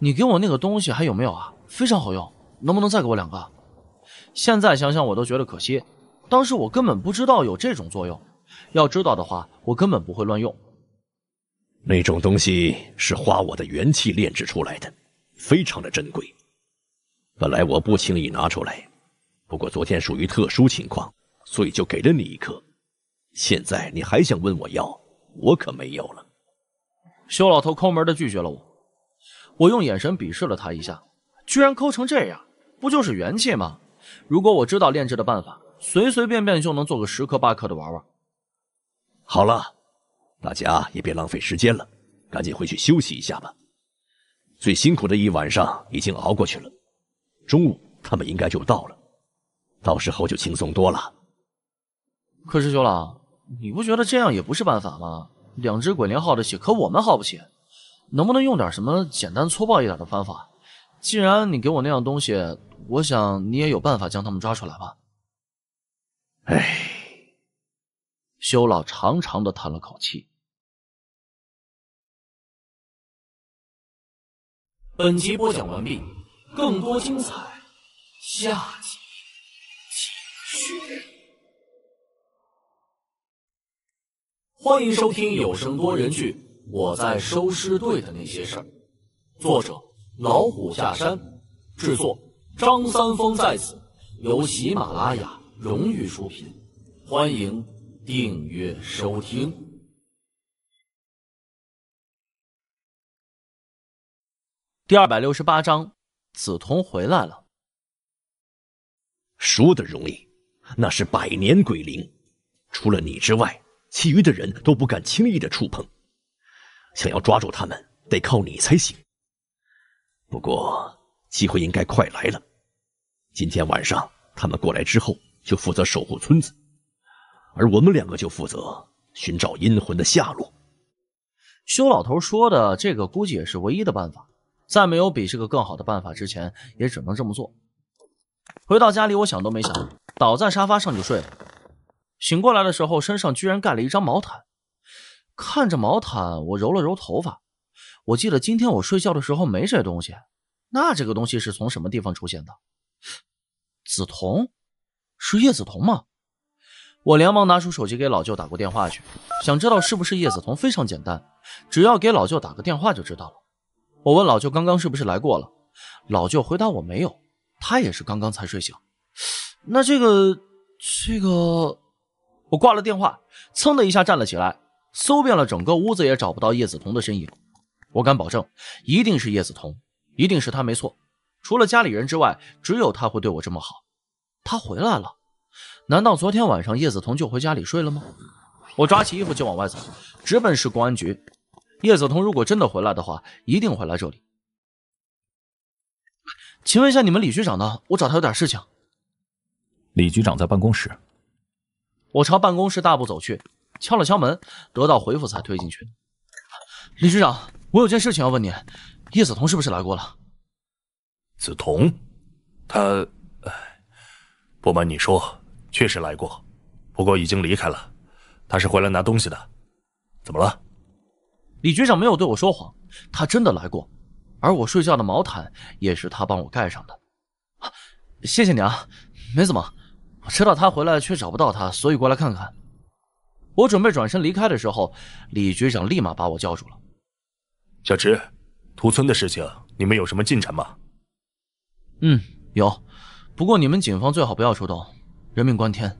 S4: 你给我那个东西还有没有啊？非常好用，能不能再给我两个？现在想想，我都觉得可惜。当时我根本不知道有这种作用，要知道的话，我根本不会乱用。
S16: 那种东西是花我的元气炼制出来的，非常的珍贵。本来我不轻易拿出来，不过昨天属于特殊情况，所以就给了你一颗。现在
S4: 你还想问我要，我可没有了。修老头抠门的拒绝了我，我用眼神鄙视了他一下，居然抠成这样，不就是元气吗？如果我知道炼制的办法。随随便便就能做个十克八克的玩玩。好了，大家也别浪费时间了，赶紧回去休息一下吧。
S16: 最辛苦的一晚上已经熬过去了，中午他们应该就到
S4: 了，到时候就轻松多了。可是兄了，你不觉得这样也不是办法吗？两只鬼灵耗得起，可我们耗不起，能不能用点什么简单粗暴一点的方法？既然你给我那样东西，我想你也有办法将他们抓出来吧。唉，修老
S3: 长长的叹了口气。
S7: 本集播讲完毕，
S6: 更多精彩下集继续。
S1: 欢迎收听有声多人剧《我在收尸队的那些事儿》，作者老虎下山，制作
S2: 张三丰在此，由喜马拉雅。
S1: 荣誉出品，欢迎订阅
S3: 收听。
S4: 第二百六十八章，紫瞳回来了。说的容易，那是百年鬼灵，除了你之外，
S16: 其余的人都不敢轻易的触碰。想要抓住他们，得靠你才行。不过，机会应该快来了。今天晚上他们过来之后。就负责守护村子，而我们两个就负责
S4: 寻找阴魂的下落。修老头说的这个估计也是唯一的办法，在没有比这个更好的办法之前，也只能这么做。回到家里，我想都没想，倒在沙发上就睡了。醒过来的时候，身上居然盖了一张毛毯。看着毛毯，我揉了揉头发。我记得今天我睡觉的时候没这东西，那这个东西是从什么地方出现的？紫铜。是叶子彤吗？我连忙拿出手机给老舅打过电话去，想知道是不是叶子彤。非常简单，只要给老舅打个电话就知道了。我问老舅刚刚是不是来过了，老舅回答我没有，他也是刚刚才睡醒。那这个……这个……我挂了电话，噌的一下站了起来，搜遍了整个屋子也找不到叶子彤的身影。我敢保证，一定是叶子彤，一定是他没错。除了家里人之外，只有他会对我这么好。他回来了？难道昨天晚上叶子彤就回家里睡了吗？我抓起衣服就往外走，直奔市公安局。叶子彤如果真的回来的话，一定会来这里。请问一下，你们李局长呢？我找他有点事情。
S14: 李局长在办公室。
S4: 我朝办公室大步走去，敲了敲门，得到回复才推进去。李局长，我有件事情要问你，
S13: 叶子彤是不是来过了？子彤，他。不瞒你说，确实来过，不过已经离开了。他是回来拿东西的。怎么了？李局长没有对我说谎，他真的来
S4: 过，而我睡觉的毛毯也是他帮我盖上的。谢谢你啊，没怎么。我知道他回来却找不到他，所以过来看看。我准备转身离开的时候，李局长立马把我叫住了。小池，屠村的事情你们有什么进展吗？嗯，有。不过你们警方最好不要出动，人命关天，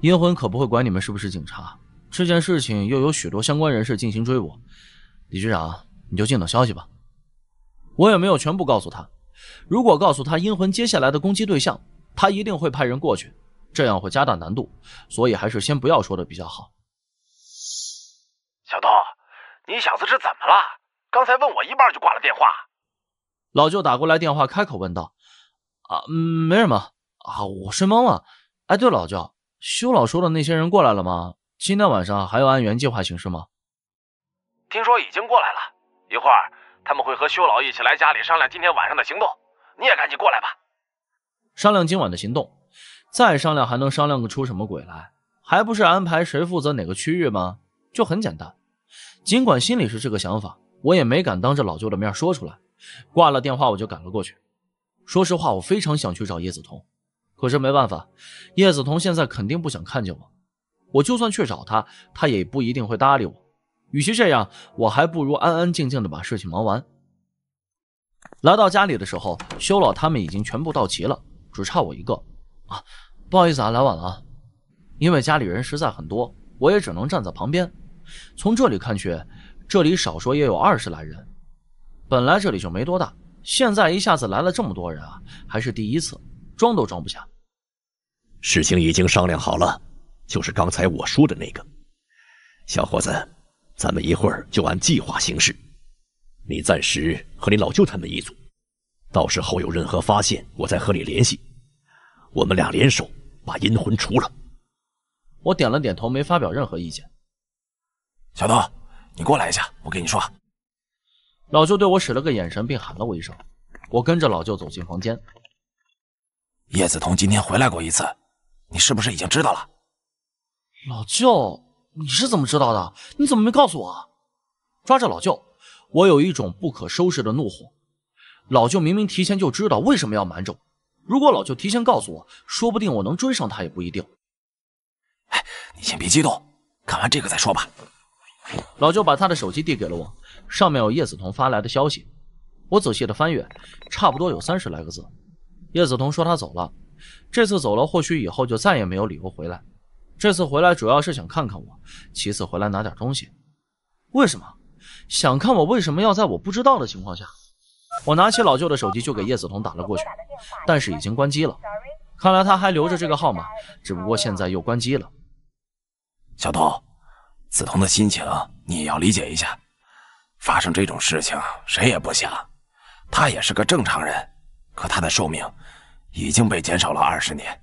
S4: 阴魂可不会管你们是不是警察。这件事情又有许多相关人士进行追捕，李局长，你就静等消息吧。我也没有全部告诉他，如果告诉他阴魂接下来的攻击对象，他一定会派人过去，这样会加大难度，所以还是先不要说的比较好。
S5: 小东，你小子是怎么了？刚才问我一半就挂了电话。
S4: 老舅打过来电话，开口问道。啊，没什么啊，我睡懵了。哎，对，了，老舅，修老说的那些人过来了吗？今天晚上还要按原计划行事吗？
S5: 听说已经过来了，一会儿他们会和修老一起来家里商量今天晚上的行动。你也赶紧过来吧。
S4: 商量今晚的行动？再商量还能商量个出什么鬼来？还不是安排谁负责哪个区域吗？就很简单。尽管心里是这个想法，我也没敢当着老舅的面说出来。挂了电话，我就赶了过去。说实话，我非常想去找叶子彤，可是没办法，叶子彤现在肯定不想看见我。我就算去找他，他也不一定会搭理我。与其这样，我还不如安安静静的把事情忙完。来到家里的时候，修老他们已经全部到齐了，只差我一个。啊，不好意思啊，来晚了，因为家里人实在很多，我也只能站在旁边。从这里看去，这里少说也有二十来人，本来这里就没多大。现在一下子来了这么多人啊，还是第一次，装都装不下。
S16: 事情已经商量好了，就是刚才我说的那个小伙子，咱们一会儿就按计划行事。你暂时和你老舅他们一组，到时候有任何发现，我再和你联系。我
S4: 们俩联手把阴魂除了。我点了点头，没发表任何意见。小刀，你过来一下，我跟你说。老舅对我使了个眼神，并喊了我一声。我跟着老舅走进房间。
S5: 叶子彤今天
S4: 回来过一次，你是不是已经知道了？老舅，你是怎么知道的？你怎么没告诉我？抓着老舅，我有一种不可收拾的怒火。老舅明明提前就知道，为什么要瞒着我？如果老舅提前告诉我，说不定我能追上他也不一定。哎，你先别激动，看完这个再说吧。老舅把他的手机递给了我。上面有叶子彤发来的消息，我仔细的翻阅，差不多有三十来个字。叶子彤说他走了，这次走了或许以后就再也没有理由回来。这次回来主要是想看看我，其次回来拿点东西。为什么想看我？为什么要在我不知道的情况下？我拿起老舅的手机就给叶子彤打了过去，但是已经关机了。看来他还留着这个号码，只不过现在又关机了。小童，
S5: 子彤的心情你也要理解一下。发生这种事情，谁也不想。他也是个正常人，可他的寿命已经被减少了二十年。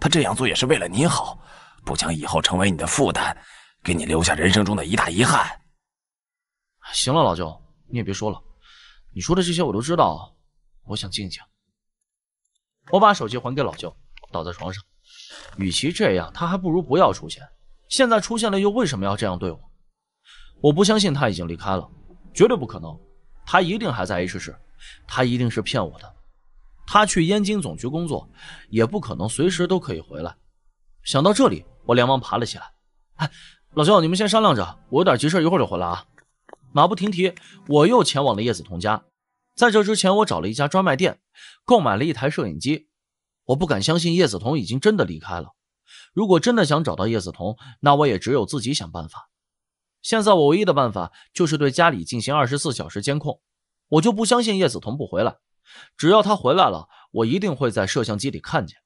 S5: 他这样做也是为了你好，不想以后成为你的负担，给你留下人生中的一大遗憾。
S4: 行了，老舅，你也别说了。你说的这些我都知道。我想静静。我把手机还给老舅，倒在床上。与其这样，他还不如不要出现。现在出现了，又为什么要这样对我？我不相信他已经离开了。绝对不可能，他一定还在 H 市，他一定是骗我的。他去燕京总局工作，也不可能随时都可以回来。想到这里，我连忙爬了起来。哎，老肖，你们先商量着，我有点急事，一会儿就回来啊。马不停蹄，我又前往了叶子彤家。在这之前，我找了一家专卖店，购买了一台摄影机。我不敢相信叶子彤已经真的离开了。如果真的想找到叶子彤，那我也只有自己想办法。现在我唯一的办法就是对家里进行二十四小时监控，我就不相信叶子彤不回来。只要他回来了，我一定会在摄像机里看见。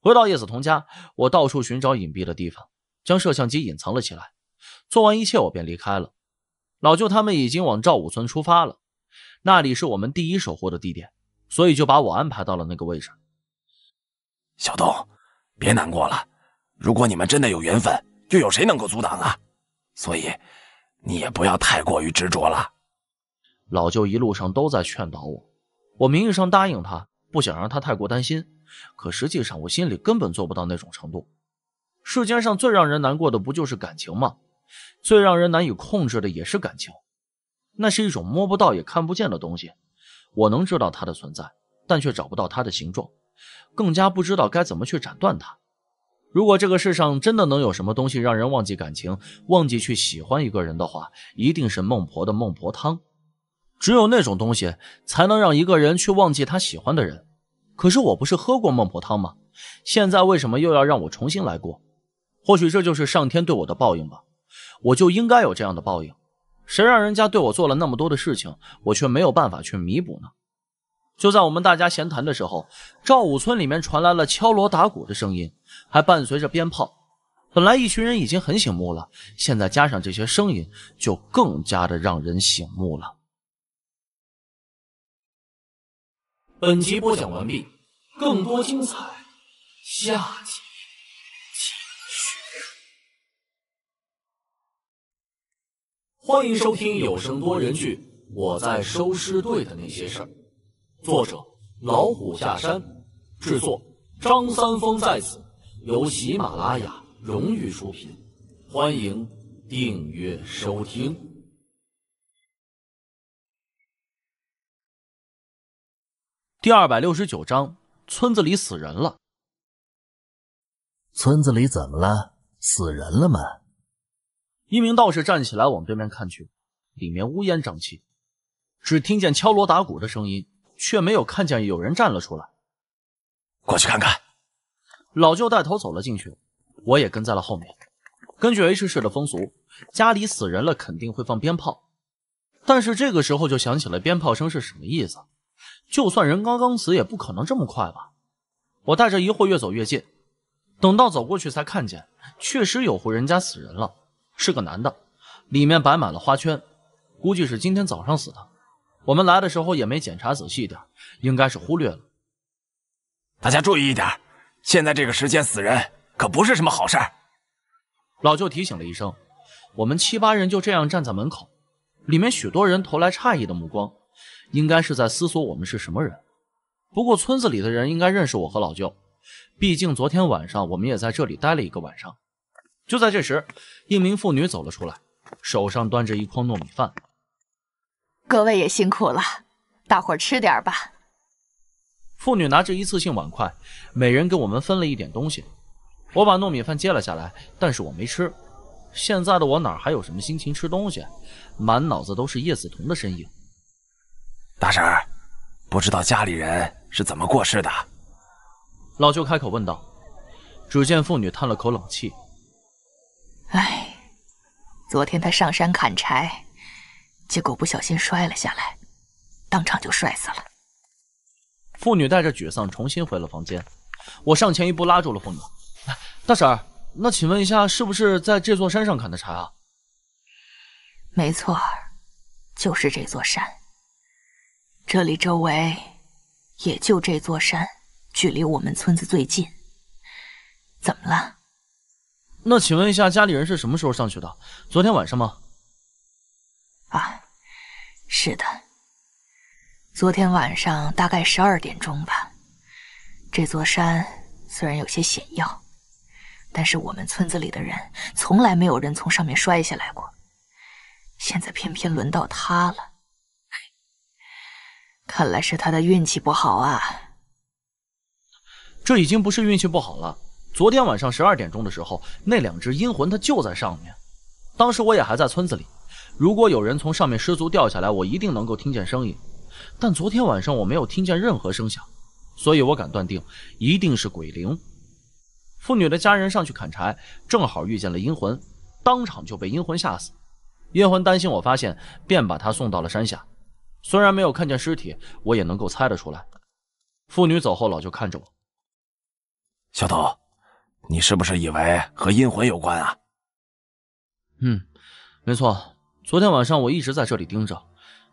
S4: 回到叶子彤家，我到处寻找隐蔽的地方，将摄像机隐藏了起来。做完一切，我便离开了。老舅他们已经往赵武村出发了，那里是我们第一守护的地点，所以就把我安排到了那个位置。小东，别难过了。如果你们真的有缘分，又有谁能够阻挡啊？所以，你也不要太过于执着了。老舅一路上都在劝导我，我名义上答应他，不想让他太过担心，可实际上我心里根本做不到那种程度。世间上最让人难过的不就是感情吗？最让人难以控制的也是感情。那是一种摸不到也看不见的东西，我能知道它的存在，但却找不到它的形状，更加不知道该怎么去斩断它。如果这个世上真的能有什么东西让人忘记感情、忘记去喜欢一个人的话，一定是孟婆的孟婆汤。只有那种东西才能让一个人去忘记他喜欢的人。可是我不是喝过孟婆汤吗？现在为什么又要让我重新来过？或许这就是上天对我的报应吧。我就应该有这样的报应。谁让人家对我做了那么多的事情，我却没有办法去弥补呢？就在我们大家闲谈的时候，赵武村里面传来了敲锣打鼓的声音，还伴随着鞭炮。本来一群人已经很醒目了，现在加上这些声音，就更加的让人醒目了。
S7: 本集播讲完毕，更多精彩
S6: 下集继续。
S1: 欢迎收听有声多人剧《我在收尸队的那些事儿》。作者老虎下山，制作张
S12: 三丰在此，
S1: 由喜马拉雅荣誉出品，欢迎订阅收听。
S3: 第二百六十九章，村子里死人了。
S4: 村子里怎么了？死人了吗？一名道士站起来往对面看去，里面乌烟瘴气，只听见敲锣打鼓的声音。却没有看见有人站了出来。过去看看。老舅带头走了进去，我也跟在了后面。根据 H 市的风俗，家里死人了肯定会放鞭炮。但是这个时候就想起了鞭炮声，是什么意思？就算人刚刚死，也不可能这么快吧？我带着疑惑越走越近，等到走过去才看见，确实有户人家死人了，是个男的，里面摆满了花圈，估计是今天早上死的。我们来的时候也没检查仔细点应该是忽略了。大家注意一点，现在这个时间死人可不是什么好事。老舅提醒了一声，我们七八人就这样站在门口，里面许多人投来诧异的目光，应该是在思索我们是什么人。不过村子里的人应该认识我和老舅，毕竟昨天晚上我们也在这里待了一个晚上。就在这时，一名妇女走了出来，手上端着一筐糯米饭。
S17: 各位也辛苦了，大伙儿吃点吧。
S4: 妇女拿着一次性碗筷，每人给我们分了一点东西。我把糯米饭接了下来，但是我没吃。现在的我哪还有什么心情吃东西？满脑子都是叶子彤的身影。大婶，不知道家里人是怎么过世的？老舅开口问道。只见妇女叹了口气：“
S6: 哎，
S17: 昨天他上山砍柴。”结果不小心摔了下来，当场就摔死了。
S4: 妇女带着沮丧重新回了房间。我上前一步拉住了妇女：“大婶，那请问一下，是不是在这座山上砍的柴啊？”“
S17: 没错，
S4: 就是这座山。
S17: 这里周围，也就这座山距离我们村子最近。
S4: 怎么了？”“那请问一下，家里人是什么时候上去的？昨天晚上吗？”啊，是的。
S17: 昨天晚上大概十二点钟吧。这座山虽然有些险要，但是我们村子里的人从来没有人从上面摔下来过。现在偏偏轮到他了，
S4: 看来是他的运气不好啊。这已经不是运气不好了。昨天晚上十二点钟的时候，那两只阴魂它就在上面，当时我也还在村子里。如果有人从上面失足掉下来，我一定能够听见声音，但昨天晚上我没有听见任何声响，所以我敢断定，一定是鬼灵。妇女的家人上去砍柴，正好遇见了阴魂，当场就被阴魂吓死。阴魂担心我发现，便把他送到了山下。虽然没有看见尸体，我也能够猜得出来。妇女走后，老舅看着我，
S5: 小刀，你是不是以为和阴魂有关
S4: 啊？嗯，没错。昨天晚上我一直在这里盯着，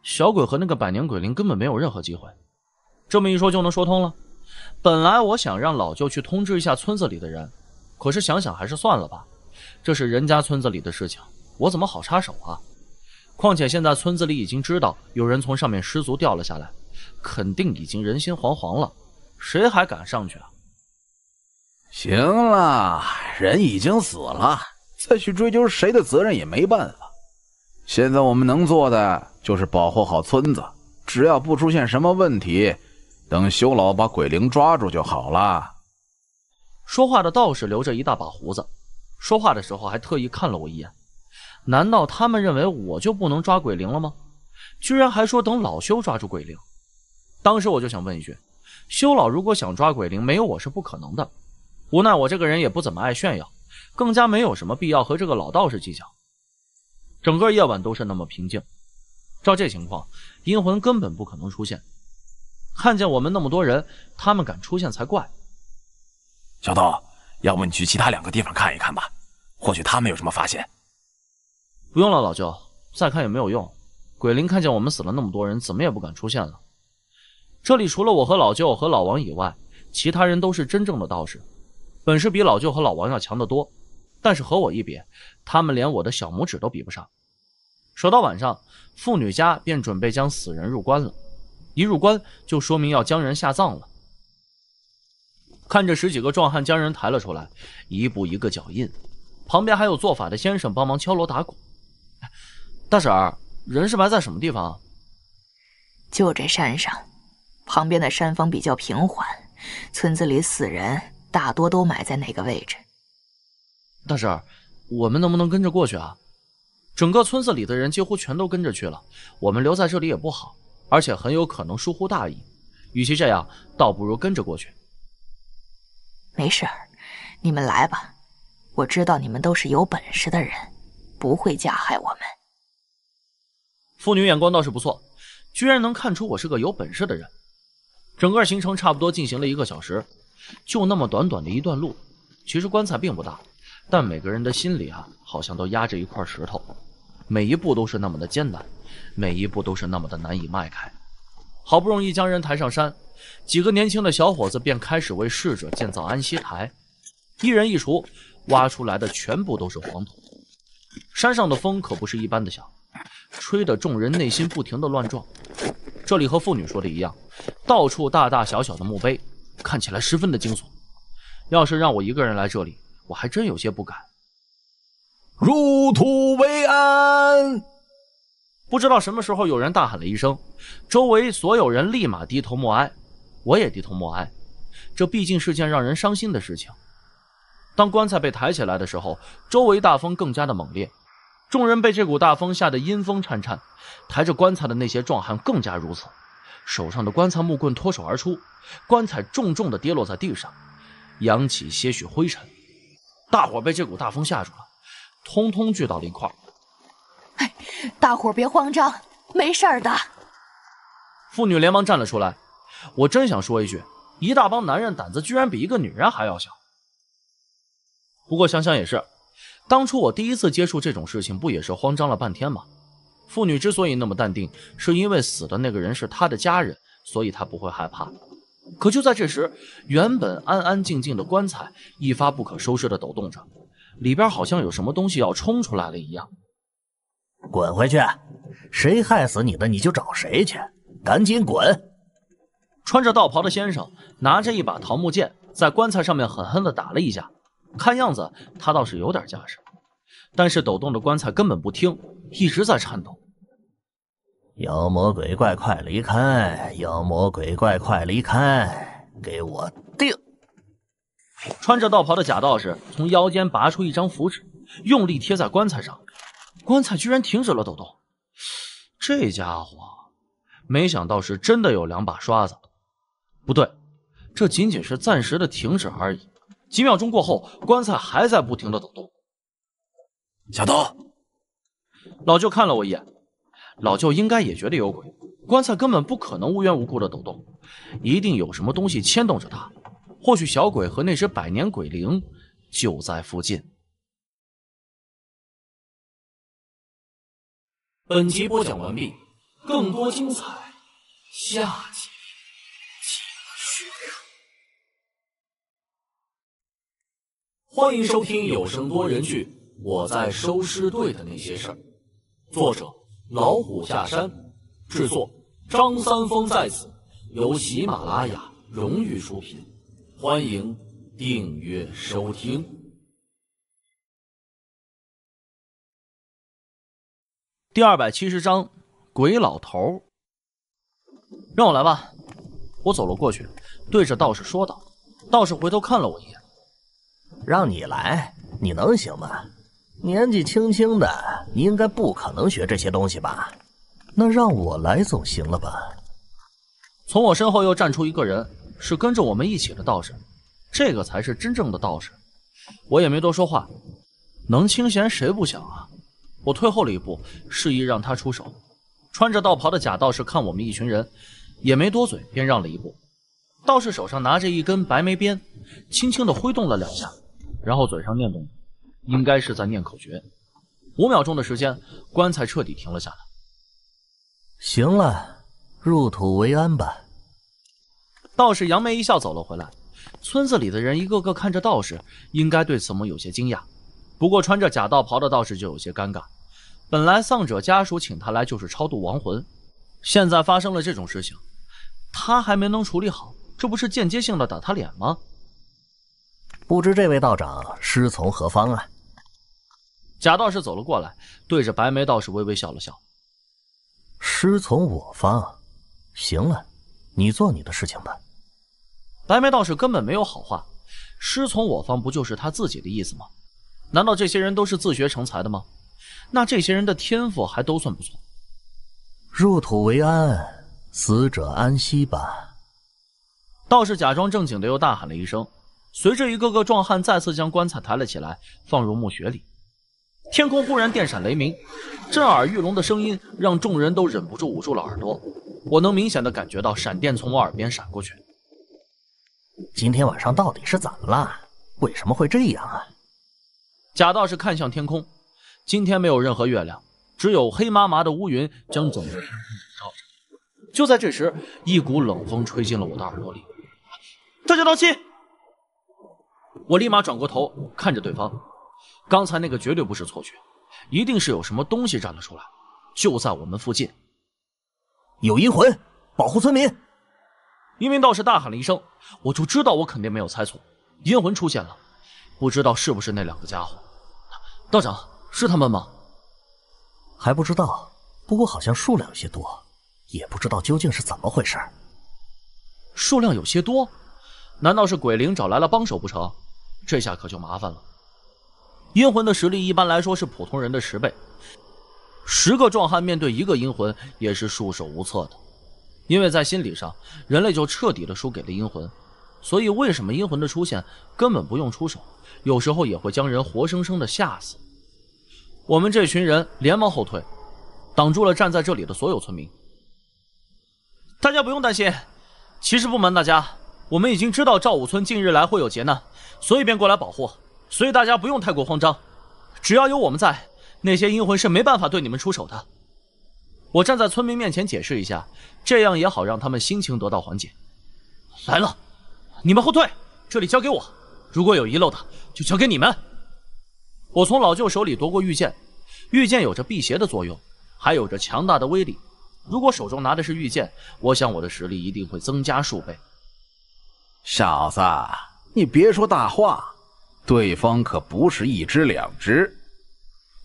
S4: 小鬼和那个百年鬼灵根本没有任何机会。这么一说就能说通了。本来我想让老舅去通知一下村子里的人，可是想想还是算了吧。这是人家村子里的事情，我怎么好插手啊？况且现在村子里已经知道有人从上面失足掉了下来，肯定已经人心惶惶了，谁还敢上去啊？行了，人已经死了，再去追究谁的责任
S15: 也没办法。现在我们能做的就是保护好村子，只要
S4: 不出现什么问题，等修老把鬼灵抓住就好了。说话的道士留着一大把胡子，说话的时候还特意看了我一眼。难道他们认为我就不能抓鬼灵了吗？居然还说等老修抓住鬼灵。当时我就想问一句：修老如果想抓鬼灵，没有我是不可能的。无奈我这个人也不怎么爱炫耀，更加没有什么必要和这个老道士计较。整个夜晚都是那么平静，照这情况，阴魂根本不可能出现。看见我们那么多人，他们敢出现才怪。
S5: 小豆，要不你去其他两个地方看一看吧，或许他们有什么发现。
S4: 不用了，老舅，再看也没有用。鬼灵看见我们死了那么多人，怎么也不敢出现了。这里除了我和老舅和老王以外，其他人都是真正的道士，本事比老舅和老王要强得多，但是和我一比，他们连我的小拇指都比不上。说到晚上，妇女家便准备将死人入棺了。一入棺，就说明要将人下葬了。看着十几个壮汉将人抬了出来，一步一个脚印，旁边还有做法的先生帮忙敲锣打鼓。大婶，人是埋在什么地方？就
S17: 这山上，旁边的山峰比较平缓，村子里死人大多都埋在那个位置。
S4: 大婶，我们能不能跟着过去啊？整个村子里的人几乎全都跟着去了。我们留在这里也不好，而且很有可能疏忽大意。与其这样，倒不如跟着过去。
S17: 没事儿，你们来吧。我知道你们都是有本事的人，不会加害我们。
S4: 妇女眼光倒是不错，居然能看出我是个有本事的人。整个行程差不多进行了一个小时，就那么短短的一段路。其实棺材并不大，但每个人的心里啊，好像都压着一块石头。每一步都是那么的艰难，每一步都是那么的难以迈开。好不容易将人抬上山，几个年轻的小伙子便开始为逝者建造安息台，一人一锄，挖出来的全部都是黄土。山上的风可不是一般的响，吹得众人内心不停的乱撞。这里和妇女说的一样，到处大大小小的墓碑，看起来十分的惊悚。要是让我一个人来这里，我还真有些不敢。入土为安。不知道什么时候有人大喊了一声，周围所有人立马低头默哀，我也低头默哀。这毕竟是件让人伤心的事情。当棺材被抬起来的时候，周围大风更加的猛烈，众人被这股大风吓得阴风颤颤，抬着棺材的那些壮汉更加如此，手上的棺材木棍脱手而出，棺材重重的跌落在地上，扬起些许灰尘。大伙被这股大风吓住了。通通聚到了一块儿，
S17: 哎，大伙儿别慌张，没事儿的。
S4: 妇女连忙站了出来。我真想说一句，一大帮男人胆子居然比一个女人还要小。不过想想也是，当初我第一次接触这种事情，不也是慌张了半天吗？妇女之所以那么淡定，是因为死的那个人是她的家人，所以她不会害怕。可就在这时，原本安安静静的棺材一发不可收拾的抖动着。里边好像有什么东西要冲出来了一样，滚回去！谁害死你的你就找谁去！赶紧滚！穿着道袍的先生拿着一把桃木剑，在棺材上面狠狠地打了一下，看样子他倒是有点架势，但是抖动的棺材
S13: 根本不听，一直在颤抖。妖魔鬼怪快离开！妖魔鬼怪快离开！给我
S4: 定！穿着道袍的假道士从腰间拔出一张符纸，用力贴在棺材上，棺材居然停止了抖动。这家伙，没想到是真的有两把刷子。不对，这仅仅是暂时的停止而已。几秒钟过后，棺材还在不停的抖动。小刀，老舅看了我一眼，老舅应该也觉得有鬼。棺材根本不可能无缘无故的抖动，一定有什么东西牵动着它。或许小鬼和那只百年鬼灵就在附近。
S7: 本集播讲完毕，
S6: 更多精彩下集继续。
S1: 欢迎收听有声多人剧《我在收尸队的那些事儿》，作者老虎下山，制作
S2: 张三丰
S12: 在此，
S1: 由喜马拉雅荣誉出品。欢迎
S6: 订
S3: 阅收听
S4: 第二百七十章《鬼老头》。让我来吧，我走了过去，对着道士说道。道士回头看了我一眼，
S13: 让你来，你能行吗？年纪轻轻的，你应该不可能学这些东西吧？那让我来总行了吧？
S4: 从我身后又站出一个人。是跟着我们一起的道士，这个才是真正的道士。我也没多说话，能清闲谁不想啊？我退后了一步，示意让他出手。穿着道袍的假道士看我们一群人，也没多嘴，便让了一步。道士手上拿着一根白眉鞭，轻轻的挥动了两下，然后嘴上念动，应该是在念口诀。五秒钟的时间，棺材彻底停了下来。
S13: 行了，入土为安吧。
S4: 道士扬眉一笑，走了回来。村子里的人一个个看着道士，应该对此幕有些惊讶。不过穿着假道袍的道士就有些尴尬。本来丧者家属请他来就是超度亡魂，现在发生了这种事情，他还没能处理好，这不是间接性的打他脸吗？
S13: 不知这位道长师从何方啊？
S4: 假道士走了过来，对着白眉道士微微笑了笑。
S13: 师从我方，行了，你做你的事情吧。
S4: 白眉道士根本没有好话，师从我方不就是他自己的意思吗？难道这些人都是自学成才的吗？那这些人的天赋还都算不错。
S13: 入土为安，死
S4: 者安息吧。道士假装正经的又大喊了一声，随着一个个壮汉再次将棺材抬了起来，放入墓穴里。天空忽然电闪雷鸣，震耳欲聋的声音让众人都忍不住捂住了耳朵。我能明显的感觉到闪电从我耳边闪过去。
S13: 今天晚上到底是怎么了？
S4: 为什么会这样啊？贾道士看向天空，今天没有任何月亮，只有黑麻麻的乌云将整个天空笼罩着。就在这时，一股冷风吹进了我的耳朵里。大家当心！我立马转过头看着对方，刚才那个绝对不是错觉，一定是有什么东西站了出来，就在我们附近。有阴魂，保护村民。明明倒是大喊了一声：“我就知道，我肯定没有猜错，阴魂出现了，不知道是不是那两个家伙。”道长，是他们吗？还不知道，不过好像数量有些多，也不知道究竟是怎么回事。数量有些多，难道是鬼灵找来了帮手不成？这下可就麻烦了。阴魂的实力一般来说是普通人的十倍，十个壮汉面对一个阴魂也是束手无策的。因为在心理上，人类就彻底的输给了阴魂，所以为什么阴魂的出现根本不用出手，有时候也会将人活生生的吓死。我们这群人连忙后退，挡住了站在这里的所有村民。大家不用担心，其实不瞒大家，我们已经知道赵武村近日来会有劫难，所以便过来保护，所以大家不用太过慌张，只要有我们在，那些阴魂是没办法对你们出手的。我站在村民面前解释一下，这样也好，让他们心情得到缓解。来了，你们后退，这里交给我。如果有遗漏的，就交给你们。我从老舅手里夺过玉剑，玉剑有着辟邪的作用，还有着强大的威力。如果手中拿的是玉剑，我想我的实力一定会增加数倍。小子，你别说大话，对方可不是一只两只。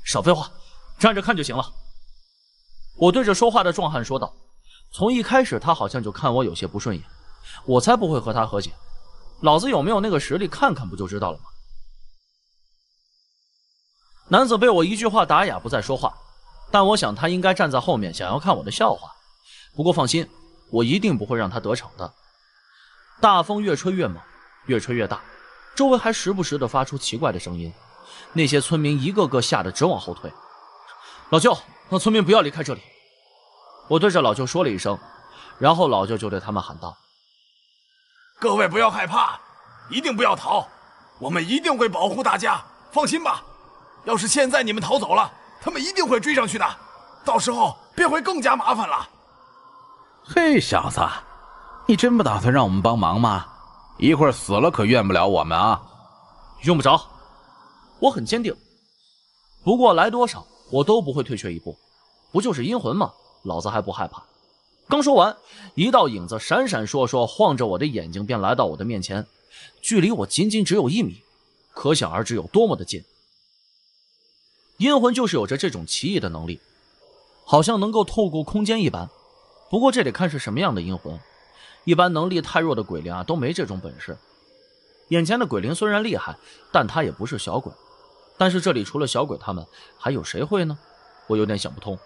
S4: 少废话，站着看就行了。我对着说话的壮汉说道：“从一开始，他好像就看我有些不顺眼，我才不会和他和解。老子有没有那个实力，看看不就知道了吗？”男子被我一句话打哑，不再说话。但我想他应该站在后面，想要看我的笑话。不过放心，我一定不会让他得逞的。大风越吹越猛，越吹越大，周围还时不时的发出奇怪的声音。那些村民一个个吓得直往后退。老舅，让村民不要离开这里。我对着老舅说了一声，然后老舅就对他们喊道：“
S5: 各位不要害怕，一定不要逃，我们一定会保护大家，放心吧。要是现在你们逃走了，他们一定会追上去的，到时候便会更加麻烦了。”
S15: 嘿，小子，你真不打算让我们帮忙吗？一会儿死了可怨不了我们啊！
S4: 用不着，我很坚定。不过来多少，我都不会退却一步。不就是阴魂吗？老子还不害怕！刚说完，一道影子闪闪烁烁，晃着我的眼睛，便来到我的面前，距离我仅仅只有一米，可想而知有多么的近。阴魂就是有着这种奇异的能力，好像能够透过空间一般。不过这得看是什么样的阴魂，一般能力太弱的鬼灵啊，都没这种本事。眼前的鬼灵虽然厉害，但他也不是小鬼。但是这里除了小鬼，他们还有谁会呢？我有点想不通。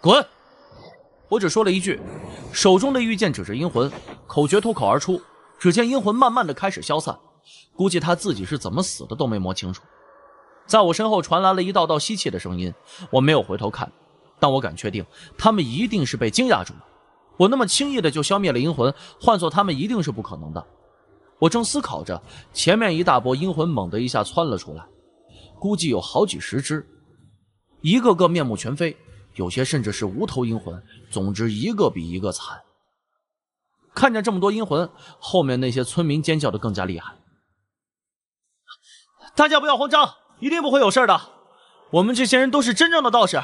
S4: 滚！我只说了一句，手中的玉剑指着阴魂，口诀脱口而出。只见阴魂慢慢的开始消散，估计他自己是怎么死的都没摸清楚。在我身后传来了一道道吸气的声音，我没有回头看，但我敢确定，他们一定是被惊讶住了。我那么轻易的就消灭了阴魂，换做他们一定是不可能的。我正思考着，前面一大波阴魂猛地一下窜了出来，估计有好几十只，一个个面目全非。有些甚至是无头阴魂，总之一个比一个惨。看着这么多阴魂，后面那些村民尖叫的更加厉害。大家不要慌张，一定不会有事的。我们这些人都是真正的道士，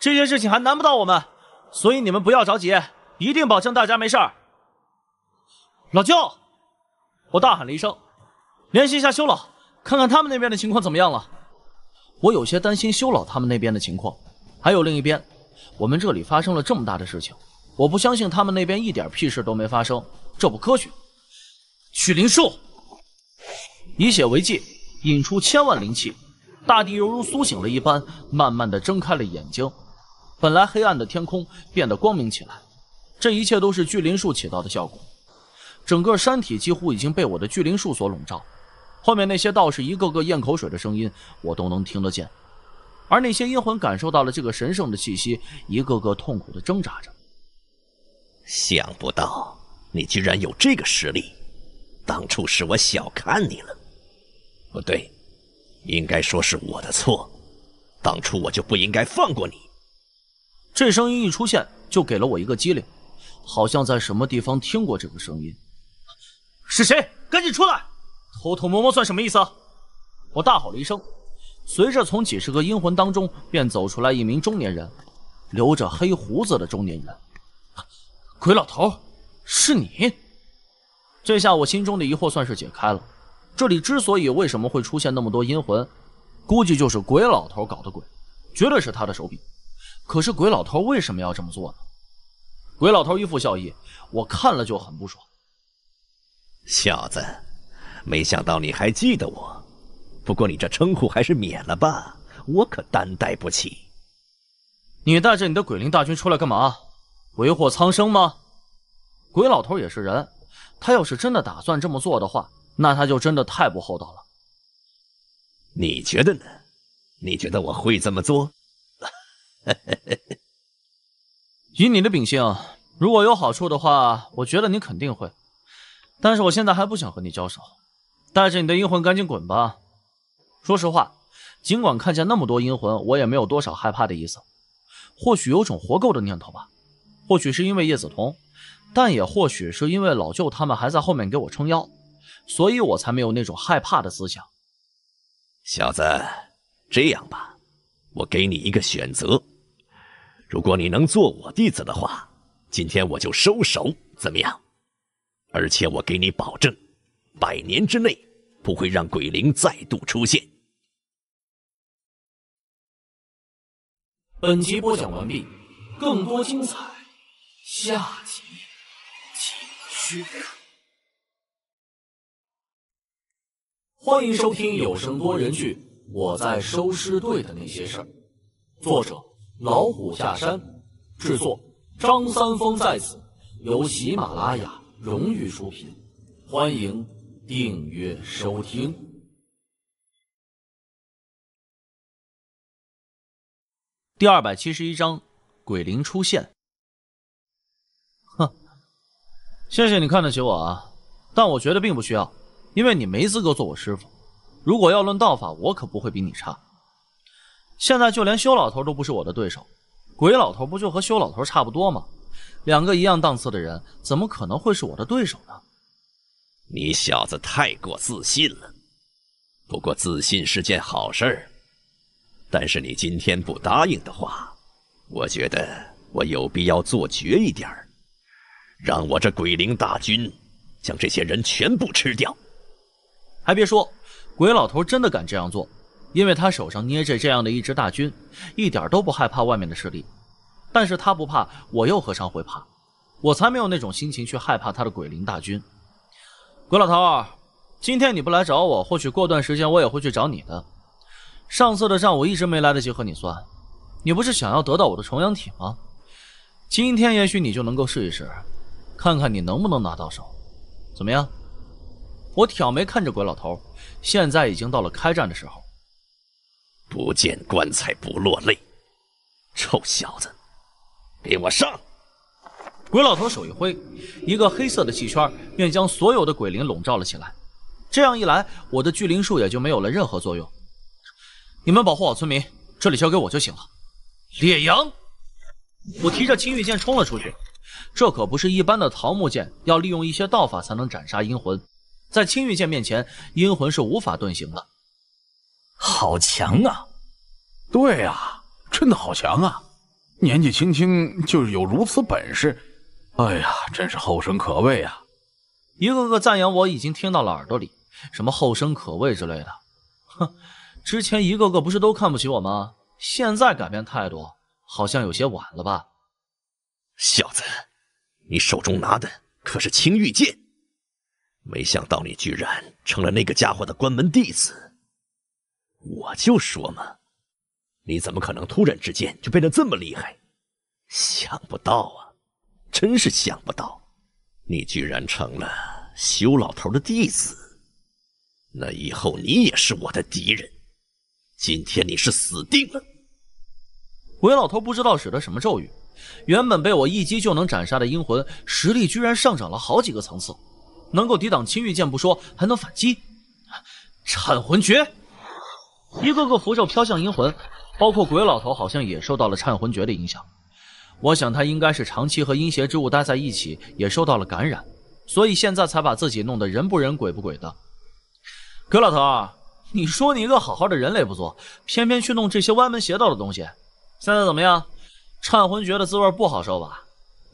S4: 这些事情还难不到我们，所以你们不要着急，一定保证大家没事儿。老舅，我大喊了一声，联系一下修老，看看他们那边的情况怎么样了。我有些担心修老他们那边的情况。还有另一边，我们这里发生了这么大的事情，我不相信他们那边一点屁事都没发生，这不科学。许灵术，以血为祭，引出千万灵气，大地犹如苏醒了一般，慢慢的睁开了眼睛。本来黑暗的天空变得光明起来，这一切都是聚灵术起到的效果。整个山体几乎已经被我的聚灵术所笼罩，后面那些道士一个个咽口水的声音，我都能听得见。而那些阴魂感受到了这个神圣的气息，一个个痛苦的挣扎着。想不
S16: 到你居然有这个实力，当初是我小看你了。
S4: 不对，应该说是我的错，当初我就不应该放过你。这声音一出现，就给了我一个激灵，好像在什么地方听过这个声音。是谁？赶紧出来！偷偷摸摸算什么意思啊？我大吼了一声。随着从几十个阴魂当中，便走出来一名中年人，留着黑胡子的中年人，鬼老头，是你。这下我心中的疑惑算是解开了。这里之所以为什么会出现那么多阴魂，估计就是鬼老头搞的鬼，绝对是他的手笔。可是鬼老头为什么要这么做呢？鬼老头一副笑意，我看了就很不爽。小子，没想到你还记得我。不过你这称呼还是免了吧，我可担待不起。你带着你的鬼灵大军出来干嘛？为祸苍生吗？鬼老头也是人，他要是真的打算这么做的话，那他就真的太不厚道了。你觉得呢？你觉得我会这么做？以你的秉性，如果有好处的话，我觉得你肯定会。但是我现在还不想和你交手，带着你的阴魂赶紧滚吧。说实话，尽管看见那么多阴魂，我也没有多少害怕的意思。或许有种活够的念头吧，或许是因为叶子彤，但也或许是因为老舅他们还在后面给我撑腰，所以我才没有那种害怕的思想。小子，这样吧，我给你一个选
S16: 择：如果你能做我弟子的话，今天我就收手，怎么样？而且我给你保证，百年之内。不会让
S3: 鬼灵再度出现。本集播讲完毕，
S6: 更多精彩下集继续。
S1: 欢迎收听有声多人剧《我在收尸队的那些事儿》，作者老虎下山，制作
S2: 张三丰在此，由喜马拉
S1: 雅荣誉出品，欢迎。订阅收听
S4: 第二百七十一章鬼灵出现。哼，谢谢你看得起我啊，但我觉得并不需要，因为你没资格做我师傅。如果要论道法，我可不会比你差。现在就连修老头都不是我的对手，鬼老头不就和修老头差不多吗？两个一样档次的人，怎么可能会是我的对手呢？你小子太过自信了，
S16: 不过自信是件好事。但是你今天不答应的话，我觉得我有必要做绝一点儿，让
S4: 我这鬼灵大军将这些人全部吃掉。还别说，鬼老头真的敢这样做，因为他手上捏着这样的一支大军，一点都不害怕外面的势力。但是他不怕，我又何尝会怕？我才没有那种心情去害怕他的鬼灵大军。鬼老头，今天你不来找我，或许过段时间我也会去找你的。上次的账我一直没来得及和你算。你不是想要得到我的重阳体吗？今天也许你就能够试一试，看看你能不能拿到手。怎么样？我挑眉看着鬼老头，现在已经到了开战的时候。
S16: 不见棺材不落泪，
S4: 臭小子，给我上！鬼老头手一挥，一个黑色的气圈便将所有的鬼灵笼罩了起来。这样一来，我的聚灵术也就没有了任何作用。你们保护好村民，这里交给我就行了。烈阳，我提着青玉剑冲了出去。这可不是一般的桃木剑，要利用一些道法才能斩杀阴魂。在青玉剑面前，阴魂是无法遁形的。
S13: 好强
S4: 啊！对啊，真的好强啊！年纪轻轻就有如此本事。哎呀，真是后生可畏啊！一个个赞扬我已经听到了耳朵里，什么后生可畏之类的。哼，之前一个个不是都看不起我吗？现在改变态度，好像有些晚了吧？小子，你手中拿
S16: 的可是青玉剑，没想到你居然成了那个家伙的关门弟子。我就说嘛，你怎么可能突然之间就变得这么厉害？想不到啊！真是想不到，你居然成了修老头的弟子，那以后
S4: 你也是我的敌人。今天你是死定了！鬼老头不知道使了什么咒语，原本被我一击就能斩杀的阴魂，实力居然上涨了好几个层次，能够抵挡青玉剑不说，还能反击。忏魂诀，一个个符咒飘向阴魂，包括鬼老头，好像也受到了忏魂诀的影响。我想他应该是长期和阴邪之物待在一起，也受到了感染，所以现在才把自己弄得人不人鬼不鬼的。鬼老头，你说你一个好好的人类不做，偏偏去弄这些歪门邪道的东西，现在怎么样？忏魂诀的滋味不好受吧？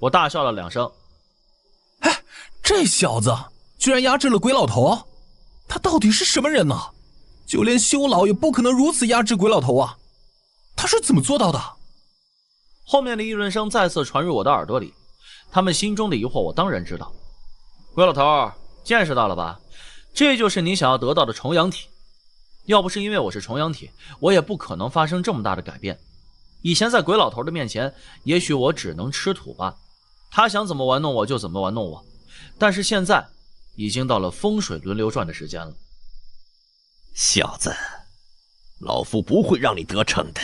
S4: 我大笑了两声。
S15: 哎，这小子居然压制了鬼老头，他到底是什么人呢？就连修老也不可能如此压制鬼老头啊，他是怎么做到的？
S4: 后面的议论声再次传入我的耳朵里，他们心中的疑惑我当然知道。鬼老头见识到了吧？这就是你想要得到的重阳体。要不是因为我是重阳体，我也不可能发生这么大的改变。以前在鬼老头的面前，也许我只能吃土吧。他想怎么玩弄我就怎么玩弄我。但是现在已经到了风水轮流转的时间了。小子，老夫不会让你得逞的。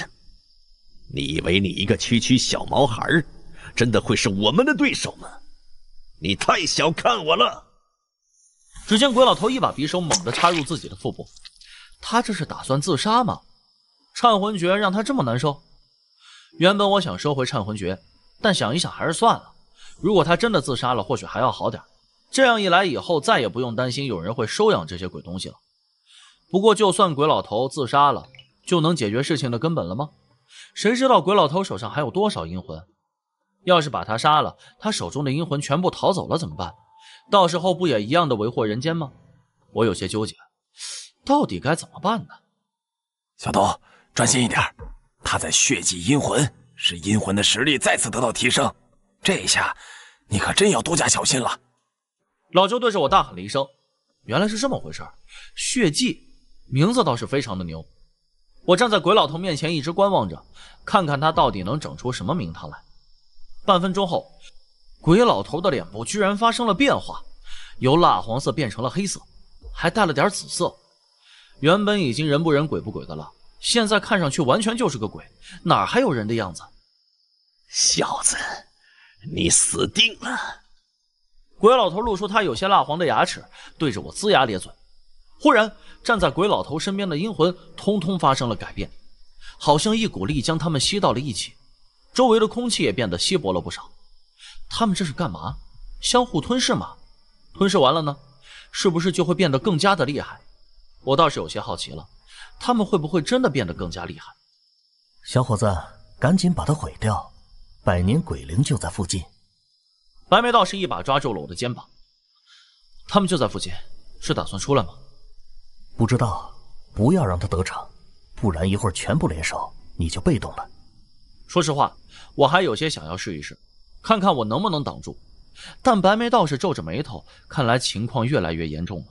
S4: 你
S16: 以为你一个区区小毛孩，真的会是我们的对手吗？你
S4: 太小看我了。只见鬼老头一把匕首猛地插入自己的腹部，他这是打算自杀吗？忏魂诀让他这么难受？原本我想收回忏魂诀，但想一想还是算了。如果他真的自杀了，或许还要好点。这样一来，以后再也不用担心有人会收养这些鬼东西了。不过，就算鬼老头自杀了，就能解决事情的根本了吗？谁知道鬼老头手上还有多少阴魂？要是把他杀了，他手中的阴魂全部逃走了怎么办？到时候不也一样的为祸人间吗？我有些纠结，到底该怎么办呢？小刀，专心一点，他在血祭阴
S5: 魂，使阴魂的实力再次得到提升。这一下，你可真要多加小心
S4: 了。老周对着我大喊了一声：“原来是这么回事，血祭，名字倒是非常的牛。”我站在鬼老头面前，一直观望着，看看他到底能整出什么名堂来。半分钟后，鬼老头的脸部居然发生了变化，由蜡黄色变成了黑色，还带了点紫色。原本已经人不人鬼不鬼的了，现在看上去完全就是个鬼，哪还有人的样子？小子，你死定了！鬼老头露出他有些蜡黄的牙齿，对着我龇牙咧嘴。忽然，站在鬼老头身边的阴魂通通发生了改变，好像一股力将他们吸到了一起，周围的空气也变得稀薄了不少。他们这是干嘛？相互吞噬吗？吞噬完了呢，是不是就会变得更加的厉害？我倒是有些好奇了，他们会不会真的变得更加厉害？
S13: 小伙子，赶紧把它毁掉！百年鬼灵就在附近。
S4: 白眉道士一把抓住了我的肩膀。他们就在附近，是打算出来吗？
S13: 不知道，不要让他得逞，不然一会儿全部联手，你就被动了。
S4: 说实话，我还有些想要试一试，看看我能不能挡住。但白眉道士皱着眉头，看来情况越来越严重了。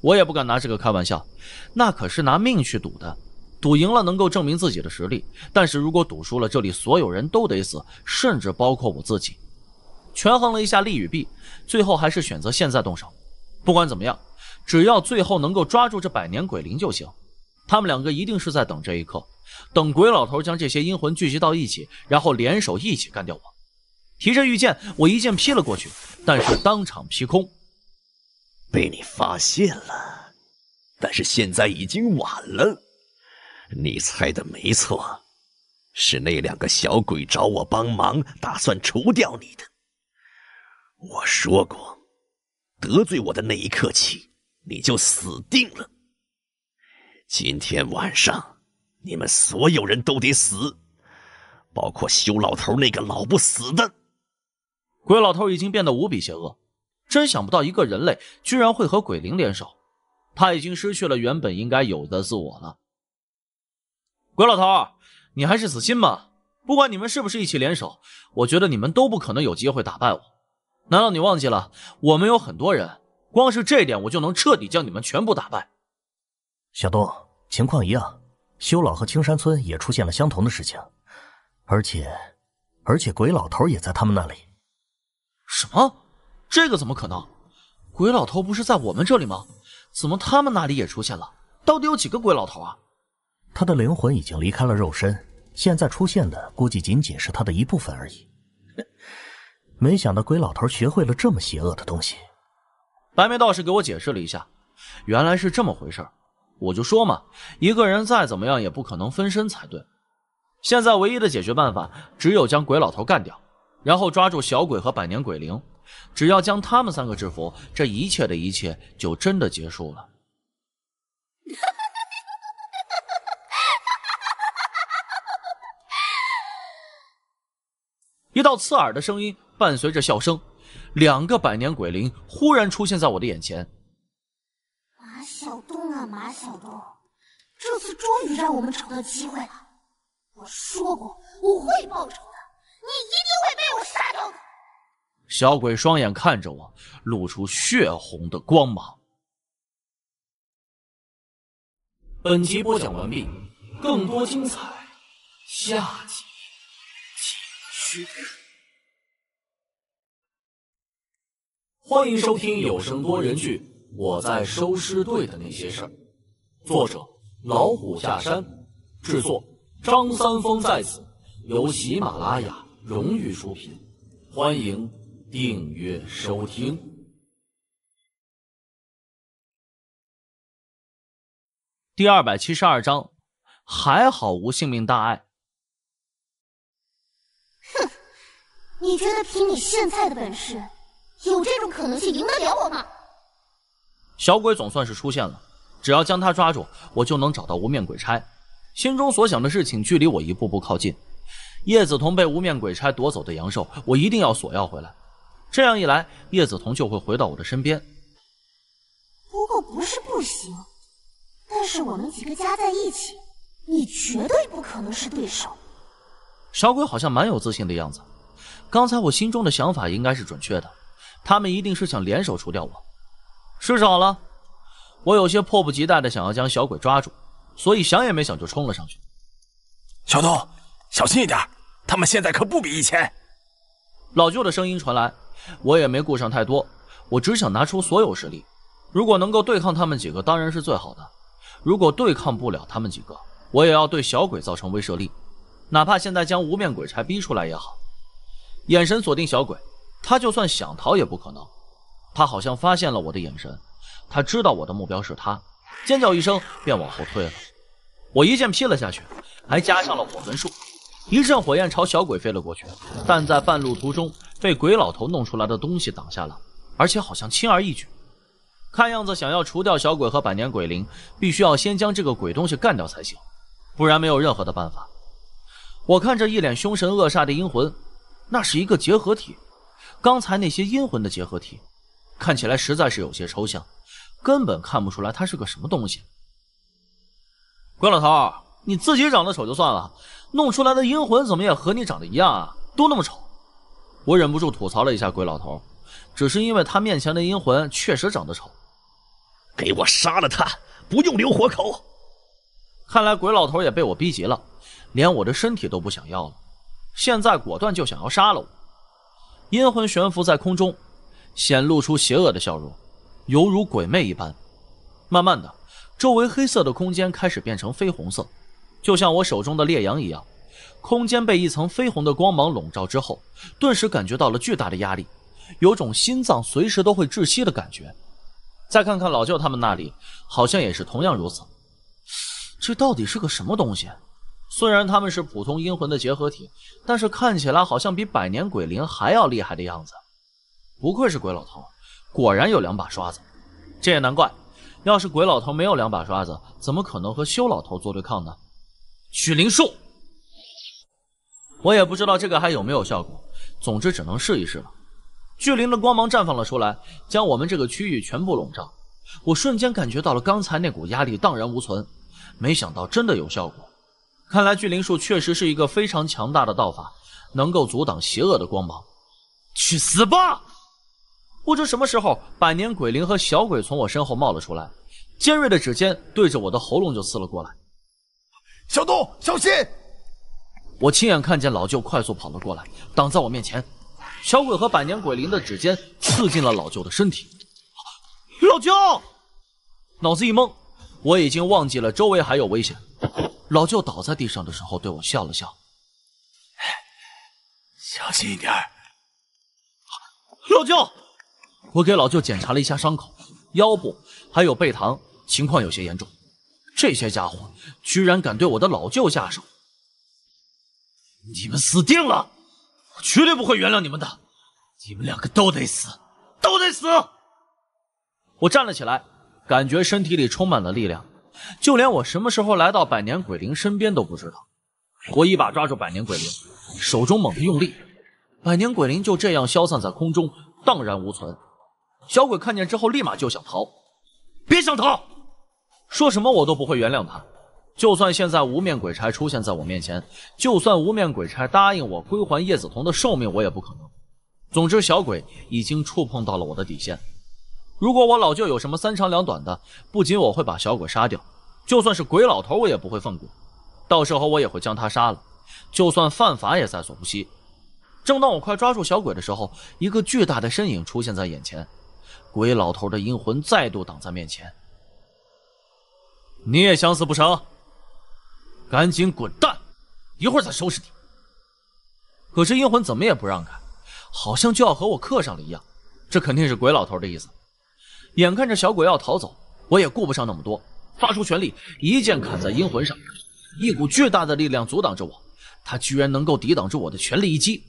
S4: 我也不敢拿这个开玩笑，那可是拿命去赌的。赌赢了能够证明自己的实力，但是如果赌输了，这里所有人都得死，甚至包括我自己。权衡了一下利与弊，最后还是选择现在动手。不管怎么样。只要最后能够抓住这百年鬼灵就行，他们两个一定是在等这一刻，等鬼老头将这些阴魂聚集到一起，然后联手一起干掉我。提着御剑，我一剑劈了过去，但是当场劈空，被你发现了。但是现
S16: 在已经晚了，你猜的没错，是那两个小鬼找我帮忙，打算除掉你的。我说过，得罪我的那一刻起。你就死定了！今天晚上，你们所有人都得死，
S4: 包括修老头那个老不死的。鬼老头已经变得无比邪恶，真想不到一个人类居然会和鬼灵联手。他已经失去了原本应该有的自我了。鬼老头，你还是死心吧！不管你们是不是一起联手，我觉得你们都不可能有机会打败我。难道你忘记了，我们有很多人？光是这点，我就能彻底将你们全部打败。
S13: 小东，情况一样，修老和青山村也出现了相同的事情，而且，而且鬼老头也在他们那里。什么？
S4: 这个怎么可能？鬼老头不是在我们这里吗？怎么他们那里也出现了？到底有几个鬼老头啊？
S13: 他的灵魂已经离开了肉身，现在出现的估计仅仅是他的一部分而已。没想到鬼老头学会了这么邪恶的东西。
S4: 白眉道士给我解释了一下，原来是这么回事我就说嘛，一个人再怎么样也不可能分身才对。现在唯一的解决办法，只有将鬼老头干掉，然后抓住小鬼和百年鬼灵。只要将他们三个制服，这一切的一切就真的结束了。一道刺耳的声音伴随着笑声。两个百年鬼灵忽然出现在我的眼前。
S11: 马小东啊，马小
S8: 东，这次终于让我们找到机会了。我说过我
S6: 会报仇的，你一定会被我杀掉的。
S4: 小鬼双眼看着我，露出血红的光芒。
S1: 本集播讲完毕，
S6: 更多精彩，下集
S1: 继续。欢迎收听有声多人剧《我在收尸队的那些事儿》，作者老虎下山，
S2: 制作张三丰在此，由喜马拉雅
S1: 荣誉出品。欢迎订阅收
S3: 听。
S4: 第二百七十二章，还好无性命大碍。
S6: 哼，你觉得凭你现在的本事？有这种可能性赢得了我吗？
S4: 小鬼总算是出现了，只要将他抓住，我就能找到无面鬼差。心中所想的事情距离我一步步靠近。叶子彤被无面鬼差夺走的阳寿，我一定要索要回来。这样一来，叶子彤就会回到我的身边。
S6: 不过不是不行，
S8: 但是我们几个加在一起，你绝对不可能是对手。
S4: 小鬼好像蛮有自信的样子。刚才我心中的想法应该是准确的。他们一定是想联手除掉我。事少了，我有些迫不及待地想要将小鬼抓住，所以想也没想就冲了上去。小东，小心一点，他们现在可不比以前。老舅的声音传来，我也没顾上太多，我只想拿出所有实力。如果能够对抗他们几个，当然是最好的；如果对抗不了他们几个，我也要对小鬼造成威慑力，哪怕现在将无面鬼差逼出来也好。眼神锁定小鬼。他就算想逃也不可能。他好像发现了我的眼神，他知道我的目标是他，尖叫一声便往后退了。我一剑劈了下去，还加上了火焚术，一阵火焰朝小鬼飞了过去。但在半路途中被鬼老头弄出来的东西挡下了，而且好像轻而易举。看样子，想要除掉小鬼和百年鬼灵，必须要先将这个鬼东西干掉才行，不然没有任何的办法。我看这一脸凶神恶煞的阴魂，那是一个结合体。刚才那些阴魂的结合体，看起来实在是有些抽象，根本看不出来它是个什么东西。鬼老头，你自己长得丑就算了，弄出来的阴魂怎么也和你长得一样啊？都那么丑！我忍不住吐槽了一下鬼老头，只是因为他面前的阴魂确实长得丑。给我杀了他，不用留活口。看来鬼老头也被我逼急了，连我的身体都不想要了，现在果断就想要杀了我。阴魂悬浮在空中，显露出邪恶的笑容，犹如鬼魅一般。慢慢的，周围黑色的空间开始变成绯红色，就像我手中的烈阳一样。空间被一层绯红的光芒笼罩之后，顿时感觉到了巨大的压力，有种心脏随时都会窒息的感觉。再看看老舅他们那里，好像也是同样如此。这到底是个什么东西？虽然他们是普通阴魂的结合体，但是看起来好像比百年鬼灵还要厉害的样子。不愧是鬼老头，果然有两把刷子。这也难怪，要是鬼老头没有两把刷子，怎么可能和修老头做对抗呢？许灵术，我也不知道这个还有没有效果，总之只能试一试了。巨灵的光芒绽放了出来，将我们这个区域全部笼罩。我瞬间感觉到了刚才那股压力荡然无存，没想到真的有效果。看来聚灵术确实是一个非常强大的道法，能够阻挡邪恶的光芒。去死吧！不知什么时候，百年鬼灵和小鬼从我身后冒了出来，尖锐的指尖对着我的喉咙就刺了过来。小东，小心！我亲眼看见老舅快速跑了过来，挡在我面前。小鬼和百年鬼灵的指尖刺进了老舅的身体。老舅，脑子一懵，我已经忘记了周围还有危险。老舅倒在地上的时候，对我笑了笑。小心一点，老舅。我给老舅检查了一下伤口，腰部还有背膛，情况有些严重。这些家伙居然敢对我的老舅下手，你们死定了！我绝对不会原谅你们的，你们两个都得死，都得死！我站了起来，感觉身体里充满了力量。就连我什么时候来到百年鬼灵身边都不知道。我一把抓住百年鬼灵，手中猛地用力，百年鬼灵就这样消散在空中，荡然无存。小鬼看见之后，立马就想逃，别想逃！说什么我都不会原谅他。就算现在无面鬼差出现在我面前，就算无面鬼差答应我归还叶子彤的寿命，我也不可能。总之，小鬼已经触碰到了我的底线。如果我老舅有什么三长两短的，不仅我会把小鬼杀掉，就算是鬼老头，我也不会放过。到时候我也会将他杀了，就算犯法也在所不惜。正当我快抓住小鬼的时候，一个巨大的身影出现在眼前，鬼老头的阴魂再度挡在面前。你也想死不成？赶紧滚蛋，一会儿再收拾你。可是阴魂怎么也不让开，好像就要和我磕上了一样。这肯定是鬼老头的意思。眼看着小鬼要逃走，我也顾不上那么多，发出全力一剑砍在阴魂上，一股巨大的力量阻挡着我，他居然能够抵挡住我的全力一击。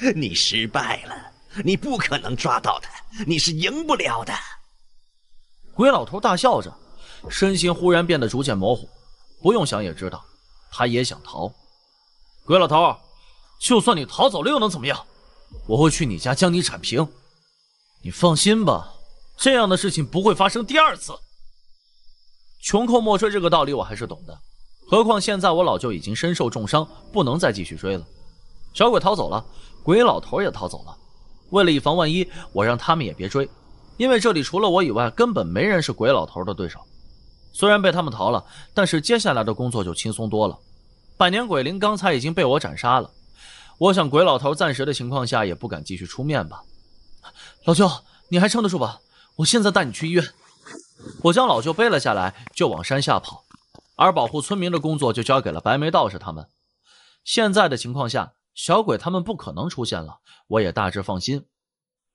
S4: 你失败了，你不可能抓到他，你是赢不了的。鬼老头大笑着，身形忽然变得逐渐模糊，不用想也知道，他也想逃。鬼老头，就算你逃走了又能怎么样？我会去你家将你铲平，你放心吧，这样的事情不会发生第二次。穷寇莫追这个道理我还是懂的，何况现在我老舅已经身受重伤，不能再继续追了。小鬼逃走了，鬼老头也逃走了。为了以防万一，我让他们也别追，因为这里除了我以外，根本没人是鬼老头的对手。虽然被他们逃了，但是接下来的工作就轻松多了。百年鬼灵刚才已经被我斩杀了。我想鬼老头暂时的情况下也不敢继续出面吧。老舅，你还撑得住吧？我现在带你去医院。我将老舅背了下来，就往山下跑，而保护村民的工作就交给了白眉道士他们。现在的情况下，小鬼他们不可能出现了，我也大致放心。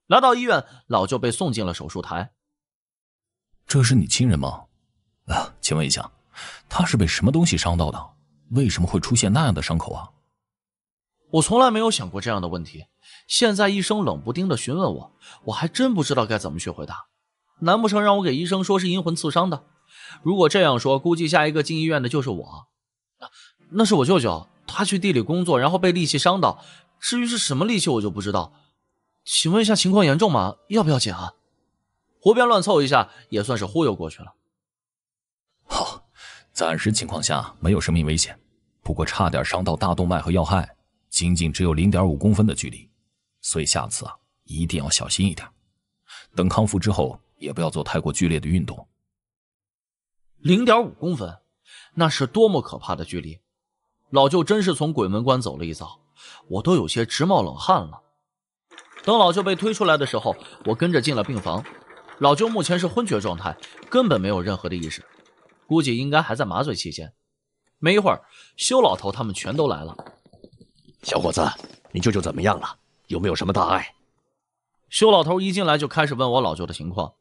S4: 来到医院，老舅被送进了手术台。
S13: 这是你亲人吗？啊，请问一下，他是被什么东西伤到的？为什么会出现那样的伤口啊？我从来没有想
S4: 过这样的问题，现在医生冷不丁的询问我，我还真不知道该怎么去回答。难不成让我给医生说是阴魂刺伤的？如果这样说，估计下一个进医院的就是我。那那是我舅舅，他去地里工作，然后被利器伤到。至于是什么利器，我就不知道。请问一下，情况严重吗？要不要紧啊？胡编乱凑一下，也算是忽悠过去了。
S13: 好，暂时情况下没有生命危险，不过差点伤到大动脉和要害。仅仅只有零点五公分的距离，
S4: 所以下次啊一定要小心一点。等康复之后，也不要做太过剧烈的运动。零点五公分，那是多么可怕的距离！老舅真是从鬼门关走了一遭，我都有些直冒冷汗了。等老舅被推出来的时候，我跟着进了病房。老舅目前是昏厥状态，根本没有任何的意识，估计应该还在麻醉期间。没一会儿，修老头他们全都来了。小伙子，你舅舅怎么样了？有没有什么大碍？修老头一进来就开始问我老舅的情况。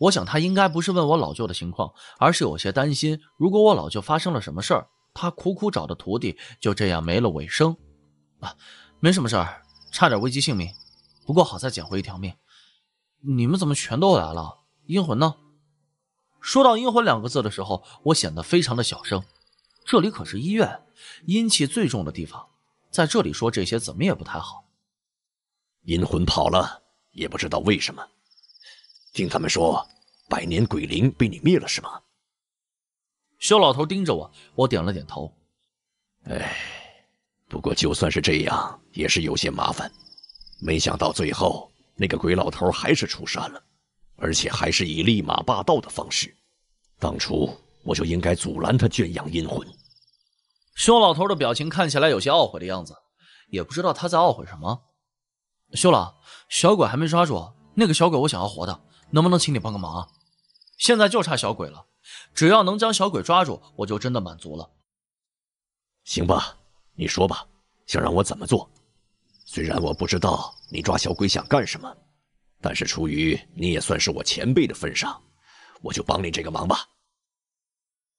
S4: 我想他应该不是问我老舅的情况，而是有些担心。如果我老舅发生了什么事儿，他苦苦找的徒弟就这样没了尾声啊！没什么事儿，差点危及性命，不过好在捡回一条命。你们怎么全都来了？阴魂呢？说到“阴魂”两个字的时候，我显得非常的小声。这里可是医院，阴气最重的地方。在这里说这些怎么也不太好。阴魂跑了，也不知道为什么。听他们说，百年
S16: 鬼灵被你灭了是吗？肖老头盯着我，我点了点头。哎，不过就算是这样，也是有些麻烦。没想到最后那个鬼老头还是出山了，而且还是以立马霸道的方式。当初我就应该阻拦他圈养阴魂。
S4: 修老头的表情看起来有些懊悔的样子，也不知道他在懊悔什么。修老，小鬼还没抓住，那个小鬼我想要活的，能不能请你帮个忙？现在就差小鬼了，只要能将小鬼抓住，我就真的满足了。行吧，你说吧，想让我怎么做？虽然我不知道
S16: 你抓小鬼想干什么，但是出于你也算是我前辈的份上，
S4: 我就帮你这个忙吧。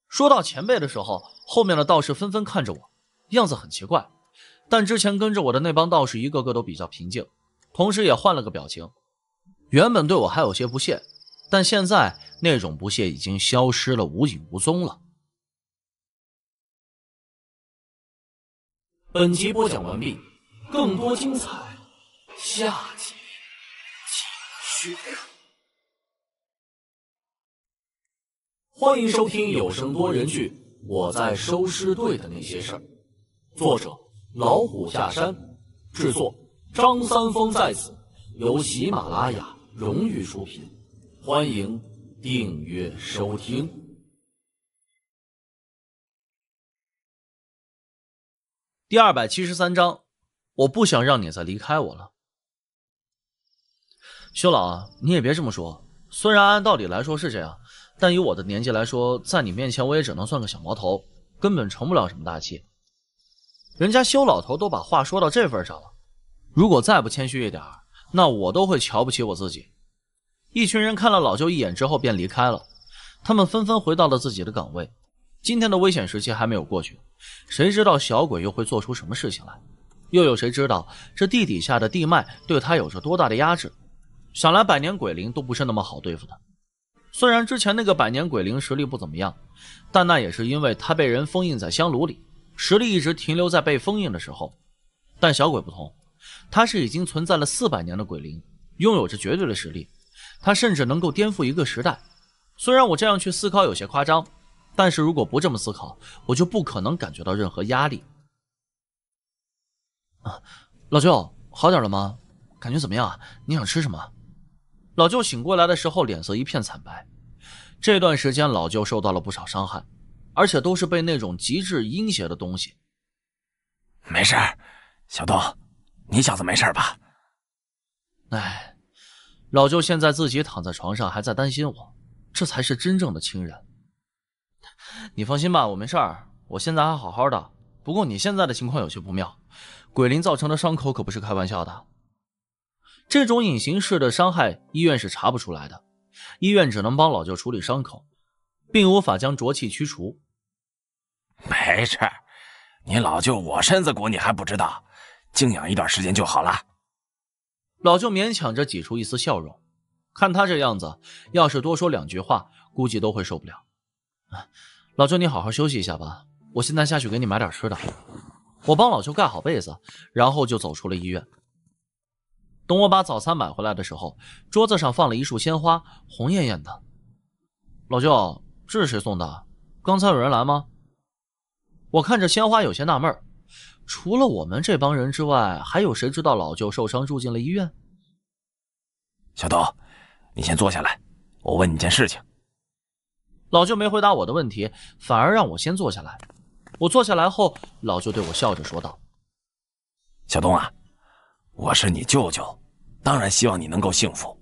S4: 说到前辈的时候，后面的道士纷纷看着我，样子很奇怪。但之前跟着我的那帮道士一个个都比较平静，同时也换了个表情。原本对我还有些不屑，但现在那种不屑已经消失了无影无踪了。
S7: 本集播讲完
S3: 毕，
S6: 更多精彩，下集继
S1: 续。欢迎收听有声多人剧《我在收尸队的那些事儿》，作者老虎下山，
S2: 制作张三丰
S12: 在此，由喜马拉
S1: 雅荣誉出品。欢迎订
S3: 阅收听。
S4: 第二百七十三章，我不想让你再离开我了，修老，你也别这么说。虽然按道理来说是这样。但以我的年纪来说，在你面前我也只能算个小毛头，根本成不了什么大器。人家修老头都把话说到这份上了，如果再不谦虚一点，那我都会瞧不起我自己。一群人看了老舅一眼之后便离开了，他们纷纷回到了自己的岗位。今天的危险时期还没有过去，谁知道小鬼又会做出什么事情来？又有谁知道这地底下的地脉对他有着多大的压制？想来百年鬼灵都不是那么好对付的。虽然之前那个百年鬼灵实力不怎么样，但那也是因为他被人封印在香炉里，实力一直停留在被封印的时候。但小鬼不同，他是已经存在了四百年的鬼灵，拥有着绝对的实力，他甚至能够颠覆一个时代。虽然我这样去思考有些夸张，但是如果不这么思考，我就不可能感觉到任何压力。啊，老舅，好点了吗？感觉怎么样啊？你想吃什么？老舅醒过来的时候，脸色一片惨白。这段时间，老舅受到了不少伤害，而且都是被那种极致阴邪的东西。没事，小东，你小子没事吧？哎，老舅现在自己躺在床上，还在担心我，这才是真正的亲人。你放心吧，我没事儿，我现在还好好的。不过你现在的情况有些不妙，鬼灵造成的伤口可不是开玩笑的。这种隐形式的伤害，医院是查不出来的。医院只能帮老舅处理伤口，并无法将浊气驱除。没事，你老舅我身子骨你还不知道，静养一段时间就好了。老舅勉强着挤出一丝笑容，看他这样子，要是多说两句话，估计都会受不了。老舅，你好好休息一下吧，我现在下去给你买点吃的。我帮老舅盖好被子，然后就走出了医院。等我把早餐买回来的时候，桌子上放了一束鲜花，红艳艳的。老舅，这是谁送的？刚才有人来吗？我看着鲜花有些纳闷，除了我们这帮人之外，还有谁知道老舅受伤住进了医院？
S5: 小东，你先坐下来，我问你件事情。
S4: 老舅没回答我的问题，反而让我先坐下来。我坐下来后，老舅对我笑着说道：“小东啊，我是你舅舅。”
S5: 当然希望你能够幸福，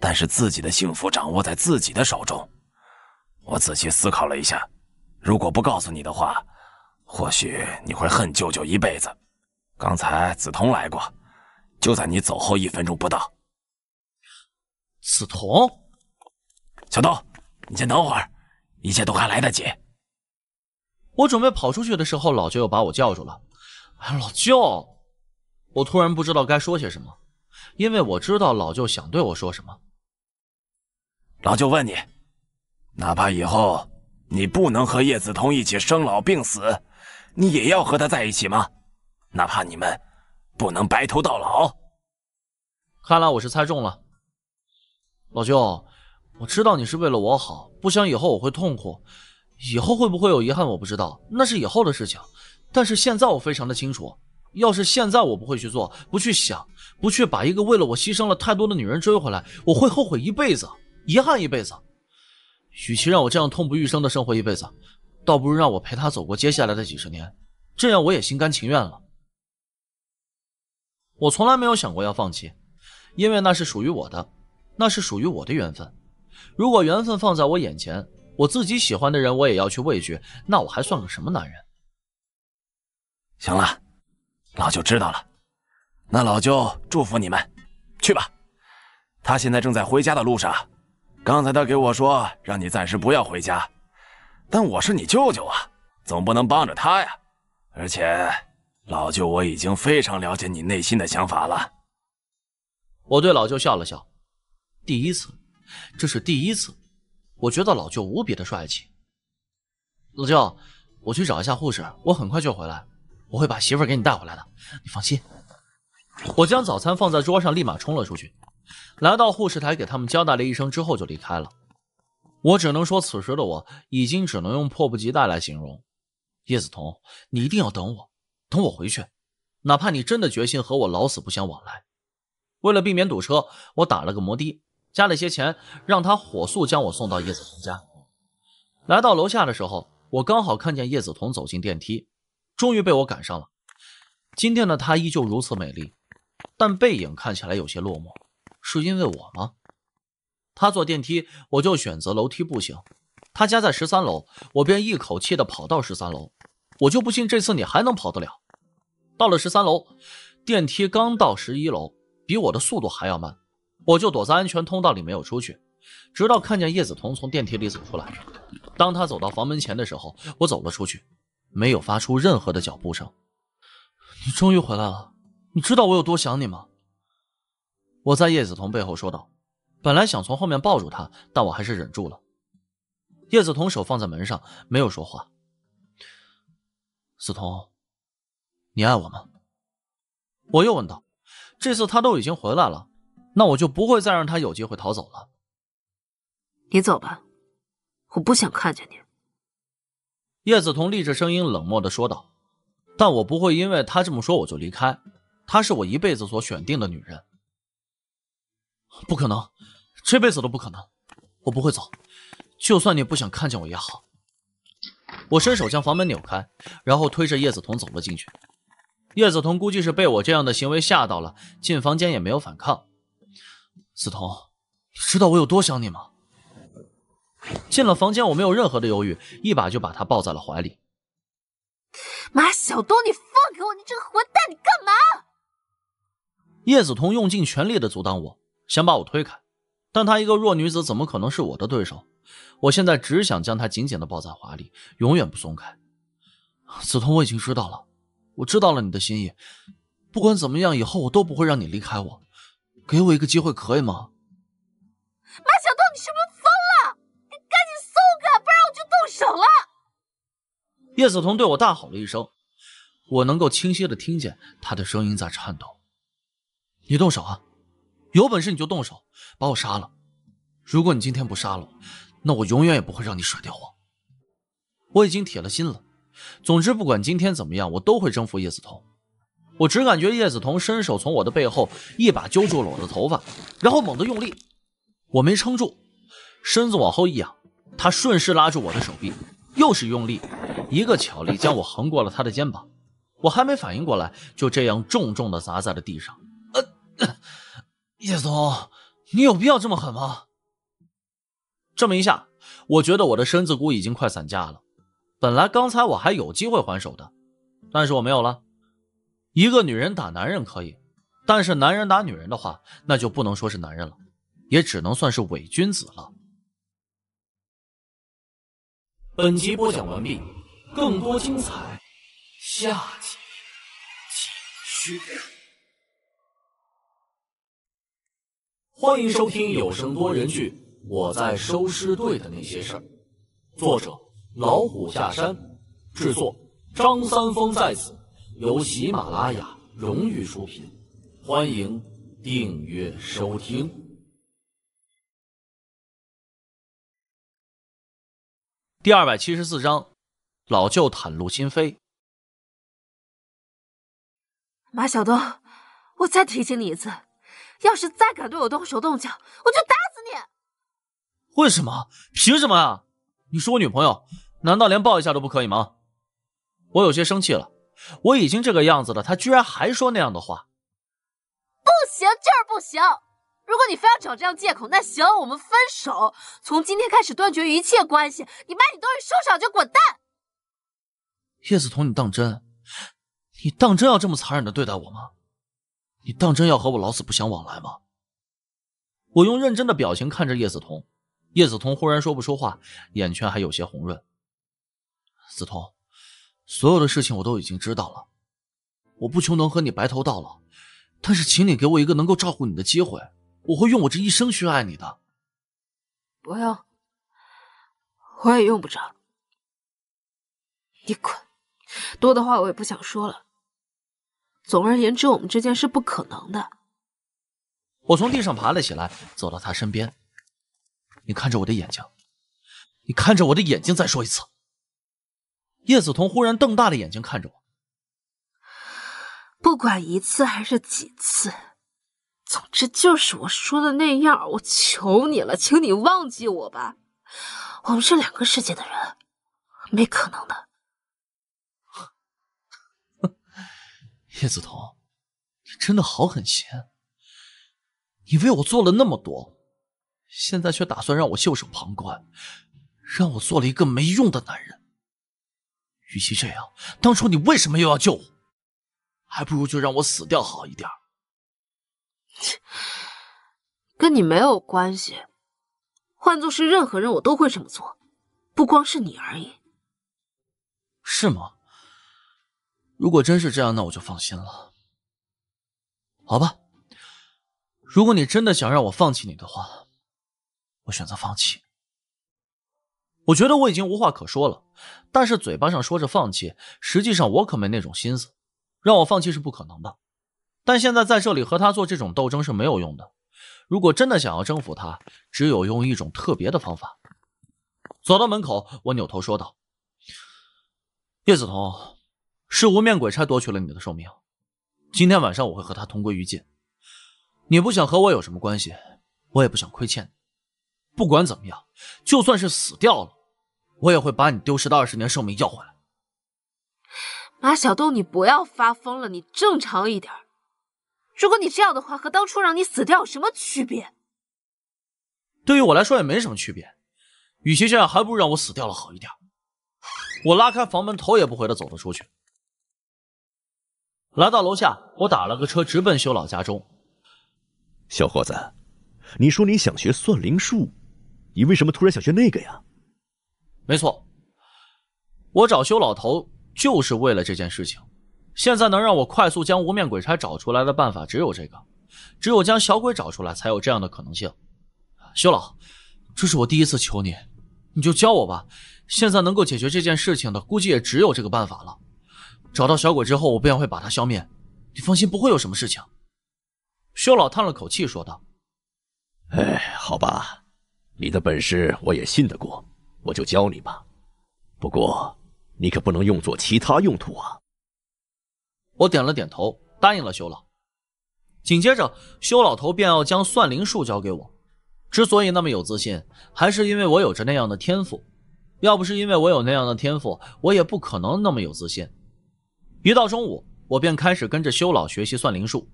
S5: 但是自己的幸福掌握在自己的手中。我仔细思考了一下，如果不告诉你的话，或许你会恨舅舅一辈子。刚才梓潼来过，就在你走后
S4: 一分钟不到。梓潼，小豆，你先等会儿，一切都还来得及。我准备跑出去的时候，老舅又把我叫住了。哎，老舅，我突然不知道该说些什么。因为我知道老舅想对我说什么。老舅问你，
S5: 哪怕以后你不能和叶子彤一起生老病死，你也要和他在一起吗？哪怕你们不能白头到老？
S4: 看来我是猜中了。老舅，我知道你是为了我好，不想以后我会痛苦。以后会不会有遗憾我不知道，那是以后的事情。但是现在我非常的清楚，要是现在我不会去做，不去想。不去把一个为了我牺牲了太多的女人追回来，我会后悔一辈子，遗憾一辈子。与其让我这样痛不欲生的生活一辈子，倒不如让我陪她走过接下来的几十年，这样我也心甘情愿了。我从来没有想过要放弃，因为那是属于我的，那是属于我的缘分。如果缘分放在我眼前，我自己喜欢的人我也要去畏惧，那我还算个什么男人？
S5: 行了，那就知道了。那老
S4: 舅祝福你们，
S5: 去吧。他现在正在回家的路上，刚才他给我说让你暂时不要回家，但我是你舅舅啊，总不能帮着他呀。而且，老舅，我已经非常了解你内心的想法了。
S4: 我对老舅笑了笑。第一次，这是第一次，我觉得老舅无比的帅气。老舅，我去找一下护士，我很快就回来，我会把媳妇给你带回来的，你放心。我将早餐放在桌上，立马冲了出去，来到护士台给他们交代了一声之后就离开了。我只能说，此时的我已经只能用迫不及待来形容。叶子彤，你一定要等我，等我回去，哪怕你真的决心和我老死不相往来。为了避免堵车，我打了个摩的，加了些钱，让他火速将我送到叶子彤家。来到楼下的时候，我刚好看见叶子彤走进电梯，终于被我赶上了。今天的她依旧如此美丽。但背影看起来有些落寞，是因为我吗？他坐电梯，我就选择楼梯步行。他家在十三楼，我便一口气的跑到十三楼。我就不信这次你还能跑得了。到了十三楼，电梯刚到十一楼，比我的速度还要慢，我就躲在安全通道里没有出去，直到看见叶子彤从电梯里走出来。当他走到房门前的时候，我走了出去，没有发出任何的脚步声。你终于回来了。你知道我有多想你吗？我在叶子彤背后说道。本来想从后面抱住她，但我还是忍住了。叶子彤手放在门上，没有说话。子彤，你爱我吗？我又问道。这次他都已经回来了，那我就不会再让他有机会逃走了。你走吧，我不想看见你。叶子彤立着声音冷漠的说道。但我不会因为他这么说我就离开。她是我一辈子所选定的女人，不可能，这辈子都不可能，我不会走，就算你不想看见我也好。我伸手将房门扭开，然后推着叶子彤走了进去。叶子彤估计是被我这样的行为吓到了，进房间也没有反抗。子彤，你知道我有多想你吗？进了房间，我没有任何的犹豫，一把就把她抱在了怀里。
S9: 马晓东，你放开我！你这个混蛋，你干嘛？
S4: 叶子彤用尽全力的阻挡我，想把我推开，但她一个弱女子怎么可能是我的对手？我现在只想将她紧紧的抱在怀里，永远不松开。子彤，我已经知道了，我知道了你的心意，不管怎么样，以后我都不会让你离开我，给我一个机会，可以吗？
S1: 马小东，你是不是疯了？
S6: 你赶紧松开，不然我就动手了！
S4: 叶子彤对我大吼了一声，我能够清晰的听见她的声音在颤抖。你动手啊！有本事你就动手，把我杀了。如果你今天不杀了我，那我永远也不会让你甩掉我。我已经铁了心了。总之，不管今天怎么样，我都会征服叶子彤。我只感觉叶子彤伸手从我的背后一把揪住了我的头发，然后猛地用力，我没撑住，身子往后一仰，他顺势拉住我的手臂，又是用力，一个巧力将我横过了他的肩膀。我还没反应过来，就这样重重的砸在了地上。叶总，你有必要这么狠吗？这么一下，我觉得我的身子骨已经快散架了。本来刚才我还有机会还手的，但是我没有了。一个女人打男人可以，但是男人打女人的话，那就不能说是男人了，也只能算是伪君子了。本集播讲完毕，
S6: 更多精彩，下集继续。
S1: 欢迎收听有声多人剧《我在收尸队的那些事儿》，作者老虎下山，制作
S2: 张三丰
S12: 在此，由喜马拉
S2: 雅
S1: 荣誉出品，欢迎订
S3: 阅收听。第二百七十四章，老舅袒露心扉。
S9: 马晓东，我再提醒你一次。要是再敢对我动手动脚，我就打死
S4: 你！为什么？凭什么啊？你是我女朋友，难道连抱一下都不可以吗？我有些生气了，我已经这个样子了，他居然还说那样的话！
S9: 不行，就是不行！如果你非要找这样借口，那行，我们分手，从今天开始断绝一切关系，你把你东西收好就滚蛋！
S4: 叶子彤，你当真？你当真要这么残忍的对待我吗？你当真要和我老死不相往来吗？我用认真的表情看着叶子彤，叶子彤忽然说不出话，眼圈还有些红润。子彤，所有的事情我都已经知道了，我不求能和你白头到老，但是请你给我一个能够照顾你的机会，我会用我这一生去爱你的。
S9: 不用，我也用不着。你滚，多的话我也不想说了。总而言之，我们之间是不可能的。
S4: 我从地上爬了起来，走到他身边。你看着我的眼睛，你看着我的眼睛，再说一次。叶子彤忽然瞪大了眼睛看着我。
S9: 不管一次还是几次，总之就是我说的那样。我求你了，请你忘记我吧。我们是两个世界的人，没可能的。
S4: 叶子彤，你真的好狠心！你为我做了那么多，现在却打算让我袖手旁观，让我做了一个没用的男人。与其这样，当初你为什么又要救我？还不如就让我死掉好一点。切，
S9: 跟你没有关系。换做是任何人，我都会这么做，不光是你而已。
S4: 是吗？如果真是这样，那我就放心了。好吧，如果你真的想让我放弃你的话，我选择放弃。我觉得我已经无话可说了，但是嘴巴上说着放弃，实际上我可没那种心思。让我放弃是不可能的，但现在在这里和他做这种斗争是没有用的。如果真的想要征服他，只有用一种特别的方法。走到门口，我扭头说道：“叶子彤。”是无面鬼差夺取了你的寿命，今天晚上我会和他同归于尽。你不想和我有什么关系，我也不想亏欠你。不管怎么样，就算是死掉了，我也会把你丢失的二十年寿命要回来。马小
S9: 豆，你不要发疯了，你正常一点。如果你这样的话，和当初让你死掉有什么区别？
S4: 对于我来说也没什么区别，与其这样，还不如让我死掉了好一点。我拉开房门，头也不回的走了出去。来到楼下，我打了个车，直奔修老家中。
S16: 小伙子，你说你想学算灵术，你为什么突然想学那个呀？
S4: 没错，我找修老头就是为了这件事情。现在能让我快速将无面鬼差找出来的办法只有这个，只有将小鬼找出来，才有这样的可能性。修老，这是我第一次求你，你就教我吧。现在能够解决这件事情的，估计也只有这个办法了。找到小鬼之后，我便会把它消灭。你放心，不会有什么事情。修老叹了口气，说道：“
S16: 哎，好吧，你的本事我也信得过，我就教你吧。不过你可不能用作其他用途啊。”
S4: 我点了点头，答应了修老。紧接着，修老头便要将算灵术交给我。之所以那么有自信，还是因为我有着那样的天赋。要不是因为我有那样的天赋，我也不可能那么有自信。一到中午，我便开始跟着修老学习算灵术。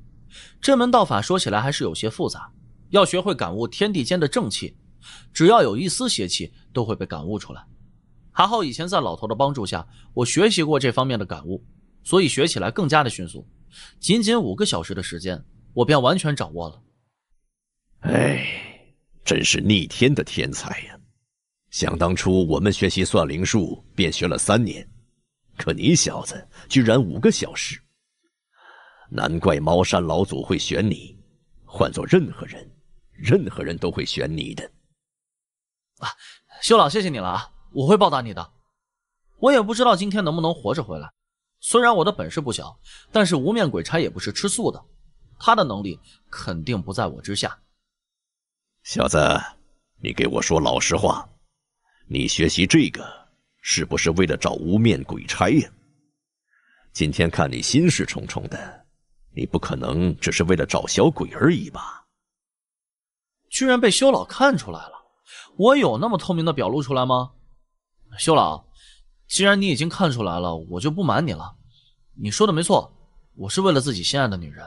S4: 这门道法说起来还是有些复杂，要学会感悟天地间的正气，只要有一丝邪气都会被感悟出来。还好以前在老头的帮助下，我学习过这方面的感悟，所以学起来更加的迅速。仅仅五个小时的时间，我便完全掌握了。
S16: 哎，真是逆天的天才
S4: 呀！想
S16: 当初我们学习算灵术，便学了三年。可你小子居然五个小时，难怪茅山老祖会选你，换做
S4: 任何人，任何人都会选你的。啊，修老，谢谢你了啊，我会报答你的。我也不知道今天能不能活着回来，虽然我的本事不小，但是无面鬼差也不是吃素的，他的能力肯定不在我之下。小子，你给我说老实话，
S16: 你学习这个。是不是为了找无面鬼差呀？今天看你心事重重的，你不可能只是为了找小鬼而已吧？
S4: 居然被修老看出来了，我有那么透明的表露出来吗？修老，既然你已经看出来了，我就不瞒你了。你说的没错，我是为了自己心爱的女人，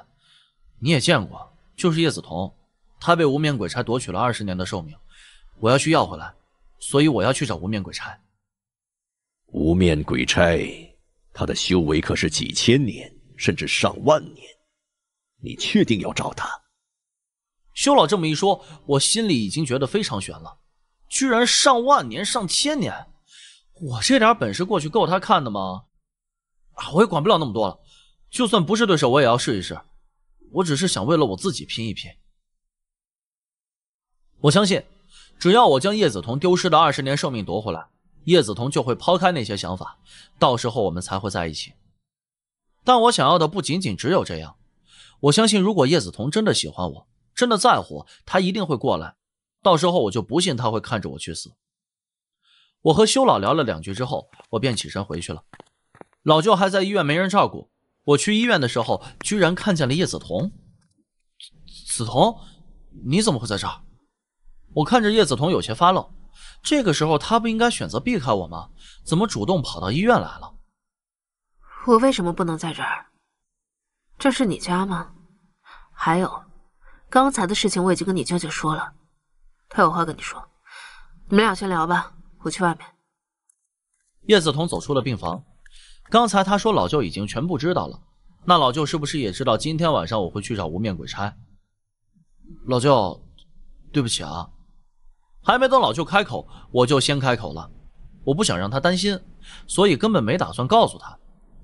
S4: 你也见过，就是叶子彤，她被无面鬼差夺取了二十年的寿命，我要去要回来，所以我要去找无面鬼差。
S16: 无面鬼差，他的修为可是
S4: 几千年，甚至上万年。你确定要找他？修老这么一说，我心里已经觉得非常悬了。居然上万年、上千年，我这点本事过去够他看的吗？我也管不了那么多了，就算不是对手，我也要试一试。我只是想为了我自己拼一拼。我相信，只要我将叶子彤丢失的二十年寿命夺回来。叶子彤就会抛开那些想法，到时候我们才会在一起。但我想要的不仅仅只有这样。我相信，如果叶子彤真的喜欢我，真的在乎，她一定会过来。到时候，我就不信他会看着我去死。我和修老聊了两句之后，我便起身回去了。老舅还在医院，没人照顾。我去医院的时候，居然看见了叶子彤。子彤，你怎么会在这儿？我看着叶子彤，有些发愣。这个时候他不应该选择避开我吗？怎么主动跑到医院来了？我为什么不能在这儿？这是你家吗？还有，刚
S9: 才的事情我已经跟你舅舅说了，他有话跟你说，你们俩先聊吧，
S4: 我去外面。叶子彤走出了病房，刚才他说老舅已经全部知道了，那老舅是不是也知道今天晚上我会去找无面鬼差？老舅，对不起啊。还没等老舅开口，我就先开口了。我不想让他担心，所以根本没打算告诉他。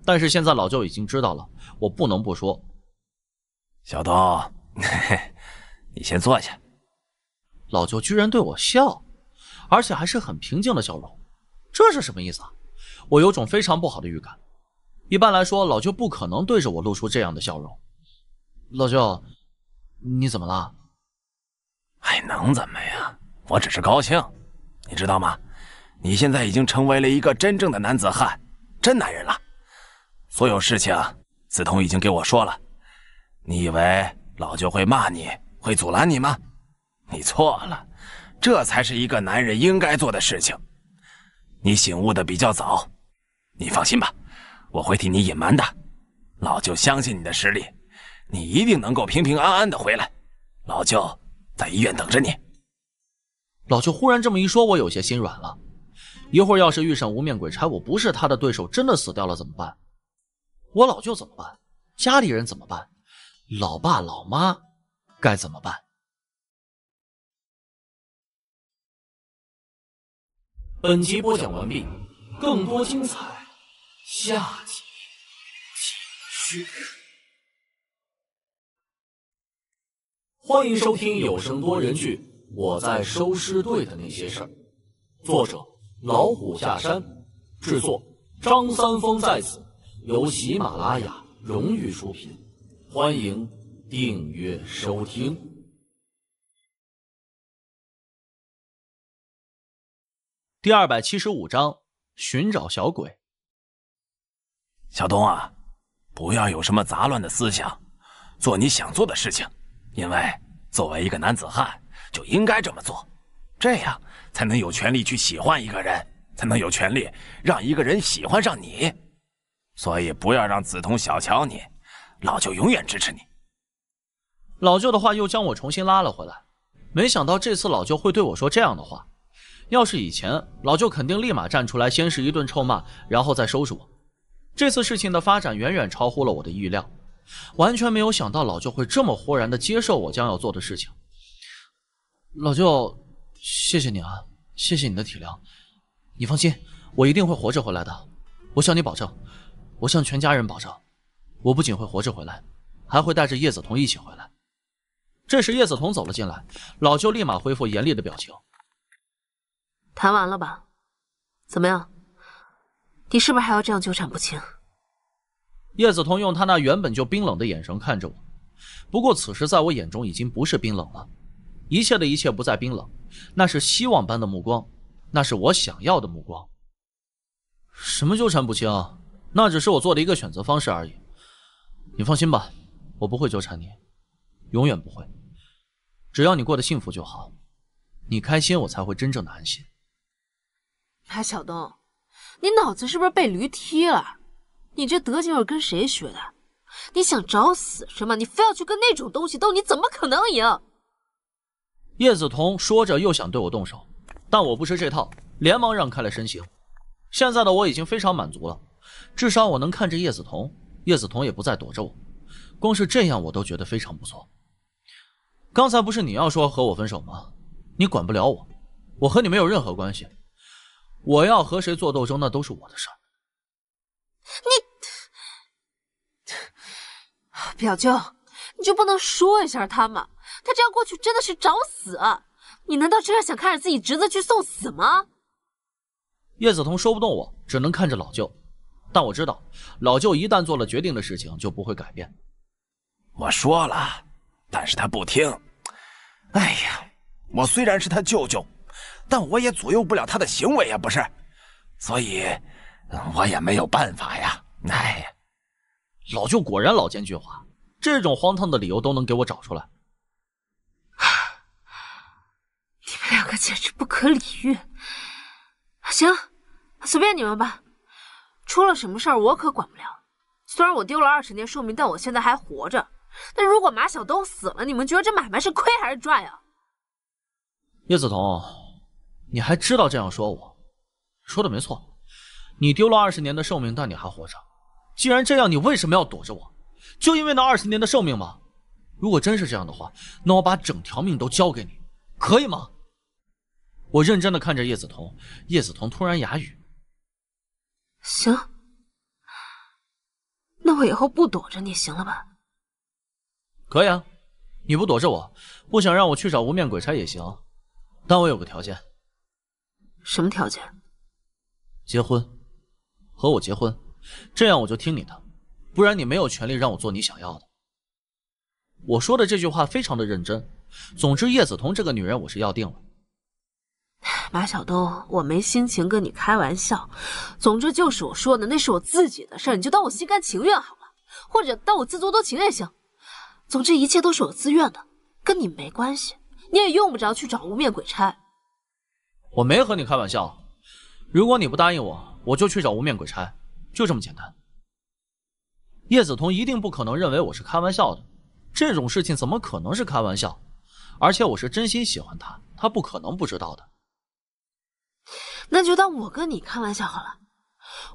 S4: 但是现在老舅已经知道了，我不能不说。小东，你先坐下。老舅居然对我笑，而且还是很平静的笑容，这是什么意思啊？我有种非常不好的预感。一般来说，老舅不可能对着我露出这样的笑容。老舅，你怎么了？还能怎么呀？我只是高兴，你知道吗？
S5: 你现在已经成为了一个真正的男子汉，真男人了。所有事情，子彤已经给我说了。你以为老舅会骂你，会阻拦你吗？你错了，这才是一个男人应该做的事情。你醒悟的比较早，你放心吧，我会替你隐瞒的。老舅相信你的实力，你一定能够平平安安的回来。
S4: 老舅在医院等着你。老舅忽然这么一说，我有些心软了。一会儿要是遇上无面鬼差，我不是他的对手，真的死掉了怎么办？我老舅怎么办？家里人怎么办？老爸老妈该怎么
S3: 办？
S7: 本集播讲完毕，
S6: 更多精彩下集
S1: 继续。欢迎收听有声多人剧。我在收尸队的那些事儿，作者老虎下山，
S2: 制作张三丰在此，由喜
S1: 马拉雅荣誉出品，欢迎订阅收听。
S3: 第二百七十五章：寻找小鬼。小东啊，
S5: 不要有什么杂乱的思想，做你想做的事情，因为作为一个男子汉。就应该这么做，这样才能有权利去喜欢一个人，才能有权利让一个人喜欢上你。所以不要让
S4: 梓潼小瞧你，老舅永远支持你。老舅的话又将我重新拉了回来。没想到这次老舅会对我说这样的话。要是以前，老舅肯定立马站出来，先是一顿臭骂，然后再收拾我。这次事情的发展远远超乎了我的预料，完全没有想到老舅会这么豁然的接受我将要做的事情。老舅，谢谢你啊，谢谢你的体谅。你放心，我一定会活着回来的。我向你保证，我向全家人保证，我不仅会活着回来，还会带着叶子彤一起回来。这时，叶子彤走了进来，老舅立马恢复严厉的表情。谈完了吧？
S9: 怎么样？你是不是还要这样纠缠不清？
S4: 叶子彤用他那原本就冰冷的眼神看着我，不过此时在我眼中已经不是冰冷了。一切的一切不再冰冷，那是希望般的目光，那是我想要的目光。什么纠缠不清？那只是我做的一个选择方式而已。你放心吧，我不会纠缠你，永远不会。只要你过得幸福就好，你开心，我才会真正的安心。
S9: 马晓东，你脑子是不是被驴踢了？你这德行是跟谁学的？你想找死是吗？你非要去跟那种东西斗，你怎么可能赢？
S4: 叶子彤说着，又想对我动手，但我不吃这套，连忙让开了身形。现在的我已经非常满足了，至少我能看着叶子彤，叶子彤也不再躲着我，光是这样我都觉得非常不错。刚才不是你要说和我分手吗？你管不了我，我和你没有任何关系，我要和谁做斗争那都是我的事儿。
S9: 你，表舅，你就不能说一下他吗？他这样过去真的是找死！你难道真的想看着自己侄子去送死吗？
S4: 叶子彤说不动我，只能看着老舅。但我知道，老舅一旦做了决定的事情就不会改变。我说了，但是他不听。
S5: 哎呀，我虽然是他舅舅，但我也左右不了他的行为
S4: 呀，不是？所以，我也没有办法呀。哎，呀，老舅果然老奸巨猾，这种荒唐的理由都能给我找出来。
S9: 简直不可理喻！行，随便你们吧。出了什么事儿我可管不了。虽然我丢了二十年寿命，但我现在还活着。那如果马小东死了，你们觉得这买卖是亏还是赚呀？
S4: 叶子彤，你还知道这样说我？说的没错，你丢了二十年的寿命，但你还活着。既然这样，你为什么要躲着我？就因为那二十年的寿命吗？如果真是这样的话，那我把整条命都交给你，可以吗？我认真的看着叶子彤，叶子彤突然哑语。行，
S9: 那我以后不躲着你行了吧？
S4: 可以啊，你不躲着我，不想让我去找无面鬼差也行，但我有个条件。什么条件？结婚，和我结婚，这样我就听你的，不然你没有权利让我做你想要的。我说的这句话非常的认真，总之叶子彤这个女人我是要定了。
S9: 马小东，我没心情跟你开玩笑。总之就是我说的，那是我自己的事儿，你就当我心甘情愿好了，或者当我自作多情也行。总之一切都是我自愿的，跟你没关系，你也用不着去找无面鬼差。
S4: 我没和你开玩笑，如果你不答应我，我就去找无面鬼差，就这么简单。叶子彤一定不可能认为我是开玩笑的，这种事情怎么可能是开玩笑？而且我是真心喜欢他，他不可能不知道的。那
S9: 就当我跟你开玩笑好了，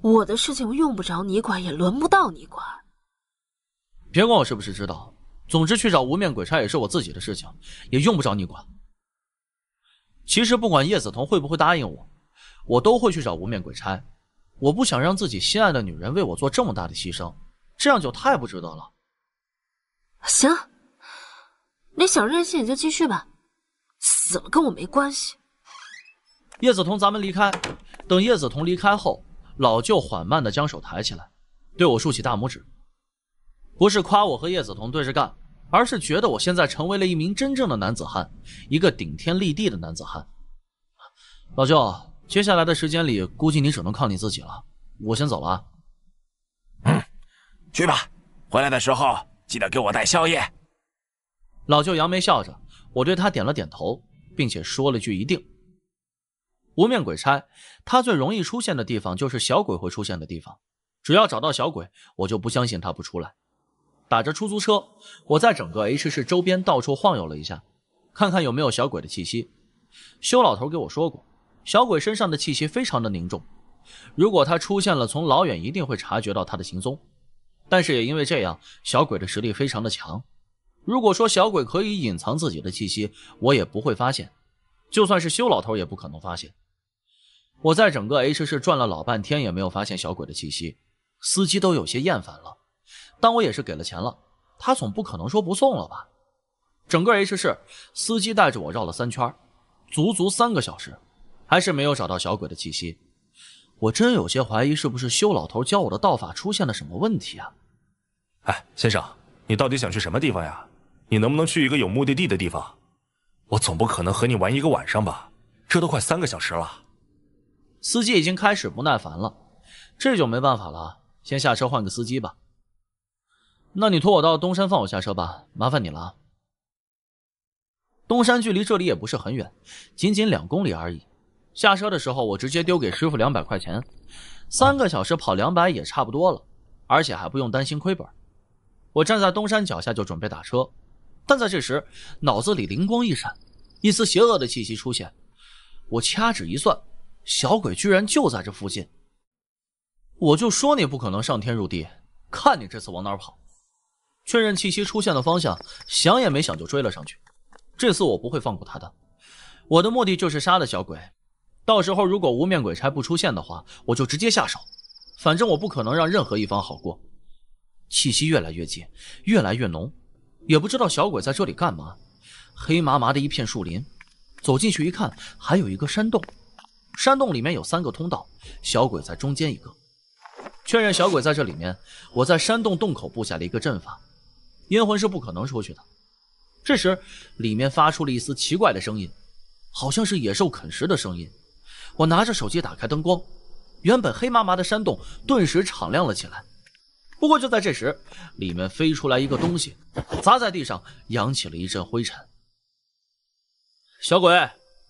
S9: 我的事情用不着你管，也轮不到你管。
S4: 别管我是不是知道，总之去找无面鬼差也是我自己的事情，也用不着你管。其实不管叶子彤会不会答应我，我都会去找无面鬼差。我不想让自己心爱的女人为我做这么大的牺牲，这样就太不值得了。行，你想任性你就继续吧，死了跟我没关系。叶子彤，咱们离开。等叶子彤离开后，老舅缓慢地将手抬起来，对我竖起大拇指。不是夸我和叶子彤对着干，而是觉得我现在成为了一名真正的男子汉，一个顶天立地的男子汉。老舅，接下来的时间里，估计你只能靠你自己了。我先走了啊。
S5: 嗯，去吧，回来的时候记得给我带宵夜。
S4: 老舅扬眉笑着，我对他点了点头，并且说了句“一定”。无面鬼差，他最容易出现的地方就是小鬼会出现的地方。只要找到小鬼，我就不相信他不出来。打着出租车，我在整个 H 市周边到处晃悠了一下，看看有没有小鬼的气息。修老头给我说过，小鬼身上的气息非常的凝重，如果他出现了，从老远一定会察觉到他的行踪。但是也因为这样，小鬼的实力非常的强。如果说小鬼可以隐藏自己的气息，我也不会发现，就算是修老头也不可能发现。我在整个 H 市转了老半天，也没有发现小鬼的气息，司机都有些厌烦了。但我也是给了钱了，他总不可能说不送了吧？整个 H 市，司机带着我绕了三圈，足足三个小时，还是没有找到小鬼的气息。我真有些怀疑，是不是修老头教我的道法出现了什么问题啊？哎，先生，你到底想去什么地方呀？你能不能去一个有目的地的地方？我总不可能和你玩一个晚上吧？这都快三个小时了。司机已经开始不耐烦了，这就没办法了，先下车换个司机吧。那你拖我到东山，放我下车吧，麻烦你了。东山距离这里也不是很远，仅仅两公里而已。下车的时候，我直接丢给师傅两百块钱，三个小时跑两百也差不多了，而且还不用担心亏本。我站在东山脚下就准备打车，但在这时脑子里灵光一闪，一丝邪恶的气息出现，我掐指一算。小鬼居然就在这附近，我就说你不可能上天入地，看你这次往哪儿跑！确认气息出现的方向，想也没想就追了上去。这次我不会放过他的，我的目的就是杀了小鬼。到时候如果无面鬼差不出现的话，我就直接下手。反正我不可能让任何一方好过。气息越来越近，越来越浓，也不知道小鬼在这里干嘛。黑麻麻的一片树林，走进去一看，还有一个山洞。山洞里面有三个通道，小鬼在中间一个。确认小鬼在这里面，我在山洞洞口布下了一个阵法，阴魂是不可能出去的。这时，里面发出了一丝奇怪的声音，好像是野兽啃食的声音。我拿着手机打开灯光，原本黑麻麻的山洞顿时敞亮了起来。不过就在这时，里面飞出来一个东西，砸在地上，扬起了一阵灰尘。小鬼，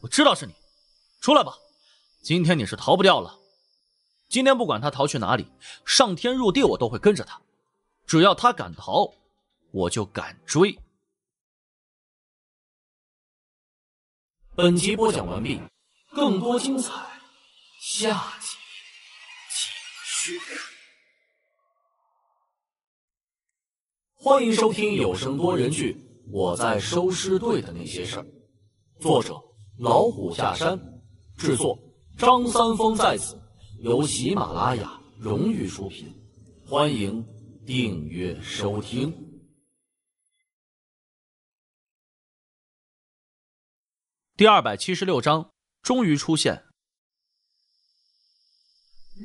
S4: 我知道是你，出来吧。今天你是逃不掉了。今天不管他逃去哪里，上天入地我都会跟着他。只要他敢逃，我就敢追。
S3: 本集播讲完毕，
S6: 更多精彩，下集继续。
S1: 欢迎收听有声多人剧《我在收尸队的那些事儿》，作者：老虎下山，制作。
S2: 张三
S12: 丰在此，
S1: 由喜马拉雅荣誉出品，欢迎
S3: 订阅收听。
S4: 第二百七十六章，终于出现。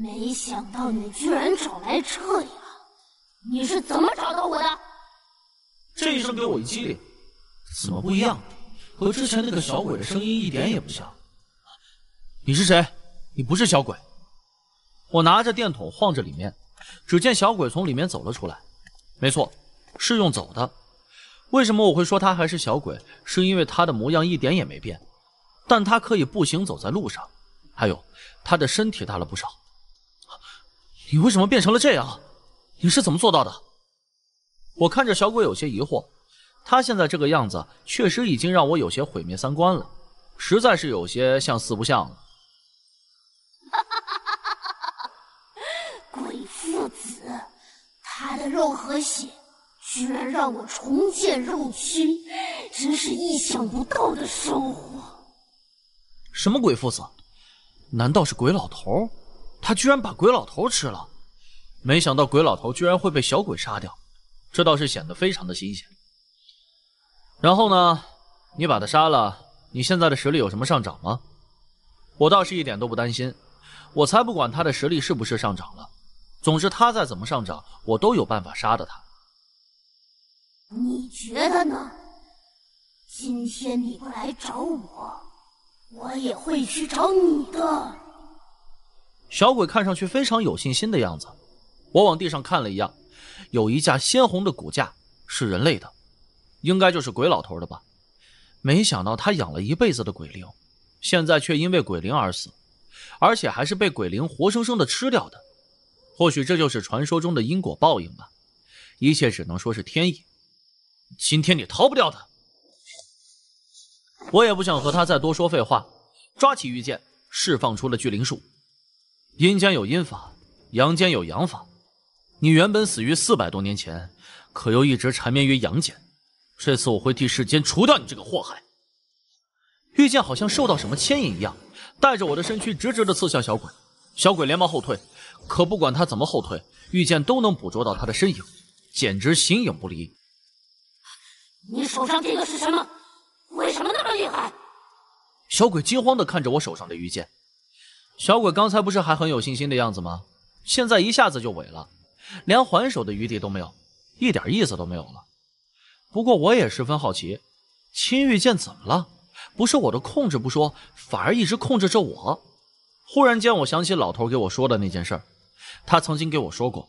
S6: 没想到你居然找来这里了，
S8: 你
S9: 是怎么找到我的？
S14: 这一声给我一激灵，怎么不一样？
S4: 和之前那个小鬼的声音一点也不像。你是谁？你不是小鬼。我拿着电筒晃着里面，只见小鬼从里面走了出来。没错，是用走的。为什么我会说他还是小鬼？是因为他的模样一点也没变，但他可以步行走在路上。还有，他的身体大了不少。你为什么变成了这样？你是怎么做到的？我看着小鬼有些疑惑，他现在这个样子确实已经让我有些毁灭三观了，实在是有些像四不像了。
S8: 鬼父子，他的肉和血居然让我重建肉躯，
S9: 真是意想
S6: 不到的收获。
S4: 什么鬼父子？难道是鬼老头？他居然把鬼老头吃了？没想到鬼老头居然会被小鬼杀掉，这倒是显得非常的新鲜。然后呢？你把他杀了，你现在的实力有什么上涨吗？我倒是一点都不担心。我才不管他的实力是不是上涨了，总之他再怎么上涨，我都有办法杀的他。
S6: 你觉得呢？今天你不来找我，我也会去找你的。
S4: 小鬼看上去非常有信心的样子。我往地上看了一样，有一架鲜红的骨架，是人类的，应该就是鬼老头的吧？没想到他养了一辈子的鬼灵，现在却因为鬼灵而死。而且还是被鬼灵活生生的吃掉的，或许这就是传说中的因果报应吧。一切只能说是天意。今天你逃不掉的。我也不想和他再多说废话，抓起玉剑，释放出了聚灵术。阴间有阴法，阳间有阳法。你原本死于四百多年前，可又一直缠绵于阳间。这次我会替世间除掉你这个祸害。玉剑好像受到什么牵引一样。带着我的身躯，直直的刺向小鬼。小鬼连忙后退，可不管他怎么后退，玉剑都能捕捉到他的身影，简直形影不离。
S8: 你手上这个是什么？为什么那么厉害？
S4: 小鬼惊慌的看着我手上的玉剑。小鬼刚才不是还很有信心的样子吗？现在一下子就萎了，连还手的余地都没有，一点意思都没有了。不过我也十分好奇，青玉剑怎么了？不受我的控制不说，反而一直控制着我。忽然间，我想起老头给我说的那件事，他曾经给我说过，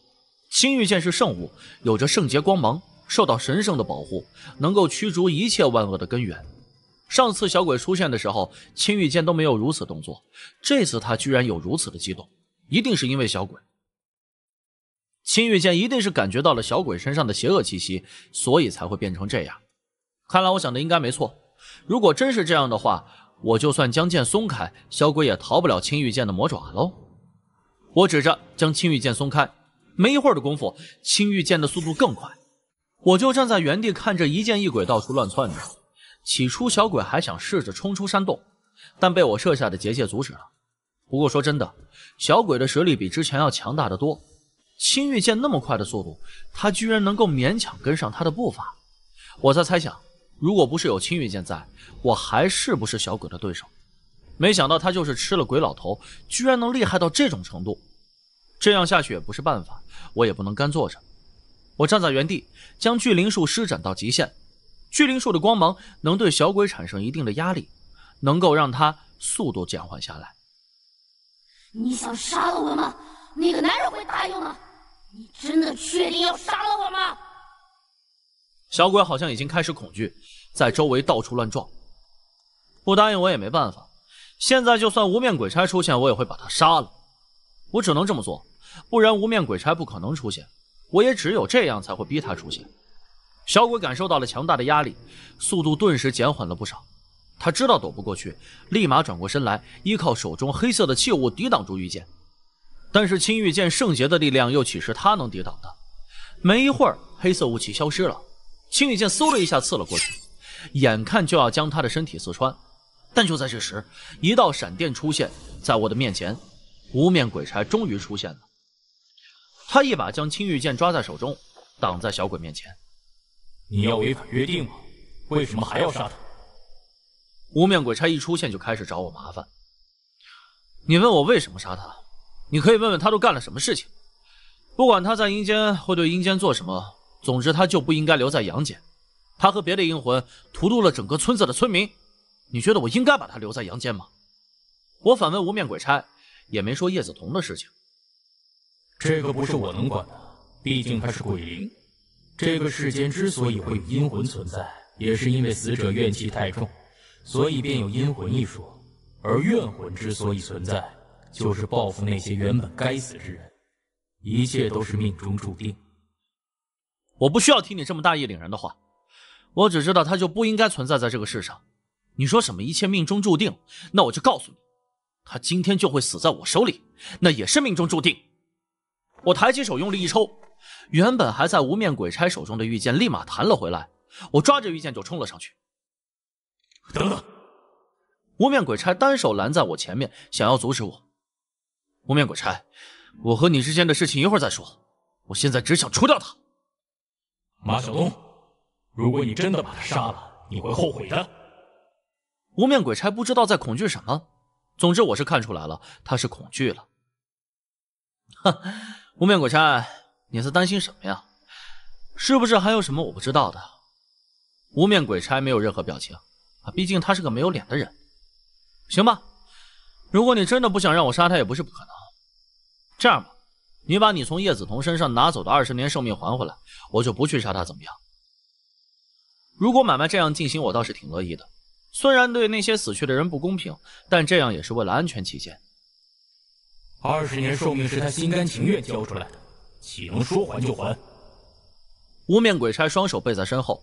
S4: 青玉剑是圣物，有着圣洁光芒，受到神圣的保护，能够驱逐一切万恶的根源。上次小鬼出现的时候，青玉剑都没有如此动作，这次他居然有如此的激动，一定是因为小鬼。青玉剑一定是感觉到了小鬼身上的邪恶气息，所以才会变成这样。看来我想的应该没错。如果真是这样的话，我就算将剑松开，小鬼也逃不了青玉剑的魔爪喽。我指着将青玉剑松开，没一会儿的功夫，青玉剑的速度更快，我就站在原地看着一剑一鬼到处乱窜着。起初小鬼还想试着冲出山洞，但被我设下的结界阻止了。不过说真的，小鬼的实力比之前要强大的多，青玉剑那么快的速度，他居然能够勉强跟上他的步伐。我在猜想。如果不是有青云剑在，我还是不是小鬼的对手？没想到他就是吃了鬼老头，居然能厉害到这种程度。这样下去也不是办法，我也不能干坐着。我站在原地，将聚灵术施展到极限。聚灵术的光芒能对小鬼产生一定的压力，能够让他速度减缓下来。
S9: 你想杀了我吗？那个男人会答应吗？你真的确定要杀了我吗？
S4: 小鬼好像已经开始恐惧，在周围到处乱撞。不答应我也没办法。现在就算无面鬼差出现，我也会把他杀了。我只能这么做，不然无面鬼差不可能出现。我也只有这样才会逼他出现。小鬼感受到了强大的压力，速度顿时减缓了不少。他知道躲不过去，立马转过身来，依靠手中黑色的器物抵挡住御剑。但是青玉剑圣洁的力量又岂是他能抵挡的？没一会儿，黑色雾气消失了。青玉剑嗖的一下刺了过去，眼看就要将他的身体刺穿，但就在这时，一道闪电出现在我的面前，无面鬼差终于出现了。他一把将青玉剑抓在手中，挡在小鬼面前。你要违反约定吗？为什么还要杀他？无面鬼差一出现就开始找我麻烦。你问我为什么杀他，你可以问问他都干了什么事情。不管他在阴间或对阴间做什么。总之，他就不应该留在阳间。他和别的阴魂屠戮了整个村子的村民。你觉得我应该把他留在阳间吗？我反问无面鬼差，也没
S14: 说叶子彤的事情。这个不是我能管的，毕竟他是鬼灵。这个世间之所以会有阴魂存在，也是因为死者怨气太重，所以便有阴魂一说。而怨魂之所以存在，就是报复那些原本该死之人。一切都是命中注定。
S4: 我不需要听你这么大义凛然的话，我只知道他就不应该存在在这个世上。你说什么一切命中注定？那我就告诉你，他今天就会死在我手里，那也是命中注定。我抬起手，用力一抽，原本还在无面鬼差手中的玉剑立马弹了回来。我抓着玉剑就冲了上去。等等！无面鬼差单手拦在我前面，想要阻止我。无面鬼差，我和你之间的事情一会儿再说，我现在只想除掉他。马晓东，
S14: 如果你真的把他杀了，你会后悔的。
S4: 无面鬼差不知道在恐惧什么，总之我是看出来了，他是恐惧了。哼，无面鬼差，你在担心什么呀？是不是还有什么我不知道的？无面鬼差没有任何表情，啊，毕竟他是个没有脸的人。行吧，如果你真的不想让我杀他，也不是不可能。这样吧。你把你从叶子彤身上拿走的二十年寿命还回来，我就不去杀他，怎么样？如果买卖这样进行，我倒是挺乐意的。虽然对那些死去的人不公平，但这样也是为了安全起见。
S14: 二十年寿命是他心甘情愿交出来的，岂能说还就还？
S4: 无面鬼差双手背在身后，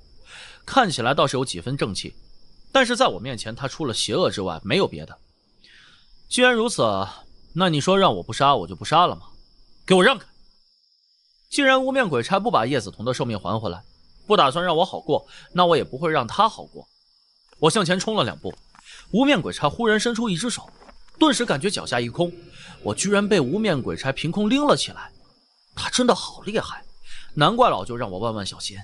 S4: 看起来倒是有几分正气，但是在我面前，他除了邪恶之外没有别的。既然如此，那你说让我不杀，我就不杀了吗？给我让开！既然无面鬼差不把叶子彤的寿命还回来，不打算让我好过，那我也不会让他好过。我向前冲了两步，无面鬼差忽然伸出一只手，顿时感觉脚下一空，我居然被无面鬼差凭空拎了起来。他真的好厉害，难怪老舅让我万万小心。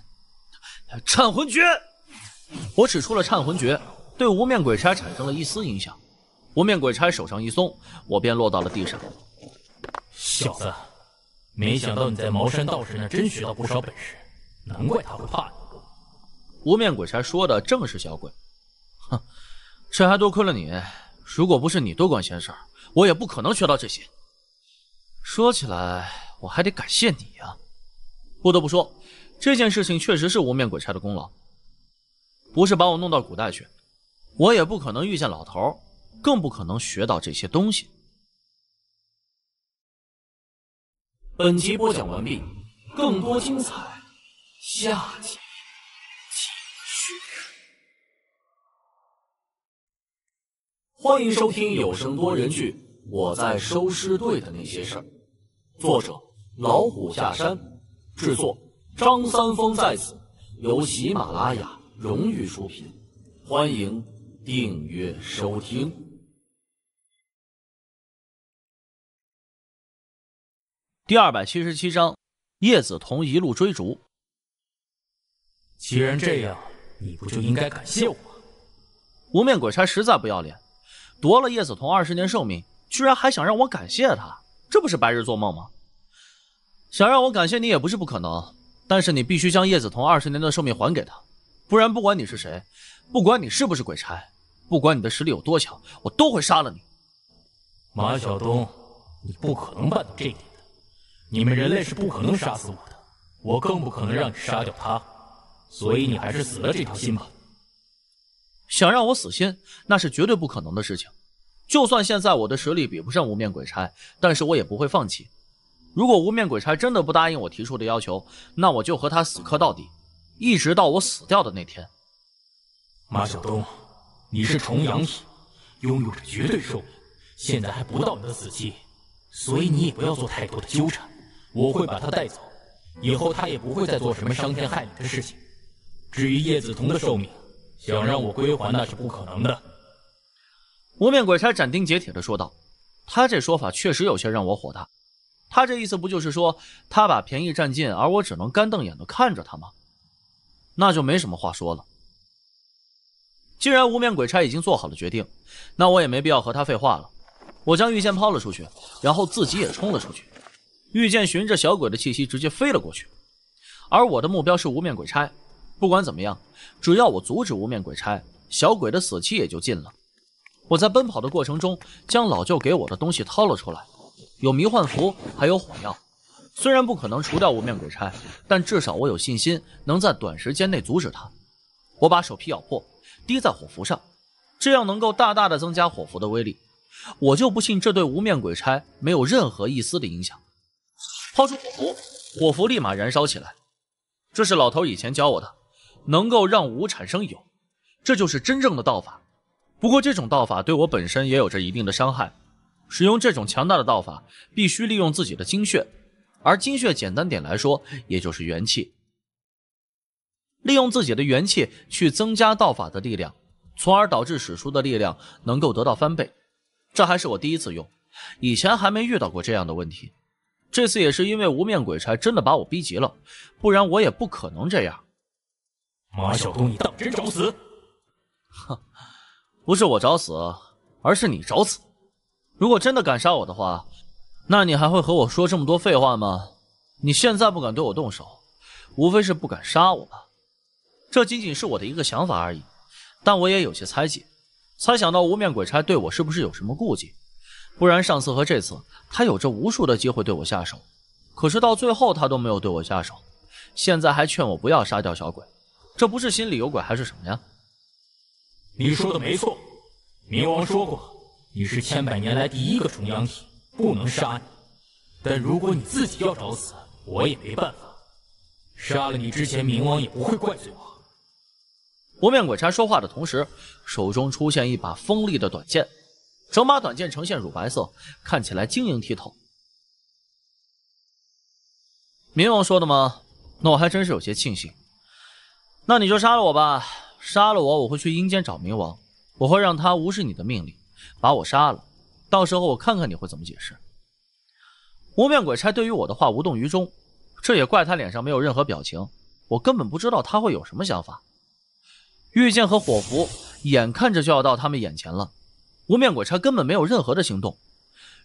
S4: 颤魂诀！我使出了颤魂诀，对无面鬼差产生了一丝影响。无面鬼差手上一松，我便落到了地上。小子！没想到你在茅山道士那真学到不少本事，难怪他会怕你。无面鬼差说的正是小鬼，哼，这还多亏了你。如果不是你多管闲事我也不可能学到这些。说起来，我还得感谢你呀。不得不说，这件事情确实是无面鬼差的功劳。不是把我弄到古代去，我也不可能遇见老头，更不可能学到这些东西。本集播讲完毕，
S6: 更多精彩下集继续。
S1: 欢迎收听有声多人剧《我在收尸队的那些事儿》，作者老虎下山，制作
S12: 张三丰在此，
S1: 由喜马拉雅荣誉出品，欢迎订阅收听。
S4: 第二百七十七章，叶子彤一路追逐。既然这样，你不就应该感谢我？无面鬼差实在不要脸，夺了叶子彤二十年寿命，居然还想让我感谢他，这不是白日做梦吗？想让我感谢你也不是不可能，但是你必须将叶子彤二十年的寿命还给他，不然不管你是谁，不管你是不是鬼差，不管你的实力有多强，我都会杀了你。
S14: 马晓东，你不可能办到这点。你们人类是不可能杀死我的，我更不可能让你杀掉他，所以你还是死了这条心吧。想
S4: 让我死心，那是绝对不可能的事情。就算现在我的实力比不上无面鬼差，但是我也不会放弃。如果无面鬼差真的不答应我提出的要求，那我就和他死磕到底，一直到我死掉的那天。
S14: 马晓东，你是重阳体，拥有着绝对寿命，现在还不到你的死期，所以你也不要做太多的纠缠。我会把他带走，以后他也不会再做什么伤天害理的事情。至于叶子彤的寿命，想让我归还那是不可能的。
S4: 无面鬼差斩钉截铁地说道：“他这说法确实有些让我火大。他这意思不就是说他把便宜占尽，而我只能干瞪眼地看着他吗？那就没什么话说了。既然无面鬼差已经做好了决定，那我也没必要和他废话了。我将玉剑抛了出去，然后自己也冲了出去。”御剑循着小鬼的气息直接飞了过去，而我的目标是无面鬼差。不管怎么样，只要我阻止无面鬼差，小鬼的死期也就近了。我在奔跑的过程中将老舅给我的东西掏了出来，有迷幻符，还有火药。虽然不可能除掉无面鬼差，但至少我有信心能在短时间内阻止他。我把手皮咬破，滴在火符上，这样能够大大的增加火符的威力。我就不信这对无面鬼差没有任何一丝的影响。
S2: 抛出火符，
S4: 火符立马燃烧起来。这是老头以前教我的，能够让无产生有，这就是真正的道法。不过这种道法对我本身也有着一定的伤害。使用这种强大的道法，必须利用自己的精血，而精血简单点来说，也就是元气。利用自己的元气去增加道法的力量，从而导致使出的力量能够得到翻倍。这还是我第一次用，以前还没遇到过这样的问题。这次也是因为无面鬼差真的把我逼急了，不然我也不可能这样。
S14: 马小东，你当真找
S4: 死？哼，不是我找死，而是你找死。如果真的敢杀我的话，那你还会和我说这么多废话吗？你现在不敢对我动手，无非是不敢杀我吧？这仅仅是我的一个想法而已，但我也有些猜忌，猜想到无面鬼差对我是不是有什么顾忌。不然上次和这次，他有着无数的机会对我下手，可是到最后他都没有对我下手，现在还劝我不要杀掉小鬼，这不是心里有鬼还是什么呀？你说的没错，
S14: 冥王说过，你是千百年来第一个重阳体，不能杀你，但如果你自己要找死，我也没办法。
S4: 杀了你之前，冥王也不会怪罪我。薄面鬼差说话的同时，手中出现一把锋利的短剑。整把短剑呈现乳白色，看起来晶莹剔透。冥王说的吗？那我还真是有些庆幸。那你就杀了我吧！杀了我，我会去阴间找冥王，我会让他无视你的命令，把我杀了。到时候我看看你会怎么解释。无面鬼差对于我的话无动于衷，这也怪他脸上没有任何表情，我根本不知道他会有什么想法。御剑和火符眼看着就要到他们眼前了。无面鬼差根本没有任何的行动，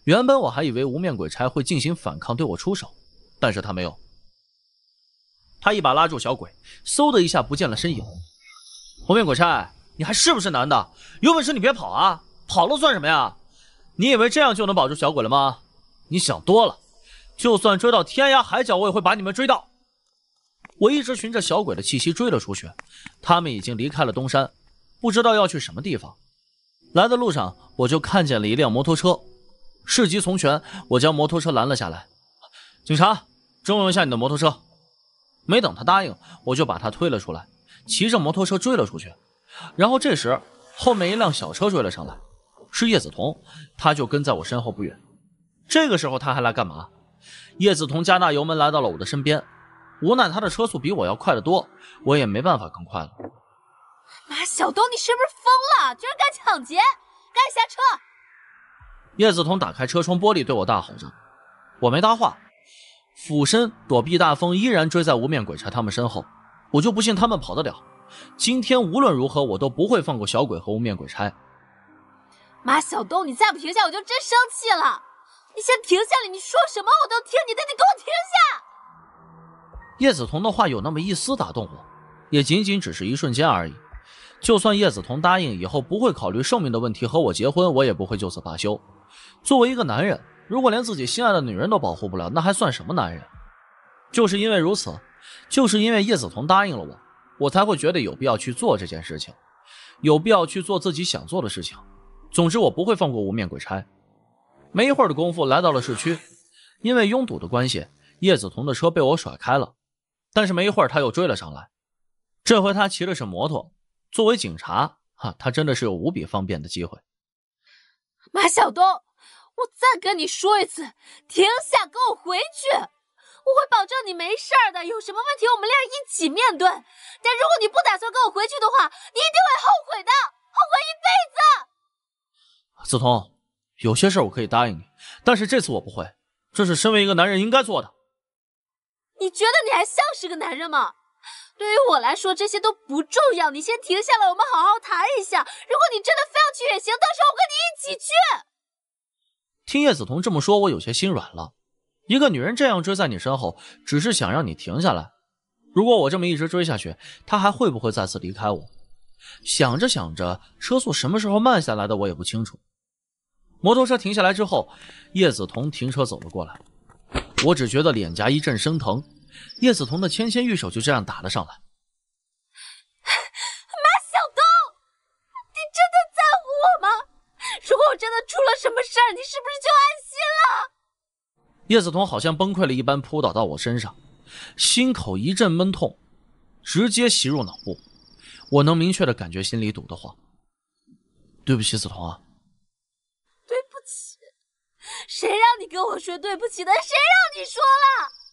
S4: 原本我还以为无面鬼差会进行反抗，对我出手，但是他没有。他一把拉住小鬼，嗖的一下不见了身影。无面鬼差，你还是不是男的？有本事你别跑啊！跑了算什么呀？你以为这样就能保住小鬼了吗？你想多了，就算追到天涯海角，我也会把你们追到。我一直循着小鬼的气息追了出去，他们已经离开了东山，不知道要去什么地方。来的路上，我就看见了一辆摩托车。事急从权，我将摩托车拦了下来。警察，征用一下你的摩托车。没等他答应，我就把他推了出来，骑着摩托车追了出去。然后这时，后面一辆小车追了上来，是叶子彤，他就跟在我身后不远。这个时候他还来干嘛？叶子彤加大油门来到了我的身边，无奈他的车速比我要快得多，我也没办法更快了。
S9: 马小东，你是不是疯了？居然敢抢劫！赶紧下车！
S4: 叶子彤打开车窗玻璃，对我大吼着：“我没搭话，俯身躲避大风，依然追在无面鬼差他们身后。我就不信他们跑得了！今天无论如何，我都不会放过小鬼和无面鬼差。”
S9: 马小东，你再不停下，我就真生气了！你先停下来，你说什么我都听你的，你给我停下！
S4: 叶子彤的话有那么一丝打动我，也仅仅只是一瞬间而已。就算叶子彤答应以后不会考虑寿命的问题和我结婚，我也不会就此罢休。作为一个男人，如果连自己心爱的女人都保护不了，那还算什么男人？就是因为如此，就是因为叶子彤答应了我，我才会觉得有必要去做这件事情，有必要去做自己想做的事情。总之，我不会放过无面鬼差。没一会儿的功夫，来到了市区，因为拥堵的关系，叶子彤的车被我甩开了，但是没一会儿他又追了上来，这回他骑的是摩托。作为警察，哈，他真的是有无比方便的机会。
S9: 马晓东，我再跟你说一次，停下，跟我回去。我会保证你没事的。有什么问题，我们俩一起面对。但如果你不打算跟我回去的话，你一定会后悔的，后悔一辈
S4: 子。子彤，有些事我可以答应你，但是这次我不会。这是身为一个男人应该做的。
S9: 你觉得你还像是个男人吗？对于我来说，这些都不重要。你先停下来，我们好好谈一下。如果你真的非要去也行，到时候我跟你一起去。
S4: 听叶子彤这么说，我有些心软了。一个女人这样追在你身后，只是想让你停下来。如果我这么一直追下去，她还会不会再次离开我？想着想着，车速什么时候慢下来的我也不清楚。摩托车停下来之后，叶子彤停车走了过来，我只觉得脸颊一阵生疼。叶子彤的纤纤玉手就这样打了上来。马
S9: 小东，你真的在乎我吗？如果我真的出了什么事儿，你是不是就安心了？
S4: 叶子彤好像崩溃了一般扑倒到我身上，心口一阵闷痛，直接袭入脑部，我能明确的感觉心里堵得慌。对不起，子彤啊。
S9: 对不起，谁让你跟我说对不起的？谁让你说了？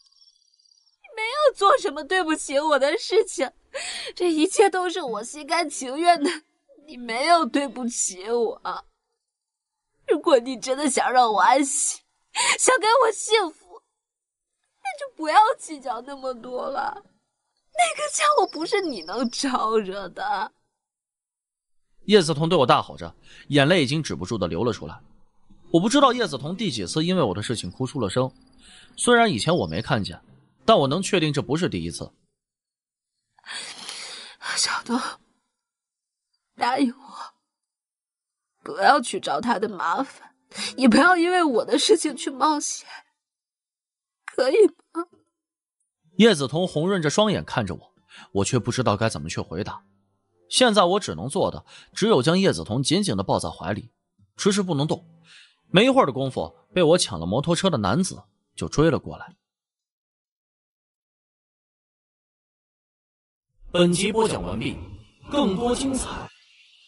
S9: 没有做什么对不起我的事情，这一切都是我心甘情愿的。你没有对不起我。如果你真的想让我安息，想给我幸福，那就不要计较那么多了。那个家伙不是你能招惹的。
S4: 叶子彤对我大吼着，眼泪已经止不住的流了出来。我不知道叶子彤第几次因为我的事情哭出了声。虽然以前我没看见。但我能确定这不是第一次。
S9: 小东，答应我，不要去找他的麻烦，也不要因为我的事情去冒险，可以吗？
S4: 叶子彤红润着双眼看着我，我却不知道该怎么去回答。现在我只能做的，只有将叶子彤紧紧的抱在怀里，迟迟不能动。没一会儿的功夫，被我抢了摩托车的男子就追了过来。
S7: 本集
S3: 播讲完毕，
S6: 更多精彩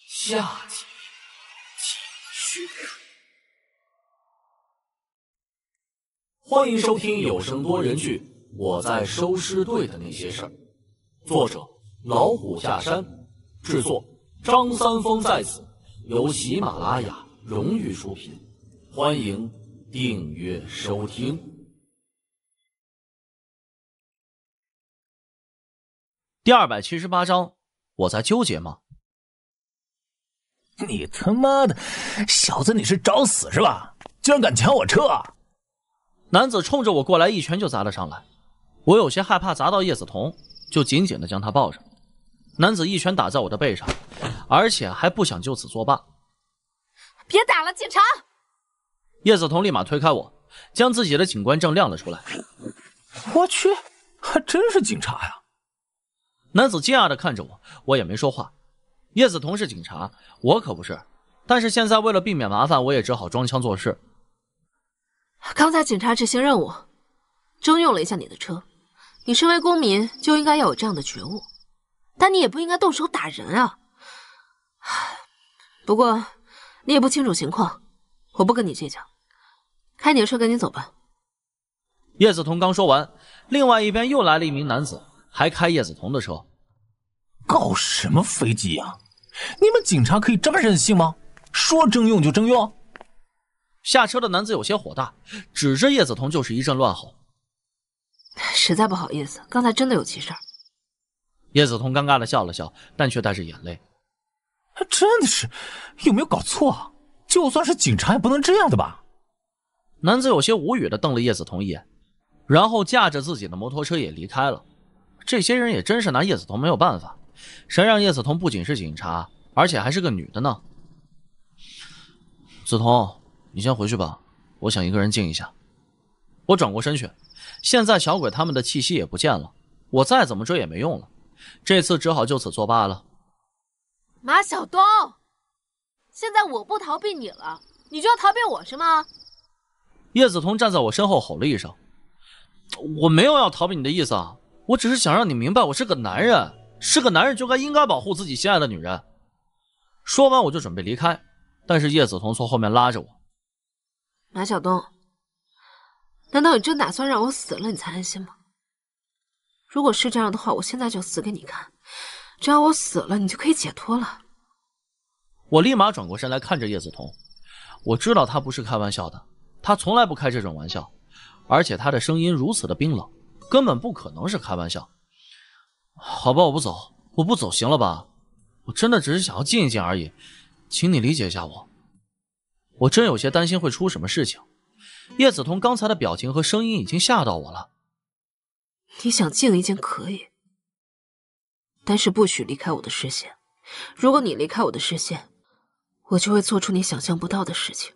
S6: 下集
S1: 继续。欢迎收听有声多人剧《我在收尸队的那些事儿》，作者老虎下山，制作
S2: 张三丰在此，由
S1: 喜马拉雅荣誉出品，欢迎订阅
S3: 收听。
S4: 第二百七十八章，我在纠结吗？你他妈的，小子，你是找死是吧？竟然敢抢我车！男子冲着我过来，一拳就砸了上来。我有些害怕砸到叶子彤，就紧紧的将他抱着。男子一拳打在我的背上，而且还不想就此作罢。
S9: 别打了，警察！
S4: 叶子彤立马推开我，将自己的警官证亮了出来。我去，还真是警察呀！男子惊讶的看着我，我也没说话。叶子彤是警察，我可不是。但是现在为了避免麻烦，我也只好装腔作势。
S9: 刚才警察执行任务，征用了一下你的车。你身为公民，就应该要有这样的觉悟。但你也不应该动手打人啊！不过你也不清楚情况，我不跟你计较。开你的车赶紧
S4: 走吧。叶子彤刚说完，另外一边又来了一名男子。还开叶子彤的车，
S14: 搞什么飞机呀？你们警察可以这
S4: 么任性吗？说征用就征用？下车的男子有些火大，指着叶子彤就是一阵乱吼。
S9: 实在不好意思，刚才真的有急事儿。
S4: 叶子彤尴尬的笑了笑，但却带着眼泪。还真的是，有没有搞错？啊？就算是警察也不能这样的吧？男子有些无语的瞪了叶子彤一眼，然后驾着自己的摩托车也离开了。这些人也真是拿叶子彤没有办法，谁让叶子彤不仅是警察，而且还是个女的呢？子彤，你先回去吧，我想一个人静一下。我转过身去，现在小鬼他们的气息也不见了，我再怎么追也没用了，这次只好就此作罢了。
S9: 马晓东，现在我不逃避你了，你就要逃避我是吗？
S4: 叶子彤站在我身后吼了一声：“我没有要逃避你的意思啊！”我只是想让你明白，我是个男人，是个男人就该应该保护自己心爱的女人。说完，我就准备离开，但是叶子彤从后面拉着我。
S9: 马晓东，难道你真打算让我死了你才安心吗？如果是这样的话，
S4: 我现在就死给你看。只要我死了，你就可以解脱了。我立马转过身来看着叶子彤，我知道他不是开玩笑的，他从来不开这种玩笑，而且他的声音如此的冰冷。根本不可能是开玩笑，好吧，我不走，我不走，行了吧？我真的只是想要静一静而已，请你理解一下我。我真有些担心会出什么事情。叶子彤刚才的表情和声音已经吓到我了。你想静一静可以，
S9: 但是不许离开我的视线。如果你离开我的视线，我就会做出你想象不到的事情。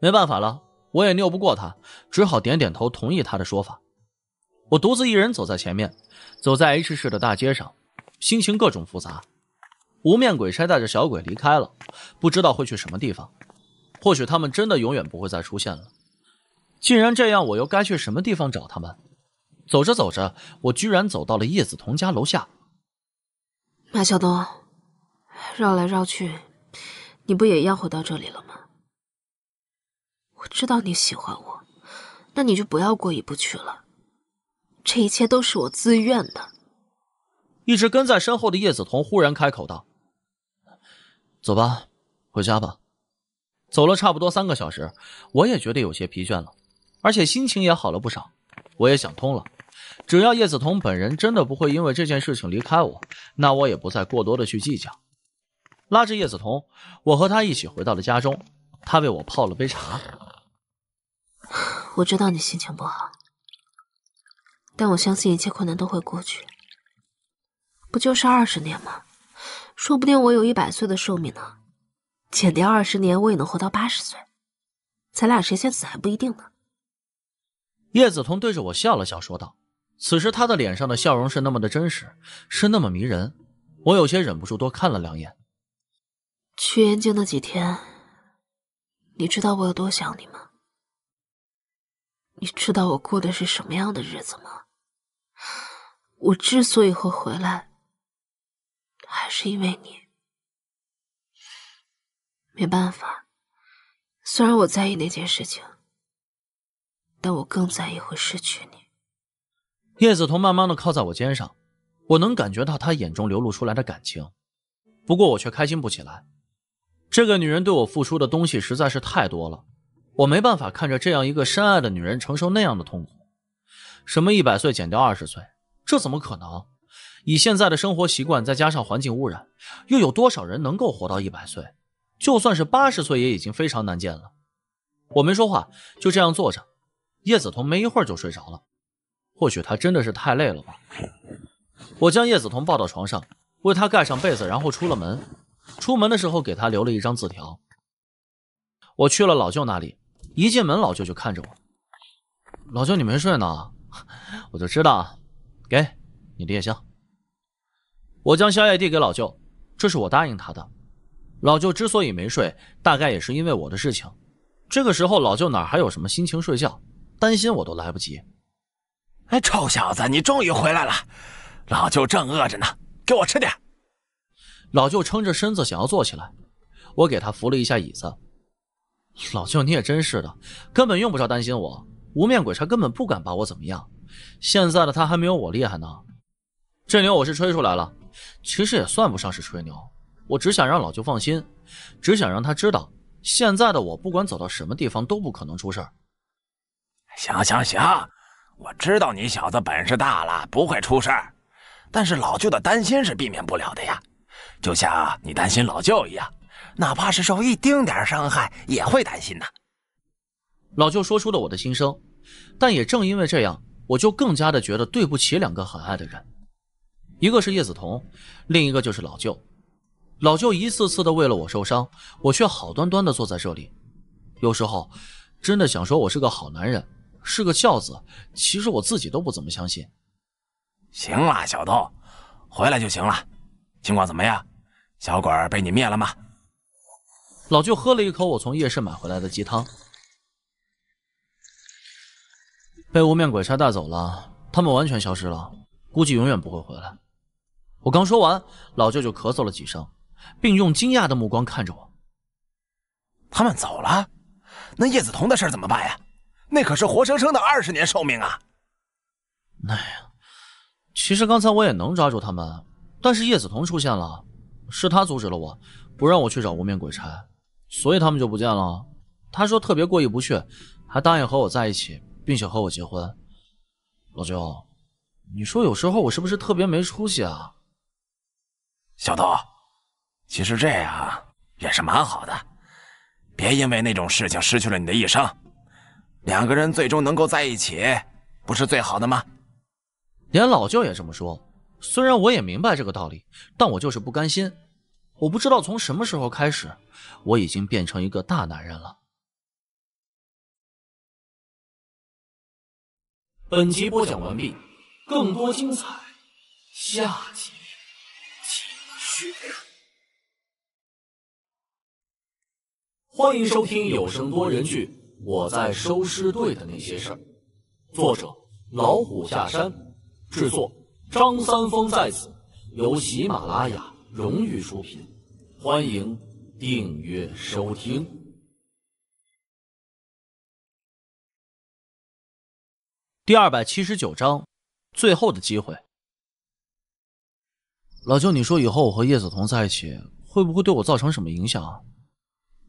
S4: 没办法了，我也拗不过他，只好点点头同意他的说法。我独自一人走在前面，走在 H 市的大街上，心情各种复杂。无面鬼差带着小鬼离开了，不知道会去什么地方。或许他们真的永远不会再出现了。既然这样，我又该去什么地方找他们？走着走着，我居然走到了叶子彤家楼下。
S9: 马小东，绕来绕去，你不也要回到这里了吗？我知道你喜
S4: 欢我，那你就不要过意不去了。这一切都是我自愿的。一直跟在身后的叶子彤忽然开口道：“走吧，回家吧。”走了差不多三个小时，我也觉得有些疲倦了，而且心情也好了不少。我也想通了，只要叶子彤本人真的不会因为这件事情离开我，那我也不再过多的去计较。拉着叶子彤，我和他一起回到了家中。他为我泡了杯茶。
S9: 我知道你心情不好。但我相信一切困难都会过去，不就是二十年吗？说不定我有一百岁的寿
S4: 命呢，减掉二十年我也能活到八十岁，咱俩谁先死还不一定呢。叶子彤对着我笑了笑，说道：“此时他的脸上的笑容是那么的真实，是那么迷人，我有些忍不住多看了两眼。”
S9: 去燕京的几天，你知道我有多想你吗？你知道我过的是什么样的日子吗？我之所以会回来，还是因为你。没办法，虽然我在意那件事情，但我更在意会失去你。
S4: 叶子彤慢慢的靠在我肩上，我能感觉到她眼中流露出来的感情，不过我却开心不起来。这个女人对我付出的东西实在是太多了，我没办法看着这样一个深爱的女人承受那样的痛苦。什么一百岁减掉二十岁？这怎么可能？以现在的生活习惯，再加上环境污染，又有多少人能够活到一百岁？就算是八十岁，也已经非常难见了。我没说话，就这样坐着。叶子彤没一会儿就睡着了，或许她真的是太累了吧。我将叶子彤抱到床上，为她盖上被子，然后出了门。出门的时候，给她留了一张字条。我去了老舅那里，一进门，老舅就看着我：“老舅，你没睡呢？” 我就知道。给，你的夜宵。我将宵夜递给老舅，这是我答应他的。老舅之所以没睡，大概也是因为我的事情。这个时候老舅哪还有什么心情睡觉？担心我都来不及。哎，臭小子，你终于回来了！老舅正饿着呢，给我吃点。老舅撑着身子想要坐起来，我给他扶了一下椅子。老舅，你也真是的，根本用不着担心我。无面鬼差根本不敢把我怎么样。现在的他还没有我厉害呢，这牛我是吹出来了，其实也算不上是吹牛，我只想让老舅放心，只想让他知道，现在的我不管走到什么地方都不可能出事儿。
S5: 行行行，我知道你小子本事大了，不会出事儿，但是老舅的担心是避免不了的呀，就像你担心老舅一
S4: 样，哪怕是受一丁点伤害也会担心的。老舅说出了我的心声，但也正因为这样。我就更加的觉得对不起两个很爱的人，一个是叶子彤，另一个就是老舅。老舅一次次的为了我受伤，我却好端端的坐在这里。有时候真的想说我是个好男人，是个孝子，其实我自己都不怎么相信。行
S5: 了，小豆，回来就行了。情况怎么样？小鬼被你灭了吗？
S4: 老舅喝了一口我从夜市买回来的鸡汤。被无面鬼差带走了，他们完全消失了，估计永远不会回来。我刚说完，老舅就咳嗽了几声，并用惊讶的目光看着我。他们走了？那叶子彤的事怎么办呀？那可是
S5: 活生生的二十年寿命
S4: 啊！哎呀，其实刚才我也能抓住他们，但是叶子彤出现了，是他阻止了我，不让我去找无面鬼差，所以他们就不见了。他说特别过意不去，还答应和我在一起。并且和我结婚，老舅，你说有时候我是不是特别没出息啊？小豆，其实这样
S5: 也是蛮好的，别因为那种事情失去了你的一生。
S4: 两个人最终能够在一起，不是最好的吗？连老舅也这么说，虽然我也明白这个道理，但我就是不甘心。我不知道从什么时候开始，我已经变成一个大男人了。
S7: 本集播讲完毕，
S6: 更多精彩下集继续。
S1: 欢迎收听有声多人剧《我在收尸队的那些事儿》，作者老虎下山，制作
S12: 张三丰在此，
S1: 由喜马拉雅荣誉出品，欢迎订阅收听。
S4: 第二百七十九章，最后的机会。老舅，你说以后我和叶子彤在一起，会不会对我造成什么影响？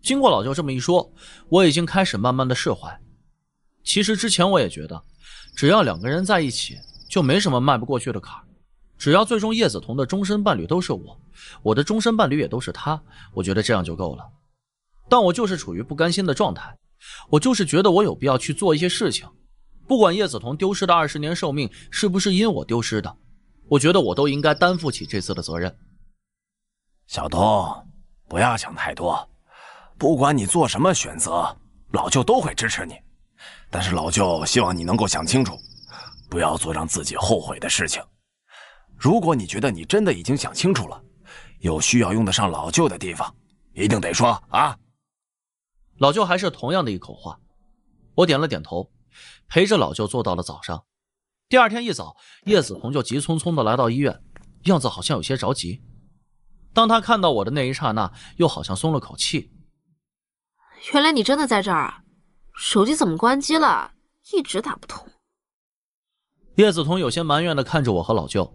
S4: 经过老舅这么一说，我已经开始慢慢的释怀。其实之前我也觉得，只要两个人在一起，就没什么迈不过去的坎儿。只要最终叶子彤的终身伴侣都是我，我的终身伴侣也都是他，我觉得这样就够了。但我就是处于不甘心的状态，我就是觉得我有必要去做一些事情。不管叶子彤丢失的二十年寿命是不是因我丢失的，我觉得我都应该担负起这次的责任。小东，不
S5: 要想太多，不管你做什么选择，老舅都会支持你。但是老舅希望你能够想清楚，不要做让自己后悔的事情。如果你觉得你真的已经想清楚了，有需要用得上老舅的地方，
S4: 一定得说啊。老舅还是同样的一口话，我点了点头。陪着老舅坐到了早上，第二天一早，叶子彤就急匆匆的来到医院，样子好像有些着急。当他看到我的那一刹那，又好像松了口气。
S9: 原来你真的在这儿啊？手机怎么关机了？一直打不通。
S4: 叶子彤有些埋怨的看着我和老舅，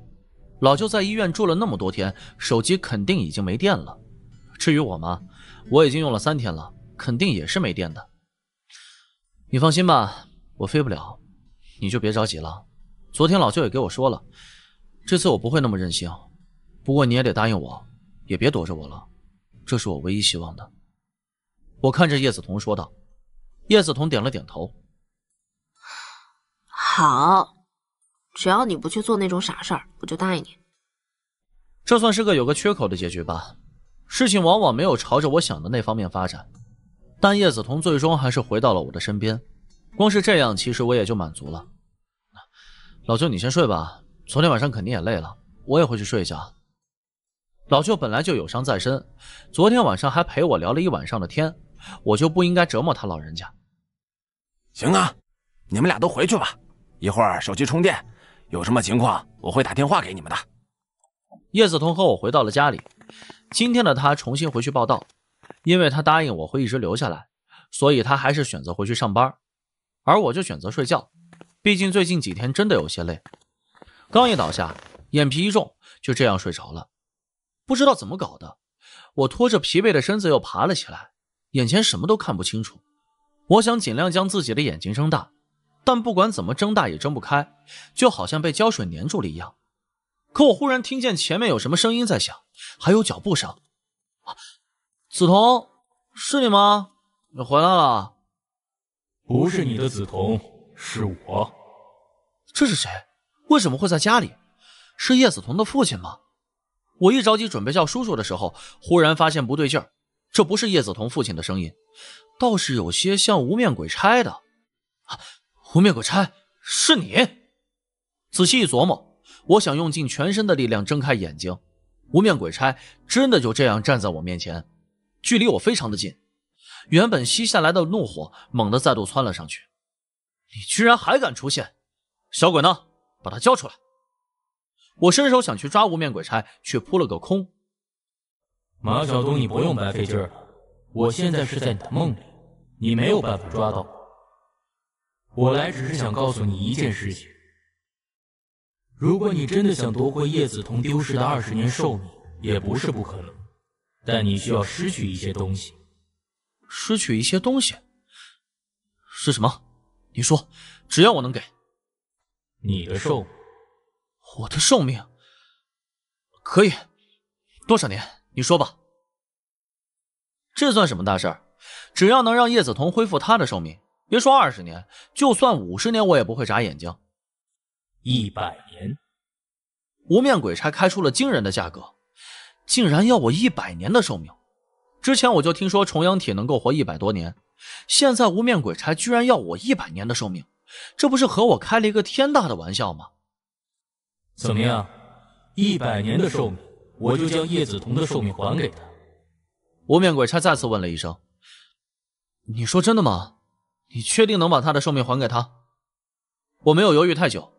S4: 老舅在医院住了那么多天，手机肯定已经没电了。至于我嘛，我已经用了三天了，肯定也是没电的。你放心吧。我飞不了，你就别着急了。昨天老舅也给我说了，这次我不会那么任性。不过你也得答应我，也别躲着我了，这是我唯一希望的。我看着叶子彤说道。叶子彤点了点头。好，只要你不去做那种傻事儿，我就答应你。这算是个有个缺口的结局吧。事情往往没有朝着我想的那方面发展，但叶子彤最终还是回到了我的身边。光是这样，其实我也就满足了。老舅，你先睡吧，昨天晚上肯定也累了。我也回去睡一下。老舅本来就有伤在身，昨天晚上还陪我聊了一晚上的天，我就不应该折磨他老人家。行啊，你们俩都回去吧。一会儿手机充电，有什么情况我会打电话给你们的。叶子彤和我回到了家里。今天的他重新回去报道，因为他答应我会一直留下来，所以他还是选择回去上班。而我就选择睡觉，毕竟最近几天真的有些累。刚一倒下，眼皮一重，就这样睡着了。不知道怎么搞的，我拖着疲惫的身子又爬了起来，眼前什么都看不清楚。我想尽量将自己的眼睛睁大，但不管怎么睁大也睁不开，就好像被胶水粘住了一样。可我忽然听见前面有什么声音在响，还有脚步声。梓潼，是你吗？你回来了。
S14: 不是你的紫瞳，是我。
S4: 这是谁？为什么会在家里？是叶子彤的父亲吗？我一着急准备叫叔叔的时候，忽然发现不对劲儿，这不是叶子彤父亲的声音，倒是有些像无面鬼差的。无面鬼差，是你？仔细一琢磨，我想用尽全身的力量睁开眼睛，无面鬼差真的就这样站在我面前，距离我非常的近。原本吸下来的怒火猛地再度窜了上去，你居然还敢出现！小鬼呢？把他交出来！我伸手想去抓无面鬼差，却扑了个空。
S14: 马小东，你不用白费劲了，我现在是在你的梦里，你没有办法抓到我。我来只是想告诉你一件事情：如果你真的想夺回叶子彤丢失的二十年寿命，也不是不可能，但你需要失去一些东
S4: 西。失去一些东西，是什么？你说，只要我能给你的寿，我的寿命可以多少年？你说吧，这算什么大事儿？只要能让叶子彤恢复他的寿命，别说二十年，就算五十年，我也不会眨眼睛。一百年，无面鬼差开出了惊人的价格，竟然要我一百年的寿命。之前我就听说重阳体能够活一百多年，现在无面鬼差居然要我一百年的寿命，这不是和我开了一个天大的玩笑吗？怎么样，
S14: 一百年的寿命，我就将叶子彤的寿命还给他。
S4: 无面鬼差再次问了一声：“你说真的吗？你确定能把他的寿命还给他？”我没有犹豫太久，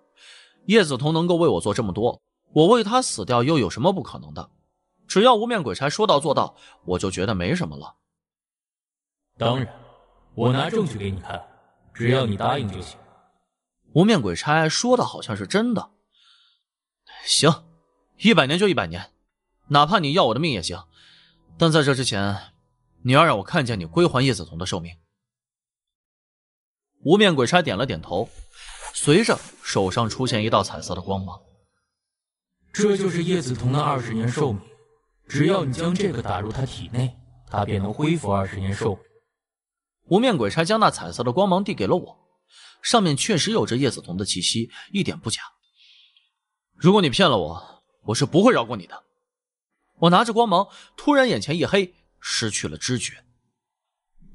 S4: 叶子彤能够为我做这么多，我为他死掉又有什么不可能的？只要无面鬼差说到做到，我就觉得没什么了。当然，
S14: 我拿证据给你看，只要你答应就行。
S4: 无面鬼差说的好像是真的。行，一百年就一百年，哪怕你要我的命也行。但在这之前，你要让我看见你归还叶子彤的寿命。无面鬼差点了点头，随着手上出现一道彩色的光芒，
S14: 这就是叶子彤的二十年寿命。只要你将这个打入他体内，
S4: 他便能恢复二十年寿命。无面鬼差将那彩色的光芒递给了我，上面确实有着叶子瞳的气息，一点不假。如果你骗了我，我是不会饶过你的。我拿着光芒，突然眼前一黑，失去了知觉。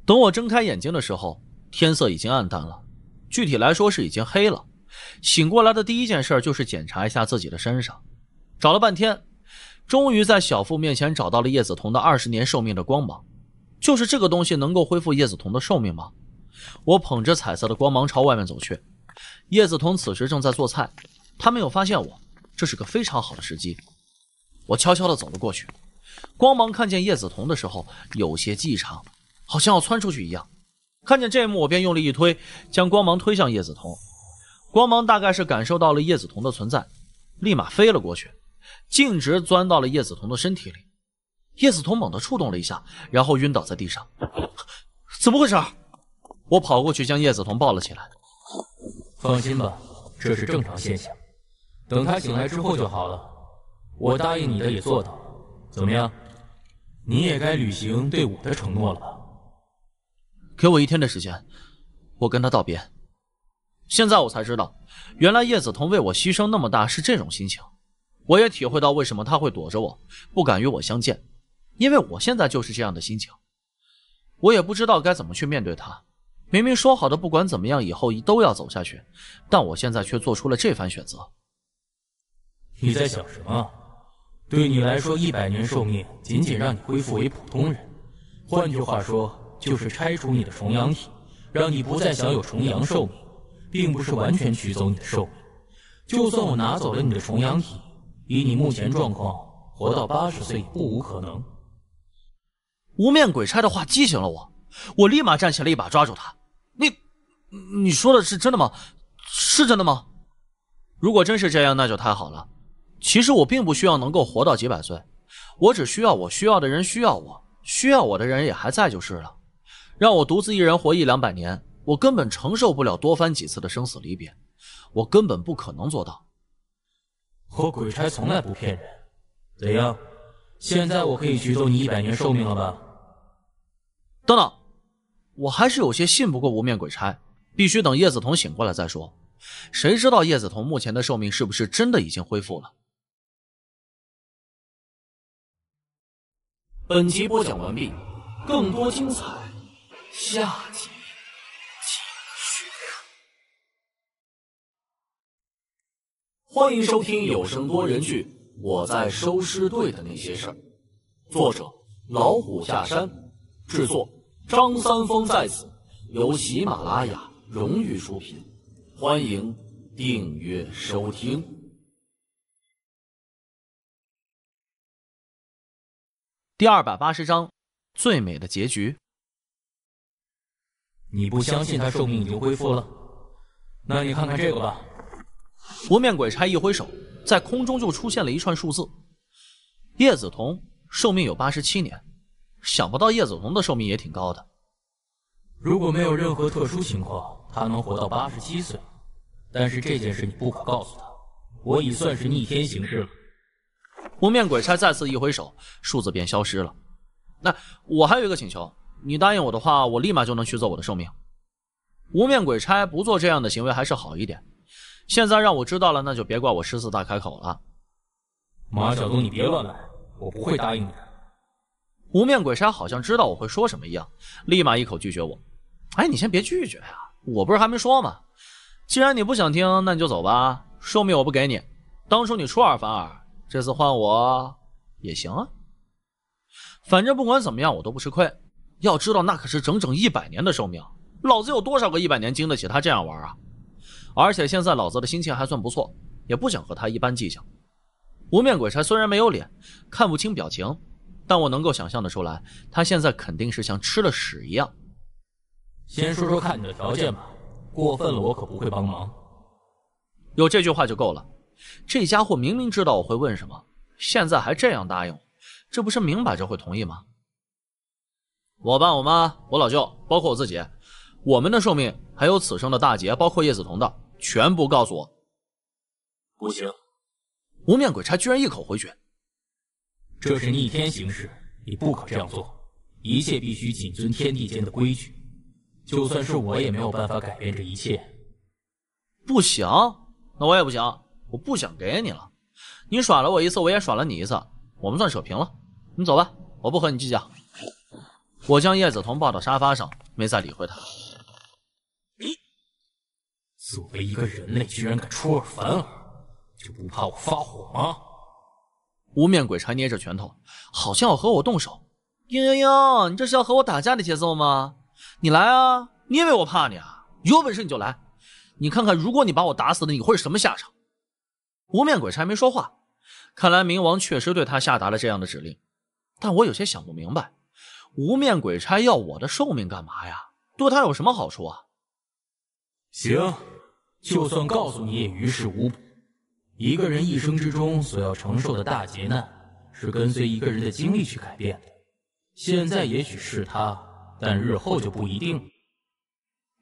S4: 等我睁开眼睛的时候，天色已经暗淡了，具体来说是已经黑了。醒过来的第一件事就是检查一下自己的身上，找了半天。终于在小腹面前找到了叶子彤的二十年寿命的光芒，就是这个东西能够恢复叶子彤的寿命吗？我捧着彩色的光芒朝外面走去。叶子彤此时正在做菜，他没有发现我，这是个非常好的时机。我悄悄地走了过去，光芒看见叶子彤的时候有些异常，好像要窜出去一样。看见这一幕，我便用力一推，将光芒推向叶子彤。光芒大概是感受到了叶子彤的存在，立马飞了过去。径直钻到了叶子彤的身体里，叶子彤猛地触动了一下，然后晕倒在地上。怎么回事？我跑过去将叶子彤抱了起来。
S14: 放心吧，这是正常现象，等他醒来之后就好了。
S4: 我答应你的也做
S14: 到，怎么样？你也该履行对
S4: 我的承诺了吧？给我一天的时间，我跟他道别。现在我才知道，原来叶子彤为我牺牲那么大是这种心情。我也体会到为什么他会躲着我，不敢与我相见，因为我现在就是这样的心情。我也不知道该怎么去面对他。明明说好的，不管怎么样，以后都要走下去，但我现在却做出了这番选择。你在想什么？对你来说，一百年寿命仅仅让你恢复为普通
S14: 人，换句话说，就是拆除你的重阳体，让你不再享有重阳寿命，并不是完全取走你的寿命。就算我拿走了你的重阳体。
S4: 以你目前状况，活到八十岁不无可能。无面鬼差的话激醒了我，我立马站起来，一把抓住他。你，你说的是真的吗？是真的吗？如果真是这样，那就太好了。其实我并不需要能够活到几百岁，我只需要我需要的人需要我，需要我的人也还在就是了。让我独自一人活一两百年，我根本承受不了多番几次的生死离别，我根本不可能做到。
S14: 我鬼差从来不骗人，怎样？现在我可以取走你一百年寿命了吧？
S4: 等等，我还是有些信不过无面鬼差，必须等叶子彤醒过来再说。谁知道叶子彤目前的寿命是不是真的已经恢复了？
S7: 本集播讲完毕，
S6: 更多精彩，下集。
S1: 欢迎收听有声多人剧《我在收尸队的那些事儿》，作者老虎下山，
S2: 制作张三丰在此，由喜马拉雅
S1: 荣誉出品。欢迎订阅收听。
S3: 第二百八十章
S4: 最美的结局。你不相信他寿命已经恢复了？那你看看这个吧。无面鬼差一挥手，在空中就出现了一串数字。叶子彤寿命有八十七年，想不到叶子彤的寿命也挺高的。
S14: 如果没有任何特殊情况，
S4: 他能活到八
S14: 十七岁。但是这件事你不可告诉他，我已算是逆天行
S4: 事了。无面鬼差再次一挥手，数字便消失了。那我还有一个请求，你答应我的话，我立马就能取走我的寿命。无面鬼差不做这样的行为还是好一点。现在让我知道了，那就别怪我狮子大开口了。马小东，你别乱来，
S14: 我不会答应你的。
S4: 无面鬼差好像知道我会说什么一样，立马一口拒绝我。哎，你先别拒绝呀，我不是还没说吗？既然你不想听，那你就走吧，寿命我不给你。当初你出尔反尔，这次换我也行啊。反正不管怎么样，我都不吃亏。要知道，那可是整整一百年的寿命，老子有多少个一百年经得起他这样玩啊？而且现在老子的心情还算不错，也不想和他一般计较。无面鬼差虽然没有脸，看不清表情，但我能够想象的出来，他现在肯定是像吃了屎一样。
S14: 先说说看你的条件吧，
S4: 过分了我可不会帮忙。有这句话就够了。这家伙明明知道我会问什么，现在还这样答应我，这不是明摆着会同意吗？我爸、我妈、我老舅，包括我自己。我们的寿命，还有此生的大劫，包括叶子彤的，全部告诉我。不行！无面鬼差居然一口回绝。这是逆天行事，
S14: 你不可这样做。一切必须谨遵天地间的规矩。就算是我，也没有办法改变
S4: 这一切。不行，那我也不行。我不想给你了。你耍了我一次，我也耍了你一次，我们算扯平了。你走吧，我不和你计较。我将叶子彤抱到沙发上，没再理会他。作为
S14: 一个人类，居然敢出尔反尔，就不怕我发火吗？
S4: 无面鬼差捏着拳头，好像要和我动手。嘤嘤嘤，你这是要和我打架的节奏吗？你来啊！你以为我怕你啊？有本事你就来！你看看，如果你把我打死了，你会是什么下场？无面鬼差没说话，看来冥王确实对他下达了这样的指令。但我有些想不明白，无面鬼差要我的寿命干嘛呀？对他有什么好处啊？行。
S14: 就算告诉你也于事无补。一个人一生之中所要承受的大劫难，是跟随一个人的经历去改变的。现在也许是他，但日后就不一定了。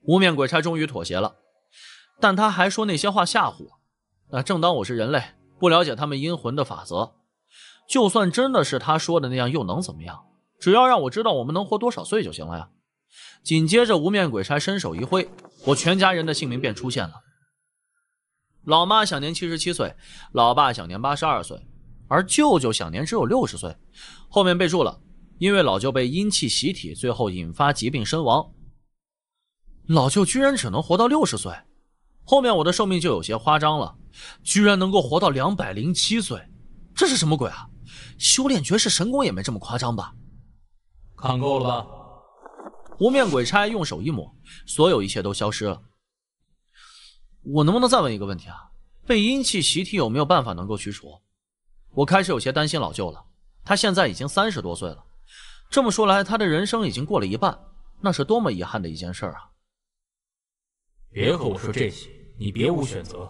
S4: 无面鬼差终于妥协了，但他还说那些话吓唬我。那正当我是人类，不了解他们阴魂的法则。就算真的是他说的那样，又能怎么样？只要让我知道我们能活多少岁就行了呀。紧接着，无面鬼差伸手一挥，我全家人的姓名便出现了。老妈享年七十七岁，老爸享年八十二岁，而舅舅享年只有六十岁。后面备注了，因为老舅被阴气袭体，最后引发疾病身亡。老舅居然只能活到六十岁，后面我的寿命就有些夸张了，居然能够活到两百零七岁，这是什么鬼啊？修炼绝世神功也没这么夸张吧？看够了吧？无面鬼差用手一抹，所有一切都消失了。我能不能再问一个问题啊？被阴气袭体有没有办法能够去除？我开始有些担心老舅了，他现在已经三十多岁了，这么说来，他的人生已经过了一半，那是多么遗憾的一件事啊！别和我说这些，你别无选择，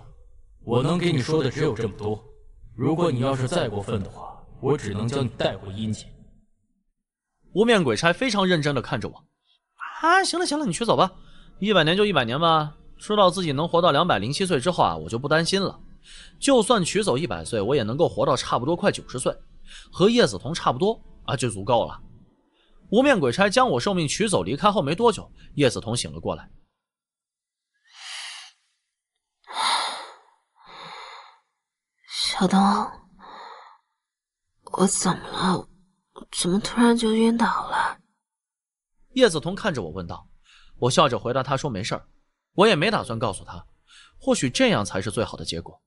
S14: 我能给你说的只有这么多。如果你要是再过分的话，我只能将你带回阴界。
S4: 无面鬼差非常认真的看着我，啊，行了行了，你去走吧，一百年就一百年吧。知道自己能活到两百零七岁之后啊，我就不担心了。就算取走一百岁，我也能够活到差不多快九十岁，和叶子彤差不多啊，就足够了。无面鬼差将我寿命取走离开后没多久，叶子彤醒了过来。小东，我怎么了？怎么突然就晕倒了？叶子彤看着我问道。我笑着回答他说：“没事儿。”我也没打算告诉他，或许这样才是最好的结果。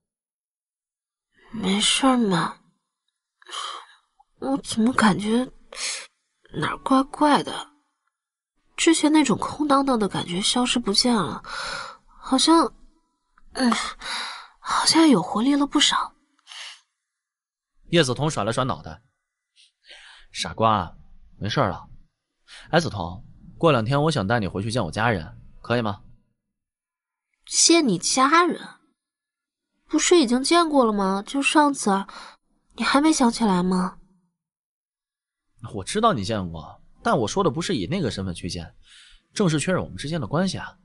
S9: 没事嘛，我怎么感觉哪儿怪怪的？之前那种空荡荡的感觉消失不见了，好像，嗯，好像有活力了不少。
S4: 叶子彤甩了甩脑袋，傻瓜，没事了。哎，子彤，过两天我想带你回去见我家人，可以吗？
S9: 见你家人，不是已经见过了吗？就上次，你还没想起来吗？
S4: 我知道你见过，但我说的不是以那个身份去见，正式确认我们之间的关系啊。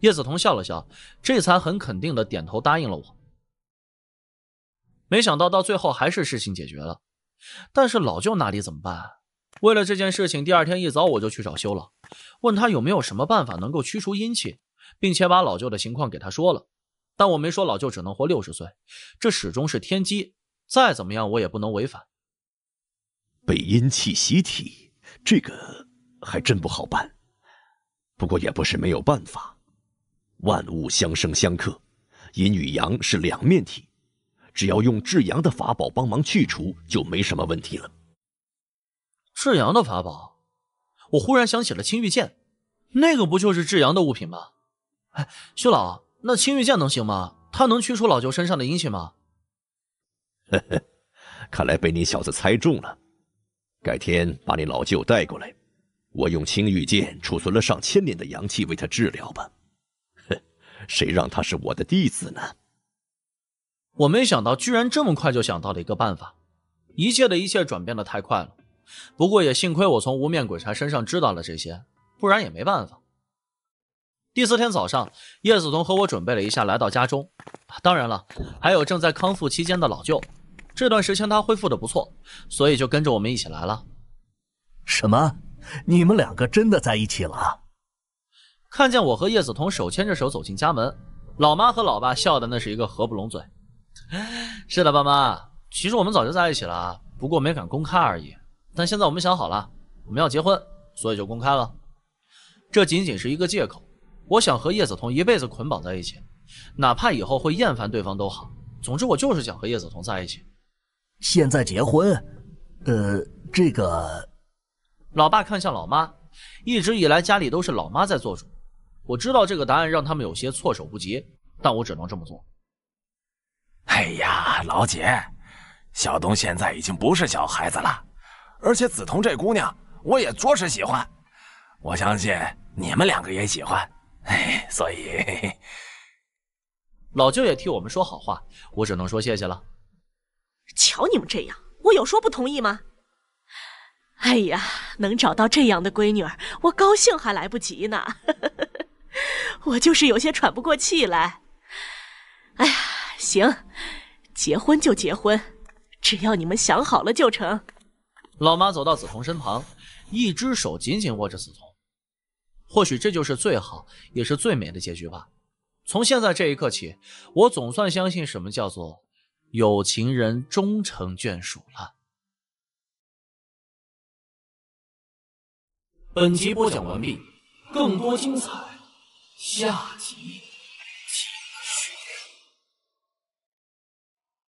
S4: 叶子彤笑了笑，这才很肯定的点头答应了我。没想到到最后还是事情解决了，但是老舅那里怎么办？为了这件事情，第二天一早我就去找修了，问他有没有什么办法能够驱除阴气。并且把老舅的情况给他说了，但我没说老舅只能活六十岁，这始终是天机，再怎么样我也不能违反。
S16: 被阴气袭体，这个还真不好办，不过也不是没有办法。万物相生相克，阴与阳是两面体，只要用至阳
S4: 的法宝帮忙去除，就没什么问题了。至阳的法宝，我忽然想起了青玉剑，那个不就是至阳的物品吗？薛老，那青玉剑能行吗？它能驱除老舅身上的阴气吗？
S16: 呵呵，看来被你小子猜中了。改天把你老舅带过来，我用青玉剑储存了上千年的阳气为他治疗吧。哼，
S4: 谁让他是我的弟子呢？我没想到，居然这么快就想到了一个办法。一切的一切转变的太快了。不过也幸亏我从无面鬼差身上知道了这些，不然也没办法。第四天早上，叶子彤和我准备了一下，来到家中。当然了，还有正在康复期间的老舅。这段时间他恢复的不错，所以就跟着我们一起来了。什么？你们两个真的在一起了？看见我和叶子彤手牵着手走进家门，老妈和老爸笑的那是一个合不拢嘴。是的，爸妈，其实我们早就在一起了，不过没敢公开而已。但现在我们想好了，我们要结婚，所以就公开了。这仅仅是一个借口。我想和叶子彤一辈子捆绑在一起，哪怕以后会厌烦对方都好。总之，我就是想和叶子彤在一起。
S13: 现在结婚？呃，这个……
S4: 老爸看向老妈，一直以来家里都是老妈在做主。我知道这个答案让他们有些措手不及，但我只能这么做。
S5: 哎呀，老姐，小东现在已经不是小孩子了，而且子彤这姑娘我也
S4: 着实喜欢，我相信你们两个也喜欢。哎，所以老舅也替我们说好话，我只能说谢谢了。
S8: 瞧你们这样，我有说不同意吗？哎呀，能找到这样的闺女儿，我高兴还来不及呢。我就是有些喘不过气来。哎呀，行，结婚就结婚，只要你们想好了就成。
S4: 老妈走到梓潼身旁，一只手紧紧握着梓潼。或许这就是最好也是最美的结局吧。从现在这一刻起，我总算相信什么叫做有情人
S1: 终成眷属了。本集播讲完毕，
S6: 更多精彩，下集。